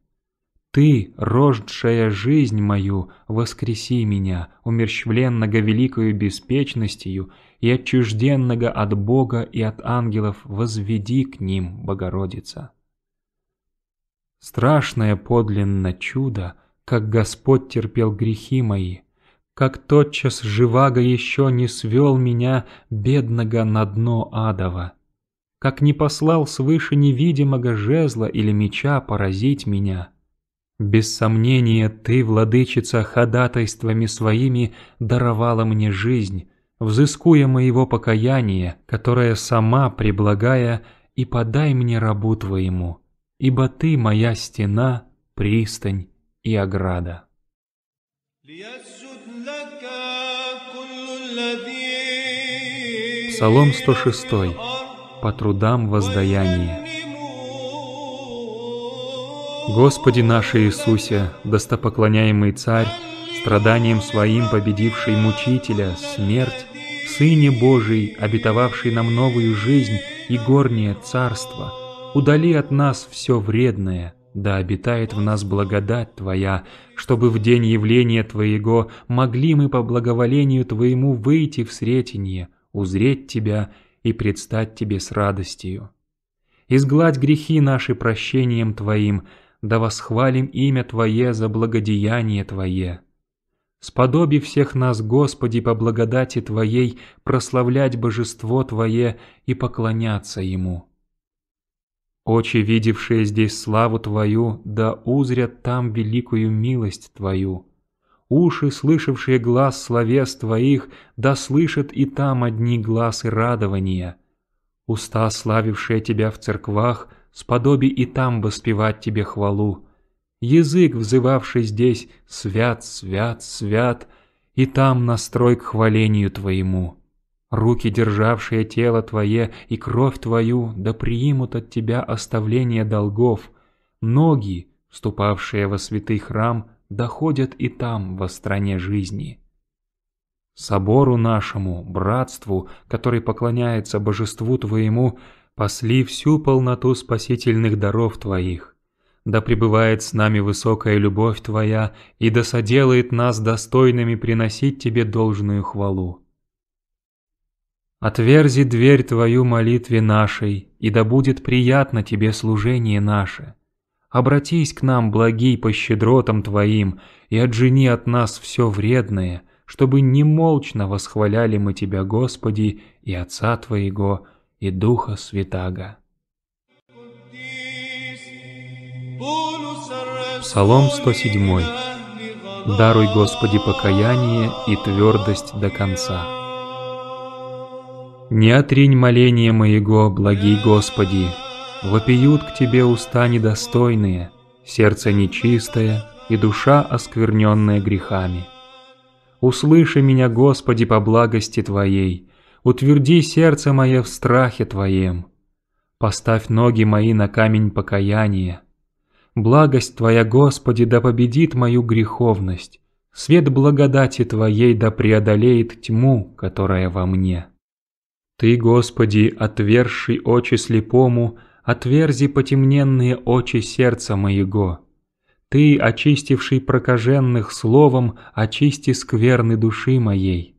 Ты, рождшая жизнь мою, воскреси меня, умерщвленного великою беспечностью и отчужденного от Бога и от ангелов, возведи к ним, Богородица. Страшное подлинно чудо — как Господь терпел грехи мои, как тотчас живаго еще не свел меня, бедного, на дно адова, как не послал свыше невидимого жезла или меча поразить меня. Без сомнения, ты, владычица, ходатайствами своими даровала мне жизнь, взыскуя моего покаяния, которое сама приблагая, и подай мне рабу твоему, ибо ты моя стена, пристань, и ограда. Псалом 106. По трудам воздаяние. Господи наш Иисусе, достопоклоняемый Царь, страданием своим победивший мучителя, смерть, Сыне Божий, обетовавший нам новую жизнь и горнее царство, удали от нас все вредное – да обитает в нас благодать Твоя, чтобы в день явления Твоего могли мы по благоволению Твоему выйти в сретение, узреть Тебя и предстать Тебе с радостью. Изгладь грехи наши прощением Твоим, да восхвалим имя Твое за благодеяние Твое. Сподоби всех нас, Господи, по благодати Твоей прославлять божество Твое и поклоняться Ему. Очи, видевшие здесь славу Твою, да узрят там великую милость Твою. Уши, слышавшие глаз словес Твоих, да слышат и там одни глаз и радования. Уста, славившие Тебя в церквах, сподоби и там воспевать Тебе хвалу. Язык, взывавший здесь «Свят, свят, свят», и там настрой к хвалению Твоему. Руки, державшие тело твое и кровь твою, да приимут от тебя оставление долгов. Ноги, вступавшие во святый храм, доходят и там, во стране жизни. Собору нашему, братству, который поклоняется божеству твоему, посли всю полноту спасительных даров твоих. Да пребывает с нами высокая любовь твоя, и да соделает нас достойными приносить тебе должную хвалу. Отверзи дверь твою молитве нашей, и да будет приятно тебе служение наше. Обратись к нам, благий, по щедротам твоим, и отжени от нас все вредное, чтобы немолчно восхваляли мы тебя, Господи, и Отца Твоего, и Духа Святаго. Псалом 107. Даруй, Господи, покаяние и твердость до конца. Не отринь моление моего, благий Господи. Вопиют к Тебе уста недостойные, сердце нечистое и душа оскверненная грехами. Услыши меня, Господи, по благости Твоей, утверди сердце мое в страхе Твоем. Поставь ноги мои на камень покаяния. Благость Твоя, Господи, да победит мою греховность, свет благодати Твоей да преодолеет тьму, которая во мне». Ты, Господи, отверший очи слепому, отверзи потемненные очи сердца моего. Ты, очистивший прокаженных словом, очисти скверны души моей.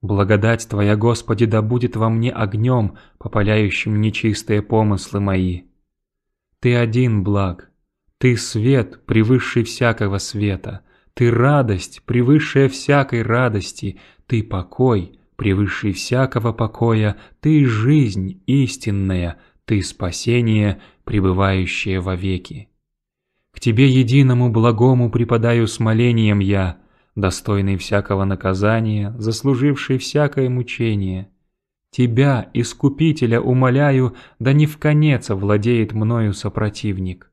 Благодать Твоя, Господи, да будет во мне огнем, попаляющим нечистые помыслы мои. Ты один благ, Ты свет, превысший всякого света, Ты радость, превысшая всякой радости, Ты покой, превыше всякого покоя, ты жизнь истинная, ты спасение, пребывающее вовеки. К тебе единому благому преподаю смолением я, достойный всякого наказания, заслуживший всякое мучение. Тебя, искупителя, умоляю, да не в конец овладеет мною сопротивник.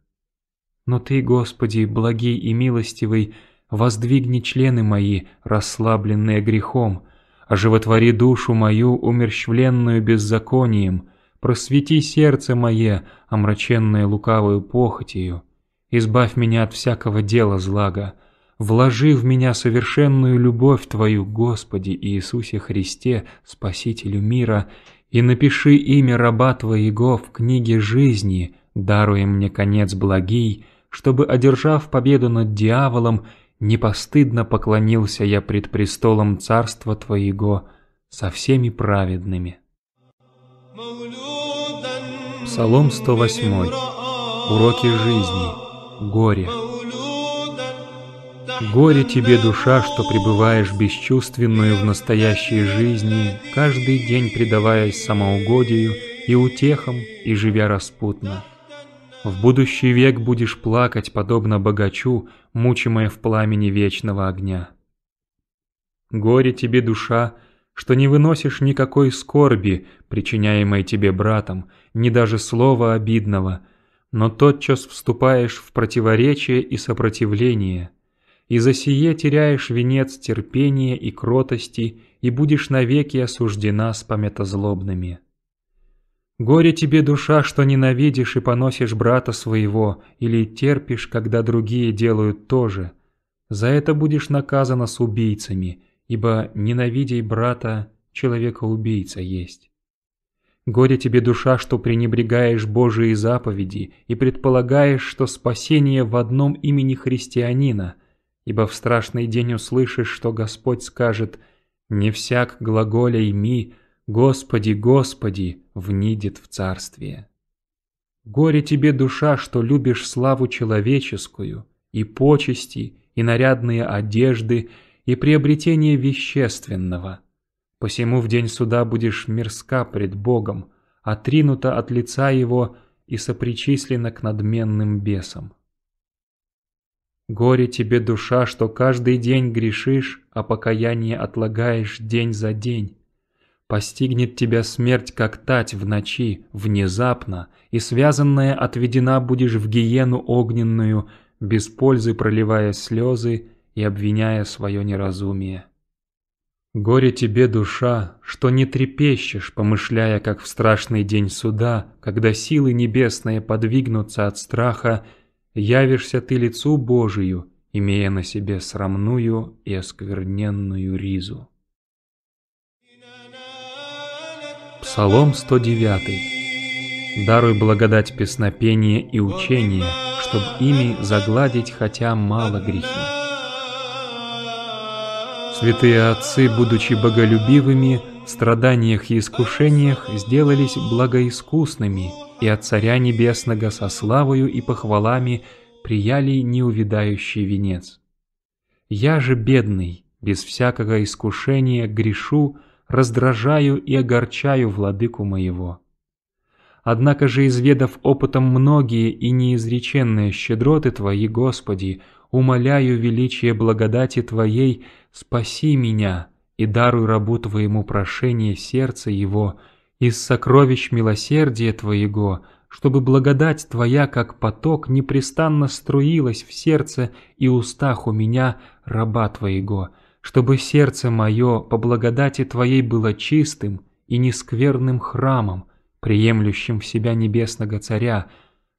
Но ты, Господи, благий и милостивый, воздвигни члены мои, расслабленные грехом, Оживотвори душу мою, умерщвленную беззаконием, просвети сердце мое, омраченное лукавою похотью. Избавь меня от всякого дела злага. Вложи в меня совершенную любовь Твою, Господи Иисусе Христе, Спасителю мира, и напиши имя раба Твоего в книге жизни, даруя мне конец благий, чтобы, одержав победу над дьяволом, непостыдно поклонился я пред престолом царства Твоего со всеми праведными. Псалом 108. Уроки жизни. Горе. Горе тебе, душа, что пребываешь бесчувственную в настоящей жизни, каждый день предаваясь самоугодию и утехам, и живя распутно. В будущий век будешь плакать, подобно богачу, мучимая в пламени вечного огня. Горе тебе, душа, что не выносишь никакой скорби, причиняемой тебе братом, ни даже слова обидного, но тотчас вступаешь в противоречие и сопротивление. И за сие теряешь венец терпения и кротости, и будешь навеки осуждена с злобными. Горе тебе, душа, что ненавидишь и поносишь брата своего, или терпишь, когда другие делают то же. За это будешь наказана с убийцами, ибо ненавидей брата человека-убийца есть. Горе тебе, душа, что пренебрегаешь Божии заповеди и предполагаешь, что спасение в одном имени христианина, ибо в страшный день услышишь, что Господь скажет «Не всяк глаголя ми. «Господи, Господи!» внидит в царствие. Горе тебе, душа, что любишь славу человеческую, и почести, и нарядные одежды, и приобретение вещественного. Посему в день суда будешь мирска пред Богом, отринута от лица Его и сопричислена к надменным бесам. Горе тебе, душа, что каждый день грешишь, а покаяние отлагаешь день за день. Постигнет тебя смерть, как тать в ночи, внезапно, и связанная отведена будешь в гиену огненную, без пользы проливая слезы и обвиняя свое неразумие. Горе тебе, душа, что не трепещешь, помышляя, как в страшный день суда, когда силы небесные подвигнутся от страха, явишься ты лицу Божию, имея на себе срамную и оскверненную ризу. Псалом 109. «Даруй благодать песнопения и учения, чтобы ими загладить хотя мало грехи». Святые отцы, будучи боголюбивыми, в страданиях и искушениях сделались благоискусными, и от Царя Небесного со славою и похвалами прияли неувидающий венец. «Я же бедный, без всякого искушения грешу, раздражаю и огорчаю владыку моего. Однако же, изведав опытом многие и неизреченные щедроты Твои, Господи, умоляю величие благодати Твоей, спаси меня и даруй рабу Твоему прошение сердца его из сокровищ милосердия Твоего, чтобы благодать Твоя, как поток, непрестанно струилась в сердце и устах у меня, раба Твоего, чтобы сердце мое по благодати Твоей было чистым и нескверным храмом, приемлющим в себя небесного Царя,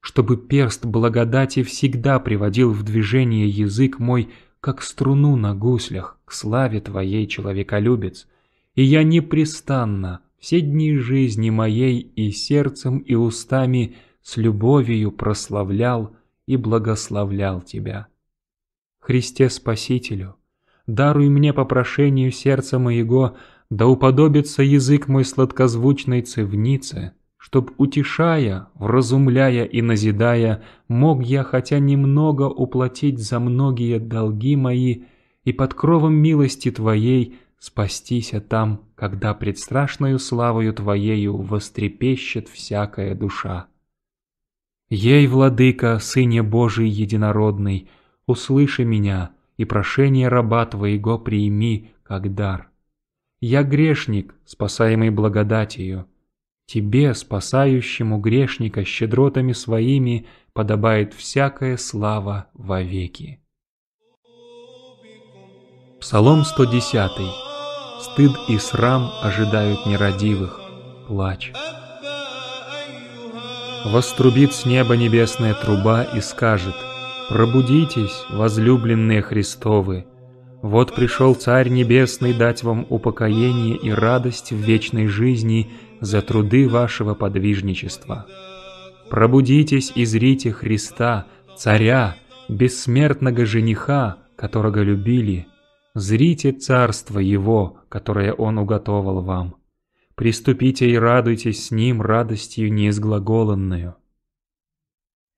чтобы перст благодати всегда приводил в движение язык мой, как струну на гуслях, к славе Твоей, человеколюбец. И я непрестанно все дни жизни моей и сердцем, и устами с любовью прославлял и благословлял Тебя. Христе Спасителю, даруй мне по прошению сердца моего, да уподобится язык мой сладкозвучной цивнице, чтоб, утешая, вразумляя и назидая, мог я хотя немного уплатить за многие долги мои и под кровом милости Твоей спастися там, когда пред страшною славою Твоею вострепещет всякая душа. Ей, Владыка, Сыне Божий Единородный, услыши меня — и прошение раба Твоего прими как дар. Я грешник, спасаемый благодатью. Тебе, спасающему грешника щедротами своими, подобает всякая слава вовеки. Псалом 110. Стыд и срам ожидают нерадивых. Плач. Вострубит с неба небесная труба и скажет — «Пробудитесь, возлюбленные Христовы! Вот пришел Царь Небесный дать вам упокоение и радость в вечной жизни за труды вашего подвижничества. Пробудитесь и зрите Христа, Царя, бессмертного жениха, которого любили. Зрите царство Его, которое Он уготовал вам. Приступите и радуйтесь с Ним радостью неизглаголанную»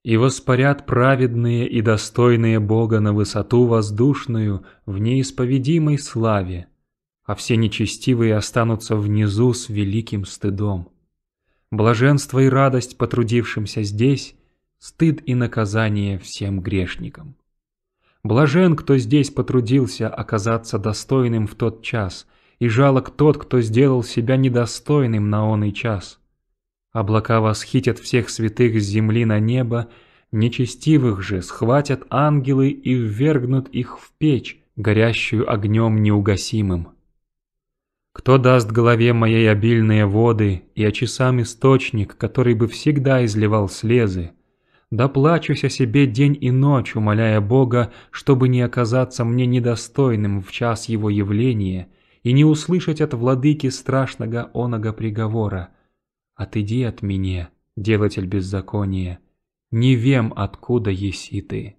и воспарят праведные и достойные Бога на высоту воздушную в неисповедимой славе, а все нечестивые останутся внизу с великим стыдом. Блаженство и радость потрудившимся здесь, стыд и наказание всем грешникам. Блажен, кто здесь потрудился оказаться достойным в тот час, и жалок тот, кто сделал себя недостойным на он час. Облака восхитят всех святых с земли на небо, нечестивых же схватят ангелы и ввергнут их в печь, горящую огнем неугасимым. Кто даст голове моей обильные воды и о часам источник, который бы всегда изливал слезы? Да плачусь о себе день и ночь, умоляя Бога, чтобы не оказаться мне недостойным в час его явления и не услышать от владыки страшного оного приговора — отойди от меня, делатель беззакония, не вем, откуда еси ты.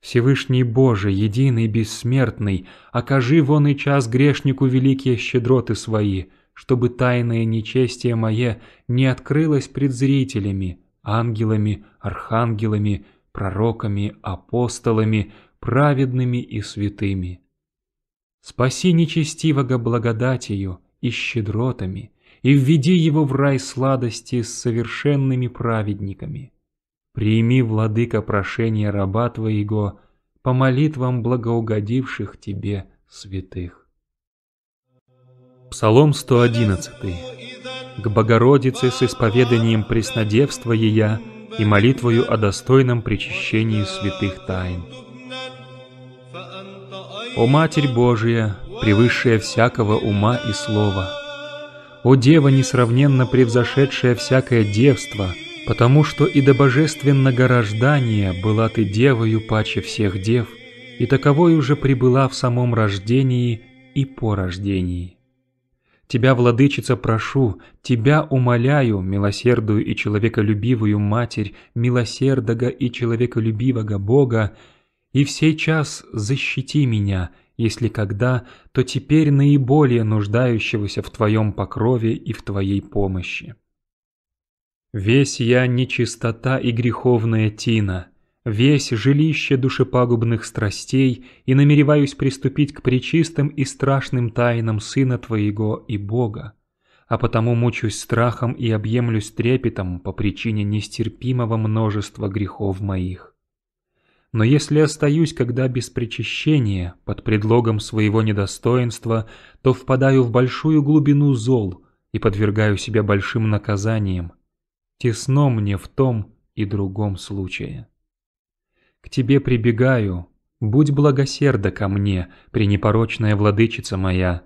Всевышний Боже, единый, бессмертный, окажи вон и час грешнику великие щедроты свои, чтобы тайное нечестие мое не открылось пред зрителями, ангелами, архангелами, пророками, апостолами, праведными и святыми. Спаси нечестивого благодатью и щедротами, и введи его в рай сладости с совершенными праведниками. Прими, владыка, прошение раба твоего по молитвам благоугодивших тебе святых. Псалом 111. К Богородице с исповеданием преснодевства ея и молитвою о достойном причащении святых тайн. О Матерь Божия, превысшая всякого ума и слова, о дева, несравненно превзошедшая всякое девство, потому что и до божественного рождания была ты девою паче всех дев, и таковой уже прибыла в самом рождении и по рождении. Тебя, владычица, прошу, тебя умоляю, милосердую и человеколюбивую Матерь, милосердого и человеколюбивого Бога, и в сей час защити меня – если когда, то теперь наиболее нуждающегося в твоем покрове и в твоей помощи. Весь я нечистота и греховная тина, весь жилище душепагубных страстей и намереваюсь приступить к причистым и страшным тайнам Сына Твоего и Бога, а потому мучусь страхом и объемлюсь трепетом по причине нестерпимого множества грехов моих. Но если остаюсь, когда без причащения, под предлогом своего недостоинства, то впадаю в большую глубину зол и подвергаю себя большим наказаниям. Тесно мне в том и другом случае. К тебе прибегаю, будь благосерда ко мне, пренепорочная владычица моя.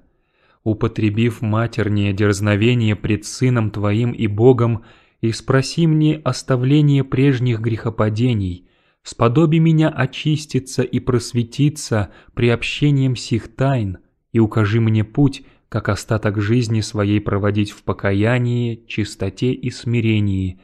Употребив матернее дерзновение пред Сыном Твоим и Богом, и спроси мне оставление прежних грехопадений – сподоби меня очиститься и просветиться при общением сих тайн, и укажи мне путь, как остаток жизни своей проводить в покаянии, чистоте и смирении,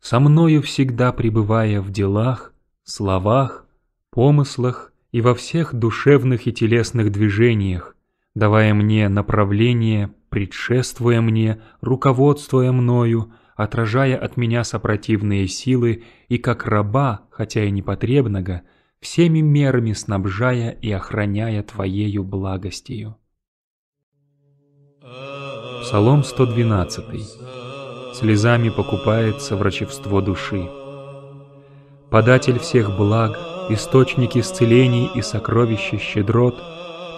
со мною всегда пребывая в делах, словах, помыслах и во всех душевных и телесных движениях, давая мне направление, предшествуя мне, руководствуя мною, отражая от меня сопротивные силы и как раба, хотя и непотребного, всеми мерами снабжая и охраняя Твоею благостью. Псалом 112. Слезами покупается врачевство души. Податель всех благ, источник исцелений и сокровища щедрот,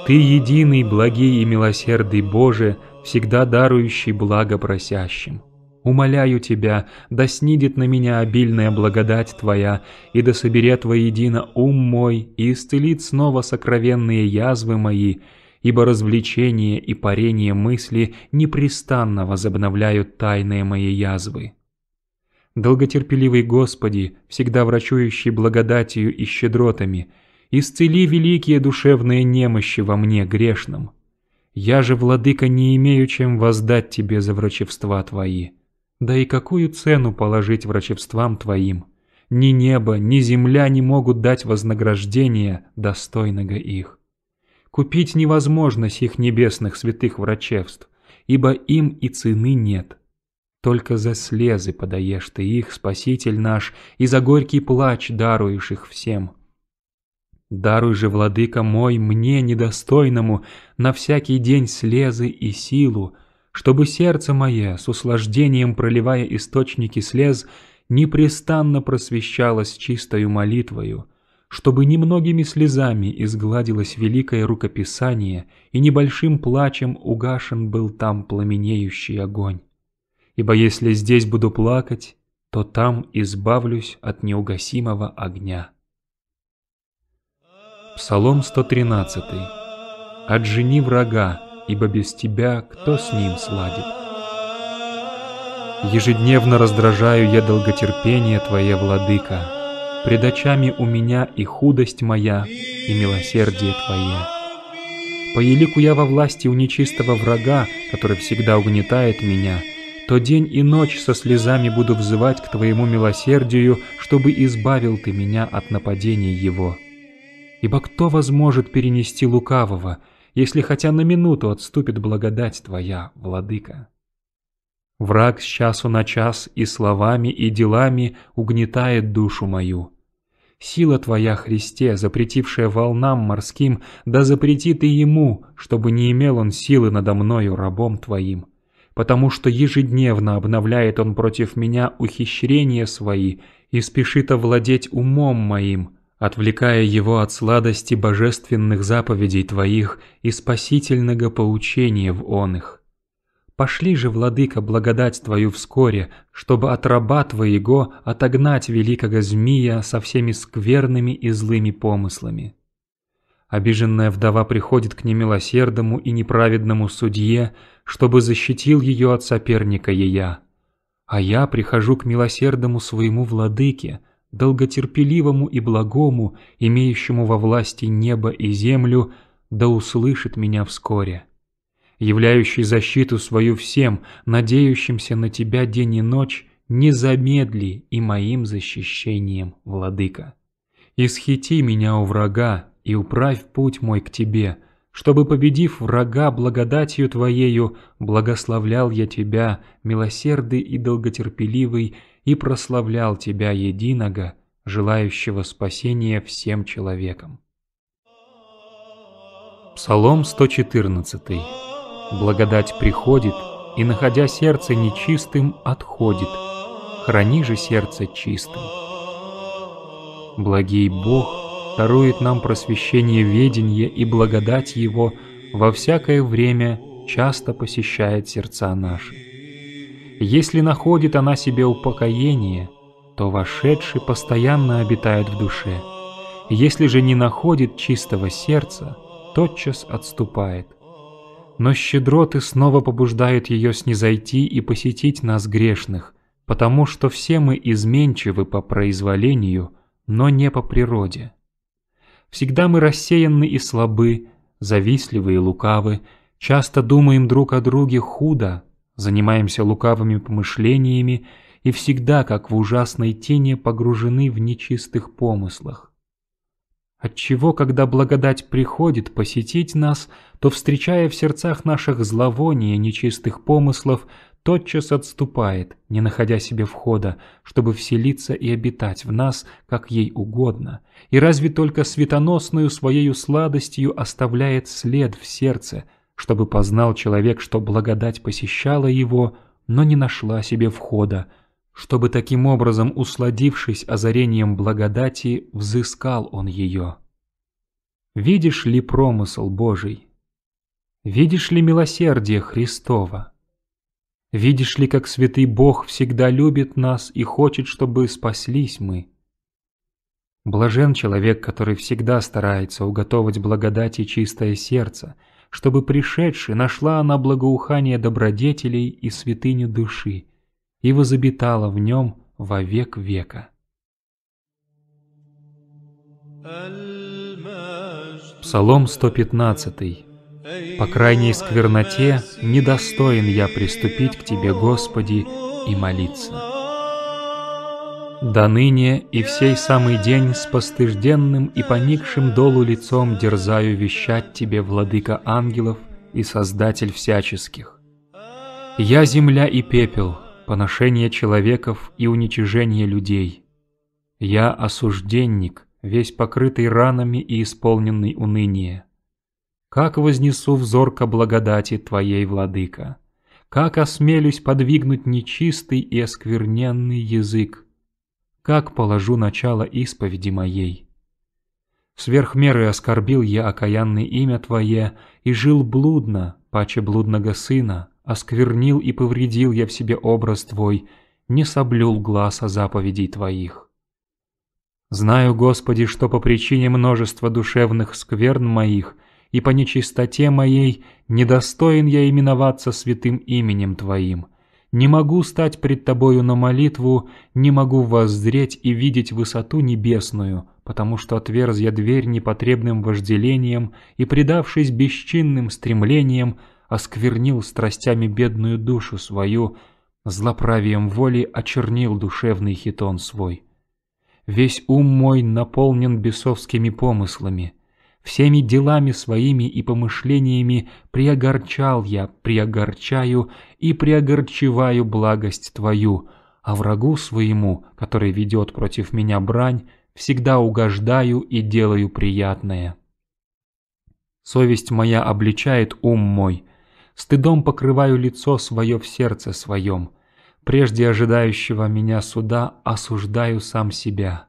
Ты единый, благий и милосердный Боже, всегда дарующий благо просящим. Умоляю тебя, да снидет на меня обильная благодать твоя, и да соберет воедино ум мой, и исцелит снова сокровенные язвы мои, ибо развлечение и парение мысли непрестанно возобновляют тайные мои язвы. Долготерпеливый Господи, всегда врачующий благодатью и щедротами, исцели великие душевные немощи во мне грешном. Я же, владыка, не имею чем воздать тебе за врачевства твои. Да и какую цену положить врачевствам твоим? Ни небо, ни земля не могут дать вознаграждения, достойного их. Купить невозможно сих небесных святых врачевств, ибо им и цены нет. Только за слезы подаешь ты их, Спаситель наш, и за горький плач даруешь их всем. Даруй же, владыка мой, мне недостойному, на всякий день слезы и силу, чтобы сердце мое, с услаждением проливая источники слез, непрестанно просвещалось чистою молитвою, чтобы немногими слезами изгладилось великое рукописание, и небольшим плачем угашен был там пламенеющий огонь. Ибо если здесь буду плакать, то там избавлюсь от неугасимого огня. Псалом 113. От жени врага, ибо без тебя кто с ним сладит? Ежедневно раздражаю я долготерпение Твое, Владыка. Пред очами у меня и худость моя, и милосердие Твое. По елику я во власти у нечистого врага, который всегда угнетает меня, то день и ночь со слезами буду взывать к Твоему милосердию, чтобы избавил Ты меня от нападений его. Ибо кто возможет перенести лукавого, если хотя на минуту отступит благодать Твоя, Владыка. Враг с часу на час и словами, и делами угнетает душу мою. Сила Твоя, Христе, запретившая волнам морским, да запретит и ему, чтобы не имел он силы надо мною, рабом Твоим. Потому что ежедневно обновляет он против меня ухищрения свои и спешит овладеть умом моим, отвлекая его от сладости божественных заповедей твоих и спасительного поучения в он их. Пошли же, владыка, благодать твою вскоре, чтобы от раба твоего отогнать великого змея со всеми скверными и злыми помыслами. Обиженная вдова приходит к немилосердному и неправедному судье, чтобы защитил ее от соперника ея. А я прихожу к милосердному своему владыке – долготерпеливому и благому, имеющему во власти небо и землю, да услышит меня вскоре. Являющий защиту свою всем, надеющимся на тебя день и ночь, не замедли и моим защищением, владыка. Исхити меня у врага и управь путь мой к тебе, чтобы, победив врага благодатью твоею, благословлял я тебя, милосердый и долготерпеливый, и прославлял Тебя единого, желающего спасения всем человекам. Псалом 114. Благодать приходит, и, находя сердце нечистым, отходит. Храни же сердце чистым. Благий Бог дарует нам просвещение ведения и благодать Его во всякое время часто посещает сердца наши. Если находит она себе упокоение, то вошедший постоянно обитает в душе. Если же не находит чистого сердца, тотчас отступает. Но щедроты снова побуждают ее снизойти и посетить нас грешных, потому что все мы изменчивы по произволению, но не по природе. Всегда мы рассеянны и слабы, завистливы и лукавы, часто думаем друг о друге худо, занимаемся лукавыми помышлениями и всегда, как в ужасной тени, погружены в нечистых помыслах. Отчего, когда благодать приходит посетить нас, то, встречая в сердцах наших зловоние нечистых помыслов, тотчас отступает, не находя себе входа, чтобы вселиться и обитать в нас, как ей угодно, и разве только светоносную своею сладостью оставляет след в сердце – чтобы познал человек, что благодать посещала его, но не нашла себе входа, чтобы таким образом, усладившись озарением благодати, взыскал он ее. Видишь ли промысл Божий? Видишь ли милосердие Христова? Видишь ли, как святый Бог всегда любит нас и хочет, чтобы спаслись мы? Блажен человек, который всегда старается уготовать благодати чистое сердце — чтобы пришедшей нашла она благоухание добродетелей и святыню души, и возобитала в нем во век века. Псалом 115. «По крайней скверноте недостоин я приступить к Тебе, Господи, и молиться» до ныне и всей самый день с постыжденным и поникшим долу лицом дерзаю вещать тебе, владыка ангелов и создатель всяческих. Я земля и пепел, поношение человеков и уничижение людей. Я осужденник, весь покрытый ранами и исполненный уныния. Как вознесу взор ко благодати Твоей, владыка? Как осмелюсь подвигнуть нечистый и оскверненный язык? как положу начало исповеди моей. Сверх меры оскорбил я окаянное имя Твое и жил блудно, паче блудного сына, осквернил и повредил я в себе образ Твой, не соблюл глаза о заповедей Твоих. Знаю, Господи, что по причине множества душевных скверн моих и по нечистоте моей недостоин я именоваться святым именем Твоим, не могу стать пред тобою на молитву, не могу воззреть и видеть высоту небесную, потому что отверз я дверь непотребным вожделением и, предавшись бесчинным стремлениям, осквернил страстями бедную душу свою, злоправием воли очернил душевный хитон свой. Весь ум мой наполнен бесовскими помыслами — всеми делами своими и помышлениями приогорчал я, приогорчаю и приогорчиваю благость Твою, а врагу своему, который ведет против меня брань, всегда угождаю и делаю приятное. Совесть моя обличает ум мой, стыдом покрываю лицо свое в сердце своем, прежде ожидающего меня суда осуждаю сам себя».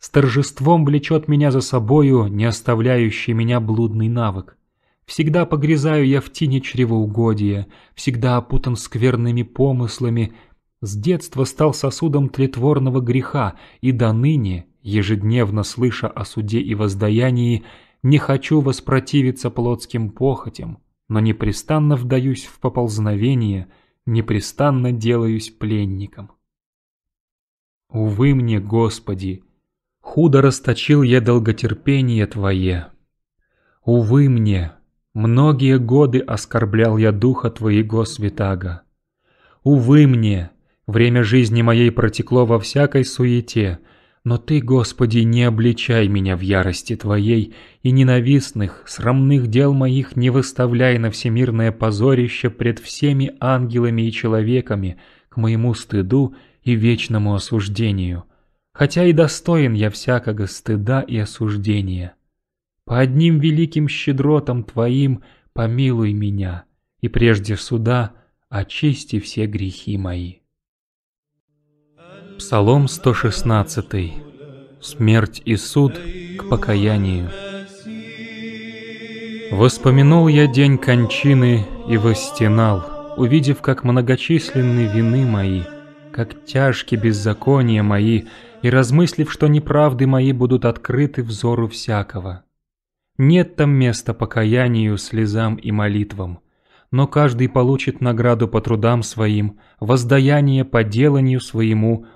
С торжеством влечет меня за собою, не оставляющий меня блудный навык. Всегда погрязаю я в тени чревоугодия, всегда опутан скверными помыслами, с детства стал сосудом тлетворного греха, и до ныне, ежедневно слыша о суде и воздаянии, не хочу воспротивиться плотским похотям, но непрестанно вдаюсь в поползновение, непрестанно делаюсь пленником. Увы мне, Господи, Худо расточил я долготерпение твое. Увы мне, многие годы оскорблял я духа твоего святаго. Увы мне, время жизни моей протекло во всякой суете, но ты, Господи, не обличай меня в ярости твоей и ненавистных, срамных дел моих не выставляй на всемирное позорище пред всеми ангелами и человеками к моему стыду и вечному осуждению хотя и достоин я всякого стыда и осуждения. По одним великим щедротам Твоим помилуй меня, и прежде суда очисти все грехи мои. Псалом 116. Смерть и суд к покаянию. Воспоминал я день кончины и восстенал, увидев, как многочисленны вины мои, как тяжки беззакония мои, и размыслив, что неправды мои будут открыты взору всякого. Нет там места покаянию, слезам и молитвам, но каждый получит награду по трудам своим, воздаяние по деланию своему,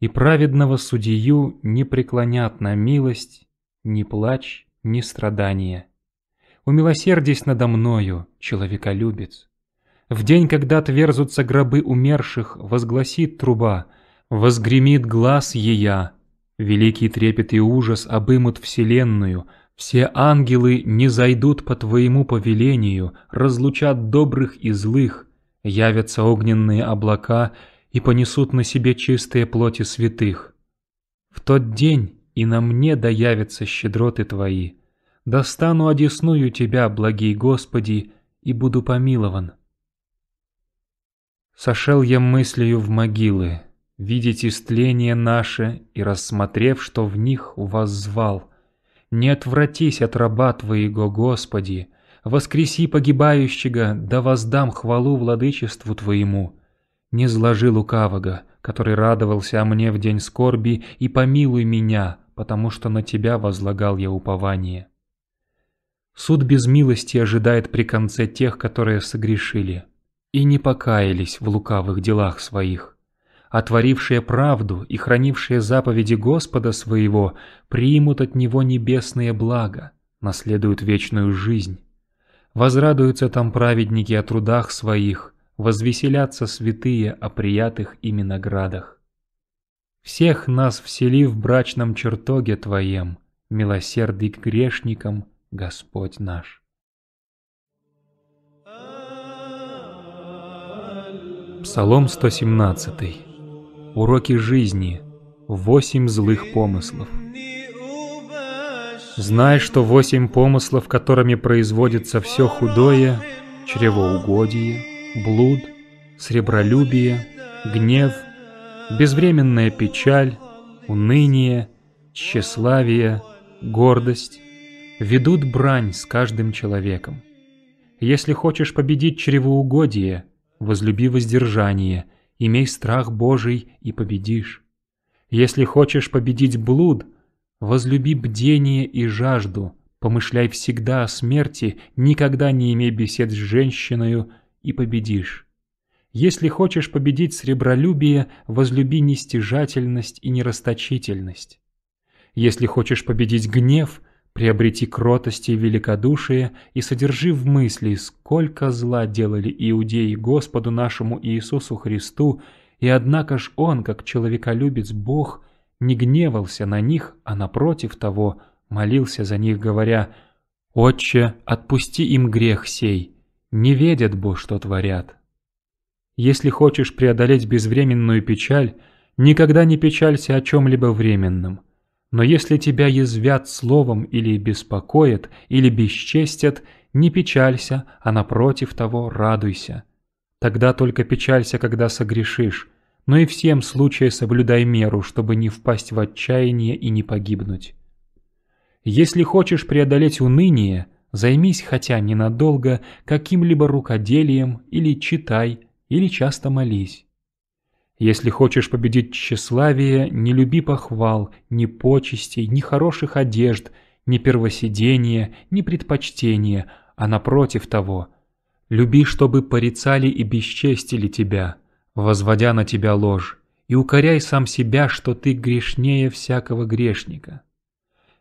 и праведного судью не преклонят на милость, ни плач, ни страдания. Умилосердись надо мною, человеколюбец. В день, когда отверзутся гробы умерших, возгласит труба — возгремит глаз ея. Великий трепет и ужас обымут вселенную, все ангелы не зайдут по твоему повелению, разлучат добрых и злых, явятся огненные облака и понесут на себе чистые плоти святых. В тот день и на мне доявятся щедроты твои. Достану одесную тебя, благий Господи, и буду помилован. Сошел я мыслью в могилы, видеть истление наше и рассмотрев, что в них воззвал. Не отвратись от раба Твоего, Господи, воскреси погибающего, да воздам хвалу владычеству Твоему. Не зложи лукавого, который радовался о мне в день скорби, и помилуй меня, потому что на Тебя возлагал я упование. Суд без милости ожидает при конце тех, которые согрешили и не покаялись в лукавых делах своих отворившие правду и хранившие заповеди Господа своего, примут от Него небесные блага, наследуют вечную жизнь. Возрадуются там праведники о трудах своих, возвеселятся святые о приятых ими наградах. Всех нас всели в брачном чертоге Твоем, милосердый к грешникам, Господь наш. Псалом 117 Уроки жизни. Восемь злых помыслов. Знай, что восемь помыслов, которыми производится все худое, чревоугодие, блуд, сребролюбие, гнев, безвременная печаль, уныние, тщеславие, гордость, ведут брань с каждым человеком. Если хочешь победить чревоугодие, возлюби воздержание – имей страх Божий и победишь. Если хочешь победить блуд, возлюби бдение и жажду, помышляй всегда о смерти, никогда не имей бесед с женщиною и победишь. Если хочешь победить сребролюбие, возлюби нестяжательность и нерасточительность. Если хочешь победить гнев – Приобрети кротости и великодушие и содержи в мысли, сколько зла делали иудеи Господу нашему Иисусу Христу, и однако ж Он, как человеколюбец Бог, не гневался на них, а напротив того молился за них, говоря «Отче, отпусти им грех сей, не ведят Бо, что творят». Если хочешь преодолеть безвременную печаль, никогда не печалься о чем-либо временном – но если тебя язвят словом или беспокоят, или бесчестят, не печалься, а напротив того радуйся. Тогда только печалься, когда согрешишь, но и всем случае соблюдай меру, чтобы не впасть в отчаяние и не погибнуть. Если хочешь преодолеть уныние, займись хотя ненадолго каким-либо рукоделием или читай, или часто молись. Если хочешь победить тщеславие, не люби похвал, ни почестей, ни хороших одежд, ни первосидения, ни предпочтения, а напротив того. Люби, чтобы порицали и бесчестили тебя, возводя на тебя ложь, и укоряй сам себя, что ты грешнее всякого грешника.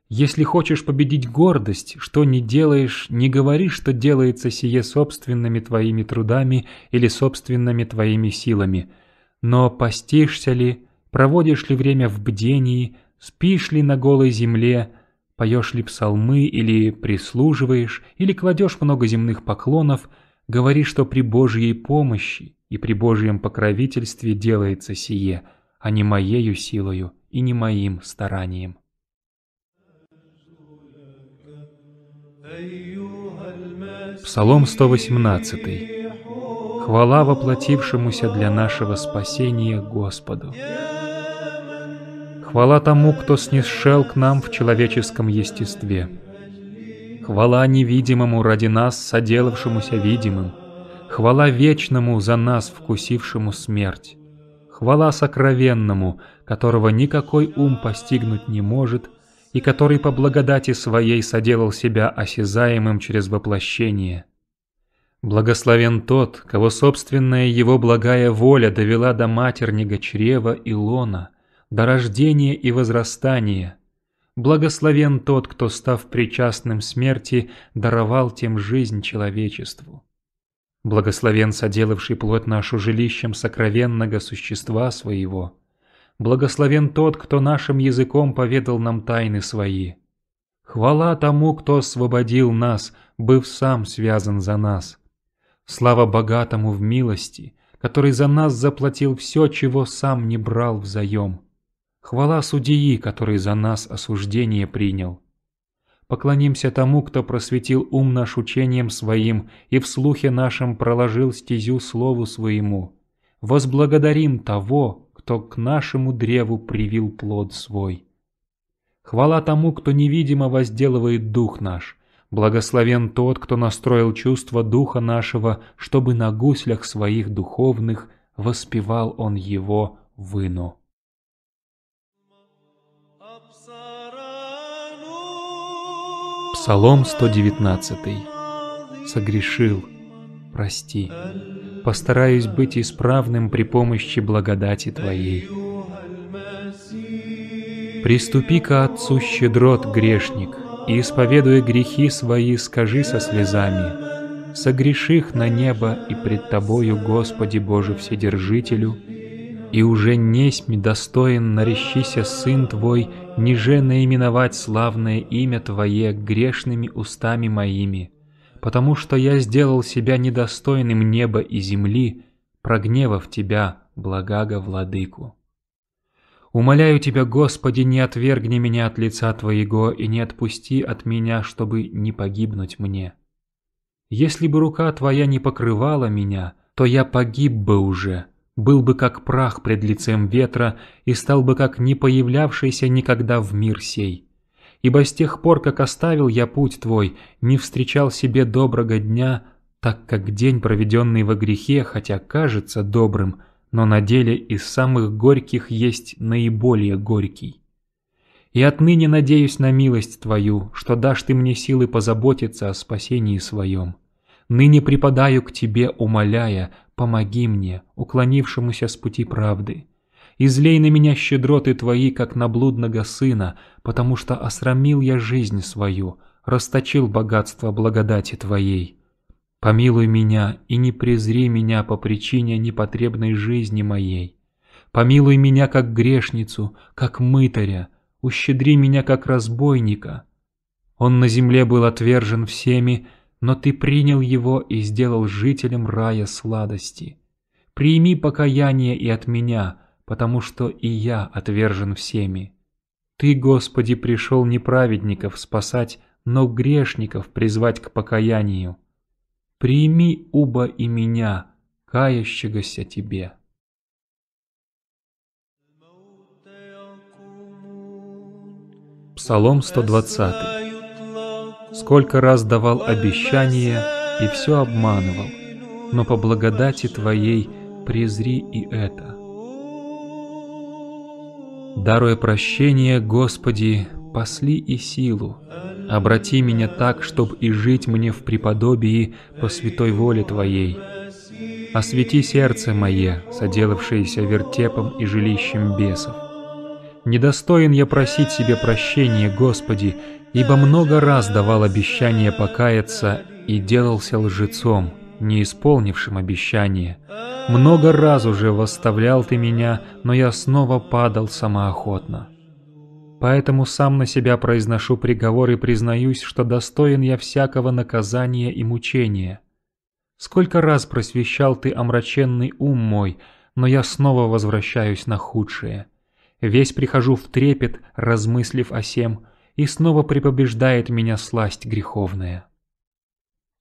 Если хочешь победить гордость, что не делаешь, не говори, что делается сие собственными твоими трудами или собственными твоими силами – но постишься ли, проводишь ли время в бдении, спишь ли на голой земле, поешь ли псалмы или прислуживаешь, или кладешь много земных поклонов, говори, что при Божьей помощи и при Божьем покровительстве делается сие, а не моею силою и не моим старанием. Псалом 118 Хвала воплотившемуся для нашего спасения Господу. Хвала тому, кто снисшел к нам в человеческом естестве. Хвала невидимому ради нас, соделавшемуся видимым. Хвала вечному за нас, вкусившему смерть. Хвала сокровенному, которого никакой ум постигнуть не может, и который по благодати своей соделал себя осязаемым через воплощение – Благословен тот, кого собственная его благая воля довела до матернего чрева и лона, до рождения и возрастания. Благословен тот, кто, став причастным смерти, даровал тем жизнь человечеству. Благословен соделавший плоть нашу жилищем сокровенного существа своего. Благословен тот, кто нашим языком поведал нам тайны свои. Хвала тому, кто освободил нас, быв сам связан за нас. Слава богатому в милости, который за нас заплатил все, чего сам не брал взаем. Хвала судьи, который за нас осуждение принял. Поклонимся тому, кто просветил ум наш учением своим и в слухе нашем проложил стезю слову своему. Возблагодарим того, кто к нашему древу привил плод свой. Хвала тому, кто невидимо возделывает дух наш, Благословен тот, кто настроил чувство духа нашего, чтобы на гуслях своих духовных воспевал он его выну. Псалом 119. Согрешил, прости. Постараюсь быть исправным при помощи благодати Твоей. Приступи к Отцу щедрот, грешник, и, исповедуя грехи свои, скажи со слезами, «Согреших на небо и пред Тобою, Господи Боже Вседержителю, и уже несми достоин нарещися Сын Твой, ниже наименовать славное имя Твое грешными устами моими, потому что я сделал себя недостойным неба и земли, прогневав Тебя, благаго Владыку». Умоляю тебя, Господи, не отвергни меня от лица Твоего и не отпусти от меня, чтобы не погибнуть мне. Если бы рука Твоя не покрывала меня, то я погиб бы уже, был бы как прах пред лицем ветра и стал бы как не появлявшийся никогда в мир сей. Ибо с тех пор, как оставил я путь Твой, не встречал себе доброго дня, так как день, проведенный во грехе, хотя кажется добрым, — но на деле из самых горьких есть наиболее горький. И отныне надеюсь на милость Твою, что дашь Ты мне силы позаботиться о спасении своем. Ныне припадаю к Тебе, умоляя, помоги мне, уклонившемуся с пути правды. Излей на меня щедроты Твои, как на блудного сына, потому что осрамил я жизнь свою, расточил богатство благодати Твоей. Помилуй меня и не презри меня по причине непотребной жизни моей. Помилуй меня как грешницу, как мытаря, ущедри меня как разбойника. Он на земле был отвержен всеми, но ты принял его и сделал жителем рая сладости. Прими покаяние и от меня, потому что и я отвержен всеми. Ты, Господи, пришел не праведников спасать, но грешников призвать к покаянию прими уба и меня, кающегося тебе». Псалом 120. «Сколько раз давал обещания и все обманывал, но по благодати Твоей презри и это». Даруя прощение, Господи, посли и силу. Обрати меня так, чтоб и жить мне в преподобии по святой воле Твоей. Освети сердце мое, соделавшееся вертепом и жилищем бесов. Недостоин я просить себе прощения, Господи, ибо много раз давал обещание покаяться и делался лжецом, не исполнившим обещание. Много раз уже восставлял ты меня, но я снова падал самоохотно. Поэтому сам на себя произношу приговор и признаюсь, что достоин я всякого наказания и мучения. Сколько раз просвещал ты омраченный ум мой, но я снова возвращаюсь на худшее. Весь прихожу в трепет, размыслив о сем, и снова припобеждает меня сласть греховная.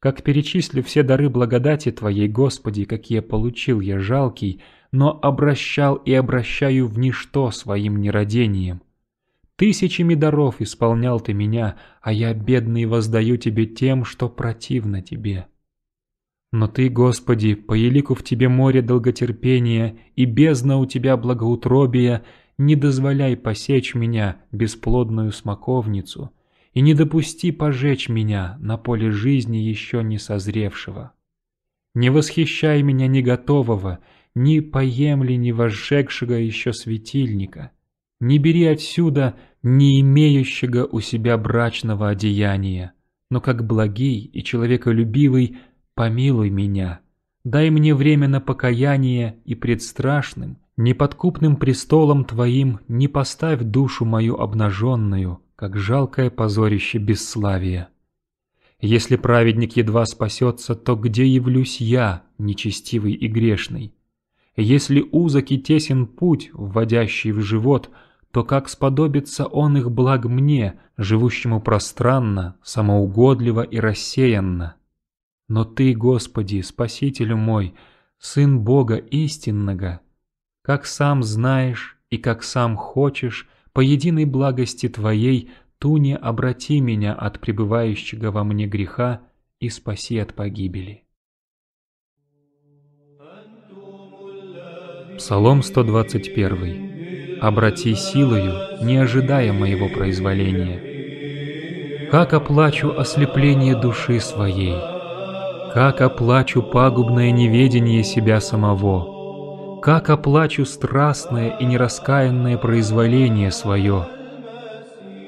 Как перечислю все дары благодати Твоей, Господи, какие получил я жалкий, но обращал и обращаю в ничто своим нерадением. Тысячами даров исполнял ты меня, а я, бедный, воздаю тебе тем, что противно тебе. Но ты, Господи, по елику в тебе море долготерпения и бездна у тебя благоутробия, не дозволяй посечь меня, бесплодную смоковницу, и не допусти пожечь меня на поле жизни еще не созревшего. Не восхищай меня ни готового, ни поемли, ни возжегшего еще светильника — не бери отсюда не имеющего у себя брачного одеяния, но как благий и человеколюбивый помилуй меня. Дай мне время на покаяние и пред страшным, неподкупным престолом Твоим не поставь душу мою обнаженную, как жалкое позорище бесславия. Если праведник едва спасется, то где явлюсь я, нечестивый и грешный? Если узок и тесен путь, вводящий в живот — то как сподобится он их благ мне, живущему пространно, самоугодливо и рассеянно? Но Ты, Господи, Спасителю мой, Сын Бога истинного, как сам знаешь и как сам хочешь, по единой благости Твоей, Туне обрати меня от пребывающего во мне греха и спаси от погибели. Псалом 121 обрати силою, не ожидая моего произволения. Как оплачу ослепление души своей, как оплачу пагубное неведение себя самого, как оплачу страстное и нераскаянное произволение свое.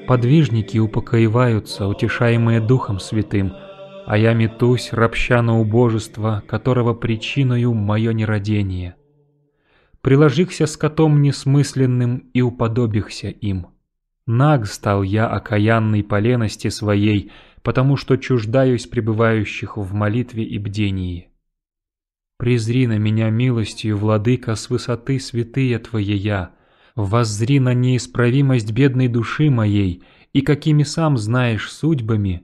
Подвижники упокоиваются, утешаемые Духом Святым, а я метусь, ропща на убожество, которого причиною мое нерадение приложихся с котом несмысленным и уподобихся им. Наг стал я окаянной полености своей, потому что чуждаюсь пребывающих в молитве и бдении. Призри на меня милостью, владыка, с высоты святые твои я, воззри на неисправимость бедной души моей, и какими сам знаешь судьбами,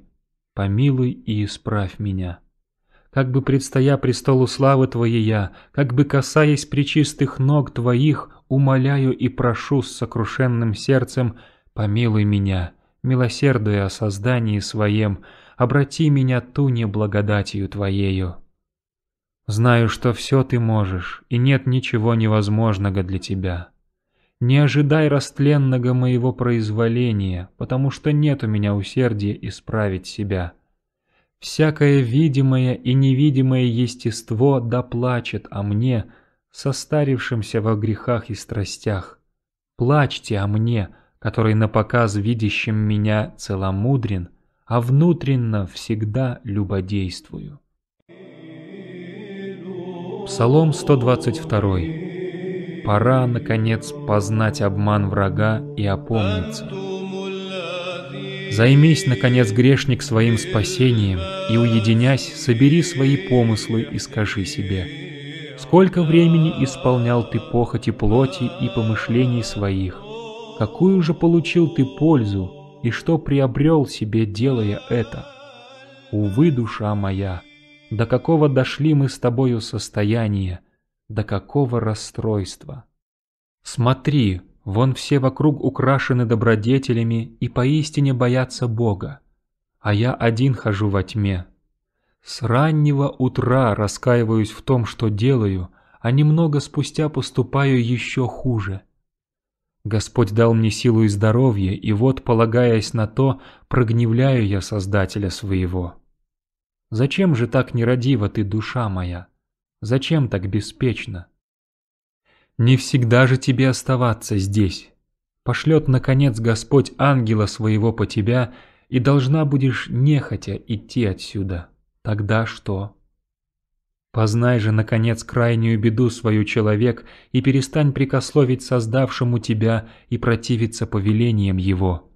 помилуй и исправь меня как бы предстоя престолу славы Твоей я, как бы касаясь причистых ног Твоих, умоляю и прошу с сокрушенным сердцем, помилуй меня, милосердуя о создании своем, обрати меня ту неблагодатью Твоею. Знаю, что все Ты можешь, и нет ничего невозможного для Тебя. Не ожидай растленного моего произволения, потому что нет у меня усердия исправить себя». Всякое видимое и невидимое естество доплачет о мне, состарившемся во грехах и страстях. Плачьте о мне, который на показ видящим меня целомудрен, а внутренно всегда любодействую. Псалом 122. Пора, наконец, познать обман врага и опомниться. Займись, наконец, грешник, своим спасением, и, уединясь, собери свои помыслы и скажи себе, «Сколько времени исполнял ты похоти плоти и помышлений своих? Какую же получил ты пользу, и что приобрел себе, делая это? Увы, душа моя, до какого дошли мы с тобою состояния, до какого расстройства? Смотри, Вон все вокруг украшены добродетелями и поистине боятся Бога. А я один хожу во тьме. С раннего утра раскаиваюсь в том, что делаю, а немного спустя поступаю еще хуже. Господь дал мне силу и здоровье, и вот, полагаясь на то, прогневляю я Создателя своего. Зачем же так нерадива ты, душа моя? Зачем так беспечно? Не всегда же тебе оставаться здесь. Пошлет, наконец, Господь ангела своего по тебя, и должна будешь нехотя идти отсюда. Тогда что? Познай же, наконец, крайнюю беду свою, человек, и перестань прикословить создавшему тебя и противиться повелениям его.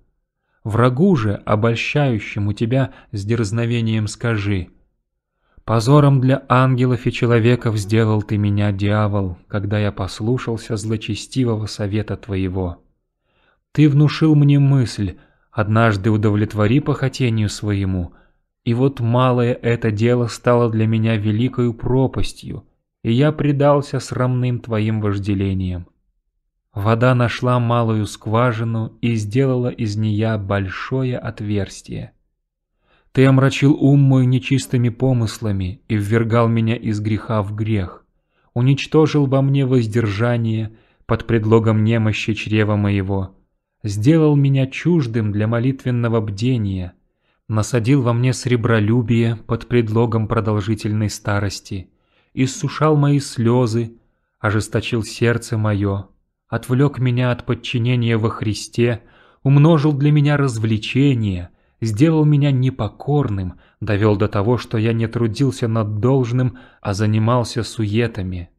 Врагу же, обольщающему тебя, с дерзновением скажи – Позором для ангелов и человеков сделал ты меня, дьявол, когда я послушался злочестивого совета твоего. Ты внушил мне мысль, однажды удовлетвори похотению своему, и вот малое это дело стало для меня великою пропастью, и я предался срамным твоим вожделениям. Вода нашла малую скважину и сделала из нее большое отверстие. Ты омрачил ум мой нечистыми помыслами и ввергал меня из греха в грех. Уничтожил во мне воздержание под предлогом немощи чрева моего. Сделал меня чуждым для молитвенного бдения. Насадил во мне сребролюбие под предлогом продолжительной старости. Иссушал мои слезы, ожесточил сердце мое. Отвлек меня от подчинения во Христе, умножил для меня развлечения — сделал меня непокорным, довел до того, что я не трудился над должным, а занимался суетами.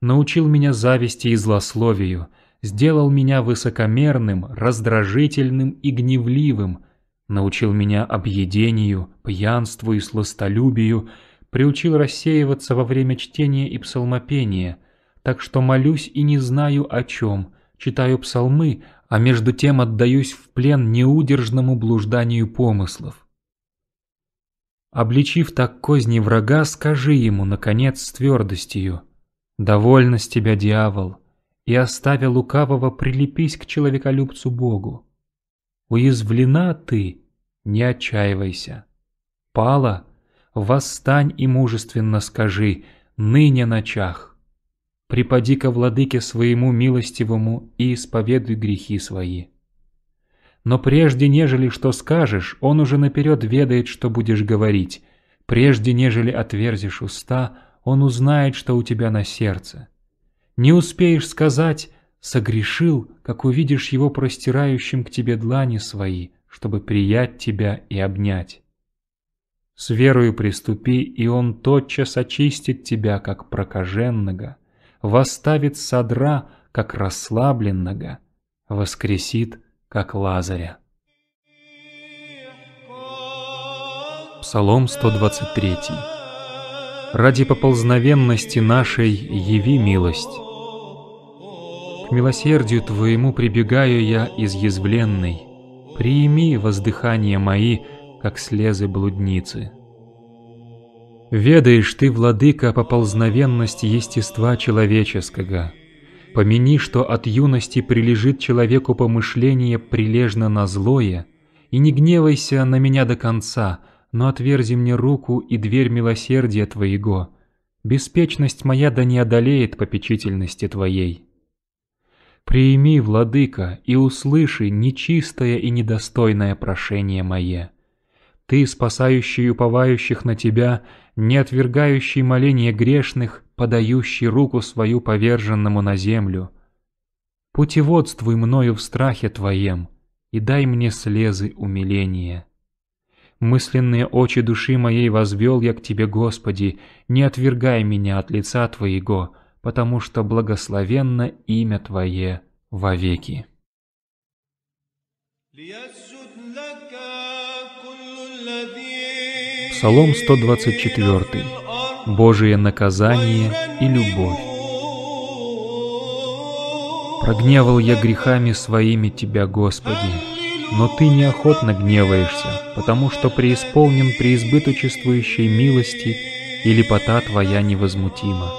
Научил меня зависти и злословию, сделал меня высокомерным, раздражительным и гневливым, научил меня объедению, пьянству и сластолюбию, приучил рассеиваться во время чтения и псалмопения, так что молюсь и не знаю о чем, читаю псалмы, а между тем отдаюсь в плен неудержному блужданию помыслов. Обличив так козни врага, скажи ему, наконец, с твердостью, «Довольно с тебя, дьявол, и, оставя лукавого, прилепись к человеколюбцу Богу. Уязвлена ты, не отчаивайся. Пала, восстань и мужественно скажи, ныне ночах» припади ко владыке своему милостивому и исповедуй грехи свои. Но прежде нежели что скажешь, он уже наперед ведает, что будешь говорить. Прежде нежели отверзишь уста, он узнает, что у тебя на сердце. Не успеешь сказать «согрешил», как увидишь его простирающим к тебе длани свои, чтобы приять тебя и обнять. С верою приступи, и он тотчас очистит тебя, как прокаженного восставит содра, как расслабленного, воскресит, как Лазаря. Псалом 123 «Ради поползновенности нашей яви милость». К милосердию Твоему прибегаю я изъязвленный, приими воздыхание мои, как слезы блудницы. Ведаешь ты, владыка, поползновенность естества человеческого. Помяни, что от юности прилежит человеку помышление прилежно на злое, и не гневайся на меня до конца, но отверзи мне руку и дверь милосердия твоего. Беспечность моя да не одолеет попечительности твоей. Приими, владыка, и услыши нечистое и недостойное прошение мое. Ты, спасающий уповающих на Тебя, не отвергающий моления грешных, подающий руку свою поверженному на землю. Путеводствуй мною в страхе Твоем и дай мне слезы умиления. Мысленные очи души моей возвел я к Тебе, Господи, не отвергай меня от лица Твоего, потому что благословенно имя Твое вовеки. ليس Псалом 124. Божие наказание и любовь. Прогневал я грехами своими Тебя, Господи, но Ты неохотно гневаешься, потому что преисполнен преизбыточествующей милости, и лепота Твоя невозмутима.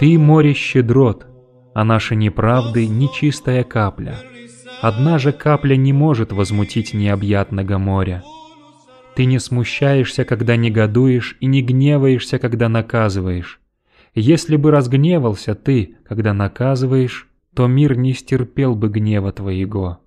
Ты море щедрот, а наши неправды — нечистая капля. Одна же капля не может возмутить необъятного моря — ты не смущаешься, когда негодуешь, и не гневаешься, когда наказываешь. Если бы разгневался ты, когда наказываешь, то мир не стерпел бы гнева твоего.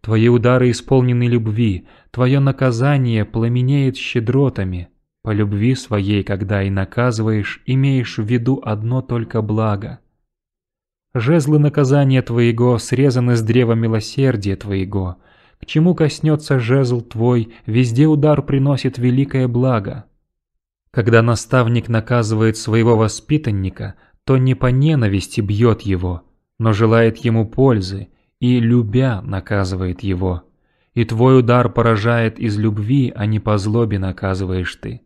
Твои удары исполнены любви, твое наказание пламенеет щедротами. По любви своей, когда и наказываешь, имеешь в виду одно только благо. Жезлы наказания твоего срезаны с древа милосердия твоего — к чему коснется жезл твой, везде удар приносит великое благо. Когда наставник наказывает своего воспитанника, то не по ненависти бьет его, но желает ему пользы и, любя, наказывает его. И твой удар поражает из любви, а не по злобе наказываешь ты.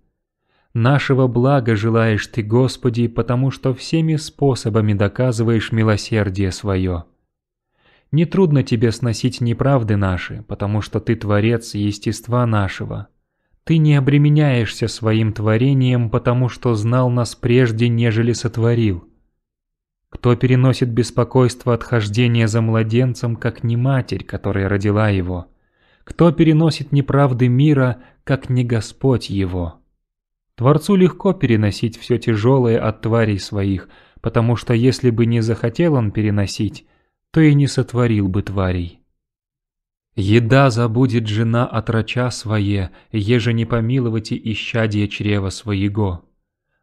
Нашего блага желаешь ты, Господи, потому что всеми способами доказываешь милосердие свое. Нетрудно тебе сносить неправды наши, потому что ты творец естества нашего. Ты не обременяешься своим творением, потому что знал нас прежде, нежели сотворил. Кто переносит беспокойство отхождения за младенцем, как не матерь, которая родила его? Кто переносит неправды мира, как не Господь его? Творцу легко переносить все тяжелое от тварей своих, потому что если бы не захотел он переносить, то и не сотворил бы тварей. Еда забудет жена отрача свое, еже не помиловати исчадие чрева своего.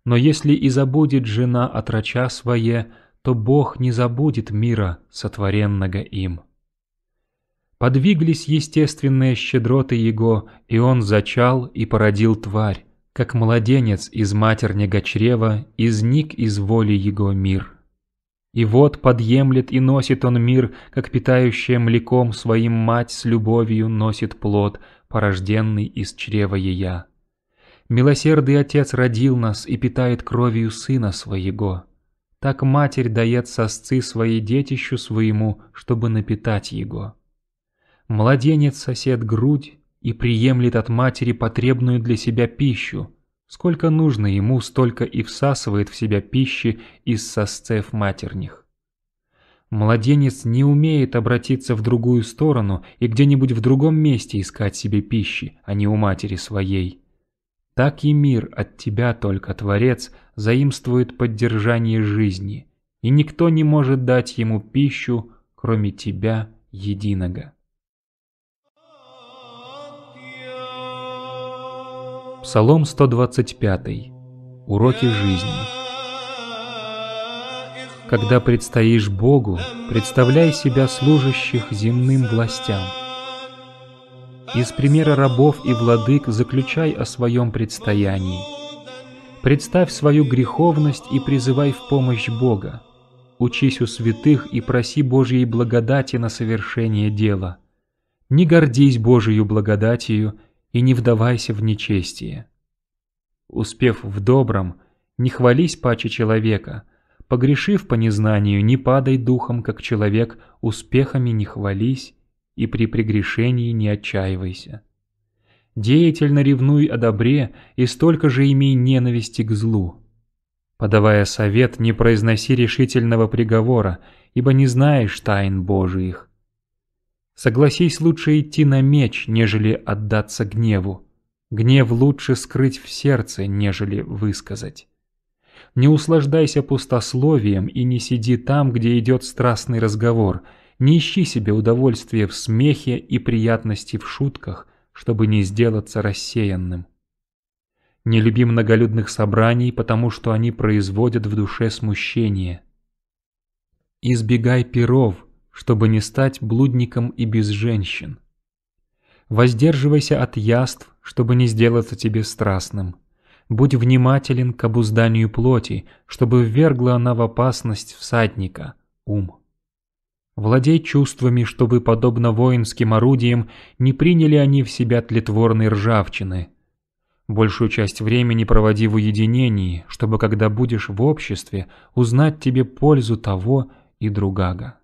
Но если и забудет жена отрача свое, то Бог не забудет мира, сотворенного им. Подвиглись естественные щедроты его, и он зачал и породил тварь, как младенец из матернего чрева, изник из воли его мир. И вот подъемлет и носит он мир, как питающая млеком своим мать с любовью носит плод, порожденный из чрева ея. Милосердный Отец родил нас и питает кровью Сына Своего. Так Матерь дает сосцы своей детищу своему, чтобы напитать его. Младенец сосет грудь и приемлет от матери потребную для себя пищу, Сколько нужно ему, столько и всасывает в себя пищи из сосцев матерних. Младенец не умеет обратиться в другую сторону и где-нибудь в другом месте искать себе пищи, а не у матери своей. Так и мир от тебя только, Творец, заимствует поддержание жизни, и никто не может дать ему пищу, кроме тебя единого. Псалом 125. Уроки жизни. Когда предстоишь Богу, представляй себя служащих земным властям. Из примера рабов и владык заключай о своем предстоянии. Представь свою греховность и призывай в помощь Бога. Учись у святых и проси Божьей благодати на совершение дела. Не гордись Божию благодатью – и не вдавайся в нечестие. Успев в добром, не хвались паче человека, погрешив по незнанию, не падай духом, как человек, успехами не хвались и при прегрешении не отчаивайся. Деятельно ревнуй о добре и столько же имей ненависти к злу. Подавая совет, не произноси решительного приговора, ибо не знаешь тайн Божиих, Согласись лучше идти на меч, нежели отдаться гневу. Гнев лучше скрыть в сердце, нежели высказать. Не услаждайся пустословием и не сиди там, где идет страстный разговор. Не ищи себе удовольствия в смехе и приятности в шутках, чтобы не сделаться рассеянным. Не люби многолюдных собраний, потому что они производят в душе смущение. Избегай перов, чтобы не стать блудником и без женщин. Воздерживайся от яств, чтобы не сделаться тебе страстным. Будь внимателен к обузданию плоти, чтобы ввергла она в опасность всадника, ум. Владей чувствами, чтобы, подобно воинским орудиям, не приняли они в себя тлетворной ржавчины. Большую часть времени проводи в уединении, чтобы, когда будешь в обществе, узнать тебе пользу того и другага.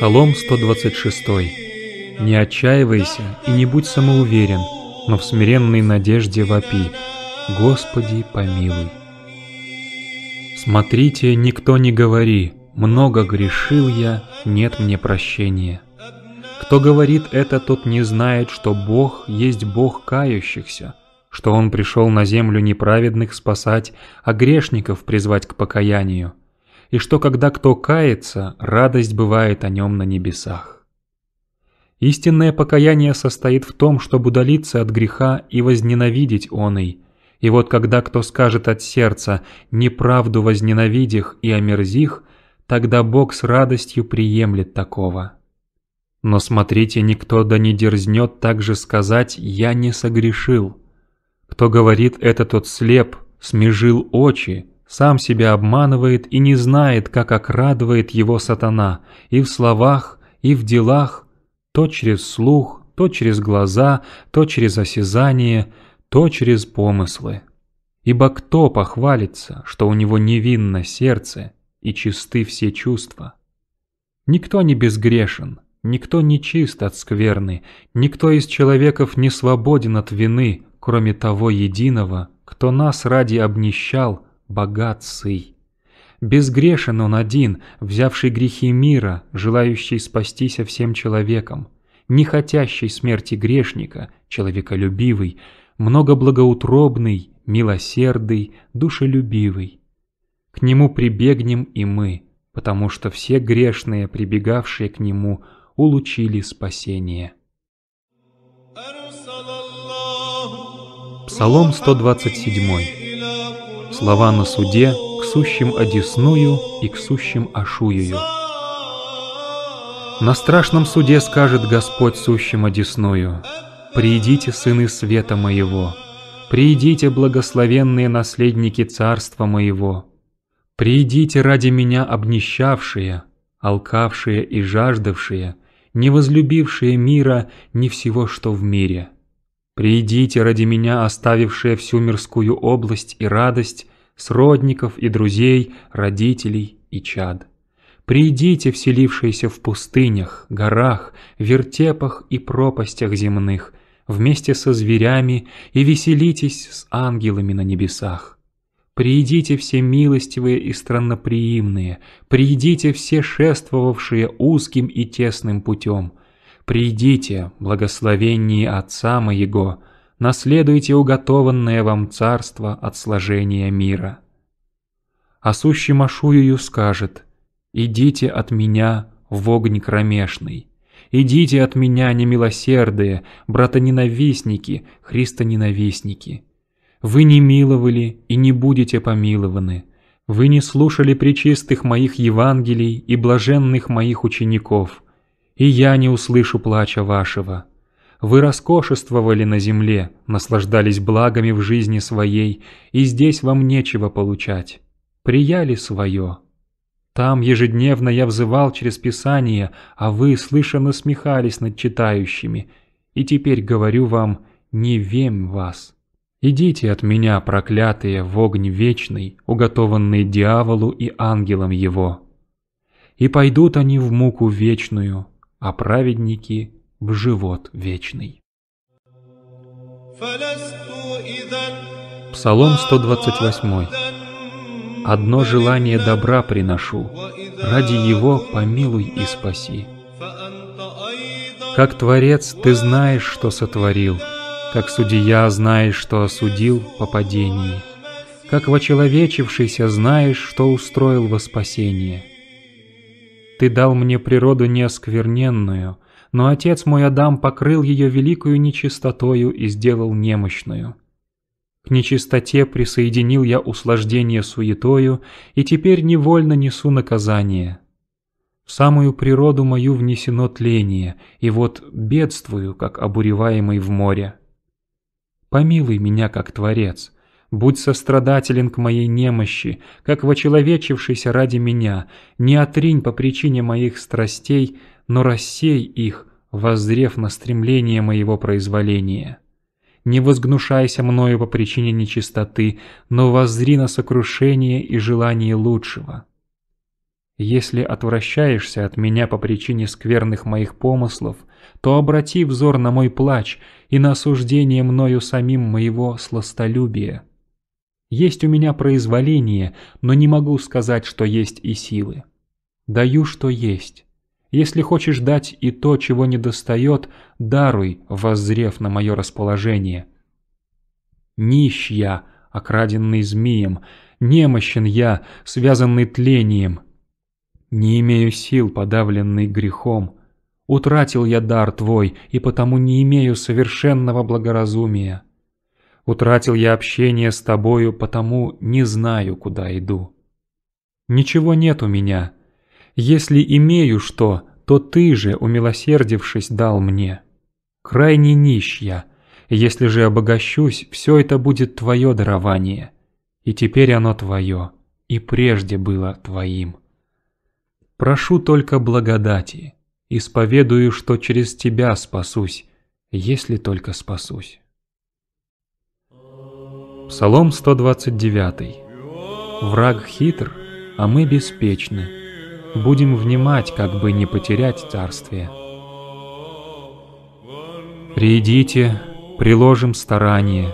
Псалом 126. «Не отчаивайся и не будь самоуверен, но в смиренной надежде вопи. Господи, помилуй». «Смотрите, никто не говори, много грешил я, нет мне прощения». Кто говорит это, тот не знает, что Бог есть Бог кающихся, что Он пришел на землю неправедных спасать, а грешников призвать к покаянию и что когда кто кается, радость бывает о нем на небесах. Истинное покаяние состоит в том, чтобы удалиться от греха и возненавидеть оный. И вот когда кто скажет от сердца «неправду возненавидих и омерзих», тогда Бог с радостью приемлет такого. Но смотрите, никто да не дерзнет также сказать «я не согрешил». Кто говорит это, тот слеп, смежил очи, сам себя обманывает и не знает, как окрадывает его сатана, и в словах, и в делах, то через слух, то через глаза, то через осязание, то через помыслы. Ибо кто похвалится, что у него невинно сердце и чисты все чувства? Никто не безгрешен, никто не чист от скверны, никто из человеков не свободен от вины, кроме того единого, кто нас ради обнищал, богатцей. Безгрешен он один, взявший грехи мира, желающий спастися всем человеком, не хотящий смерти грешника, человеколюбивый, многоблагоутробный, милосердый, душелюбивый. К нему прибегнем и мы, потому что все грешные, прибегавшие к нему, улучили спасение. Псалом 127 слова на суде к сущим одесную и к сущим ошуею. На страшном суде скажет Господь сущим одесную, «Приидите, сыны света моего, приидите, благословенные наследники царства моего, приидите ради меня обнищавшие, алкавшие и жаждавшие, не возлюбившие мира ни всего, что в мире». Придите ради меня, оставившие всю мирскую область и радость, сродников и друзей, родителей и чад. Придите, вселившиеся в пустынях, горах, вертепах и пропастях земных, вместе со зверями и веселитесь с ангелами на небесах. Приидите все милостивые и странноприимные, приидите все шествовавшие узким и тесным путем, «Придите, благословение Отца Моего, наследуйте уготованное вам царство от сложения мира». А сущий Машуюю скажет «Идите от меня в огонь кромешный». «Идите от меня, немилосердые, братоненавистники, христоненавистники! Вы не миловали и не будете помилованы, вы не слушали причистых моих Евангелий и блаженных моих учеников, и я не услышу плача вашего. Вы роскошествовали на земле, наслаждались благами в жизни своей, и здесь вам нечего получать. Прияли свое. Там ежедневно я взывал через Писание, а вы, слыша, насмехались над читающими. И теперь говорю вам, не вем вас. Идите от меня, проклятые, в огонь вечный, уготованный дьяволу и ангелам его. И пойдут они в муку вечную, а праведники в живот вечный. Псалом 128. «Одно желание добра приношу, ради его помилуй и спаси». Как Творец ты знаешь, что сотворил, как судья знаешь, что осудил по падении, как во вочеловечившийся знаешь, что устроил во спасение – ты дал мне природу неоскверненную, но отец мой Адам покрыл ее великую нечистотою и сделал немощную. К нечистоте присоединил я услаждение суетою, и теперь невольно несу наказание. В самую природу мою внесено тление, и вот бедствую, как обуреваемый в море. Помилуй меня, как Творец, Будь сострадателен к моей немощи, как вочеловечившийся ради меня, не отринь по причине моих страстей, но рассей их, воззрев на стремление моего произволения. Не возгнушайся мною по причине нечистоты, но воззри на сокрушение и желание лучшего. Если отвращаешься от меня по причине скверных моих помыслов, то обрати взор на мой плач и на осуждение мною самим моего сластолюбия. Есть у меня произволение, но не могу сказать, что есть и силы. Даю, что есть. Если хочешь дать и то, чего не достает, даруй, воззрев на мое расположение. Нищ я, окраденный змеем, немощен я, связанный тлением. Не имею сил, подавленный грехом. Утратил я дар твой, и потому не имею совершенного благоразумия. Утратил я общение с тобою, потому не знаю, куда иду. Ничего нет у меня. Если имею что, то ты же, умилосердившись, дал мне. Крайне нищ я. Если же обогащусь, все это будет твое дарование. И теперь оно твое, и прежде было твоим. Прошу только благодати. Исповедую, что через тебя спасусь, если только спасусь. Псалом 129. «Враг хитр, а мы беспечны. Будем внимать, как бы не потерять царствие». «Придите, приложим старание.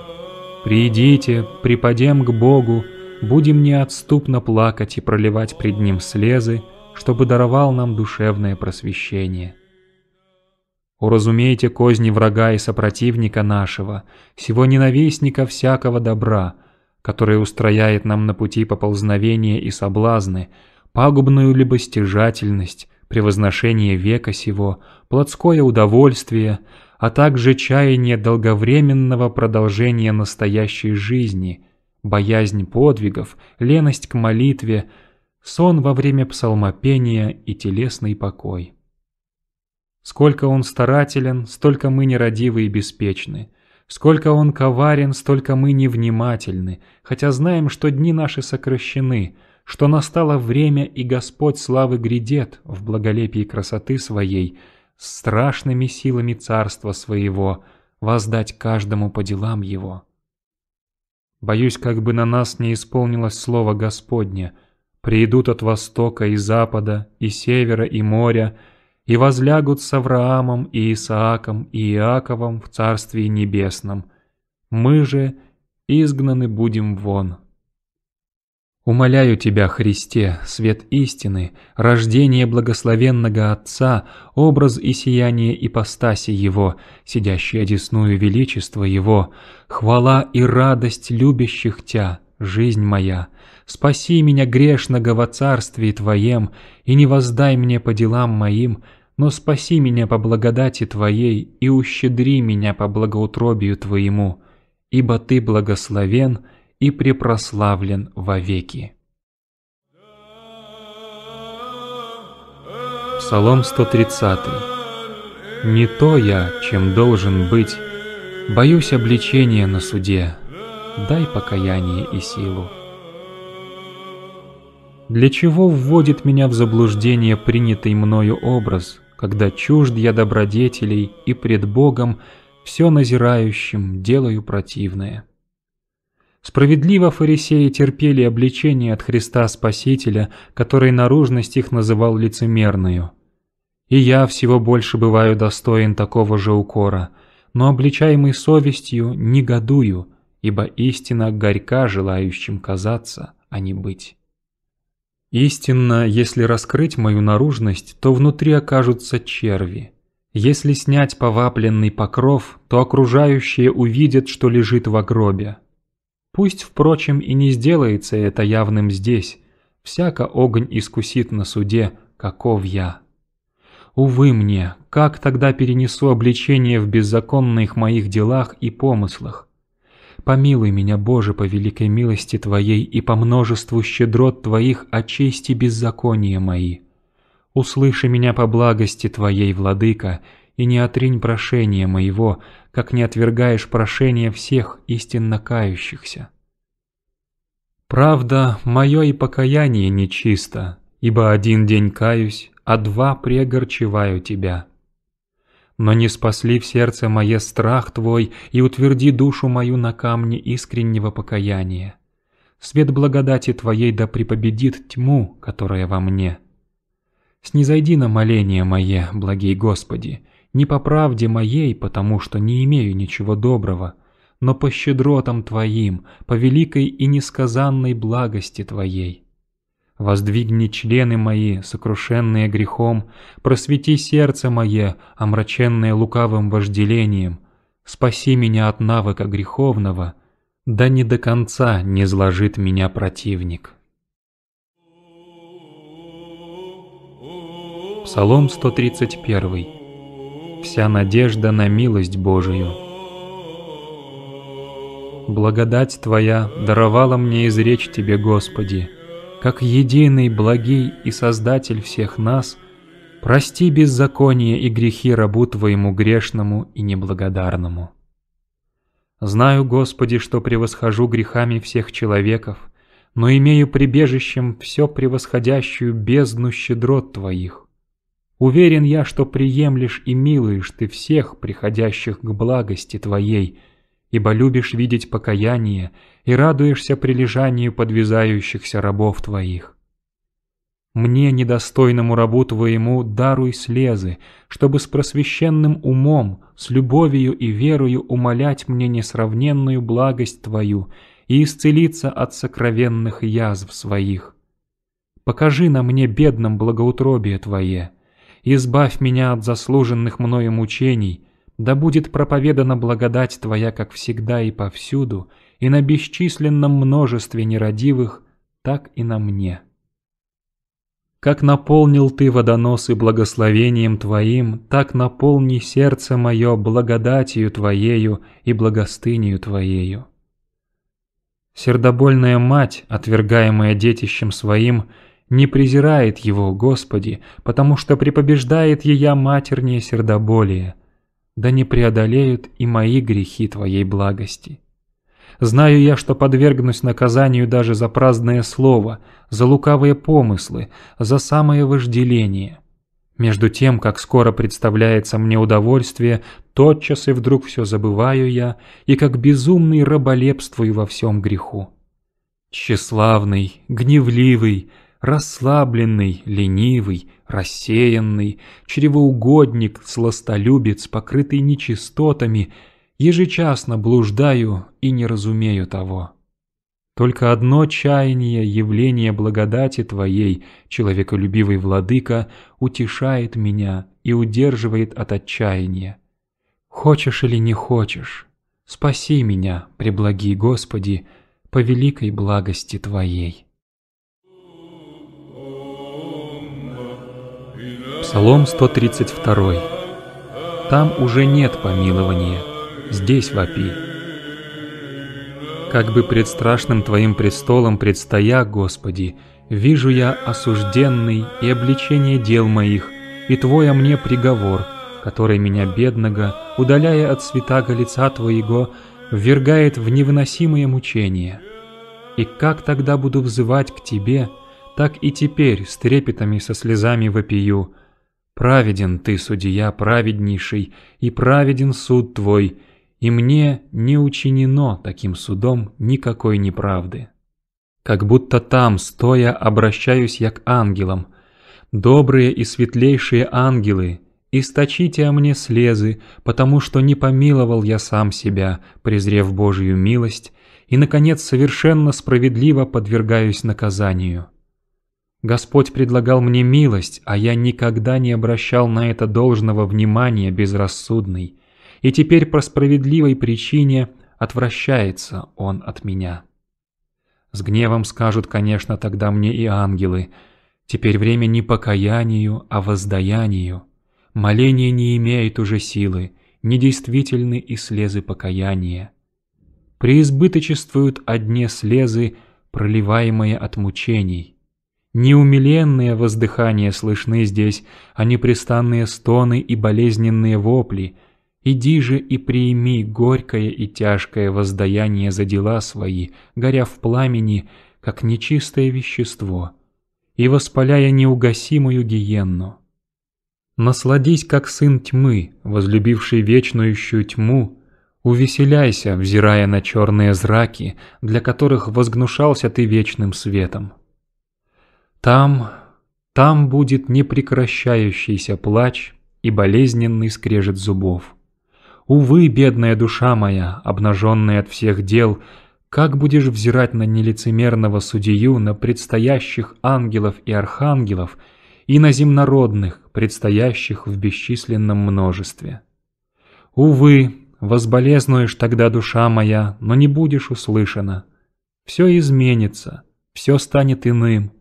Придите, припадем к Богу, будем неотступно плакать и проливать пред Ним слезы, чтобы даровал нам душевное просвещение». Уразумейте козни врага и сопротивника нашего, всего ненавистника всякого добра, который устрояет нам на пути поползновения и соблазны, пагубную либо стяжательность, превозношение века сего, плотское удовольствие, а также чаяние долговременного продолжения настоящей жизни, боязнь подвигов, леность к молитве, сон во время псалмопения и телесный покой. Сколько он старателен, столько мы нерадивы и беспечны. Сколько он коварен, столько мы невнимательны, хотя знаем, что дни наши сокращены, что настало время, и Господь славы грядет в благолепии красоты своей, с страшными силами царства своего, воздать каждому по делам его. Боюсь, как бы на нас не исполнилось слово Господне. Придут от востока и запада, и севера, и моря — и возлягут с Авраамом и Исааком и Иаковом в Царстве Небесном. Мы же изгнаны будем вон. Умоляю Тебя, Христе, свет истины, рождение благословенного Отца, образ и сияние ипостаси Его, сидящее десную величество Его, хвала и радость любящих Тя, жизнь моя, спаси меня грешного во царстве Твоем, и не воздай мне по делам моим, но спаси меня по благодати Твоей и ущедри меня по благоутробию Твоему, ибо Ты благословен и препрославлен вовеки. Псалом 130. «Не то я, чем должен быть, боюсь обличения на суде, дай покаяние и силу». Для чего вводит меня в заблуждение принятый мною образ – когда чужд я добродетелей и пред Богом все назирающим делаю противное. Справедливо фарисеи терпели обличение от Христа Спасителя, который наружность их называл лицемерную. И я всего больше бываю достоин такого же укора, но обличаемый совестью негодую, ибо истина горька желающим казаться, а не быть. Истинно, если раскрыть мою наружность, то внутри окажутся черви. Если снять повапленный покров, то окружающие увидят, что лежит в гробе. Пусть, впрочем, и не сделается это явным здесь, всяко огонь искусит на суде, каков я. Увы мне, как тогда перенесу обличение в беззаконных моих делах и помыслах? помилуй меня, Боже, по великой милости Твоей и по множеству щедрот Твоих очисти беззакония мои. Услыши меня по благости Твоей, Владыка, и не отринь прошение моего, как не отвергаешь прошение всех истинно кающихся. Правда, мое и покаяние нечисто, ибо один день каюсь, а два преогорчеваю Тебя но не спасли в сердце мое страх Твой и утверди душу мою на камне искреннего покаяния. Свет благодати Твоей да припобедит тьму, которая во мне. Снизойди на моление мое, благий Господи, не по правде моей, потому что не имею ничего доброго, но по щедротам Твоим, по великой и несказанной благости Твоей. Воздвигни члены мои, сокрушенные грехом, просвети сердце мое, омраченное лукавым вожделением. Спаси меня от навыка греховного, да не до конца не зложит меня противник. Псалом 131. Вся надежда на милость Божию. Благодать Твоя даровала мне изречь Тебе, Господи, как единый, благий и Создатель всех нас, прости беззаконие и грехи рабу Твоему грешному и неблагодарному. Знаю, Господи, что превосхожу грехами всех человеков, но имею прибежищем все превосходящую бездну щедрот Твоих. Уверен я, что приемлешь и милуешь Ты всех, приходящих к благости Твоей, ибо любишь видеть покаяние и радуешься прилежанию подвязающихся рабов твоих. Мне, недостойному рабу твоему, даруй слезы, чтобы с просвещенным умом, с любовью и верою умолять мне несравненную благость твою и исцелиться от сокровенных язв своих. Покажи на мне бедном благоутробие твое, избавь меня от заслуженных мною мучений, да будет проповедана благодать Твоя, как всегда и повсюду, и на бесчисленном множестве нерадивых, так и на мне. Как наполнил Ты водоносы благословением Твоим, так наполни сердце мое благодатью Твоею и благостынью Твоею. Сердобольная мать, отвергаемая детищем своим, не презирает его, Господи, потому что препобеждает ея матернее сердоболие – да не преодолеют и мои грехи Твоей благости. Знаю я, что подвергнусь наказанию даже за праздное слово, за лукавые помыслы, за самое вожделение. Между тем, как скоро представляется мне удовольствие, тотчас и вдруг все забываю я, и как безумный раболепствую во всем греху. Тщеславный, гневливый, расслабленный, ленивый, рассеянный, чревоугодник, сластолюбец, покрытый нечистотами, ежечасно блуждаю и не разумею того. Только одно чаяние явление благодати Твоей, человеколюбивый владыка, утешает меня и удерживает от отчаяния. Хочешь или не хочешь, спаси меня, преблаги Господи, по великой благости Твоей. Псалом 132. Там уже нет помилования, здесь вопи. Как бы пред страшным Твоим престолом предстоя, Господи, вижу я осужденный и обличение дел моих, и Твой о мне приговор, который меня бедного, удаляя от святаго лица Твоего, ввергает в невыносимое мучение. И как тогда буду взывать к Тебе, так и теперь с трепетами со слезами вопию – Праведен ты, судья, праведнейший, и праведен суд твой, и мне не учинено таким судом никакой неправды. Как будто там, стоя, обращаюсь я к ангелам. Добрые и светлейшие ангелы, источите о мне слезы, потому что не помиловал я сам себя, презрев Божью милость, и, наконец, совершенно справедливо подвергаюсь наказанию. Господь предлагал мне милость, а я никогда не обращал на это должного внимания безрассудный, и теперь по справедливой причине отвращается он от меня. С гневом скажут, конечно, тогда мне и ангелы, теперь время не покаянию, а воздаянию. Моление не имеет уже силы, недействительны и слезы покаяния. Преизбыточествуют одни слезы, проливаемые от мучений, Неумиленные воздыхания слышны здесь, а непрестанные стоны и болезненные вопли. Иди же и прими горькое и тяжкое воздаяние за дела свои, горя в пламени, как нечистое вещество, и воспаляя неугасимую гиенну. Насладись, как сын тьмы, возлюбивший вечнующую тьму, увеселяйся, взирая на черные зраки, для которых возгнушался ты вечным светом. Там, там будет непрекращающийся плач и болезненный скрежет зубов. Увы, бедная душа моя, обнаженная от всех дел, как будешь взирать на нелицемерного судью, на предстоящих ангелов и архангелов и на земнородных, предстоящих в бесчисленном множестве? Увы, возболезнуешь тогда, душа моя, но не будешь услышана. Все изменится, все станет иным,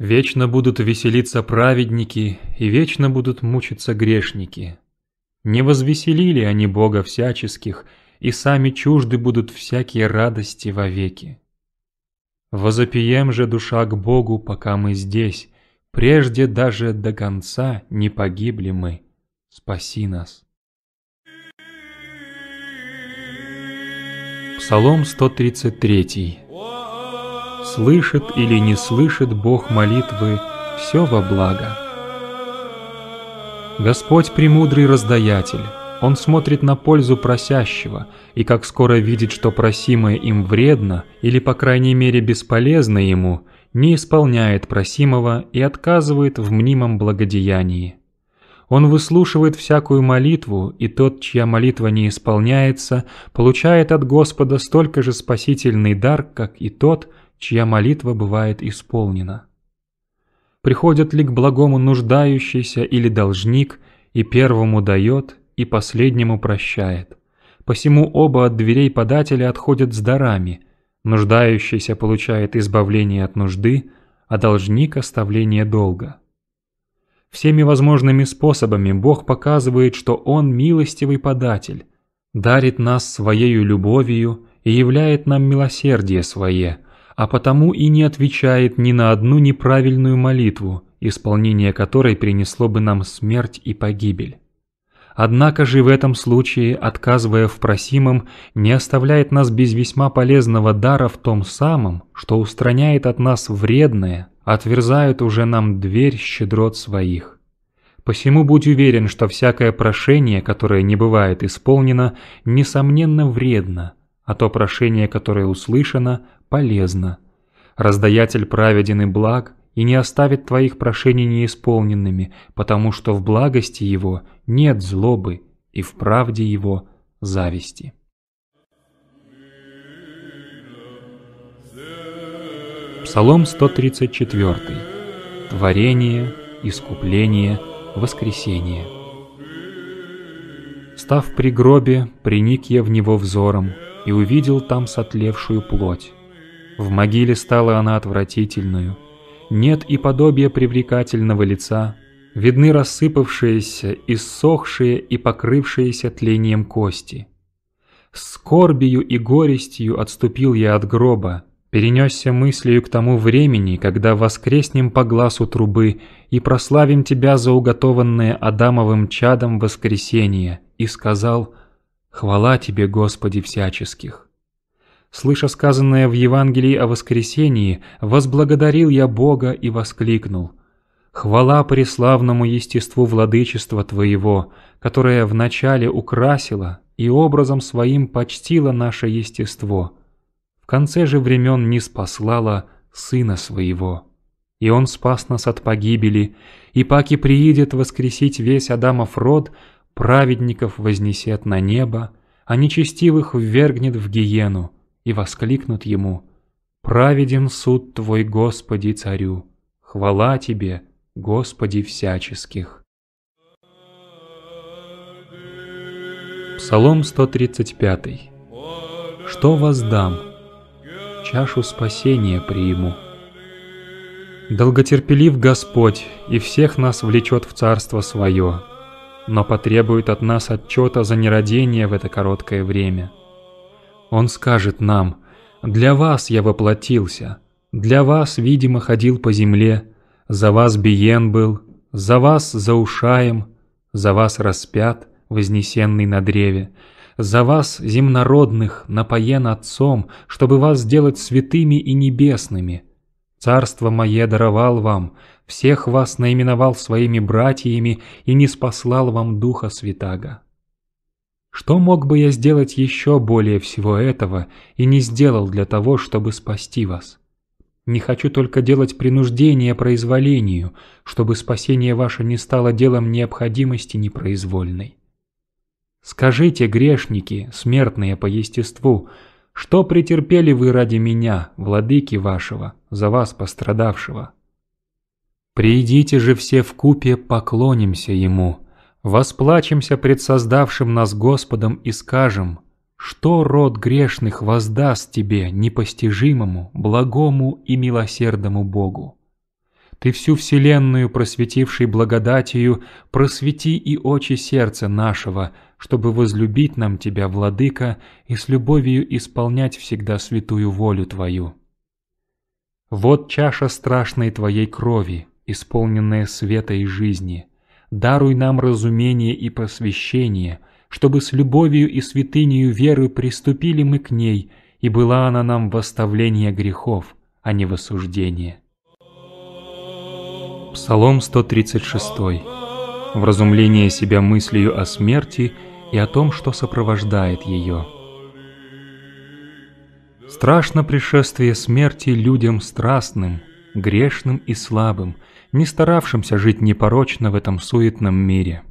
Вечно будут веселиться праведники, и вечно будут мучиться грешники. Не возвеселили они Бога всяческих, и сами чужды будут всякие радости вовеки. Возопием же душа к Богу, пока мы здесь, прежде даже до конца не погибли мы. Спаси нас. Псалом 133 Слышит или не слышит Бог молитвы, все во благо. Господь премудрый раздаятель, Он смотрит на пользу просящего, и как скоро видит, что просимое им вредно, или по крайней мере бесполезно ему, не исполняет просимого и отказывает в мнимом благодеянии. Он выслушивает всякую молитву, и тот, чья молитва не исполняется, получает от Господа столько же спасительный дар, как и тот, чья молитва бывает исполнена. Приходит ли к благому нуждающийся или должник, и первому дает, и последнему прощает. Посему оба от дверей подателя отходят с дарами, нуждающийся получает избавление от нужды, а должник – оставление долга. Всеми возможными способами Бог показывает, что Он милостивый податель, дарит нас Своею любовью и являет нам милосердие Свое – а потому и не отвечает ни на одну неправильную молитву, исполнение которой принесло бы нам смерть и погибель. Однако же в этом случае, отказывая в просимом, не оставляет нас без весьма полезного дара в том самом, что устраняет от нас вредное, отверзает уже нам дверь щедрот своих. Посему будь уверен, что всякое прошение, которое не бывает исполнено, несомненно вредно, а то прошение, которое услышано, полезно. Раздаятель праведен и благ, и не оставит твоих прошений неисполненными, потому что в благости его нет злобы, и в правде его зависти. Псалом 134. Творение, искупление, воскресение. Став при гробе, приник я в него взором и увидел там сотлевшую плоть в могиле стала она отвратительную. Нет и подобия привлекательного лица. Видны рассыпавшиеся, иссохшие и покрывшиеся тлением кости. Скорбию и горестью отступил я от гроба, перенесся мыслью к тому времени, когда воскреснем по глазу трубы и прославим тебя за уготованное Адамовым чадом воскресение, и сказал «Хвала тебе, Господи, всяческих» слыша сказанное в Евангелии о воскресении, возблагодарил я Бога и воскликнул. «Хвала преславному естеству владычества Твоего, которое вначале украсило и образом своим почтило наше естество. В конце же времен не спаслало Сына Своего. И Он спас нас от погибели, и паки приидет воскресить весь Адамов род, праведников вознесет на небо, а нечестивых ввергнет в гиену» и воскликнут ему «Праведен суд Твой, Господи, Царю! Хвала Тебе, Господи всяческих!» Псалом 135 «Что воздам? Чашу спасения приму». Долготерпелив Господь, и всех нас влечет в Царство Свое, но потребует от нас отчета за нерадение в это короткое время – он скажет нам, «Для вас я воплотился, для вас, видимо, ходил по земле, за вас биен был, за вас заушаем, за вас распят, вознесенный на древе, за вас, земнородных, напоен Отцом, чтобы вас сделать святыми и небесными. Царство мое даровал вам, всех вас наименовал своими братьями и не спаслал вам Духа Святаго». Что мог бы я сделать еще более всего этого и не сделал для того, чтобы спасти вас? Не хочу только делать принуждение произволению, чтобы спасение ваше не стало делом необходимости непроизвольной. Скажите, грешники, смертные по естеству, что претерпели вы ради меня, владыки вашего, за вас пострадавшего? Придите же все в купе, поклонимся ему, восплачемся пред создавшим нас Господом и скажем, что род грешных воздаст тебе непостижимому, благому и милосердному Богу. Ты всю вселенную, просветивший благодатью, просвети и очи сердца нашего, чтобы возлюбить нам Тебя, Владыка, и с любовью исполнять всегда святую волю Твою. Вот чаша страшной Твоей крови, исполненная света и жизни — даруй нам разумение и просвещение, чтобы с любовью и святынею веры приступили мы к ней, и была она нам в оставление грехов, а не в осуждение. Псалом 136. Вразумление себя мыслью о смерти и о том, что сопровождает ее. Страшно пришествие смерти людям страстным, грешным и слабым – не старавшимся жить непорочно в этом суетном мире.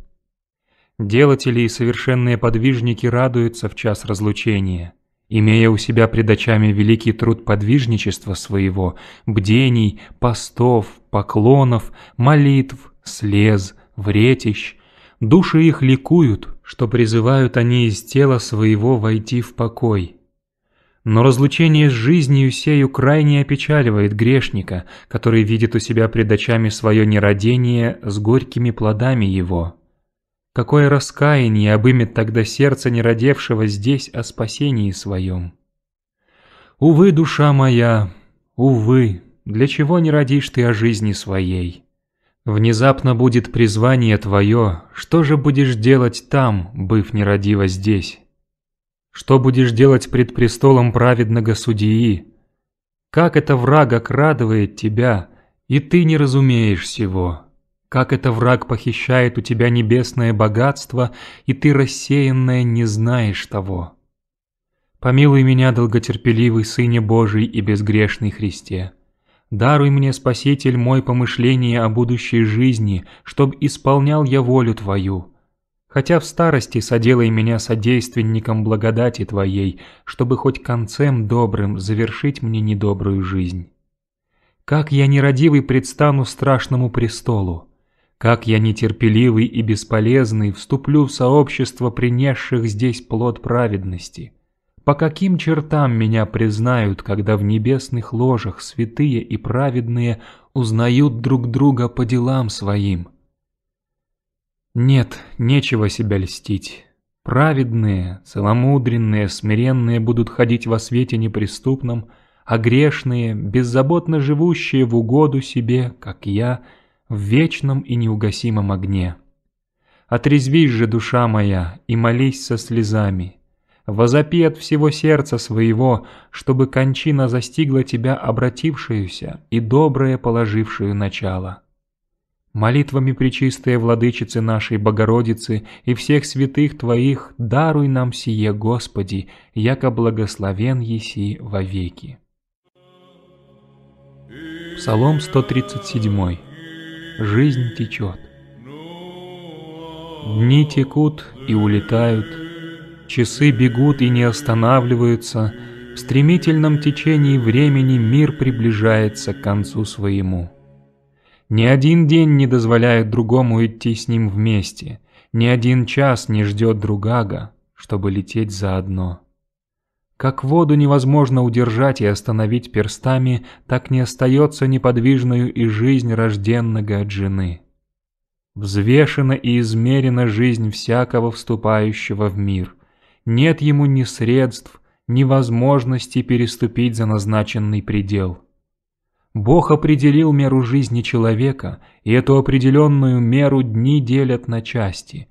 Делатели и совершенные подвижники радуются в час разлучения, имея у себя пред очами великий труд подвижничества своего, бдений, постов, поклонов, молитв, слез, вретищ. Души их ликуют, что призывают они из тела своего войти в покой – но разлучение с жизнью сею крайне опечаливает грешника, который видит у себя пред очами свое нерадение с горькими плодами его. Какое раскаяние обымет тогда сердце неродевшего здесь о спасении своем? Увы, душа моя, увы, для чего не родишь ты о жизни своей? Внезапно будет призвание твое, что же будешь делать там, быв нерадиво здесь? Что будешь делать пред престолом праведного судьи? Как это враг окрадывает тебя, и ты не разумеешь всего? Как это враг похищает у тебя небесное богатство, и ты, рассеянное, не знаешь того? Помилуй меня, долготерпеливый Сыне Божий и безгрешный Христе. Даруй мне, Спаситель мой, помышление о будущей жизни, чтоб исполнял я волю Твою, хотя в старости соделай меня содейственником благодати Твоей, чтобы хоть концем добрым завершить мне недобрую жизнь. Как я нерадивый предстану страшному престолу, как я нетерпеливый и бесполезный вступлю в сообщество принесших здесь плод праведности. По каким чертам меня признают, когда в небесных ложах святые и праведные узнают друг друга по делам своим?» Нет, нечего себя льстить. Праведные, целомудренные, смиренные будут ходить во свете неприступном, а грешные, беззаботно живущие в угоду себе, как я, в вечном и неугасимом огне. Отрезвись же, душа моя, и молись со слезами. Возопи от всего сердца своего, чтобы кончина застигла тебя обратившуюся и доброе положившую начало. Молитвами Пречистая Владычицы нашей Богородицы и всех святых Твоих даруй нам сие, Господи, яко благословен еси вовеки. Псалом 137. Жизнь течет. Дни текут и улетают, часы бегут и не останавливаются, в стремительном течении времени мир приближается к концу своему. Ни один день не дозволяет другому идти с ним вместе, ни один час не ждет другага, чтобы лететь заодно. Как воду невозможно удержать и остановить перстами, так не остается неподвижную и жизнь рожденного от жены. Взвешена и измерена жизнь всякого вступающего в мир. Нет ему ни средств, ни возможности переступить за назначенный предел. Бог определил меру жизни человека, и эту определенную меру дни делят на части.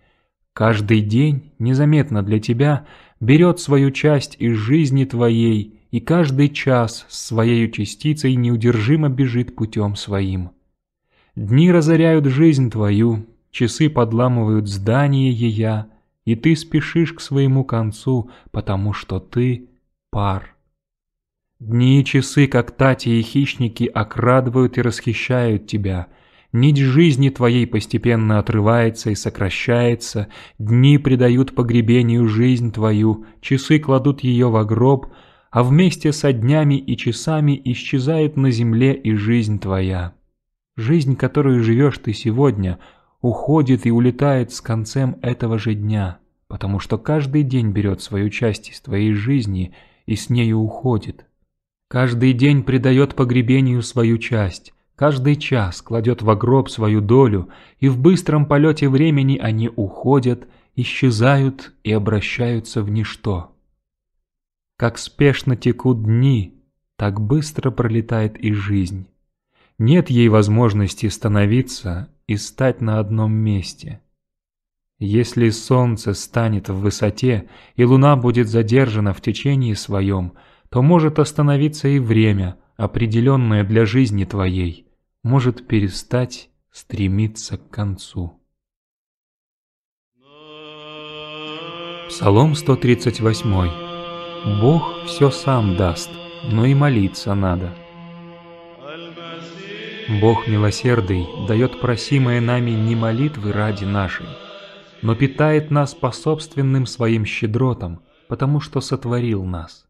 Каждый день, незаметно для тебя, берет свою часть из жизни твоей, и каждый час с своей частицей неудержимо бежит путем своим. Дни разоряют жизнь твою, часы подламывают здание ея, и ты спешишь к своему концу, потому что ты пар. Дни и часы, как тати и хищники, окрадывают и расхищают тебя. Нить жизни твоей постепенно отрывается и сокращается. Дни придают погребению жизнь твою, часы кладут ее в гроб, а вместе со днями и часами исчезает на земле и жизнь твоя. Жизнь, которую живешь ты сегодня, уходит и улетает с концем этого же дня, потому что каждый день берет свою часть из твоей жизни и с нею уходит. Каждый день придает погребению свою часть, каждый час кладет в гроб свою долю, и в быстром полете времени они уходят, исчезают и обращаются в ничто. Как спешно текут дни, так быстро пролетает и жизнь. Нет ей возможности становиться и стать на одном месте. Если солнце станет в высоте, и луна будет задержана в течение своем – то может остановиться и время, определенное для жизни твоей, может перестать стремиться к концу. Псалом 138. Бог все сам даст, но и молиться надо. Бог милосердный дает просимое нами не молитвы ради нашей, но питает нас по собственным своим щедротам, потому что сотворил нас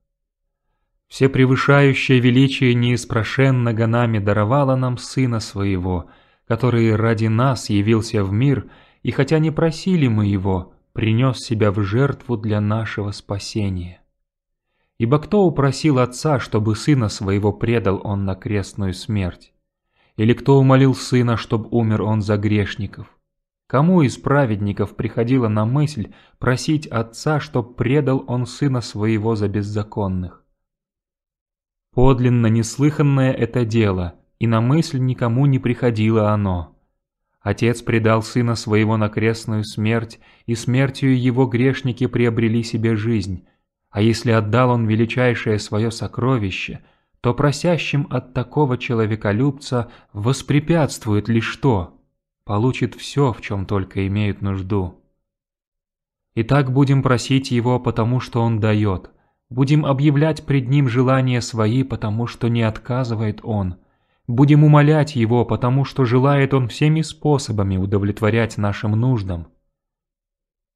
все превышающее величие неиспрошенного нами даровало нам Сына Своего, который ради нас явился в мир, и хотя не просили мы Его, принес Себя в жертву для нашего спасения. Ибо кто упросил Отца, чтобы Сына Своего предал Он на крестную смерть? Или кто умолил Сына, чтобы умер Он за грешников? Кому из праведников приходило на мысль просить Отца, чтоб предал Он Сына Своего за беззаконных? Подлинно неслыханное это дело, и на мысль никому не приходило оно. Отец предал сына своего на крестную смерть, и смертью его грешники приобрели себе жизнь. А если отдал он величайшее свое сокровище, то просящим от такого человеколюбца воспрепятствует лишь то, получит все, в чем только имеют нужду. И так будем просить его, потому что он дает – Будем объявлять пред Ним желания свои, потому что не отказывает Он. Будем умолять Его, потому что желает Он всеми способами удовлетворять нашим нуждам.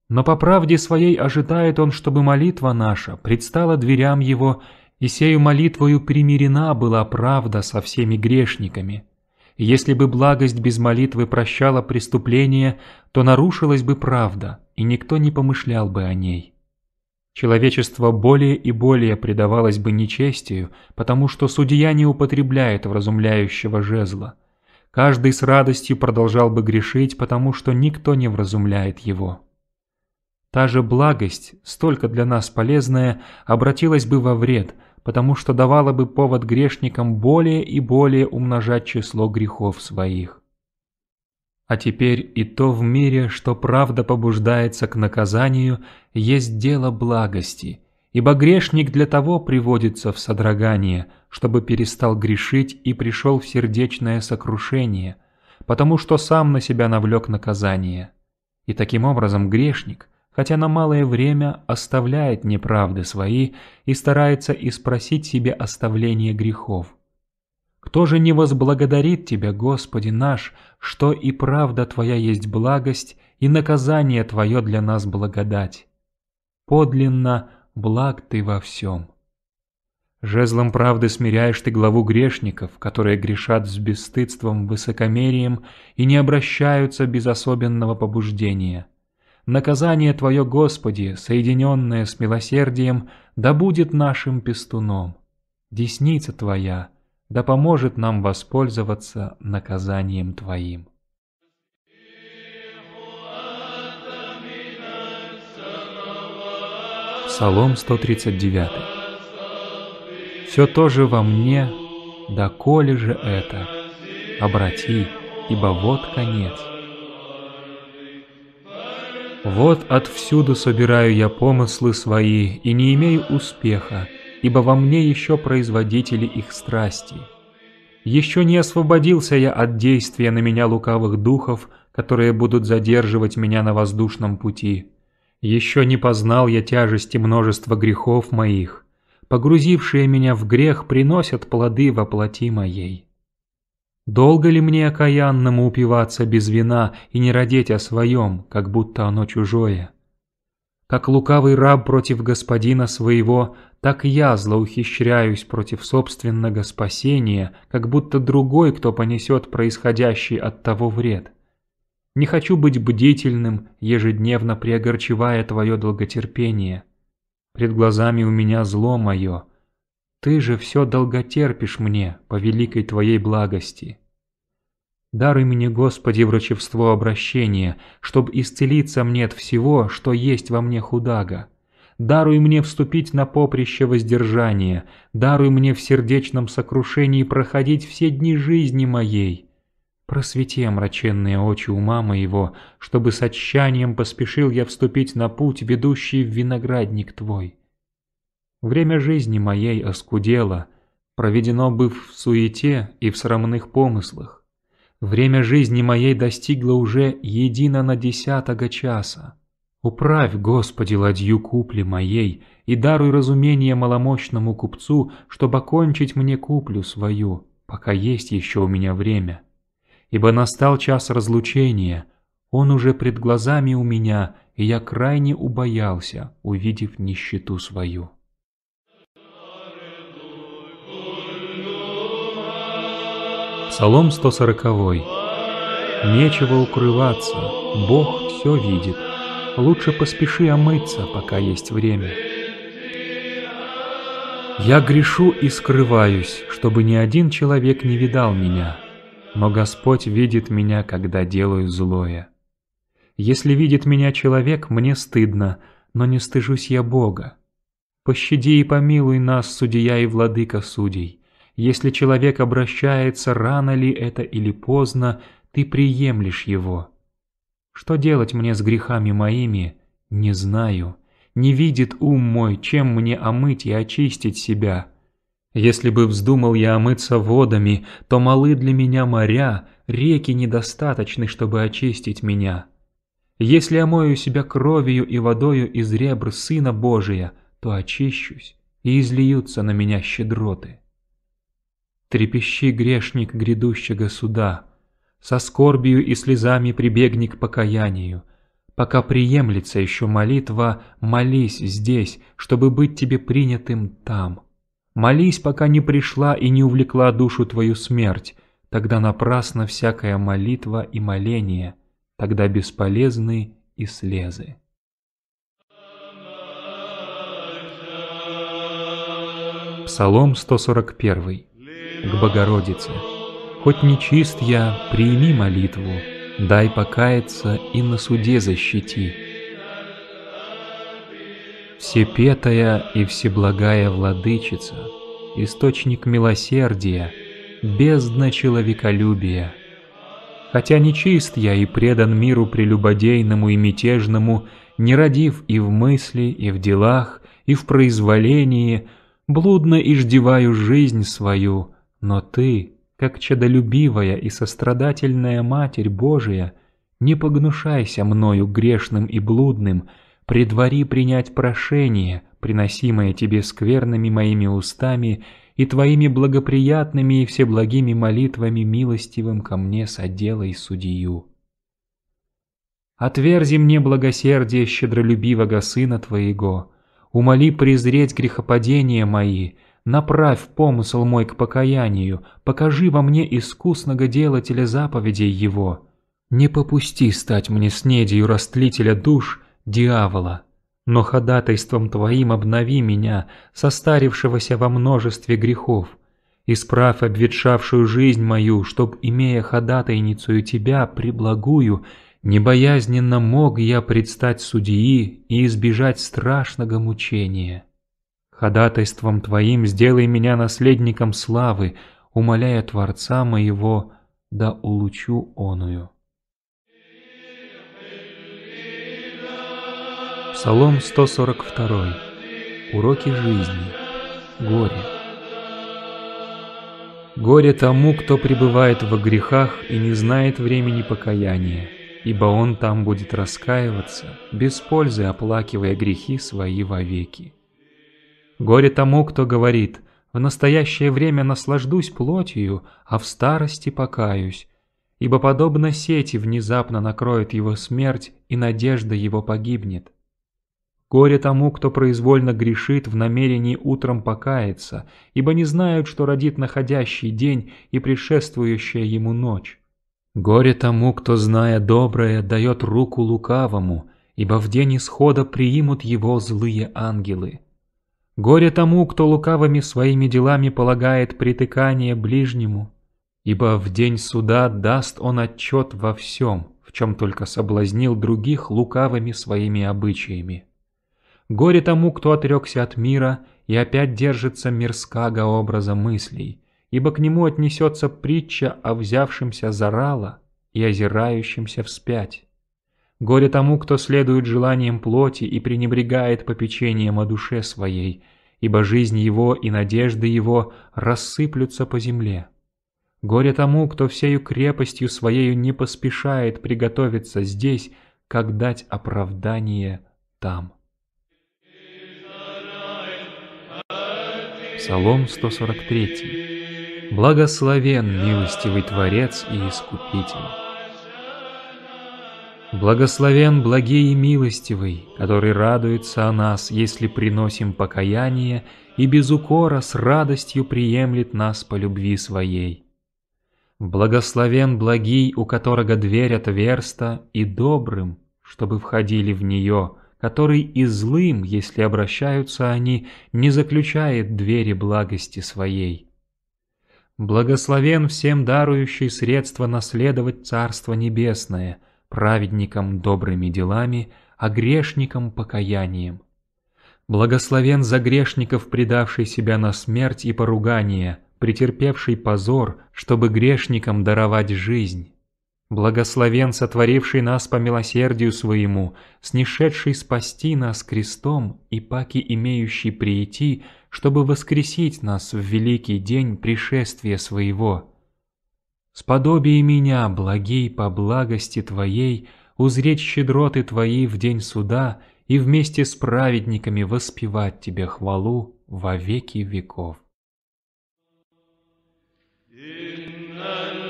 Но по правде своей ожидает Он, чтобы молитва наша предстала дверям Его, и сею молитвою примирена была правда со всеми грешниками. если бы благость без молитвы прощала преступление, то нарушилась бы правда, и никто не помышлял бы о ней. Человечество более и более предавалось бы нечестию, потому что судья не употребляет вразумляющего жезла. Каждый с радостью продолжал бы грешить, потому что никто не вразумляет его. Та же благость, столько для нас полезная, обратилась бы во вред, потому что давала бы повод грешникам более и более умножать число грехов своих. А теперь и то в мире, что правда побуждается к наказанию, есть дело благости, ибо грешник для того приводится в содрогание, чтобы перестал грешить и пришел в сердечное сокрушение, потому что сам на себя навлек наказание. И таким образом грешник, хотя на малое время оставляет неправды свои и старается испросить себе оставление грехов – кто же не возблагодарит Тебя, Господи наш, что и правда Твоя есть благость, и наказание Твое для нас благодать? Подлинно благ Ты во всем. Жезлом правды смиряешь Ты главу грешников, которые грешат с бесстыдством, высокомерием и не обращаются без особенного побуждения. Наказание Твое, Господи, соединенное с милосердием, да будет нашим пестуном. Десница Твоя — да поможет нам воспользоваться наказанием Твоим. Псалом 139 «Все тоже во мне, да коли же это, обрати, ибо вот конец». Вот отвсюду собираю я помыслы свои, и не имею успеха, ибо во мне еще производители их страсти. Еще не освободился я от действия на меня лукавых духов, которые будут задерживать меня на воздушном пути. Еще не познал я тяжести множества грехов моих. Погрузившие меня в грех приносят плоды во плоти моей. Долго ли мне окаянному упиваться без вина и не родить о своем, как будто оно чужое?» Как лукавый раб против господина своего, так я злоухищряюсь против собственного спасения, как будто другой, кто понесет происходящий от того вред. Не хочу быть бдительным, ежедневно приогорчевая твое долготерпение. Пред глазами у меня зло мое. Ты же все долготерпишь мне по великой твоей благости. Даруй мне, Господи, врачевство обращения, чтоб исцелиться мне от всего, что есть во мне худага. Даруй мне вступить на поприще воздержания, даруй мне в сердечном сокрушении проходить все дни жизни моей. Просвети омраченные очи ума моего, чтобы с отчаянием поспешил я вступить на путь, ведущий в виноградник Твой. Время жизни моей оскудело, проведено быв в суете и в срамных помыслах. Время жизни моей достигло уже едино на десятого часа. Управь, Господи, ладью купли моей, и даруй разумение маломощному купцу, чтобы окончить мне куплю свою, пока есть еще у меня время. Ибо настал час разлучения, он уже пред глазами у меня, и я крайне убоялся, увидев нищету свою». Псалом 140. «Нечего укрываться, Бог все видит. Лучше поспеши омыться, пока есть время». «Я грешу и скрываюсь, чтобы ни один человек не видал меня, но Господь видит меня, когда делаю злое. Если видит меня человек, мне стыдно, но не стыжусь я Бога. Пощади и помилуй нас, судья и владыка судей. Если человек обращается, рано ли это или поздно, ты приемлешь его. Что делать мне с грехами моими, не знаю. Не видит ум мой, чем мне омыть и очистить себя. Если бы вздумал я омыться водами, то малы для меня моря, реки недостаточны, чтобы очистить меня. Если омою себя кровью и водою из ребр Сына Божия, то очищусь, и излиются на меня щедроты. Трепещи, грешник грядущего суда, со скорбию и слезами прибегни к покаянию. Пока приемлется еще молитва, молись здесь, чтобы быть тебе принятым там. Молись, пока не пришла и не увлекла душу твою смерть, тогда напрасна всякая молитва и моление, тогда бесполезны и слезы. Псалом 141 к Богородице. Хоть нечист я, прими молитву, дай покаяться и на суде защити. Всепетая и всеблагая Владычица, источник милосердия, бездна человеколюбия. Хотя нечист я и предан миру прелюбодейному и мятежному, не родив и в мысли, и в делах, и в произволении, блудно иждеваю жизнь свою, но ты, как чадолюбивая и сострадательная Матерь Божия, не погнушайся мною грешным и блудным, предвари принять прошение, приносимое тебе скверными моими устами и твоими благоприятными и всеблагими молитвами милостивым ко мне соделай судью. Отверзи мне благосердие щедролюбивого Сына Твоего, умоли презреть грехопадения мои — направь помысл мой к покаянию, покажи во мне искусного делателя заповедей его. Не попусти стать мне снедью растлителя душ дьявола, но ходатайством твоим обнови меня, состарившегося во множестве грехов. Исправь обветшавшую жизнь мою, чтоб, имея ходатайницу тебя, приблагую, небоязненно мог я предстать судьи и избежать страшного мучения. Ходатайством Твоим сделай меня наследником славы, умоляя Творца моего, да улучу оную. Псалом 142. Уроки жизни. Горе. Горе тому, кто пребывает во грехах и не знает времени покаяния, ибо он там будет раскаиваться, без пользы оплакивая грехи свои вовеки. Горе тому, кто говорит, в настоящее время наслаждусь плотью, а в старости покаюсь, ибо подобно сети внезапно накроет его смерть, и надежда его погибнет. Горе тому, кто произвольно грешит в намерении утром покаяться, ибо не знают, что родит находящий день и предшествующая ему ночь. Горе тому, кто, зная доброе, дает руку лукавому, ибо в день исхода приимут его злые ангелы. Горе тому, кто лукавыми своими делами полагает притыкание ближнему, ибо в день суда даст он отчет во всем, в чем только соблазнил других лукавыми своими обычаями. Горе тому, кто отрекся от мира и опять держится мирскаго образа мыслей, ибо к нему отнесется притча о взявшемся зарала рало и озирающемся вспять. Горе тому, кто следует желаниям плоти и пренебрегает попечением о душе своей, ибо жизнь его и надежды его рассыплются по земле. Горе тому, кто всею крепостью своею не поспешает приготовиться здесь, как дать оправдание там. Псалом 143. Благословен милостивый Творец и Искупитель. Благословен благий и милостивый, который радуется о нас, если приносим покаяние, и без укора с радостью приемлет нас по любви своей. Благословен благий, у которого дверь отверста, и добрым, чтобы входили в нее, который и злым, если обращаются они, не заключает двери благости своей. Благословен всем дарующий средства наследовать Царство Небесное — праведникам добрыми делами, а грешникам покаянием. Благословен за грешников, предавший себя на смерть и поругание, претерпевший позор, чтобы грешникам даровать жизнь. Благословен сотворивший нас по милосердию своему, снишедший спасти нас крестом и паки имеющий прийти, чтобы воскресить нас в великий день пришествия своего. Сподобие меня, благей по благости Твоей, узреть щедроты Твои в день суда и вместе с праведниками воспевать Тебе хвалу во веки веков.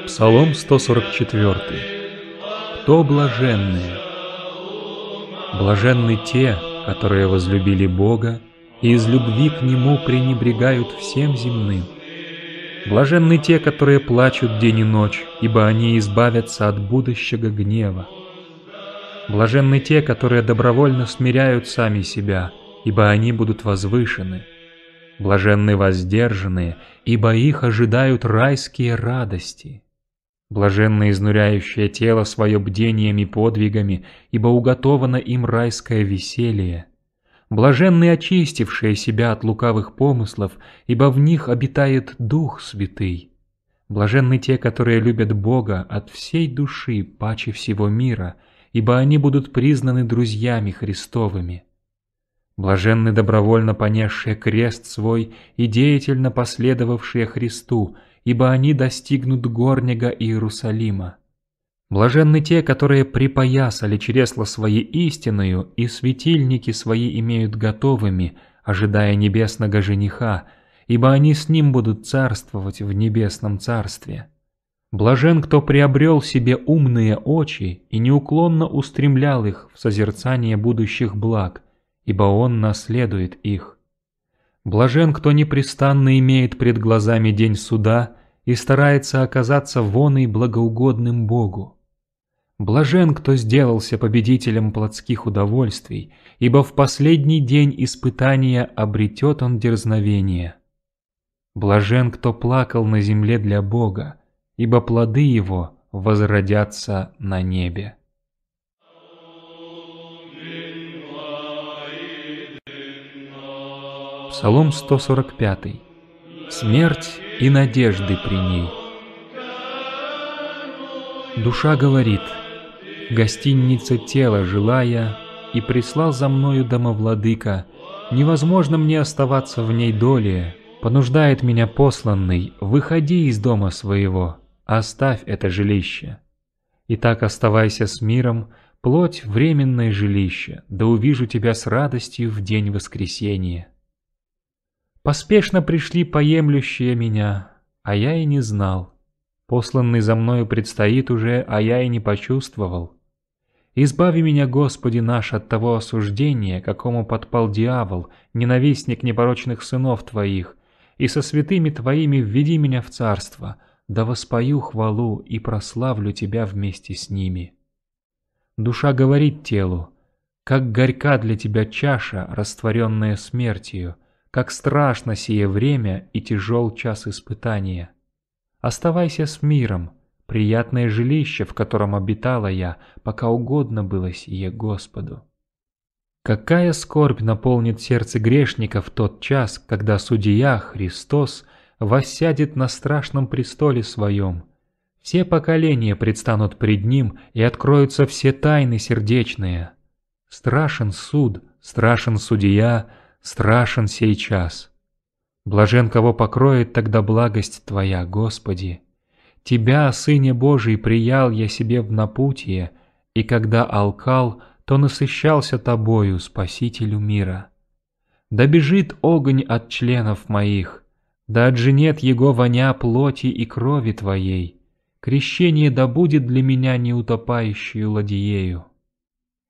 Псалом 144. Кто блаженные? Блаженны те, которые возлюбили Бога и из любви к Нему пренебрегают всем земным – Блаженны те, которые плачут день и ночь, ибо они избавятся от будущего гнева. Блаженны те, которые добровольно смиряют сами себя, ибо они будут возвышены. Блаженны воздержанные, ибо их ожидают райские радости. Блаженны изнуряющие тело свое бдением и подвигами, ибо уготовано им райское веселье блаженны очистившие себя от лукавых помыслов, ибо в них обитает Дух Святый. Блаженны те, которые любят Бога от всей души, паче всего мира, ибо они будут признаны друзьями Христовыми. Блаженны добровольно понесшие крест свой и деятельно последовавшие Христу, ибо они достигнут горнего Иерусалима. Блаженны те, которые припоясали чресла свои истиною, и светильники свои имеют готовыми, ожидая небесного жениха, ибо они с ним будут царствовать в небесном царстве. Блажен, кто приобрел себе умные очи и неуклонно устремлял их в созерцание будущих благ, ибо он наследует их. Блажен, кто непрестанно имеет пред глазами день суда и старается оказаться вон и благоугодным Богу. Блажен, кто сделался победителем плотских удовольствий, ибо в последний день испытания обретет он дерзновение. Блажен, кто плакал на земле для Бога, ибо плоды его возродятся на небе. Псалом 145. Смерть и надежды при ней. Душа говорит – гостинице тела желая, и прислал за мною домовладыка. Невозможно мне оставаться в ней долее, понуждает меня посланный, выходи из дома своего, оставь это жилище. Итак, оставайся с миром, плоть — временное жилище, да увижу тебя с радостью в день воскресения. Поспешно пришли поемлющие меня, а я и не знал. Посланный за мною предстоит уже, а я и не почувствовал. Избави меня, Господи наш, от того осуждения, какому подпал дьявол, ненавистник непорочных сынов Твоих, и со святыми Твоими введи меня в царство, да воспою хвалу и прославлю Тебя вместе с ними. Душа говорит телу, как горька для Тебя чаша, растворенная смертью, как страшно сие время и тяжел час испытания. Оставайся с миром, приятное жилище, в котором обитала я, пока угодно было сие Господу. Какая скорбь наполнит сердце грешника в тот час, когда судья Христос воссядет на страшном престоле своем. Все поколения предстанут пред ним, и откроются все тайны сердечные. Страшен суд, страшен судья, страшен сей час. Блажен, кого покроет тогда благость Твоя, Господи. Тебя, Сыне Божий, приял я себе в напутие, и когда алкал, то насыщался тобою, Спасителю мира. Да бежит огонь от членов моих, да отженет его воня плоти и крови твоей. Крещение да будет для меня неутопающую ладиею.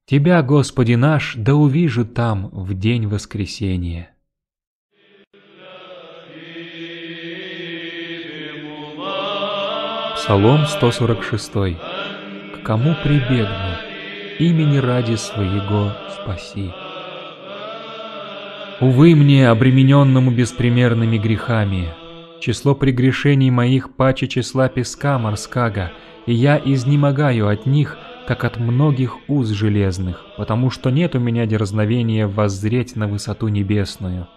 Тебя, Господи наш, да увижу там в день воскресения. Псалом 146. К кому прибегну, имени ради своего спаси. Увы мне, обремененному беспримерными грехами, число прегрешений моих паче числа песка морскага, и я изнемогаю от них, как от многих уз железных, потому что нет у меня дерзновения воззреть на высоту небесную.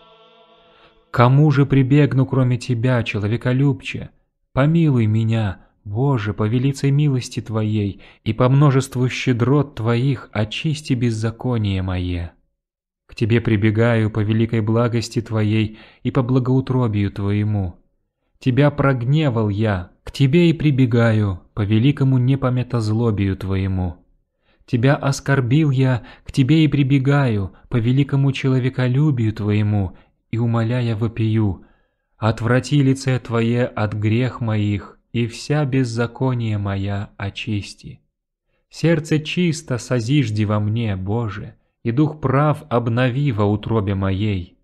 Кому же прибегну, кроме тебя, человеколюбче? Помилуй меня, Боже, по велицей милости Твоей и по множеству щедрот Твоих очисти беззаконие мое. К Тебе прибегаю по великой благости Твоей и по благоутробию Твоему. Тебя прогневал я, к Тебе и прибегаю по великому непометозлобию Твоему. Тебя оскорбил я, к Тебе и прибегаю по великому человеколюбию Твоему и умоляя вопию, отврати лице Твое от грех моих» и вся беззаконие моя очисти. Сердце чисто созижди во мне, Боже, и дух прав обнови во утробе моей.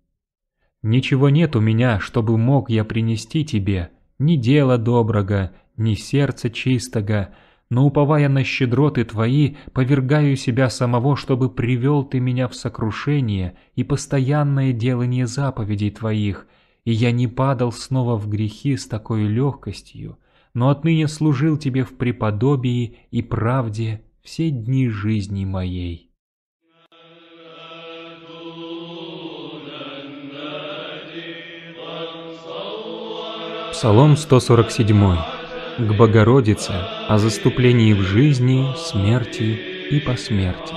Ничего нет у меня, чтобы мог я принести Тебе, ни дела доброго, ни сердца чистого, но, уповая на щедроты Твои, повергаю себя самого, чтобы привел Ты меня в сокрушение и постоянное делание заповедей Твоих, и я не падал снова в грехи с такой легкостью, но отныне служил тебе в преподобии и правде все дни жизни моей». Псалом 147. К Богородице о заступлении в жизни, смерти и посмерти.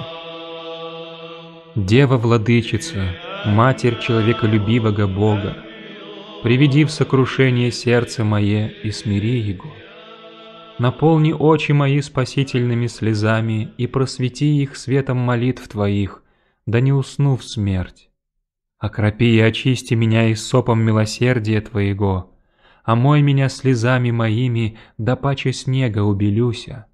Дева-владычица, Матерь человеколюбивого Бога, Приведи в сокрушение сердце мое и смири его. Наполни очи мои спасительными слезами и просвети их светом молитв твоих, да не усну в смерть. Окропи и очисти меня и сопом милосердия твоего, омой меня слезами моими, да паче снега убелюся.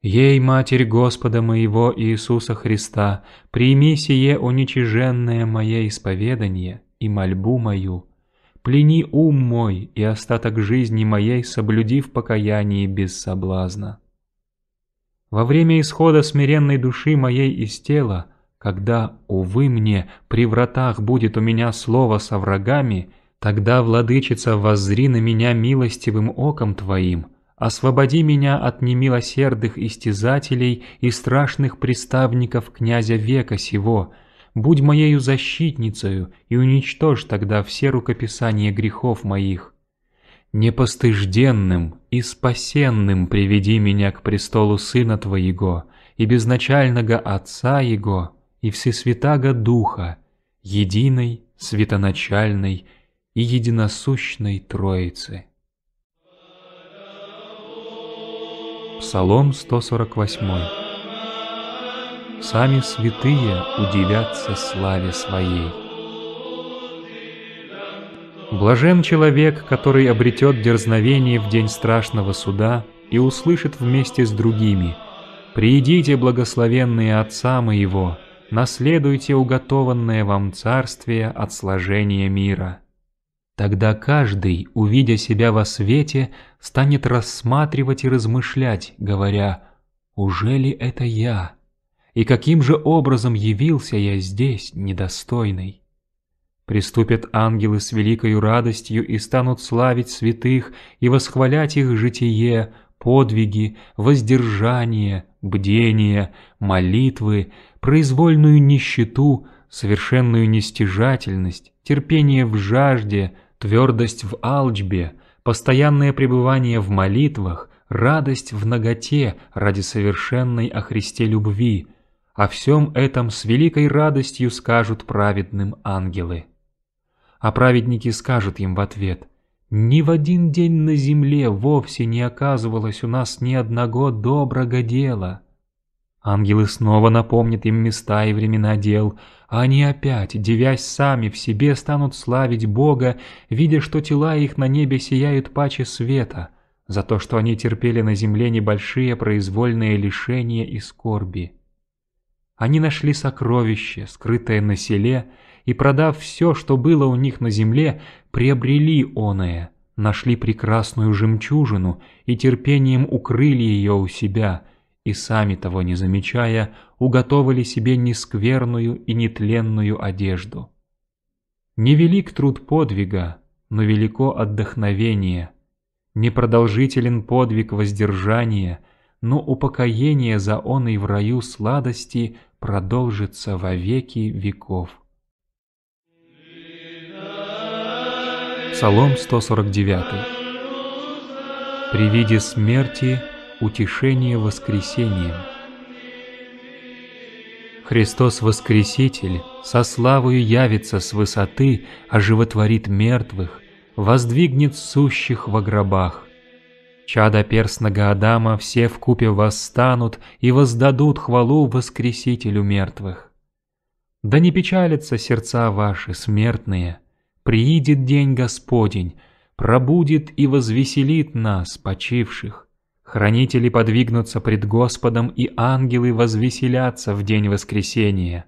Ей, Матерь Господа моего Иисуса Христа, прими сие уничиженное мое исповедание и мольбу мою, Плени ум мой и остаток жизни моей, соблюдив покаяние без соблазна. Во время исхода смиренной души моей из тела, когда, увы мне, при вратах будет у меня слово со врагами, тогда, владычица, воззри на меня милостивым оком твоим, освободи меня от немилосердных истязателей и страшных приставников князя века сего, будь моею защитницею и уничтожь тогда все рукописания грехов моих. Непостыжденным и спасенным приведи меня к престолу Сына Твоего и безначального Отца Его и Всесвятаго Духа, единой, светоначальной и единосущной Троицы. Псалом 148 сами святые удивятся славе своей. Блажен человек, который обретет дерзновение в день страшного суда и услышит вместе с другими «Приидите, благословенные Отца Моего, наследуйте уготованное вам царствие от сложения мира». Тогда каждый, увидя себя во свете, станет рассматривать и размышлять, говоря «Уже ли это я?» и каким же образом явился я здесь, недостойный? Приступят ангелы с великою радостью и станут славить святых и восхвалять их житие, подвиги, воздержание, бдение, молитвы, произвольную нищету, совершенную нестяжательность, терпение в жажде, твердость в алчбе, постоянное пребывание в молитвах, радость в ноготе ради совершенной о Христе любви – о всем этом с великой радостью скажут праведным ангелы. А праведники скажут им в ответ, «Ни в один день на земле вовсе не оказывалось у нас ни одного доброго дела». Ангелы снова напомнят им места и времена дел, а они опять, девясь сами в себе, станут славить Бога, видя, что тела их на небе сияют паче света, за то, что они терпели на земле небольшие произвольные лишения и скорби. Они нашли сокровище, скрытое на селе, и, продав все, что было у них на земле, приобрели оное, нашли прекрасную жемчужину и терпением укрыли ее у себя, и сами того не замечая, уготовили себе нескверную и нетленную одежду. Невелик труд подвига, но велико отдохновение. Непродолжителен подвиг воздержания, но упокоение за он в раю сладости продолжится во веки веков. Псалом 149 При виде смерти утешение воскресением. Христос Воскреситель со славою явится с высоты, оживотворит мертвых, воздвигнет сущих во гробах – Чада перстного Адама все в купе восстанут и воздадут хвалу воскресителю мертвых. Да не печалятся сердца ваши, смертные. Приидет день Господень, пробудит и возвеселит нас, почивших. Хранители подвигнутся пред Господом, и ангелы возвеселятся в день воскресения.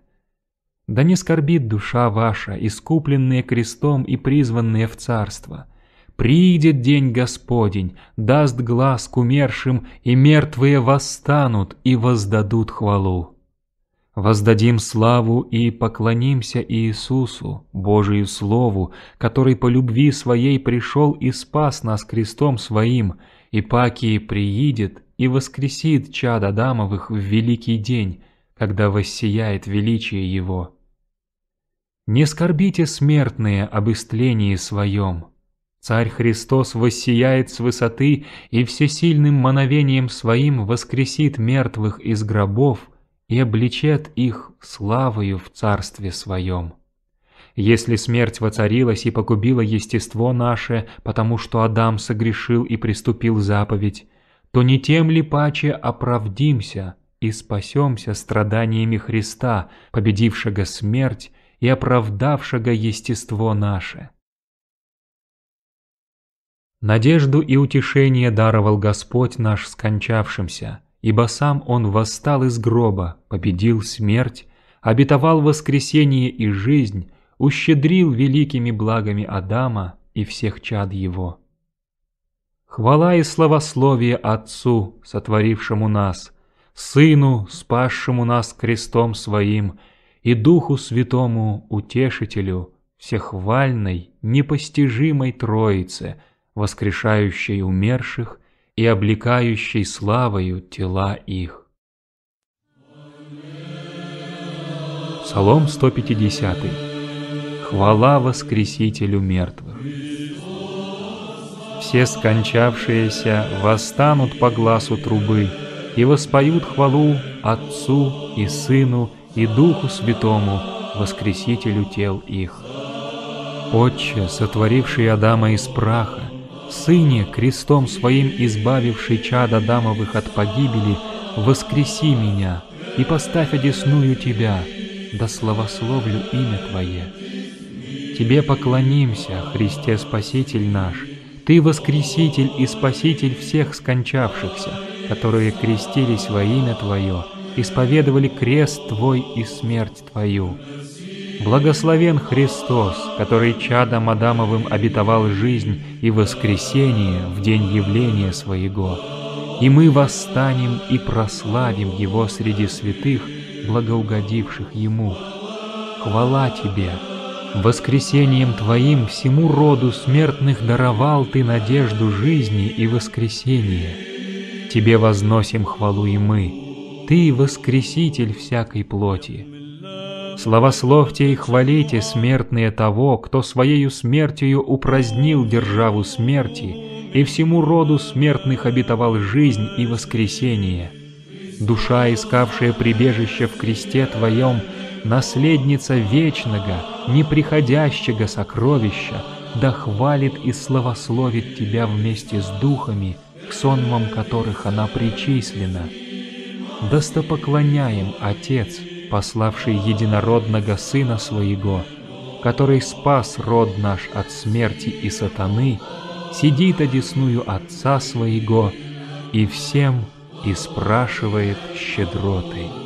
Да не скорбит душа ваша, искупленные крестом и призванные в царство – Придет день Господень, даст глаз к умершим, и мертвые восстанут и воздадут хвалу. Воздадим славу и поклонимся Иисусу, Божию Слову, который по любви Своей пришел и спас нас крестом Своим, и паки приидет и воскресит чад Адамовых в великий день, когда воссияет величие Его. Не скорбите, смертные, об истлении своем, Царь Христос воссияет с высоты и всесильным мановением своим воскресит мертвых из гробов и обличет их славою в царстве своем. Если смерть воцарилась и погубила естество наше, потому что Адам согрешил и приступил заповедь, то не тем ли паче оправдимся и спасемся страданиями Христа, победившего смерть и оправдавшего естество наше? Надежду и утешение даровал Господь наш скончавшимся, ибо сам Он восстал из гроба, победил смерть, обетовал воскресение и жизнь, ущедрил великими благами Адама и всех чад его. Хвала и славословие Отцу, сотворившему нас, Сыну, спасшему нас крестом Своим, и Духу Святому, Утешителю, всехвальной, непостижимой Троице — воскрешающей умерших и облекающей славою тела их. Псалом 150. Хвала Воскресителю мертвых. Все скончавшиеся восстанут по глазу трубы и воспоют хвалу Отцу и Сыну и Духу Святому, Воскресителю тел их. Отче, сотворивший Адама из праха, Сыне, крестом своим избавивший чада Адамовых от погибели, воскреси меня и поставь одесную Тебя, да славословлю имя Твое. Тебе поклонимся, Христе Спаситель наш, Ты воскреситель и спаситель всех скончавшихся, которые крестились во имя Твое, исповедовали крест Твой и смерть Твою. Благословен Христос, который чадом Адамовым обетовал жизнь и воскресение в день явления Своего, и мы восстанем и прославим Его среди святых, благоугодивших Ему. Хвала Тебе! Воскресением Твоим всему роду смертных даровал Ты надежду жизни и воскресения. Тебе возносим хвалу и мы, Ты — воскреситель всякой плоти. Славословьте и хвалите, смертные, того, кто своею смертью упразднил державу смерти и всему роду смертных обетовал жизнь и воскресение. Душа, искавшая прибежище в кресте Твоем, наследница вечного, неприходящего сокровища, да хвалит и славословит Тебя вместе с духами, к сонмам которых она причислена. Достопоклоняем, Отец, — пославший единородного Сына Своего, который спас род наш от смерти и сатаны, сидит одесную Отца Своего и всем испрашивает щедротой.